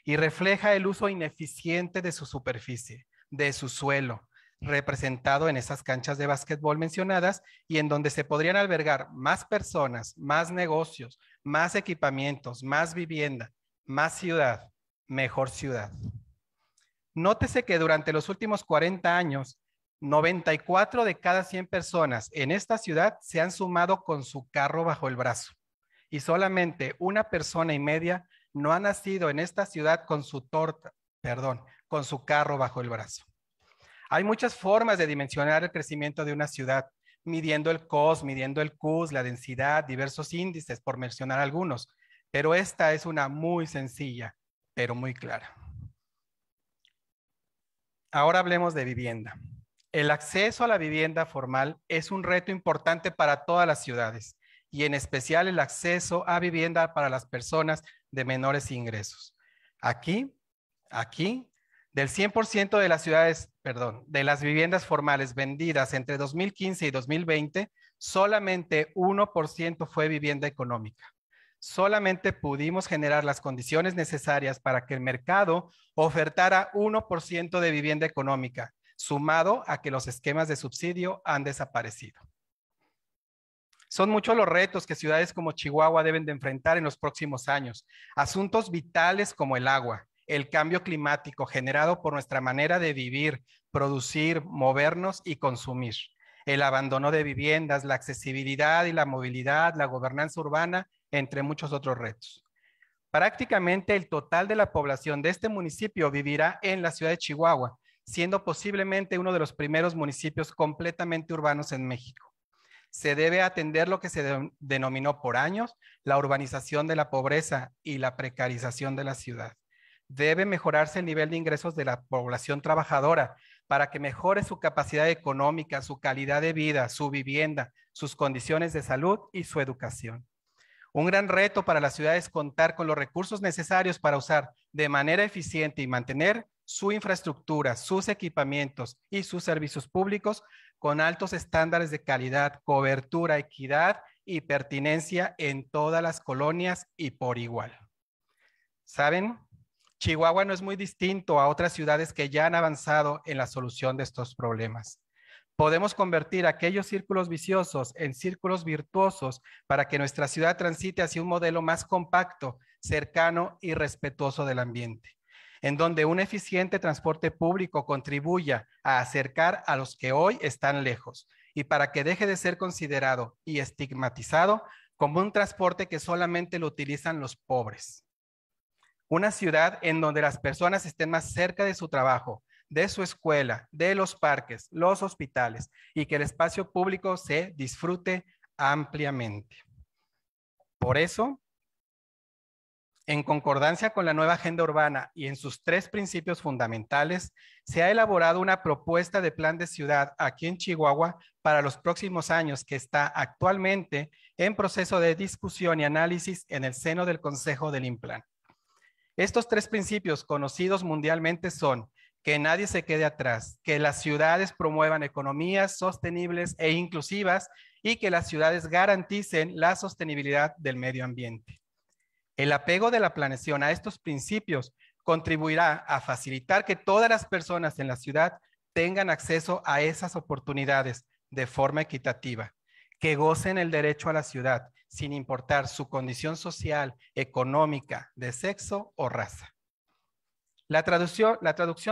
y refleja el uso ineficiente de su superficie, de su suelo, representado en esas canchas de básquetbol mencionadas y en donde se podrían albergar más personas, más negocios, más equipamientos, más vivienda, más ciudad, mejor ciudad. Nótese que durante los últimos 40 años, 94 de cada 100 personas en esta ciudad se han sumado con su carro bajo el brazo y solamente una persona y media no ha nacido en esta ciudad con su torta, perdón, con su carro bajo el brazo. Hay muchas formas de dimensionar el crecimiento de una ciudad, midiendo el COS, midiendo el CUS, la densidad, diversos índices, por mencionar algunos, pero esta es una muy sencilla, pero muy clara. Ahora hablemos de vivienda. El acceso a la vivienda formal es un reto importante para todas las ciudades y en especial el acceso a vivienda para las personas de menores ingresos. Aquí, aquí del 100% de las ciudades, perdón, de las viviendas formales vendidas entre 2015 y 2020, solamente 1% fue vivienda económica. Solamente pudimos generar las condiciones necesarias para que el mercado ofertara 1% de vivienda económica, sumado a que los esquemas de subsidio han desaparecido. Son muchos los retos que ciudades como Chihuahua deben de enfrentar en los próximos años. Asuntos vitales como el agua, el cambio climático generado por nuestra manera de vivir, producir, movernos y consumir. El abandono de viviendas, la accesibilidad y la movilidad, la gobernanza urbana, entre muchos otros retos. Prácticamente el total de la población de este municipio vivirá en la ciudad de Chihuahua, siendo posiblemente uno de los primeros municipios completamente urbanos en México. Se debe atender lo que se denominó por años la urbanización de la pobreza y la precarización de la ciudad debe mejorarse el nivel de ingresos de la población trabajadora para que mejore su capacidad económica, su calidad de vida, su vivienda, sus condiciones de salud y su educación. Un gran reto para la ciudad es contar con los recursos necesarios para usar de manera eficiente y mantener su infraestructura, sus equipamientos y sus servicios públicos con altos estándares de calidad, cobertura, equidad y pertinencia en todas las colonias y por igual. ¿Saben? Chihuahua no es muy distinto a otras ciudades que ya han avanzado en la solución de estos problemas. Podemos convertir aquellos círculos viciosos en círculos virtuosos para que nuestra ciudad transite hacia un modelo más compacto, cercano y respetuoso del ambiente, en donde un eficiente transporte público contribuya a acercar a los que hoy están lejos y para que deje de ser considerado y estigmatizado como un transporte que solamente lo utilizan los pobres. Una ciudad en donde las personas estén más cerca de su trabajo, de su escuela, de los parques, los hospitales y que el espacio público se disfrute ampliamente. Por eso, en concordancia con la nueva agenda urbana y en sus tres principios fundamentales, se ha elaborado una propuesta de plan de ciudad aquí en Chihuahua para los próximos años que está actualmente en proceso de discusión y análisis en el seno del Consejo del Implante. Estos tres principios conocidos mundialmente son que nadie se quede atrás, que las ciudades promuevan economías sostenibles e inclusivas y que las ciudades garanticen la sostenibilidad del medio ambiente. El apego de la planeación a estos principios contribuirá a facilitar que todas las personas en la ciudad tengan acceso a esas oportunidades de forma equitativa que gocen el derecho a la ciudad, sin importar su condición social, económica, de sexo o raza. La traducción,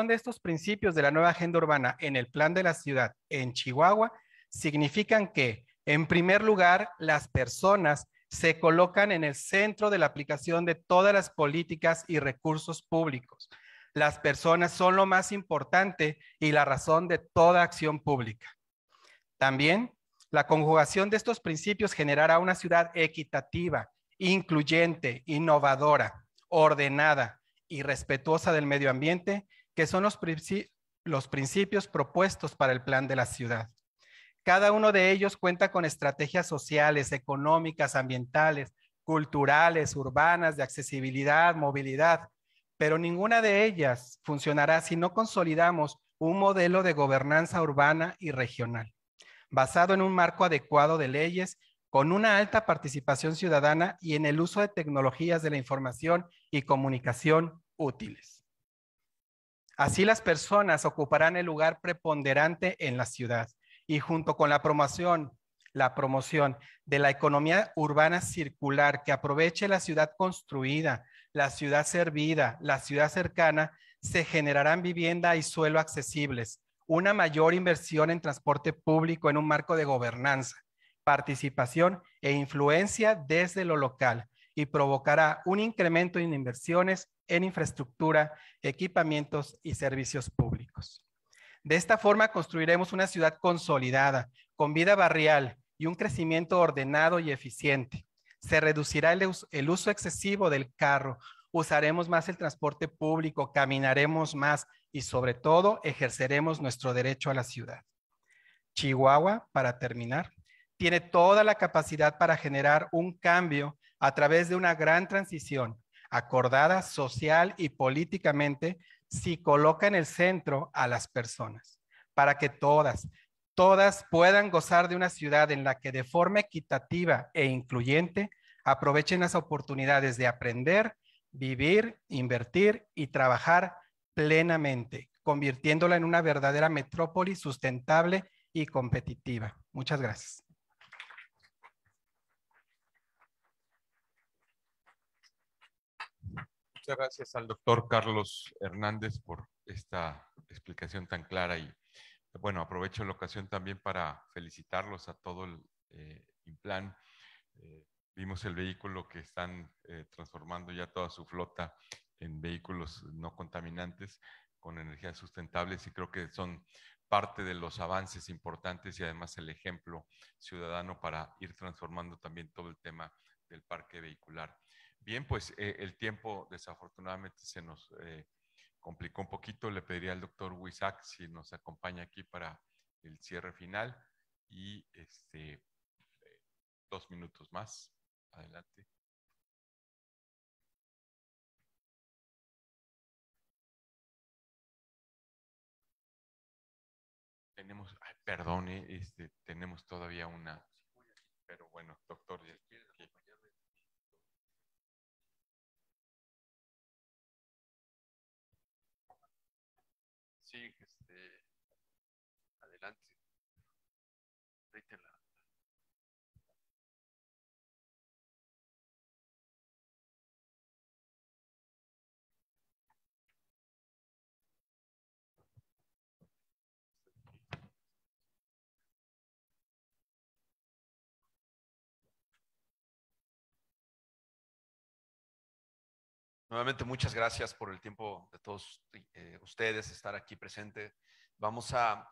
de estos principios de la nueva agenda urbana en el plan de la ciudad en Chihuahua significan que, en primer lugar, las personas se colocan en el centro de la aplicación de todas las políticas y recursos públicos. Las personas son lo más importante y la razón de toda acción pública. También la conjugación de estos principios generará una ciudad equitativa, incluyente, innovadora, ordenada y respetuosa del medio ambiente, que son los, los principios propuestos para el plan de la ciudad. Cada uno de ellos cuenta con estrategias sociales, económicas, ambientales, culturales, urbanas, de accesibilidad, movilidad, pero ninguna de ellas funcionará si no consolidamos un modelo de gobernanza urbana y regional basado en un marco adecuado de leyes, con una alta participación ciudadana y en el uso de tecnologías de la información y comunicación útiles. Así las personas ocuparán el lugar preponderante en la ciudad y junto con la promoción, la promoción de la economía urbana circular que aproveche la ciudad construida, la ciudad servida, la ciudad cercana, se generarán vivienda y suelo accesibles, una mayor inversión en transporte público en un marco de gobernanza, participación e influencia desde lo local y provocará un incremento en inversiones en infraestructura, equipamientos y servicios públicos. De esta forma construiremos una ciudad consolidada, con vida barrial y un crecimiento ordenado y eficiente. Se reducirá el, uso, el uso excesivo del carro, usaremos más el transporte público, caminaremos más, y sobre todo ejerceremos nuestro derecho a la ciudad. Chihuahua, para terminar, tiene toda la capacidad para generar un cambio a través de una gran transición acordada social y políticamente si coloca en el centro a las personas, para que todas, todas puedan gozar de una ciudad en la que de forma equitativa e incluyente aprovechen las oportunidades de aprender, vivir, invertir y trabajar plenamente, convirtiéndola en una verdadera metrópoli sustentable y competitiva. Muchas gracias. Muchas gracias al doctor Carlos Hernández por esta explicación tan clara y bueno, aprovecho la ocasión también para felicitarlos a todo el eh, plan. Eh, vimos el vehículo que están eh, transformando ya toda su flota en vehículos no contaminantes con energías sustentables y creo que son parte de los avances importantes y además el ejemplo ciudadano para ir transformando también todo el tema del parque vehicular. Bien, pues eh, el tiempo desafortunadamente se nos eh, complicó un poquito. Le pediría al doctor Wisak si nos acompaña aquí para el cierre final y este, dos minutos más. Adelante. perdone, eh, este, tenemos todavía una, pero bueno, doctor, Nuevamente, muchas gracias por el tiempo de todos eh, ustedes, estar aquí presente. Vamos a,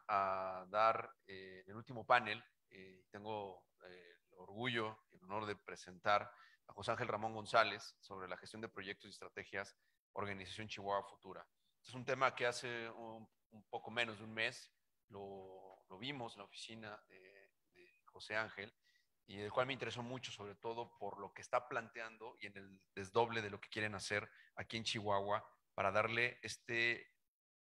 dar eh, el último panel. Eh, tengo el orgullo y el honor de presentar a José Ángel Ramón González sobre la gestión de proyectos y estrategias Organización Chihuahua Futura. Este es un tema que hace un, poco menos de un mes lo, vimos en la oficina de, de José Ángel y el cual me interesó mucho, sobre todo por lo que está planteando y en el desdoble de lo que quieren hacer aquí en Chihuahua para darle este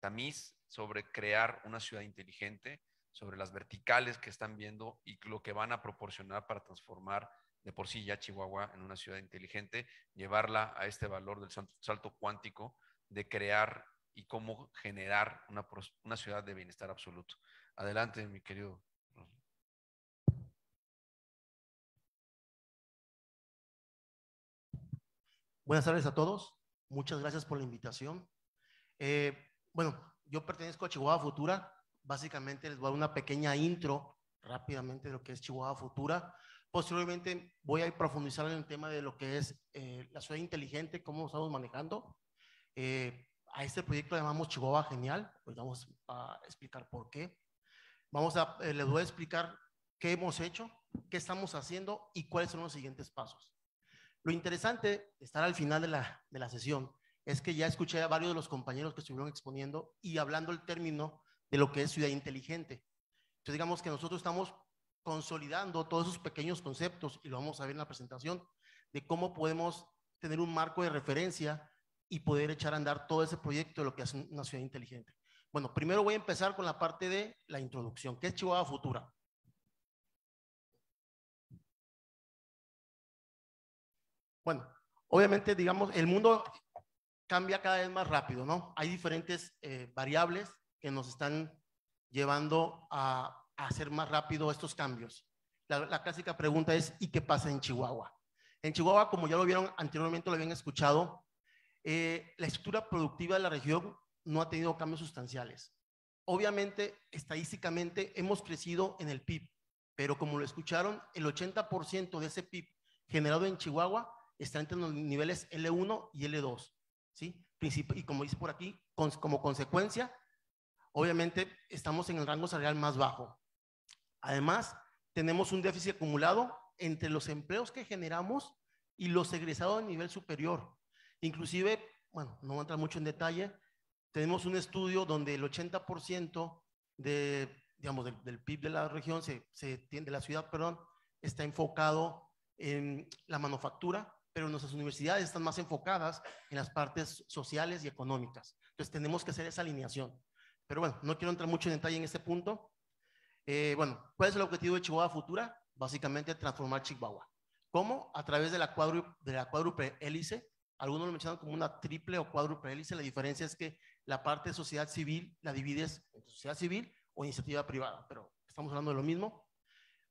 tamiz sobre crear una ciudad inteligente, sobre las verticales que están viendo y lo que van a proporcionar para transformar de por sí ya Chihuahua en una ciudad inteligente, llevarla a este valor del salto cuántico de crear y cómo generar una, una ciudad de bienestar absoluto. Adelante, mi querido Buenas tardes a todos. Muchas gracias por la invitación. Eh, bueno, yo pertenezco a Chihuahua Futura. Básicamente les voy a dar una pequeña intro rápidamente de lo que es Chihuahua Futura. Posteriormente voy a profundizar en el tema de lo que es eh, la ciudad inteligente, cómo estamos manejando. Eh, a este proyecto le llamamos Chihuahua Genial. Pues vamos a explicar por qué. Vamos a, les voy a explicar qué hemos hecho, qué estamos haciendo y cuáles son los siguientes pasos. Lo interesante de estar al final de la, de la sesión es que ya escuché a varios de los compañeros que estuvieron exponiendo y hablando el término de lo que es ciudad inteligente. Entonces, digamos que nosotros estamos consolidando todos esos pequeños conceptos, y lo vamos a ver en la presentación, de cómo podemos tener un marco de referencia y poder echar a andar todo ese proyecto de lo que es una ciudad inteligente. Bueno, primero voy a empezar con la parte de la introducción, que es Chihuahua Futura. Bueno, obviamente, digamos, el mundo cambia cada vez más rápido, ¿no? Hay diferentes eh, variables que nos están llevando a, hacer más rápido estos cambios. La, clásica pregunta es, ¿y qué pasa en Chihuahua? En Chihuahua, como ya lo vieron anteriormente, lo habían escuchado, eh, la estructura productiva de la región no ha tenido cambios sustanciales. Obviamente, estadísticamente, hemos crecido en el PIB, pero como lo escucharon, el 80% de ese PIB generado en Chihuahua está entre los niveles L1 y L2, ¿sí? Y como dice por aquí, como consecuencia, obviamente estamos en el rango salarial más bajo. Además, tenemos un déficit acumulado entre los empleos que generamos y los egresados de nivel superior. Inclusive, bueno, no voy a entrar mucho en detalle, tenemos un estudio donde el 80% de, del, PIB de la región, se, se, de la ciudad, perdón, está enfocado en la manufactura, pero nuestras universidades están más enfocadas en las partes sociales y económicas. Entonces tenemos que hacer esa alineación. Pero bueno, no quiero entrar mucho en detalle en este punto. Eh, bueno, ¿cuál es el objetivo de Chihuahua Futura? Básicamente transformar Chihuahua. ¿Cómo? A través de la, de la cuádruple hélice. Algunos lo mencionan como una triple o cuádruple hélice. La diferencia es que la parte de sociedad civil la divides en sociedad civil o iniciativa privada, pero estamos hablando de lo mismo.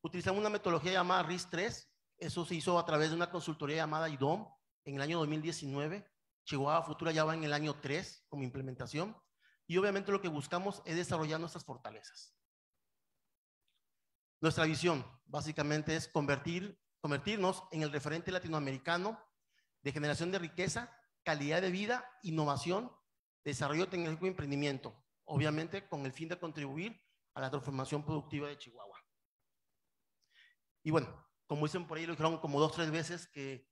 Utilizamos una metodología llamada RIS-3, eso se hizo a través de una consultoría llamada IDOM en el año 2019. Chihuahua Futura ya va en el año 3 como implementación. Y obviamente lo que buscamos es desarrollar nuestras fortalezas. Nuestra visión básicamente es convertir, convertirnos en el referente latinoamericano de generación de riqueza, calidad de vida, innovación, desarrollo tecnológico y emprendimiento, obviamente con el fin de contribuir a la transformación productiva de Chihuahua. Y bueno, como dicen por ahí, lo dijeron como dos, tres veces, que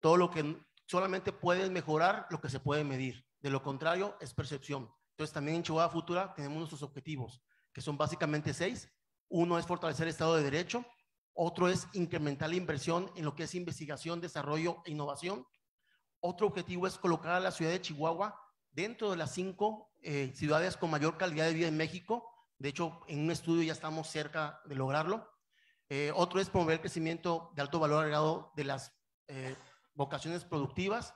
todo lo que solamente puedes mejorar lo que se puede medir. De lo contrario, es percepción. Entonces, también en Chihuahua Futura tenemos nuestros objetivos, que son básicamente seis. Uno es fortalecer el Estado de Derecho. Otro es incrementar la inversión en lo que es investigación, desarrollo e innovación. Otro objetivo es colocar a la ciudad de Chihuahua dentro de las cinco eh, ciudades con mayor calidad de vida en México. De hecho, en un estudio ya estamos cerca de lograrlo. Eh, otro es promover el crecimiento de alto valor agregado de las eh, vocaciones productivas.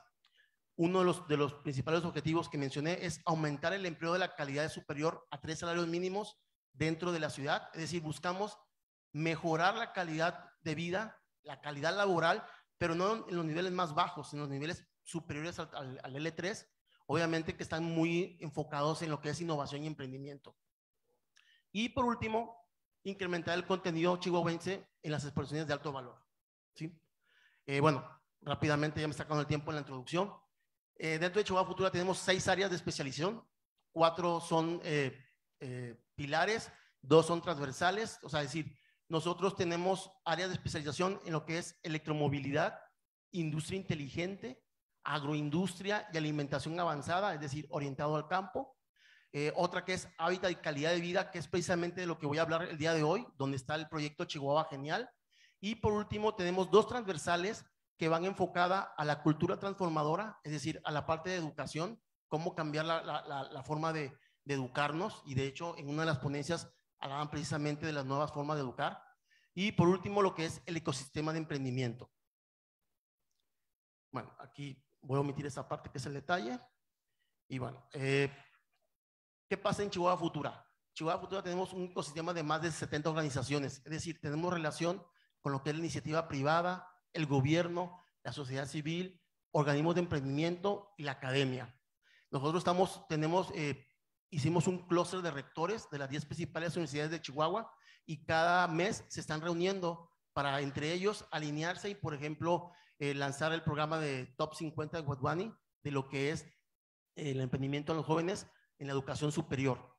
Uno de los, principales objetivos que mencioné es aumentar el empleo de la calidad superior a tres salarios mínimos dentro de la ciudad. Es decir, buscamos mejorar la calidad de vida, la calidad laboral, pero no en los niveles más bajos, en los niveles superiores al, al L3, obviamente que están muy enfocados en lo que es innovación y emprendimiento. Y por último, incrementar el contenido chihuahuense en las exposiciones de alto valor. ¿sí? Eh, bueno, rápidamente ya me está acabando el tiempo en la introducción. Eh, dentro de Chihuahua Futura tenemos seis áreas de especialización, cuatro son eh, pilares, dos son transversales, o sea, es decir, nosotros tenemos áreas de especialización en lo que es electromovilidad, industria inteligente, agroindustria y alimentación avanzada, es decir, orientado al campo, eh, otra que es hábitat y calidad de vida, que es precisamente de lo que voy a hablar el día de hoy, donde está el proyecto Chihuahua Genial. Y por último, tenemos dos transversales que van enfocadas a la cultura transformadora, es decir, a la parte de educación, cómo cambiar la, forma de, educarnos. Y de hecho, en una de las ponencias hablaban precisamente de las nuevas formas de educar. Y por último, lo que es el ecosistema de emprendimiento. Bueno, aquí voy a omitir esa parte que es el detalle. Y bueno, eh, ¿Qué pasa en Chihuahua Futura? Chihuahua Futura tenemos un ecosistema de más de 70 organizaciones, es decir, tenemos relación con lo que es la iniciativa privada, el gobierno, la sociedad civil, organismos de emprendimiento y la academia. Nosotros estamos, tenemos, eh, hicimos un clúster de rectores de las 10 principales universidades de Chihuahua y cada mes se están reuniendo para entre ellos alinearse y, por ejemplo, eh, lanzar el programa de Top 50 de Guaduani, de lo que es el emprendimiento a los jóvenes en la educación superior.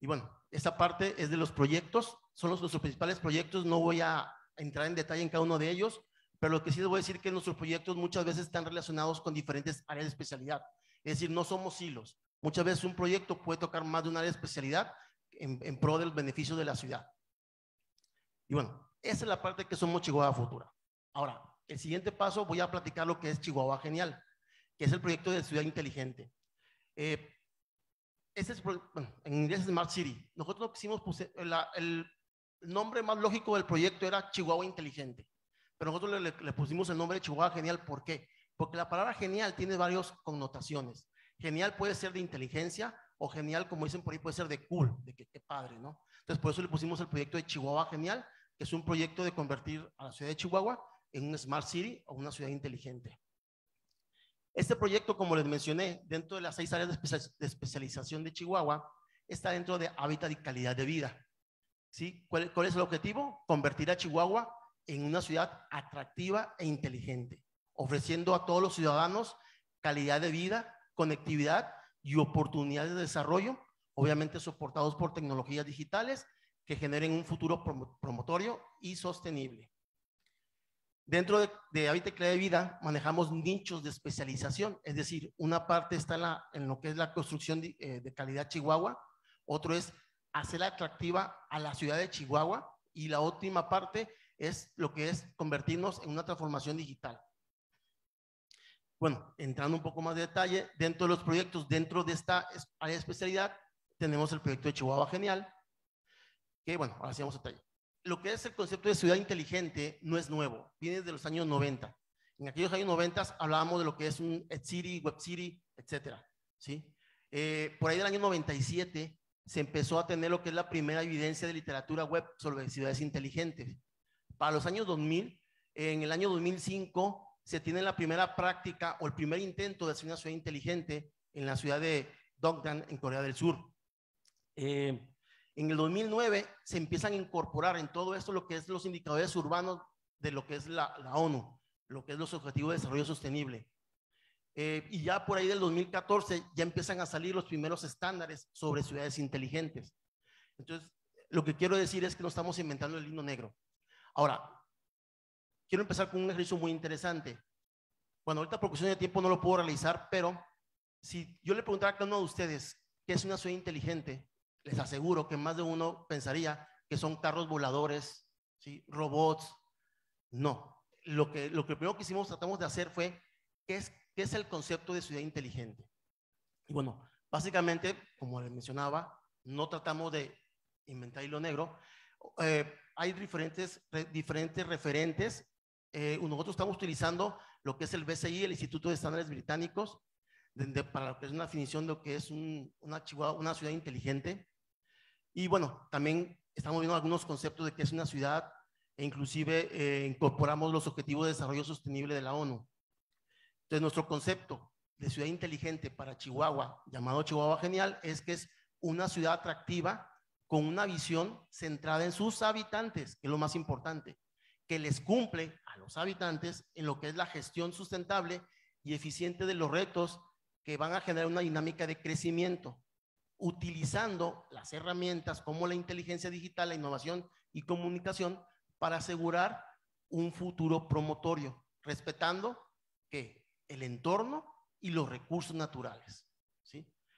Y bueno, esta parte es de los proyectos, son los nuestros principales proyectos, no voy a entrar en detalle en cada uno de ellos, pero lo que sí les voy a decir que nuestros proyectos muchas veces están relacionados con diferentes áreas de especialidad, es decir, no somos hilos. Muchas veces un proyecto puede tocar más de un área de especialidad en, en pro del beneficio de la ciudad. Y bueno, esa es la parte que somos Chihuahua Futura. Ahora, el siguiente paso voy a platicar lo que es Chihuahua Genial, que es el proyecto de ciudad inteligente. Eh, es, en inglés es Smart City. Nosotros quisimos el nombre más lógico del proyecto era Chihuahua Inteligente, pero nosotros le, pusimos el nombre de Chihuahua Genial. ¿Por qué? Porque la palabra genial tiene varias connotaciones. Genial puede ser de inteligencia o genial, como dicen por ahí, puede ser de cool, de que, padre, ¿no? Entonces, por eso le pusimos el proyecto de Chihuahua Genial, que es un proyecto de convertir a la ciudad de Chihuahua en un Smart City o una ciudad inteligente. Este proyecto, como les mencioné, dentro de las seis áreas de especialización de Chihuahua, está dentro de hábitat y calidad de vida. ¿Sí? ¿Cuál, es el objetivo? Convertir a Chihuahua en una ciudad atractiva e inteligente, ofreciendo a todos los ciudadanos calidad de vida, conectividad y oportunidades de desarrollo, obviamente soportados por tecnologías digitales que generen un futuro promotorio y sostenible. Dentro de, de Hábitat de Vida manejamos nichos de especialización, es decir, una parte está en, la, en lo que es la construcción eh, de, calidad Chihuahua, otro es hacerla atractiva a la ciudad de Chihuahua y la última parte es lo que es convertirnos en una transformación digital. Bueno, entrando un poco más de detalle, dentro de los proyectos, dentro de esta área de especialidad, tenemos el proyecto de Chihuahua Genial, que bueno, ahora sí vamos a detalle lo que es el concepto de ciudad inteligente no es nuevo, viene de los años 90. En aquellos años 90 hablábamos de lo que es un Ed City, Web City, etcétera. ¿sí? Eh, por ahí del año 97 se empezó a tener lo que es la primera evidencia de literatura web sobre ciudades inteligentes. Para los años 2000, en el año 2005, se tiene la primera práctica o el primer intento de hacer una ciudad inteligente en la ciudad de Dongdan, en Corea del Sur. Eh, en el 2009 se empiezan a incorporar en todo esto lo que es los indicadores urbanos de lo que es la, ONU, lo que es los Objetivos de Desarrollo Sostenible. Eh, y ya por ahí del 2014 ya empiezan a salir los primeros estándares sobre ciudades inteligentes. Entonces, lo que quiero decir es que no estamos inventando el lindo negro. Ahora, quiero empezar con un ejercicio muy interesante. Bueno, ahorita por cuestión de tiempo no lo puedo realizar, pero si yo le preguntara a cada uno de ustedes qué es una ciudad inteligente, les aseguro que más de uno pensaría que son carros voladores, robots. No. Lo que, lo que primero que hicimos, tratamos de hacer fue qué es, qué es el concepto de ciudad inteligente. Y bueno, básicamente, como les mencionaba, no tratamos de inventar hilo negro. Eh, hay diferentes, diferentes referentes. Eh, nosotros estamos utilizando lo que es el BCI, el Instituto de Estándares Británicos, para lo que es una definición de lo que es una ciudad inteligente. Y bueno, también estamos viendo algunos conceptos de qué es una ciudad e inclusive eh, incorporamos los objetivos de desarrollo sostenible de la ONU. Entonces, nuestro concepto de ciudad inteligente para Chihuahua, llamado Chihuahua Genial, es que es una ciudad atractiva con una visión centrada en sus habitantes, que es lo más importante, que les cumple a los habitantes en lo que es la gestión sustentable y eficiente de los retos que van a generar una dinámica de crecimiento utilizando las herramientas como la inteligencia digital, la innovación y comunicación para asegurar un futuro promotorio, respetando que el entorno y los recursos naturales.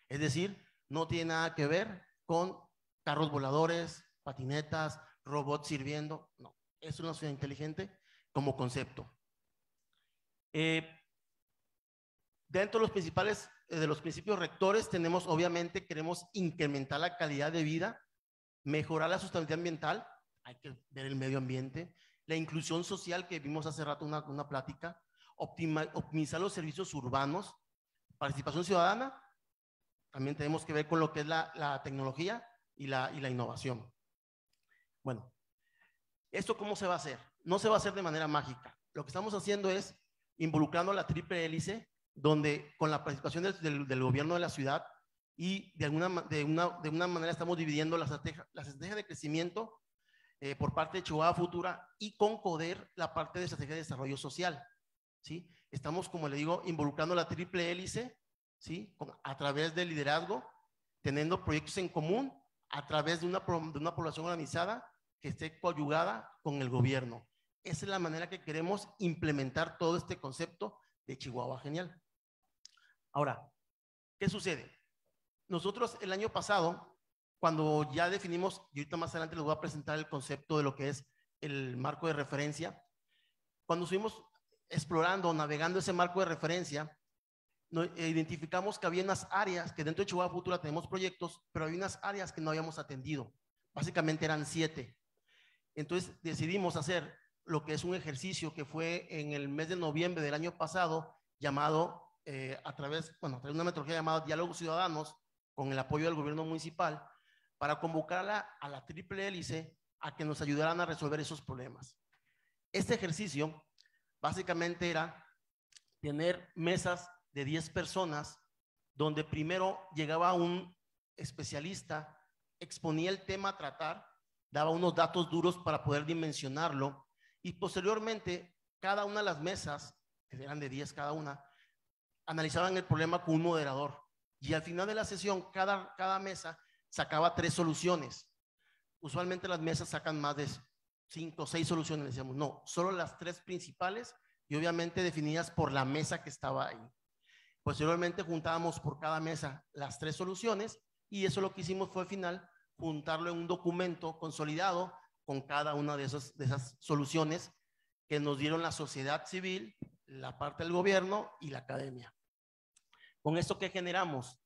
Es decir, no tiene nada que ver con carros voladores, patinetas, robots sirviendo. No, es una ciudad inteligente como concepto. Eh, dentro de los principales de los principios rectores tenemos, obviamente, queremos incrementar la calidad de vida, mejorar la sustentabilidad ambiental, hay que ver el medio ambiente, la inclusión social que vimos hace rato una, una plática, optimizar los servicios urbanos, participación ciudadana, también tenemos que ver con lo que es la, tecnología y la, y la innovación. Bueno, ¿esto cómo se va a hacer? No se va a hacer de manera mágica. Lo que estamos haciendo es involucrando la triple hélice donde con la participación del, gobierno de la ciudad y de, alguna, una, manera estamos dividiendo las estrategias la estrategia de crecimiento eh, por parte de Chihuahua Futura y con CODER la parte de estrategia de desarrollo social. ¿sí? Estamos, como le digo, involucrando la triple hélice ¿sí? a través del liderazgo, teniendo proyectos en común a través de una, de una población organizada que esté coayugada con el gobierno. Esa es la manera que queremos implementar todo este concepto de Chihuahua Genial. Ahora, ¿qué sucede? Nosotros el año pasado, cuando ya definimos, y ahorita más adelante les voy a presentar el concepto de lo que es el marco de referencia, cuando estuvimos explorando, navegando ese marco de referencia, eh, identificamos que había unas áreas que dentro de Chihuahua Futura tenemos proyectos, pero hay unas áreas que no habíamos atendido. Básicamente eran siete. Entonces decidimos hacer lo que es un ejercicio que fue en el mes de noviembre del año pasado llamado eh, a través, bueno, de una metodología llamada Diálogos Ciudadanos, con el apoyo del gobierno municipal, para convocarla a la triple hélice a que nos ayudaran a resolver esos problemas. Este ejercicio básicamente era tener mesas de 10 personas donde primero llegaba un especialista, exponía el tema a tratar, daba unos datos duros para poder dimensionarlo y posteriormente cada una de las mesas, que eran de 10 cada una, analizaban el problema con un moderador. Y al final de la sesión, cada, cada mesa sacaba tres soluciones. Usualmente las mesas sacan más de cinco o seis soluciones, decíamos, no, solo las tres principales y obviamente definidas por la mesa que estaba ahí. Posteriormente juntábamos por cada mesa las tres soluciones y eso lo que hicimos fue al final juntarlo en un documento consolidado con cada una de esas, de esas soluciones que nos dieron la sociedad civil, la parte del gobierno y la academia. ¿Con esto qué generamos?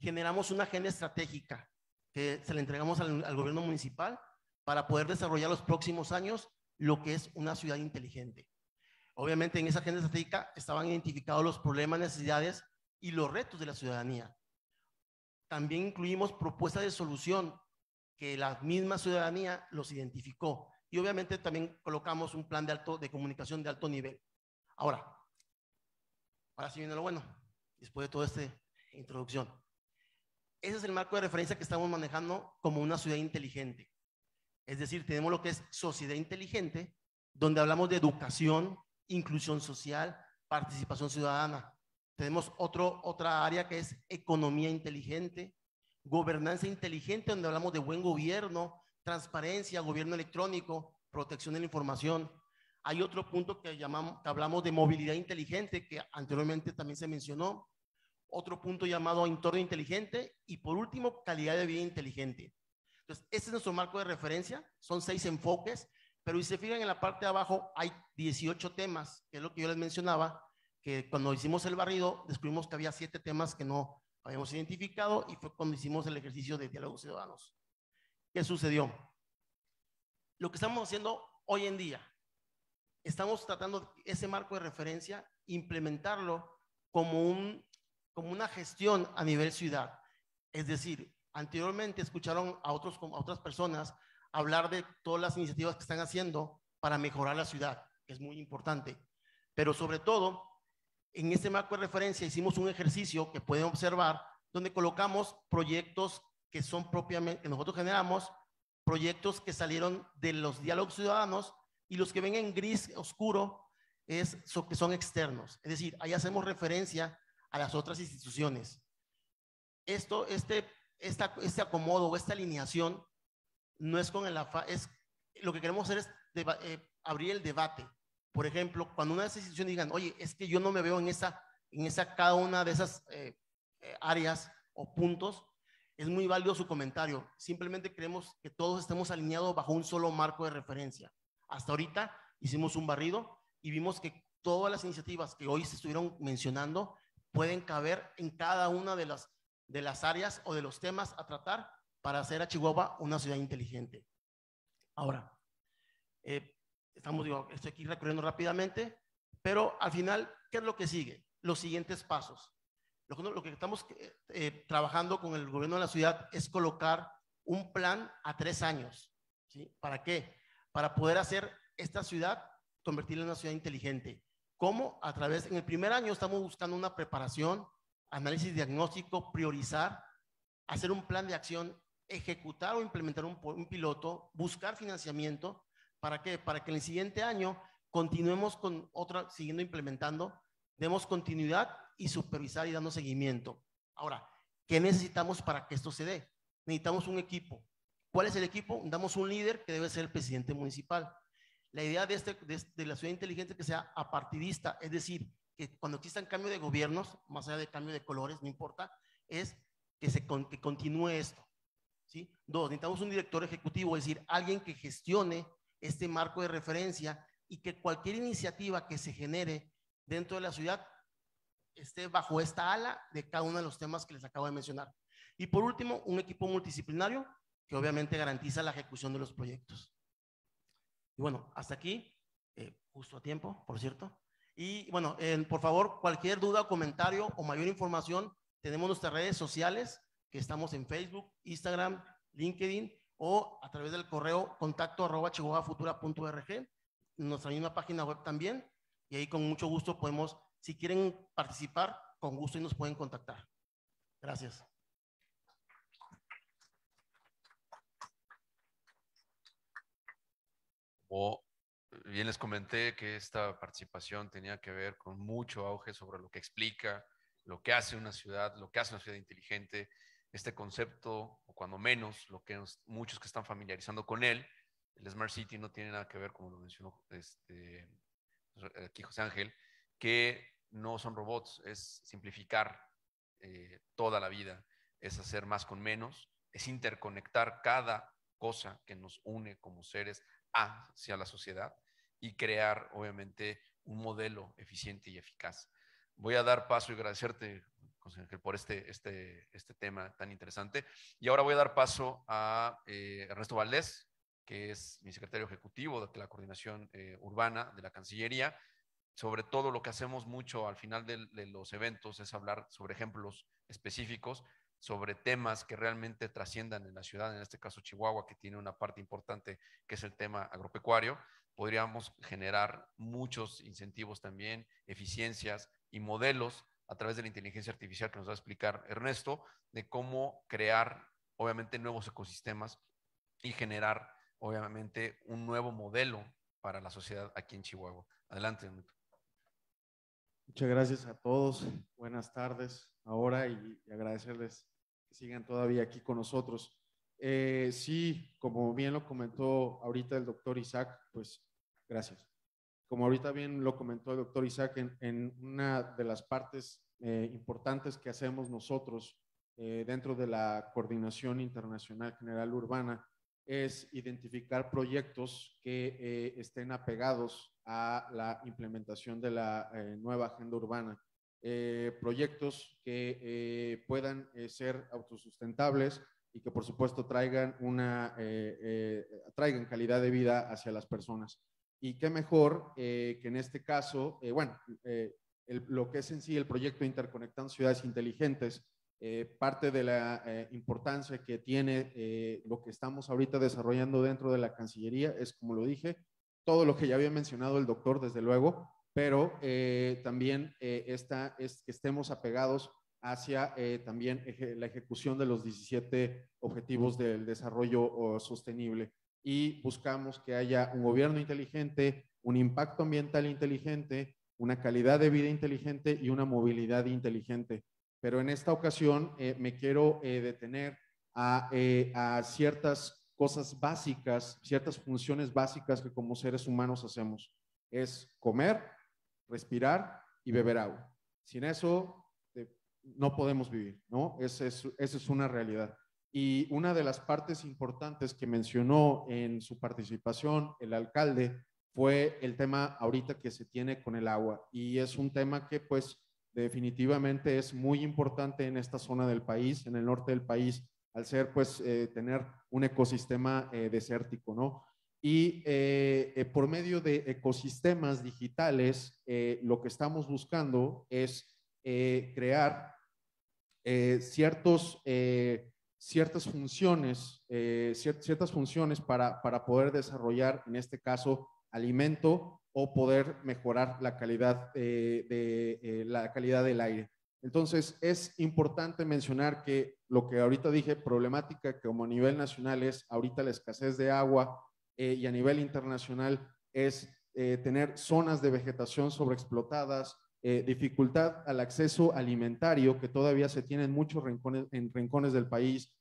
Generamos una agenda estratégica que se le entregamos al, gobierno municipal para poder desarrollar los próximos años lo que es una ciudad inteligente. Obviamente en esa agenda estratégica estaban identificados los problemas, necesidades y los retos de la ciudadanía. También incluimos propuestas de solución que la misma ciudadanía los identificó y obviamente también colocamos un plan de alto de comunicación de alto nivel. Ahora, ahora sí viene lo bueno después de toda esta introducción. Ese es el marco de referencia que estamos manejando como una ciudad inteligente. Es decir, tenemos lo que es sociedad inteligente, donde hablamos de educación, inclusión social, participación ciudadana. Tenemos otro, otra área que es economía inteligente, gobernanza inteligente, donde hablamos de buen gobierno, transparencia, gobierno electrónico, protección de la información. Hay otro punto que, llamamos, que hablamos de movilidad inteligente, que anteriormente también se mencionó, otro punto llamado entorno inteligente y por último, calidad de vida inteligente. Entonces, este es nuestro marco de referencia, son seis enfoques, pero si se fijan en la parte de abajo hay 18 temas, que es lo que yo les mencionaba, que cuando hicimos el barrido descubrimos que había siete temas que no habíamos identificado y fue cuando hicimos el ejercicio de diálogos ciudadanos. ¿Qué sucedió? Lo que estamos haciendo hoy en día, estamos tratando ese marco de referencia, implementarlo como un como una gestión a nivel ciudad. Es decir, anteriormente escucharon a, otros, a otras personas hablar de todas las iniciativas que están haciendo para mejorar la ciudad, que es muy importante. Pero sobre todo, en este marco de referencia hicimos un ejercicio que pueden observar donde colocamos proyectos que son propiamente, que nosotros generamos, proyectos que salieron de los diálogos ciudadanos y los que ven en gris oscuro es que son externos. Es decir, ahí hacemos referencia a las otras instituciones. Esto, este, esta, este acomodo o esta alineación no es con el afa es lo que queremos hacer es eh, abrir el debate. Por ejemplo, cuando una de esas instituciones digan, oye, es que yo no me veo en esa, en esa cada una de esas eh, eh, áreas o puntos, es muy válido su comentario. Simplemente queremos que todos estemos alineados bajo un solo marco de referencia. Hasta ahorita hicimos un barrido y vimos que todas las iniciativas que hoy se estuvieron mencionando pueden caber en cada una de las, áreas o de los temas a tratar para hacer a Chihuahua una ciudad inteligente. Ahora, eh, estamos, estoy aquí recorriendo rápidamente, pero al final, ¿qué es lo que sigue? Los siguientes pasos. Lo que, estamos eh, eh, trabajando con el gobierno de la ciudad es colocar un plan a tres años. ¿Para qué? Para poder hacer esta ciudad, convertirla en una ciudad inteligente. ¿Cómo? A través, en el primer año estamos buscando una preparación, análisis diagnóstico, priorizar, hacer un plan de acción, ejecutar o implementar un, piloto, buscar financiamiento. ¿Para qué? Para que en el siguiente año continuemos con otra, siguiendo implementando, demos continuidad y supervisar y dando seguimiento. Ahora, ¿qué necesitamos para que esto se dé? Necesitamos un equipo. ¿Cuál es el equipo? Damos un líder que debe ser el presidente municipal la idea este, de, la ciudad inteligente que sea apartidista, es decir, que cuando existan cambio de gobiernos, más allá de cambio de colores, no importa, es que, se continúe esto. Dos, necesitamos un director ejecutivo, es decir, alguien que gestione este marco de referencia y que cualquier iniciativa que se genere dentro de la ciudad esté bajo esta ala de cada uno de los temas que les acabo de mencionar. Y por último, un equipo multidisciplinario que obviamente garantiza la ejecución de los proyectos. Y bueno, hasta aquí, eh, justo a tiempo, por cierto. Y bueno, por favor, cualquier duda, comentario o mayor información, tenemos nuestras redes sociales, que estamos en Facebook, Instagram, LinkedIn o a través del correo contacto arroba Nos nuestra una página web también. Y ahí con mucho gusto podemos, si quieren participar, con gusto y nos pueden contactar. Gracias. o bien les comenté que esta participación tenía que ver con mucho auge sobre lo que explica, lo que hace una ciudad, lo que hace una ciudad inteligente, este concepto, o cuando menos, lo que muchos que están familiarizando con él, el Smart City no tiene nada que ver, como lo mencionó este, aquí José Ángel, que no son robots, es simplificar eh, toda la vida, es hacer más con menos, es interconectar cada cosa que nos une como seres hacia la sociedad y crear, obviamente, un modelo eficiente y eficaz. Voy a dar paso y agradecerte, Ángel, por este, este, este, tema tan interesante. Y ahora voy a dar paso a eh, Ernesto Valdés, que es mi secretario ejecutivo de la Coordinación eh, Urbana de la Cancillería. Sobre todo lo que hacemos mucho al final de los eventos es hablar sobre ejemplos específicos sobre temas que realmente trasciendan en la ciudad, en este caso Chihuahua, que tiene una parte importante que es el tema agropecuario, podríamos generar muchos incentivos también, eficiencias y modelos a través de la inteligencia artificial que nos va a explicar Ernesto, de cómo crear, obviamente, nuevos ecosistemas y generar, obviamente, un nuevo modelo para la sociedad aquí en Chihuahua. Adelante. Muchas gracias a todos. Buenas tardes ahora y, y agradecerles sigan todavía aquí con nosotros. Eh, sí, como bien lo comentó ahorita el doctor Isaac, pues gracias. Como ahorita bien lo comentó el doctor Isaac, en, una de las partes eh, importantes que hacemos nosotros eh, dentro de la Coordinación Internacional General Urbana es identificar proyectos que estén apegados a la implementación de la nueva agenda urbana eh, proyectos que eh, puedan eh, ser autosustentables y que por supuesto traigan, una, traigan calidad de vida hacia las personas. Y qué mejor que en este caso, bueno, lo que es en sí el proyecto Interconectando Ciudades Inteligentes, parte de la importancia que tiene lo que estamos ahorita desarrollando dentro de la Cancillería es, como lo dije, todo lo que ya había mencionado el doctor, desde luego, pero eh, también eh, es que estemos apegados hacia eh, también la ejecución de los 17 objetivos del desarrollo sostenible. Y buscamos que haya un gobierno inteligente, un impacto ambiental inteligente, una calidad de vida inteligente y una movilidad inteligente. Pero en esta ocasión eh, me quiero detener a, a ciertas cosas básicas, ciertas funciones básicas que como seres humanos hacemos. Es comer, respirar y beber agua. Sin eso eh, no podemos vivir, ¿no? Esa es, una realidad. Y una de las partes importantes que mencionó en su participación el alcalde fue el tema ahorita que se tiene con el agua. Y es un tema que pues definitivamente es muy importante en esta zona del país, en el norte del país, al ser pues eh, tener un ecosistema eh, desértico, ¿no? Y eh, eh, por medio de ecosistemas digitales, eh, lo que estamos buscando es crear ciertos, ciertas funciones, ciertas funciones para, para, poder desarrollar, en este caso, alimento o poder mejorar la calidad, de, la calidad del aire. Entonces, es importante mencionar que lo que ahorita dije, problemática que como a nivel nacional es ahorita la escasez de agua, eh, y a nivel internacional es eh, tener zonas de vegetación sobreexplotadas, eh, dificultad al acceso alimentario que todavía se tiene en muchos rincones, en rincones del país,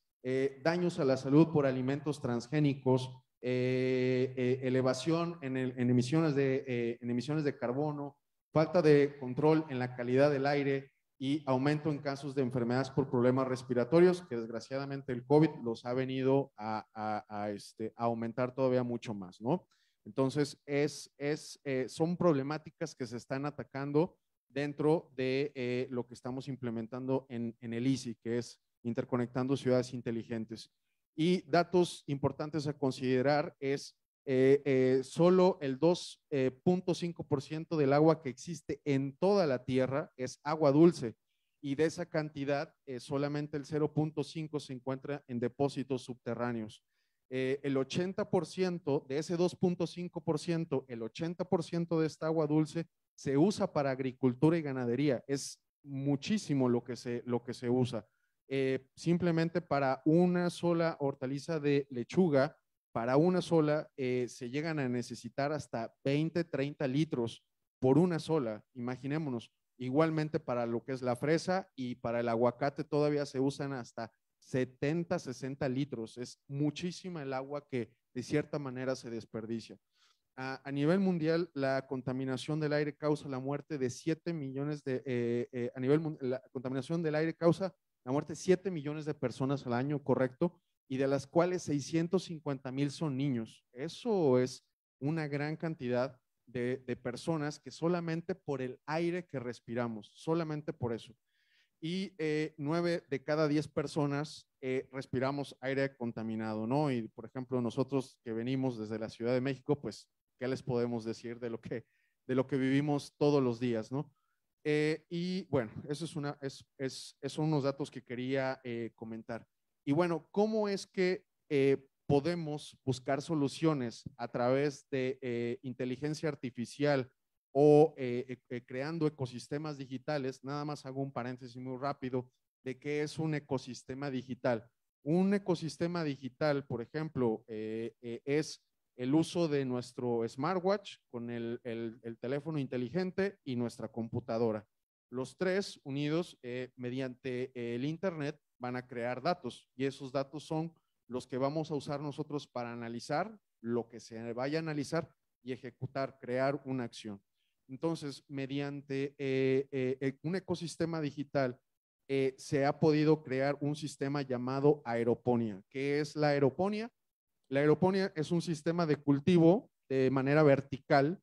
daños a la salud por alimentos transgénicos, elevación en, emisiones de, en emisiones de carbono, falta de control en la calidad del aire, y aumento en casos de enfermedades por problemas respiratorios, que desgraciadamente el COVID los ha venido a, a, este, a aumentar todavía mucho más, ¿no? Entonces, es, es, eh, son problemáticas que se están atacando dentro de eh, lo que estamos implementando en, en el ICI, que es interconectando ciudades inteligentes. Y datos importantes a considerar es eh, eh, solo el 2.5% eh, del agua que existe en toda la Tierra es agua dulce y de esa cantidad solamente el 0.5 se encuentra en depósitos subterráneos. el 80% de ese 2.5%, el 80% de esta agua dulce se usa para agricultura y ganadería. Es muchísimo lo que se, lo que se usa. simplemente para una sola hortaliza de lechuga para una sola eh, se llegan a necesitar hasta 20, 30 litros por una sola, imaginémonos. Igualmente para lo que es la fresa y para el aguacate todavía se usan hasta 70, 60 litros. Es muchísima el agua que de cierta manera se desperdicia. A, nivel mundial, la contaminación del aire causa la muerte de 7 millones de, eh, eh, a nivel, la contaminación del aire causa la muerte de 7 millones de personas al año, correcto y de las cuales 650 mil son niños. Eso es una gran cantidad de, personas que solamente por el aire que respiramos, solamente por eso. Y eh, nueve de cada diez personas eh, respiramos aire contaminado, ¿no? Y por ejemplo, nosotros que venimos desde la Ciudad de México, pues, ¿qué les podemos decir de lo que, de lo que vivimos todos los días, ¿no? Eh, y bueno, eso es una, es, son unos datos que quería comentar. Y bueno, ¿cómo es que eh, podemos buscar soluciones a través de eh, inteligencia artificial o eh, e, creando ecosistemas digitales? Nada más hago un paréntesis muy rápido de qué es un ecosistema digital. Un ecosistema digital, por ejemplo, es el uso de nuestro smartwatch con el teléfono inteligente y nuestra computadora. Los tres unidos eh, mediante eh, el Internet van a crear datos y esos datos son los que vamos a usar nosotros para analizar lo que se vaya a analizar y ejecutar, crear una acción. Entonces, mediante eh, un ecosistema digital, se ha podido crear un sistema llamado Aeroponia. ¿Qué es la Aeroponia? La Aeroponia es un sistema de cultivo de manera vertical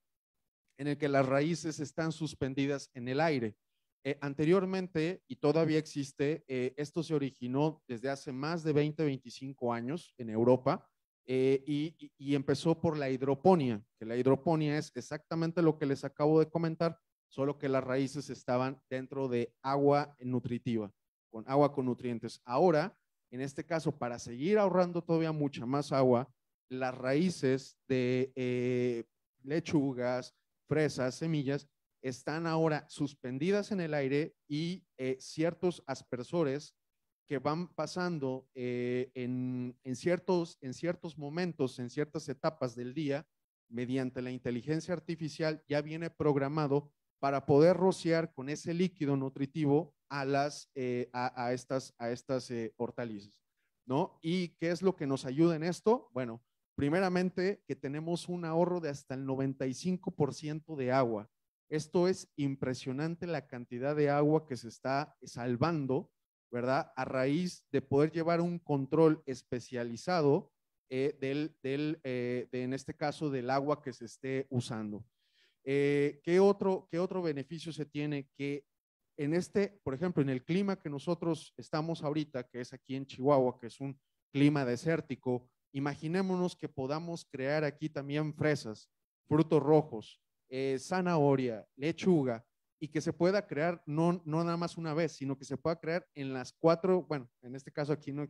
en el que las raíces están suspendidas en el aire. Eh, anteriormente, y todavía existe, eh, esto se originó desde hace más de 20, 25 años en Europa eh, y, y, empezó por la hidroponía, que la hidroponía es exactamente lo que les acabo de comentar, solo que las raíces estaban dentro de agua nutritiva, con agua con nutrientes. Ahora, en este caso, para seguir ahorrando todavía mucha más agua, las raíces de lechugas, fresas, semillas, están ahora suspendidas en el aire y eh, ciertos aspersores que van pasando eh, en, ciertos, en ciertos momentos, en ciertas etapas del día, mediante la inteligencia artificial, ya viene programado para poder rociar con ese líquido nutritivo a, las, eh, a, estas, a estas hortalizas. ¿Y qué es lo que nos ayuda en esto? Bueno, primeramente que tenemos un ahorro de hasta el 95% de agua esto es impresionante la cantidad de agua que se está salvando, ¿verdad? A raíz de poder llevar un control especializado eh, del, eh, en este caso, del agua que se esté usando. Eh, ¿qué, otro, ¿Qué otro beneficio se tiene? Que en este, por ejemplo, en el clima que nosotros estamos ahorita, que es aquí en Chihuahua, que es un clima desértico, imaginémonos que podamos crear aquí también fresas, frutos rojos, eh, zanahoria, lechuga, y que se pueda crear no, no nada más una vez, sino que se pueda crear en las cuatro, bueno, en este caso aquí no,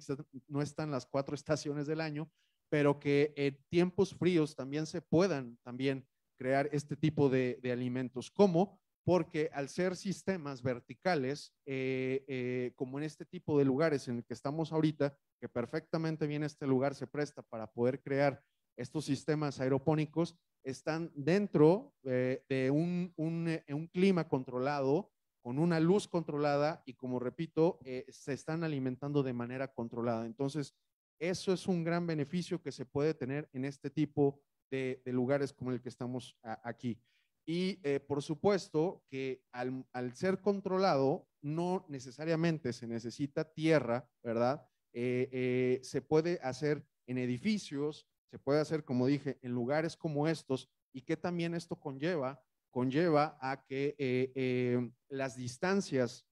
no están las cuatro estaciones del año, pero que en tiempos fríos también se puedan también crear este tipo de, alimentos. ¿Cómo? Porque al ser sistemas verticales, eh, eh, como en este tipo de lugares en el que estamos ahorita, que perfectamente bien este lugar se presta para poder crear estos sistemas aeropónicos, están dentro eh, de eh, un, clima controlado, con una luz controlada y como repito, eh, se están alimentando de manera controlada. Entonces, eso es un gran beneficio que se puede tener en este tipo de, lugares como el que estamos ah, aquí. Y por supuesto que al, al, ser controlado, no necesariamente se necesita tierra, ¿verdad? se puede hacer en edificios, se puede hacer, como dije, en lugares como estos y que también esto conlleva, conlleva a que eh, eh, las distancias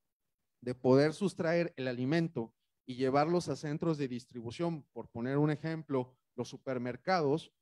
de poder sustraer el alimento y llevarlos a centros de distribución, por poner un ejemplo, los supermercados,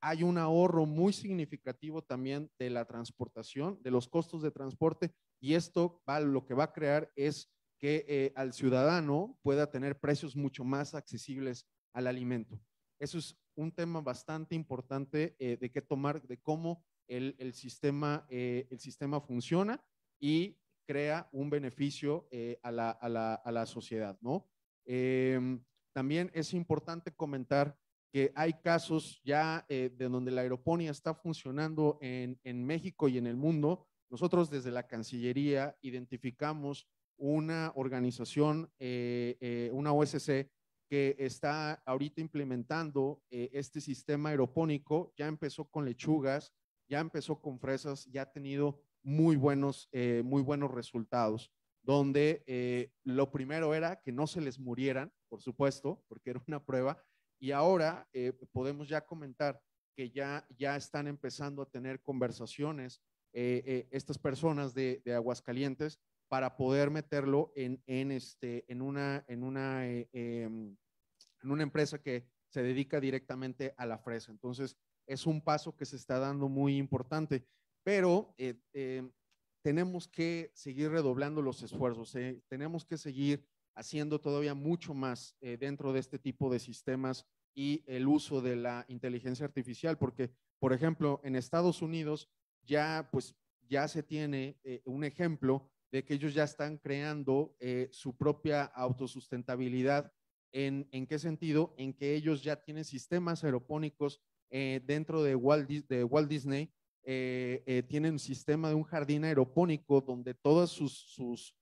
hay un ahorro muy significativo también de la transportación, de los costos de transporte, y esto lo que va a crear es que eh, al ciudadano pueda tener precios mucho más accesibles al alimento. Eso es un tema bastante importante eh, de qué tomar, de cómo el, sistema, eh, el sistema funciona y crea un beneficio eh, a, la, sociedad, ¿no? Em, también es importante comentar que hay casos ya de donde la aeroponía está funcionando en, México y en el mundo. Nosotros desde la Cancillería identificamos una organización, una OSC, que está ahorita implementando eh, este sistema aeropónico, ya empezó con lechugas, ya empezó con fresas, ya ha tenido muy buenos, eh, muy buenos resultados, donde eh, lo primero era que no se les murieran, por supuesto, porque era una prueba, y ahora podemos ya comentar que ya, ya están empezando a tener conversaciones estas personas de, de Aguascalientes para poder meterlo en, este, en, una, en, una, eh, em, en una empresa que se dedica directamente a la fresa. Entonces, es un paso que se está dando muy importante, pero eh, em, tenemos que seguir redoblando los esfuerzos, eh, tenemos que seguir haciendo todavía mucho más dentro de este tipo de sistemas y el uso de la inteligencia artificial, porque, por ejemplo, en Estados Unidos ya, pues, ya se tiene un ejemplo que ellos ya están creando eh, su propia autosustentabilidad. ¿En, ¿En, qué sentido? En que ellos ya tienen sistemas aeropónicos eh, dentro de Walt, de Walt Disney, eh, tienen un sistema de un jardín aeropónico donde todas sus, sus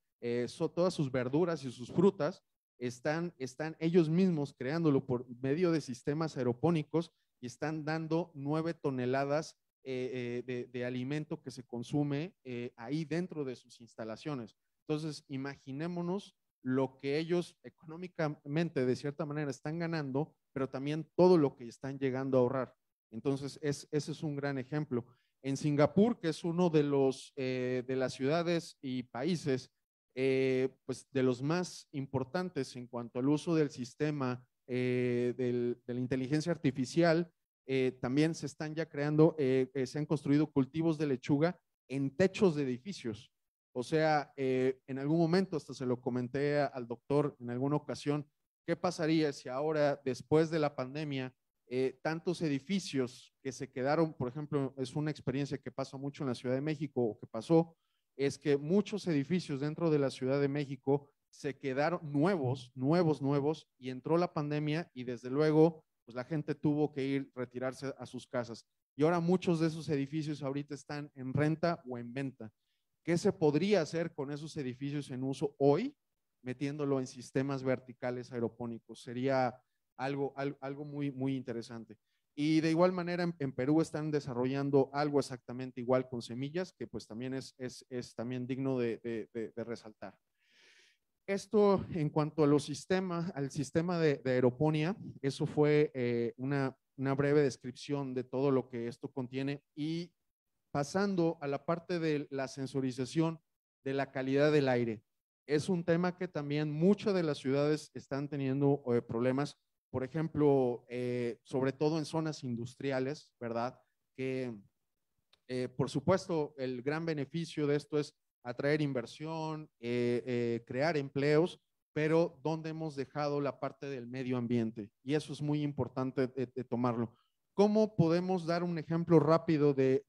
todas sus verduras y sus frutas están, están ellos mismos creándolo por medio de sistemas aeropónicos y están dando nueve toneladas eh, eh, de, alimento que se consume eh, ahí dentro de sus instalaciones. Entonces, imaginémonos lo que ellos económicamente, de cierta manera, están ganando, pero también todo lo que están llegando a ahorrar. Entonces, ese es un gran ejemplo. En Singapur, que es uno de, los, de las ciudades y países pues de los más importantes en cuanto al uso del sistema de la inteligencia artificial, eh, también se están ya creando, eh, eh, se han construido cultivos de lechuga en techos de edificios. O sea, en algún momento, hasta se lo comenté al doctor en alguna ocasión, ¿qué pasaría si ahora, después de la pandemia, tantos edificios que se quedaron, por ejemplo, es una experiencia que pasa mucho en la Ciudad de México o que pasó, es que muchos edificios dentro de la Ciudad de México se quedaron nuevos, nuevos, nuevos, y entró la pandemia y desde luego pues la gente tuvo que ir retirarse a sus casas. Y ahora muchos de esos edificios ahorita están en renta o en venta. ¿Qué se podría hacer con esos edificios en uso hoy metiéndolo en sistemas verticales aeropónicos? Sería algo, algo muy, muy interesante. Y de igual manera en, Perú están desarrollando algo exactamente igual con semillas, que pues también es, también digno de resaltar. Esto en cuanto a los sistemas, al sistema de, aeroponía, eso fue eh, una, breve descripción de todo lo que esto contiene y pasando a la parte de la sensorización de la calidad del aire. Es un tema que también muchas de las ciudades están teniendo eh, problemas, por ejemplo, eh, sobre todo en zonas industriales, ¿verdad? Que, por supuesto, el gran beneficio de esto es atraer inversión, eh, eh, crear empleos, pero donde hemos dejado la parte del medio ambiente. Y eso es muy importante de, tomarlo. ¿Cómo podemos dar un ejemplo rápido de,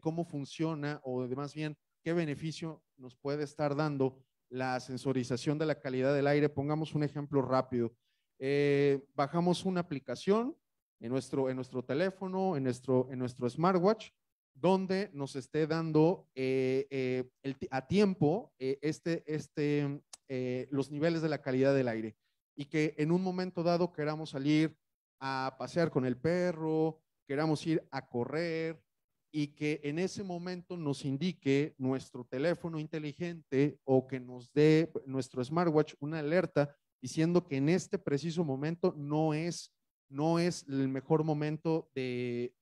cómo funciona o más bien qué beneficio nos puede estar dando la sensorización de la calidad del aire? Pongamos un ejemplo rápido. Eh, bajamos una aplicación en nuestro, en nuestro teléfono, en nuestro, en nuestro smartwatch, donde nos esté dando eh, eh, a tiempo eh, este, este, los niveles de la calidad del aire y que en un momento dado queramos salir a pasear con el perro, queramos ir a correr y que en ese momento nos indique nuestro teléfono inteligente o que nos dé nuestro smartwatch una alerta diciendo que en este preciso momento no es, no es el mejor momento de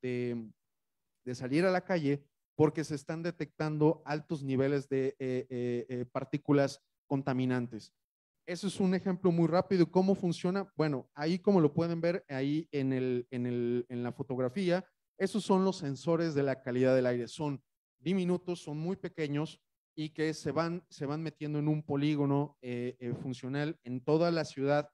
de salir a la calle porque se están detectando altos niveles de eh, eh, eh, partículas contaminantes. Eso es un ejemplo muy rápido. ¿Cómo funciona? Bueno, ahí como lo pueden ver ahí en, el, en, la fotografía, esos son los sensores de la calidad del aire. Son diminutos, son muy pequeños y que se van, se van metiendo en un polígono funcional en toda la ciudad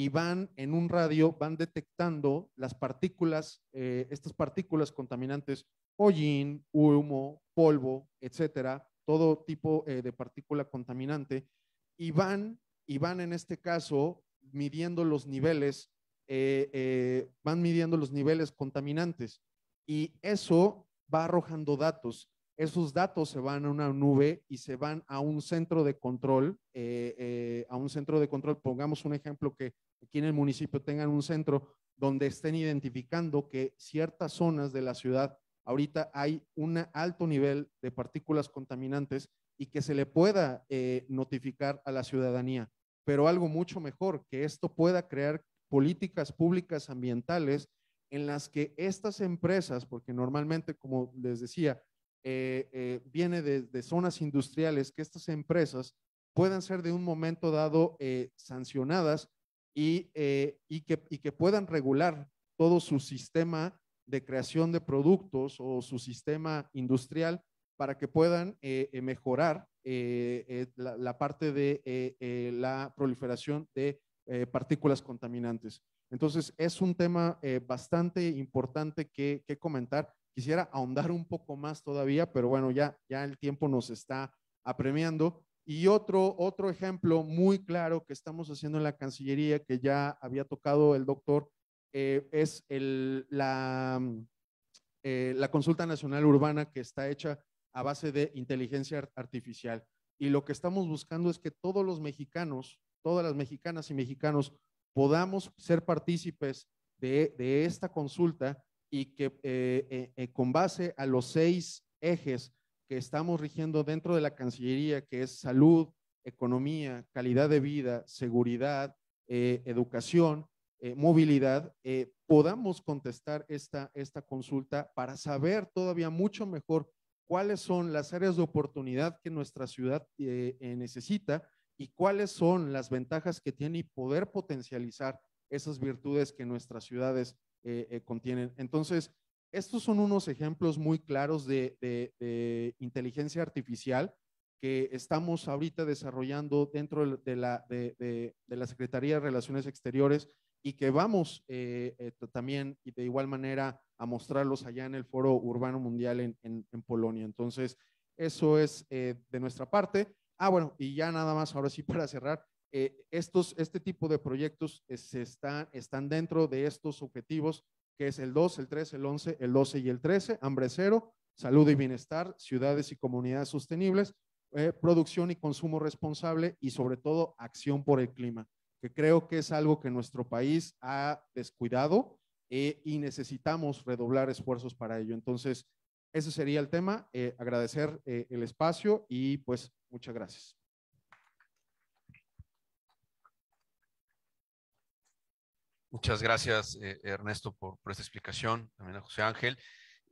y van en un radio, van detectando las partículas, eh, estas partículas contaminantes, hollín, humo, polvo, etcétera, todo tipo eh, de partícula contaminante, y van, y van en este caso midiendo los niveles, eh, van midiendo los niveles contaminantes, y eso va arrojando datos. Esos datos se van a una nube y se van a un centro de control, a un centro de control. Pongamos un ejemplo que aquí en el municipio tengan un centro donde estén identificando que ciertas zonas de la ciudad ahorita hay un alto nivel de partículas contaminantes y que se le pueda eh, notificar a la ciudadanía. Pero algo mucho mejor, que esto pueda crear políticas públicas ambientales en las que estas empresas, porque normalmente, como les decía, eh, eh, viene de, de, zonas industriales, que estas empresas puedan ser de un momento dado sancionadas eh, y, que, que puedan regular todo su sistema de creación de productos o su sistema industrial para que puedan eh, eh, mejorar la, parte de la proliferación de partículas contaminantes. Entonces, es un tema bastante importante que, comentar. Quisiera ahondar un poco más todavía, pero bueno, ya, ya el tiempo nos está apremiando. Y otro, otro ejemplo muy claro que estamos haciendo en la Cancillería, que ya había tocado el doctor, eh, es la, mm, eh, la consulta nacional urbana que está hecha a base de inteligencia artificial. Y lo que estamos buscando es que todos los mexicanos, todas las mexicanas y mexicanos, podamos ser partícipes de, esta consulta y que eh, con base a los seis ejes que estamos rigiendo dentro de la Cancillería, que es salud, economía, calidad de vida, seguridad, eh, educación, eh, movilidad, eh, podamos contestar esta, esta consulta para saber todavía mucho mejor cuáles son las áreas de oportunidad que nuestra ciudad necesita y cuáles son las ventajas que tiene y poder potencializar esas virtudes que nuestras ciudades contienen. Entonces, estos son unos ejemplos muy claros de, inteligencia artificial que estamos ahorita desarrollando dentro de la, Secretaría de Relaciones Exteriores y que vamos eh, eh, también y de igual manera a mostrarlos allá en el Foro Urbano Mundial en, Polonia. Entonces, eso es eh, de nuestra parte. Ah, bueno, y ya nada más, ahora sí para cerrar, estos, este tipo de proyectos están dentro de estos objetivos que es el 2, el 3, el 11, el 12 y el 13, hambre cero, salud y bienestar, ciudades y comunidades sostenibles, eh, producción y consumo responsable y sobre todo acción por el clima, que creo que es algo que nuestro país ha descuidado eh, y necesitamos redoblar esfuerzos para ello. Entonces, ese sería el tema. Eh, agradecer el espacio y pues muchas gracias. Muchas gracias, eh, Ernesto, por, esta explicación, también a José Ángel.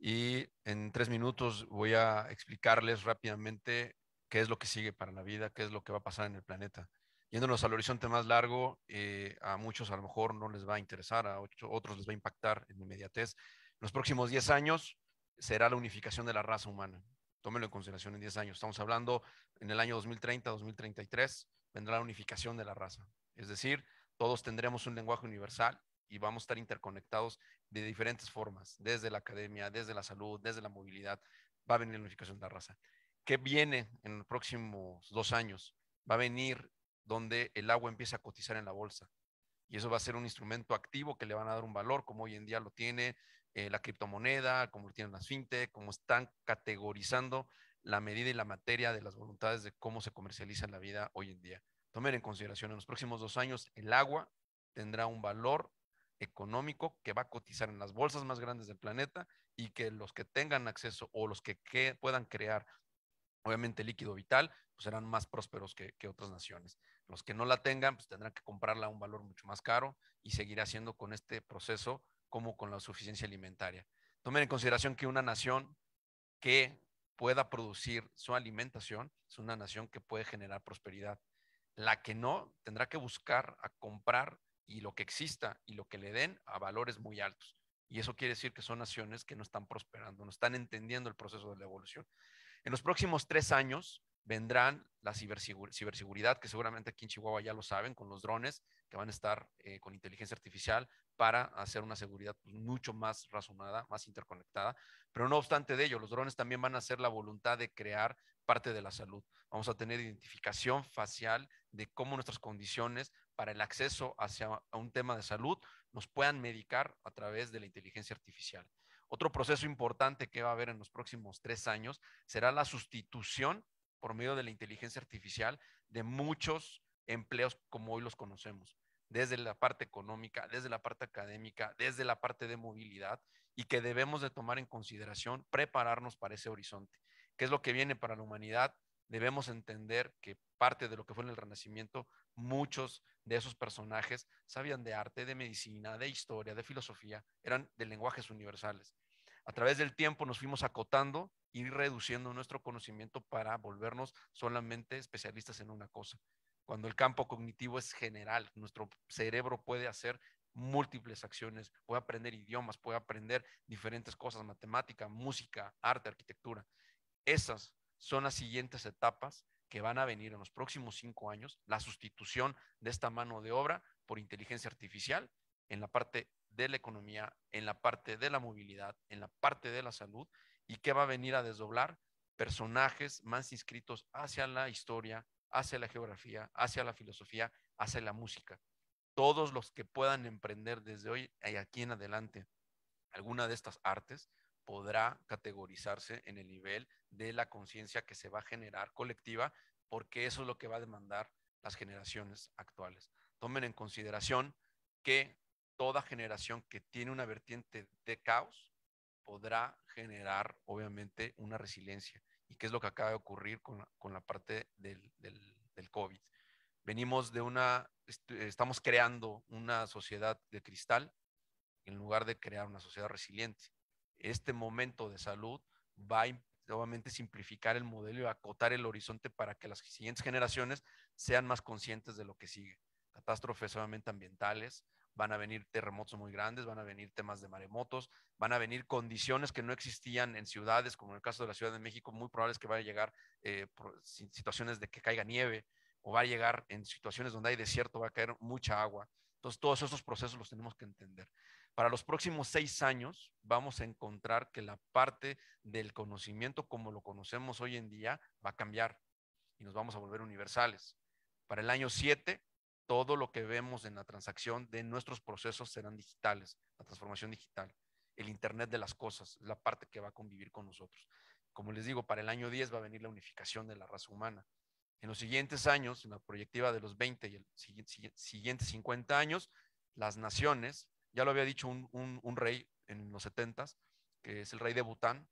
Y en tres minutos voy a explicarles rápidamente qué es lo que sigue para la vida, qué es lo que va a pasar en el planeta. Yéndonos al horizonte más largo, eh, a muchos a lo mejor no les va a interesar, a otros les va a impactar en inmediatez. los próximos 10 años será la unificación de la raza humana. tómelo en consideración en 10 años. Estamos hablando en el año 2030, 2033, vendrá la unificación de la raza. Es decir, todos tendremos un lenguaje universal y vamos a estar interconectados de diferentes formas, desde la academia, desde la salud, desde la movilidad. Va a venir la unificación de la raza. ¿Qué viene en los próximos dos años? Va a venir donde el agua empieza a cotizar en la bolsa. Y eso va a ser un instrumento activo que le van a dar un valor, como hoy en día lo tiene eh, la criptomoneda, como lo tienen las fintech, como están categorizando la medida y la materia de las voluntades de cómo se comercializa la vida hoy en día. Tomen en consideración, en los próximos dos años el agua tendrá un valor económico que va a cotizar en las bolsas más grandes del planeta y que los que tengan acceso o los que, puedan crear, obviamente, líquido vital, pues serán más prósperos que, otras naciones. Los que no la tengan, pues tendrán que comprarla a un valor mucho más caro y seguirá siendo con este proceso como con la suficiencia alimentaria. Tomen en consideración que una nación que pueda producir su alimentación es una nación que puede generar prosperidad. La que no tendrá que buscar a comprar y lo que exista y lo que le den a valores muy altos. Y eso quiere decir que son naciones que no están prosperando, no están entendiendo el proceso de la evolución. En los próximos tres años vendrán la ciberseguridad, que seguramente aquí en Chihuahua ya lo saben, con los drones que van a estar eh, con inteligencia artificial para hacer una seguridad pues, mucho más razonada, más interconectada. Pero no obstante de ello, los drones también van a ser la voluntad de crear parte de la salud. Vamos a tener identificación facial de cómo nuestras condiciones para el acceso hacia a un tema de salud nos puedan medicar a través de la inteligencia artificial. Otro proceso importante que va a haber en los próximos tres años será la sustitución por medio de la inteligencia artificial de muchos empleos como hoy los conocemos, desde la parte económica, desde la parte académica, desde la parte de movilidad y que debemos de tomar en consideración, prepararnos para ese horizonte. ¿Qué es lo que viene para la humanidad? debemos entender que parte de lo que fue en el Renacimiento, muchos de esos personajes sabían de arte, de medicina, de historia, de filosofía, eran de lenguajes universales. A través del tiempo nos fuimos acotando y reduciendo nuestro conocimiento para volvernos solamente especialistas en una cosa. Cuando el campo cognitivo es general, nuestro cerebro puede hacer múltiples acciones, puede aprender idiomas, puede aprender diferentes cosas, matemática, música, arte, arquitectura. Esas son las siguientes etapas que van a venir en los próximos cinco años, la sustitución de esta mano de obra por inteligencia artificial en la parte de la economía, en la parte de la movilidad, en la parte de la salud, y que va a venir a desdoblar personajes más inscritos hacia la historia, hacia la geografía, hacia la filosofía, hacia la música. Todos los que puedan emprender desde hoy y aquí en adelante alguna de estas artes, podrá categorizarse en el nivel de la conciencia que se va a generar colectiva, porque eso es lo que va a demandar las generaciones actuales. Tomen en consideración que toda generación que tiene una vertiente de caos podrá generar, obviamente, una resiliencia. ¿Y qué es lo que acaba de ocurrir con la, con la parte del, del, del COVID? Venimos de una, estamos creando una sociedad de cristal en lugar de crear una sociedad resiliente este momento de salud va a simplificar el modelo y acotar el horizonte para que las siguientes generaciones sean más conscientes de lo que sigue. Catástrofes obviamente ambientales, van a venir terremotos muy grandes, van a venir temas de maremotos, van a venir condiciones que no existían en ciudades, como en el caso de la Ciudad de México, muy probable es que van a llegar eh, situaciones de que caiga nieve o va a llegar en situaciones donde hay desierto, va a caer mucha agua. Entonces, todos esos procesos los tenemos que entender. Para los próximos seis años vamos a encontrar que la parte del conocimiento como lo conocemos hoy en día va a cambiar y nos vamos a volver universales. Para el año siete, todo lo que vemos en la transacción de nuestros procesos serán digitales, la transformación digital, el Internet de las cosas, la parte que va a convivir con nosotros. Como les digo, para el año diez va a venir la unificación de la raza humana. En los siguientes años, en la proyectiva de los 20 y el siguiente 50 años, las naciones ya lo había dicho un, rey en los setentas que es el rey de Bután,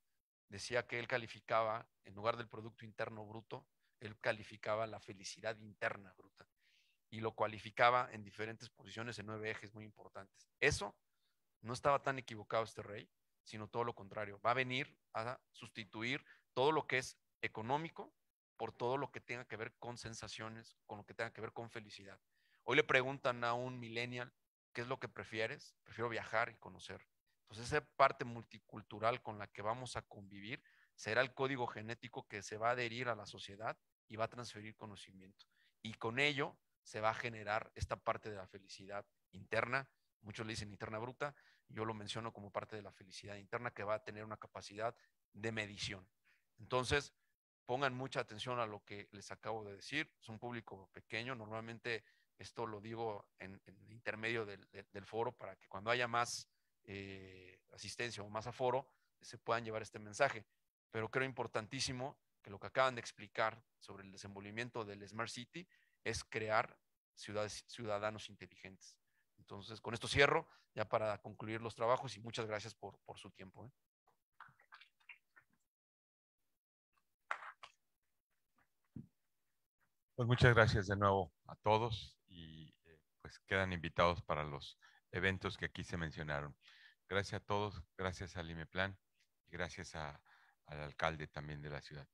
decía que él calificaba, en lugar del Producto Interno Bruto, él calificaba la felicidad interna bruta y lo cualificaba en diferentes posiciones en nueve ejes muy importantes. Eso no estaba tan equivocado este rey, sino todo lo contrario. Va a venir a sustituir todo lo que es económico por todo lo que tenga que ver con sensaciones, con lo que tenga que ver con felicidad. Hoy le preguntan a un millennial ¿Qué es lo que prefieres? Prefiero viajar y conocer. Entonces, esa parte multicultural con la que vamos a convivir será el código genético que se va a adherir a la sociedad y va a transferir conocimiento. Y con ello se va a generar esta parte de la felicidad interna, muchos le dicen interna bruta, yo lo menciono como parte de la felicidad interna que va a tener una capacidad de medición. Entonces, pongan mucha atención a lo que les acabo de decir, es un público pequeño, normalmente esto lo digo en, intermedio del, foro para que cuando haya más eh, asistencia o más aforo se puedan llevar este mensaje. Pero creo importantísimo que lo que acaban de explicar sobre el desenvolvimiento del Smart City es crear ciudades, ciudadanos inteligentes. Entonces, con esto cierro ya para concluir los trabajos y muchas gracias por, su tiempo. ¿eh? Pues muchas gracias de nuevo a todos pues quedan invitados para los eventos que aquí se mencionaron. Gracias a todos, gracias al IMEPLAN y gracias al alcalde también de la ciudad.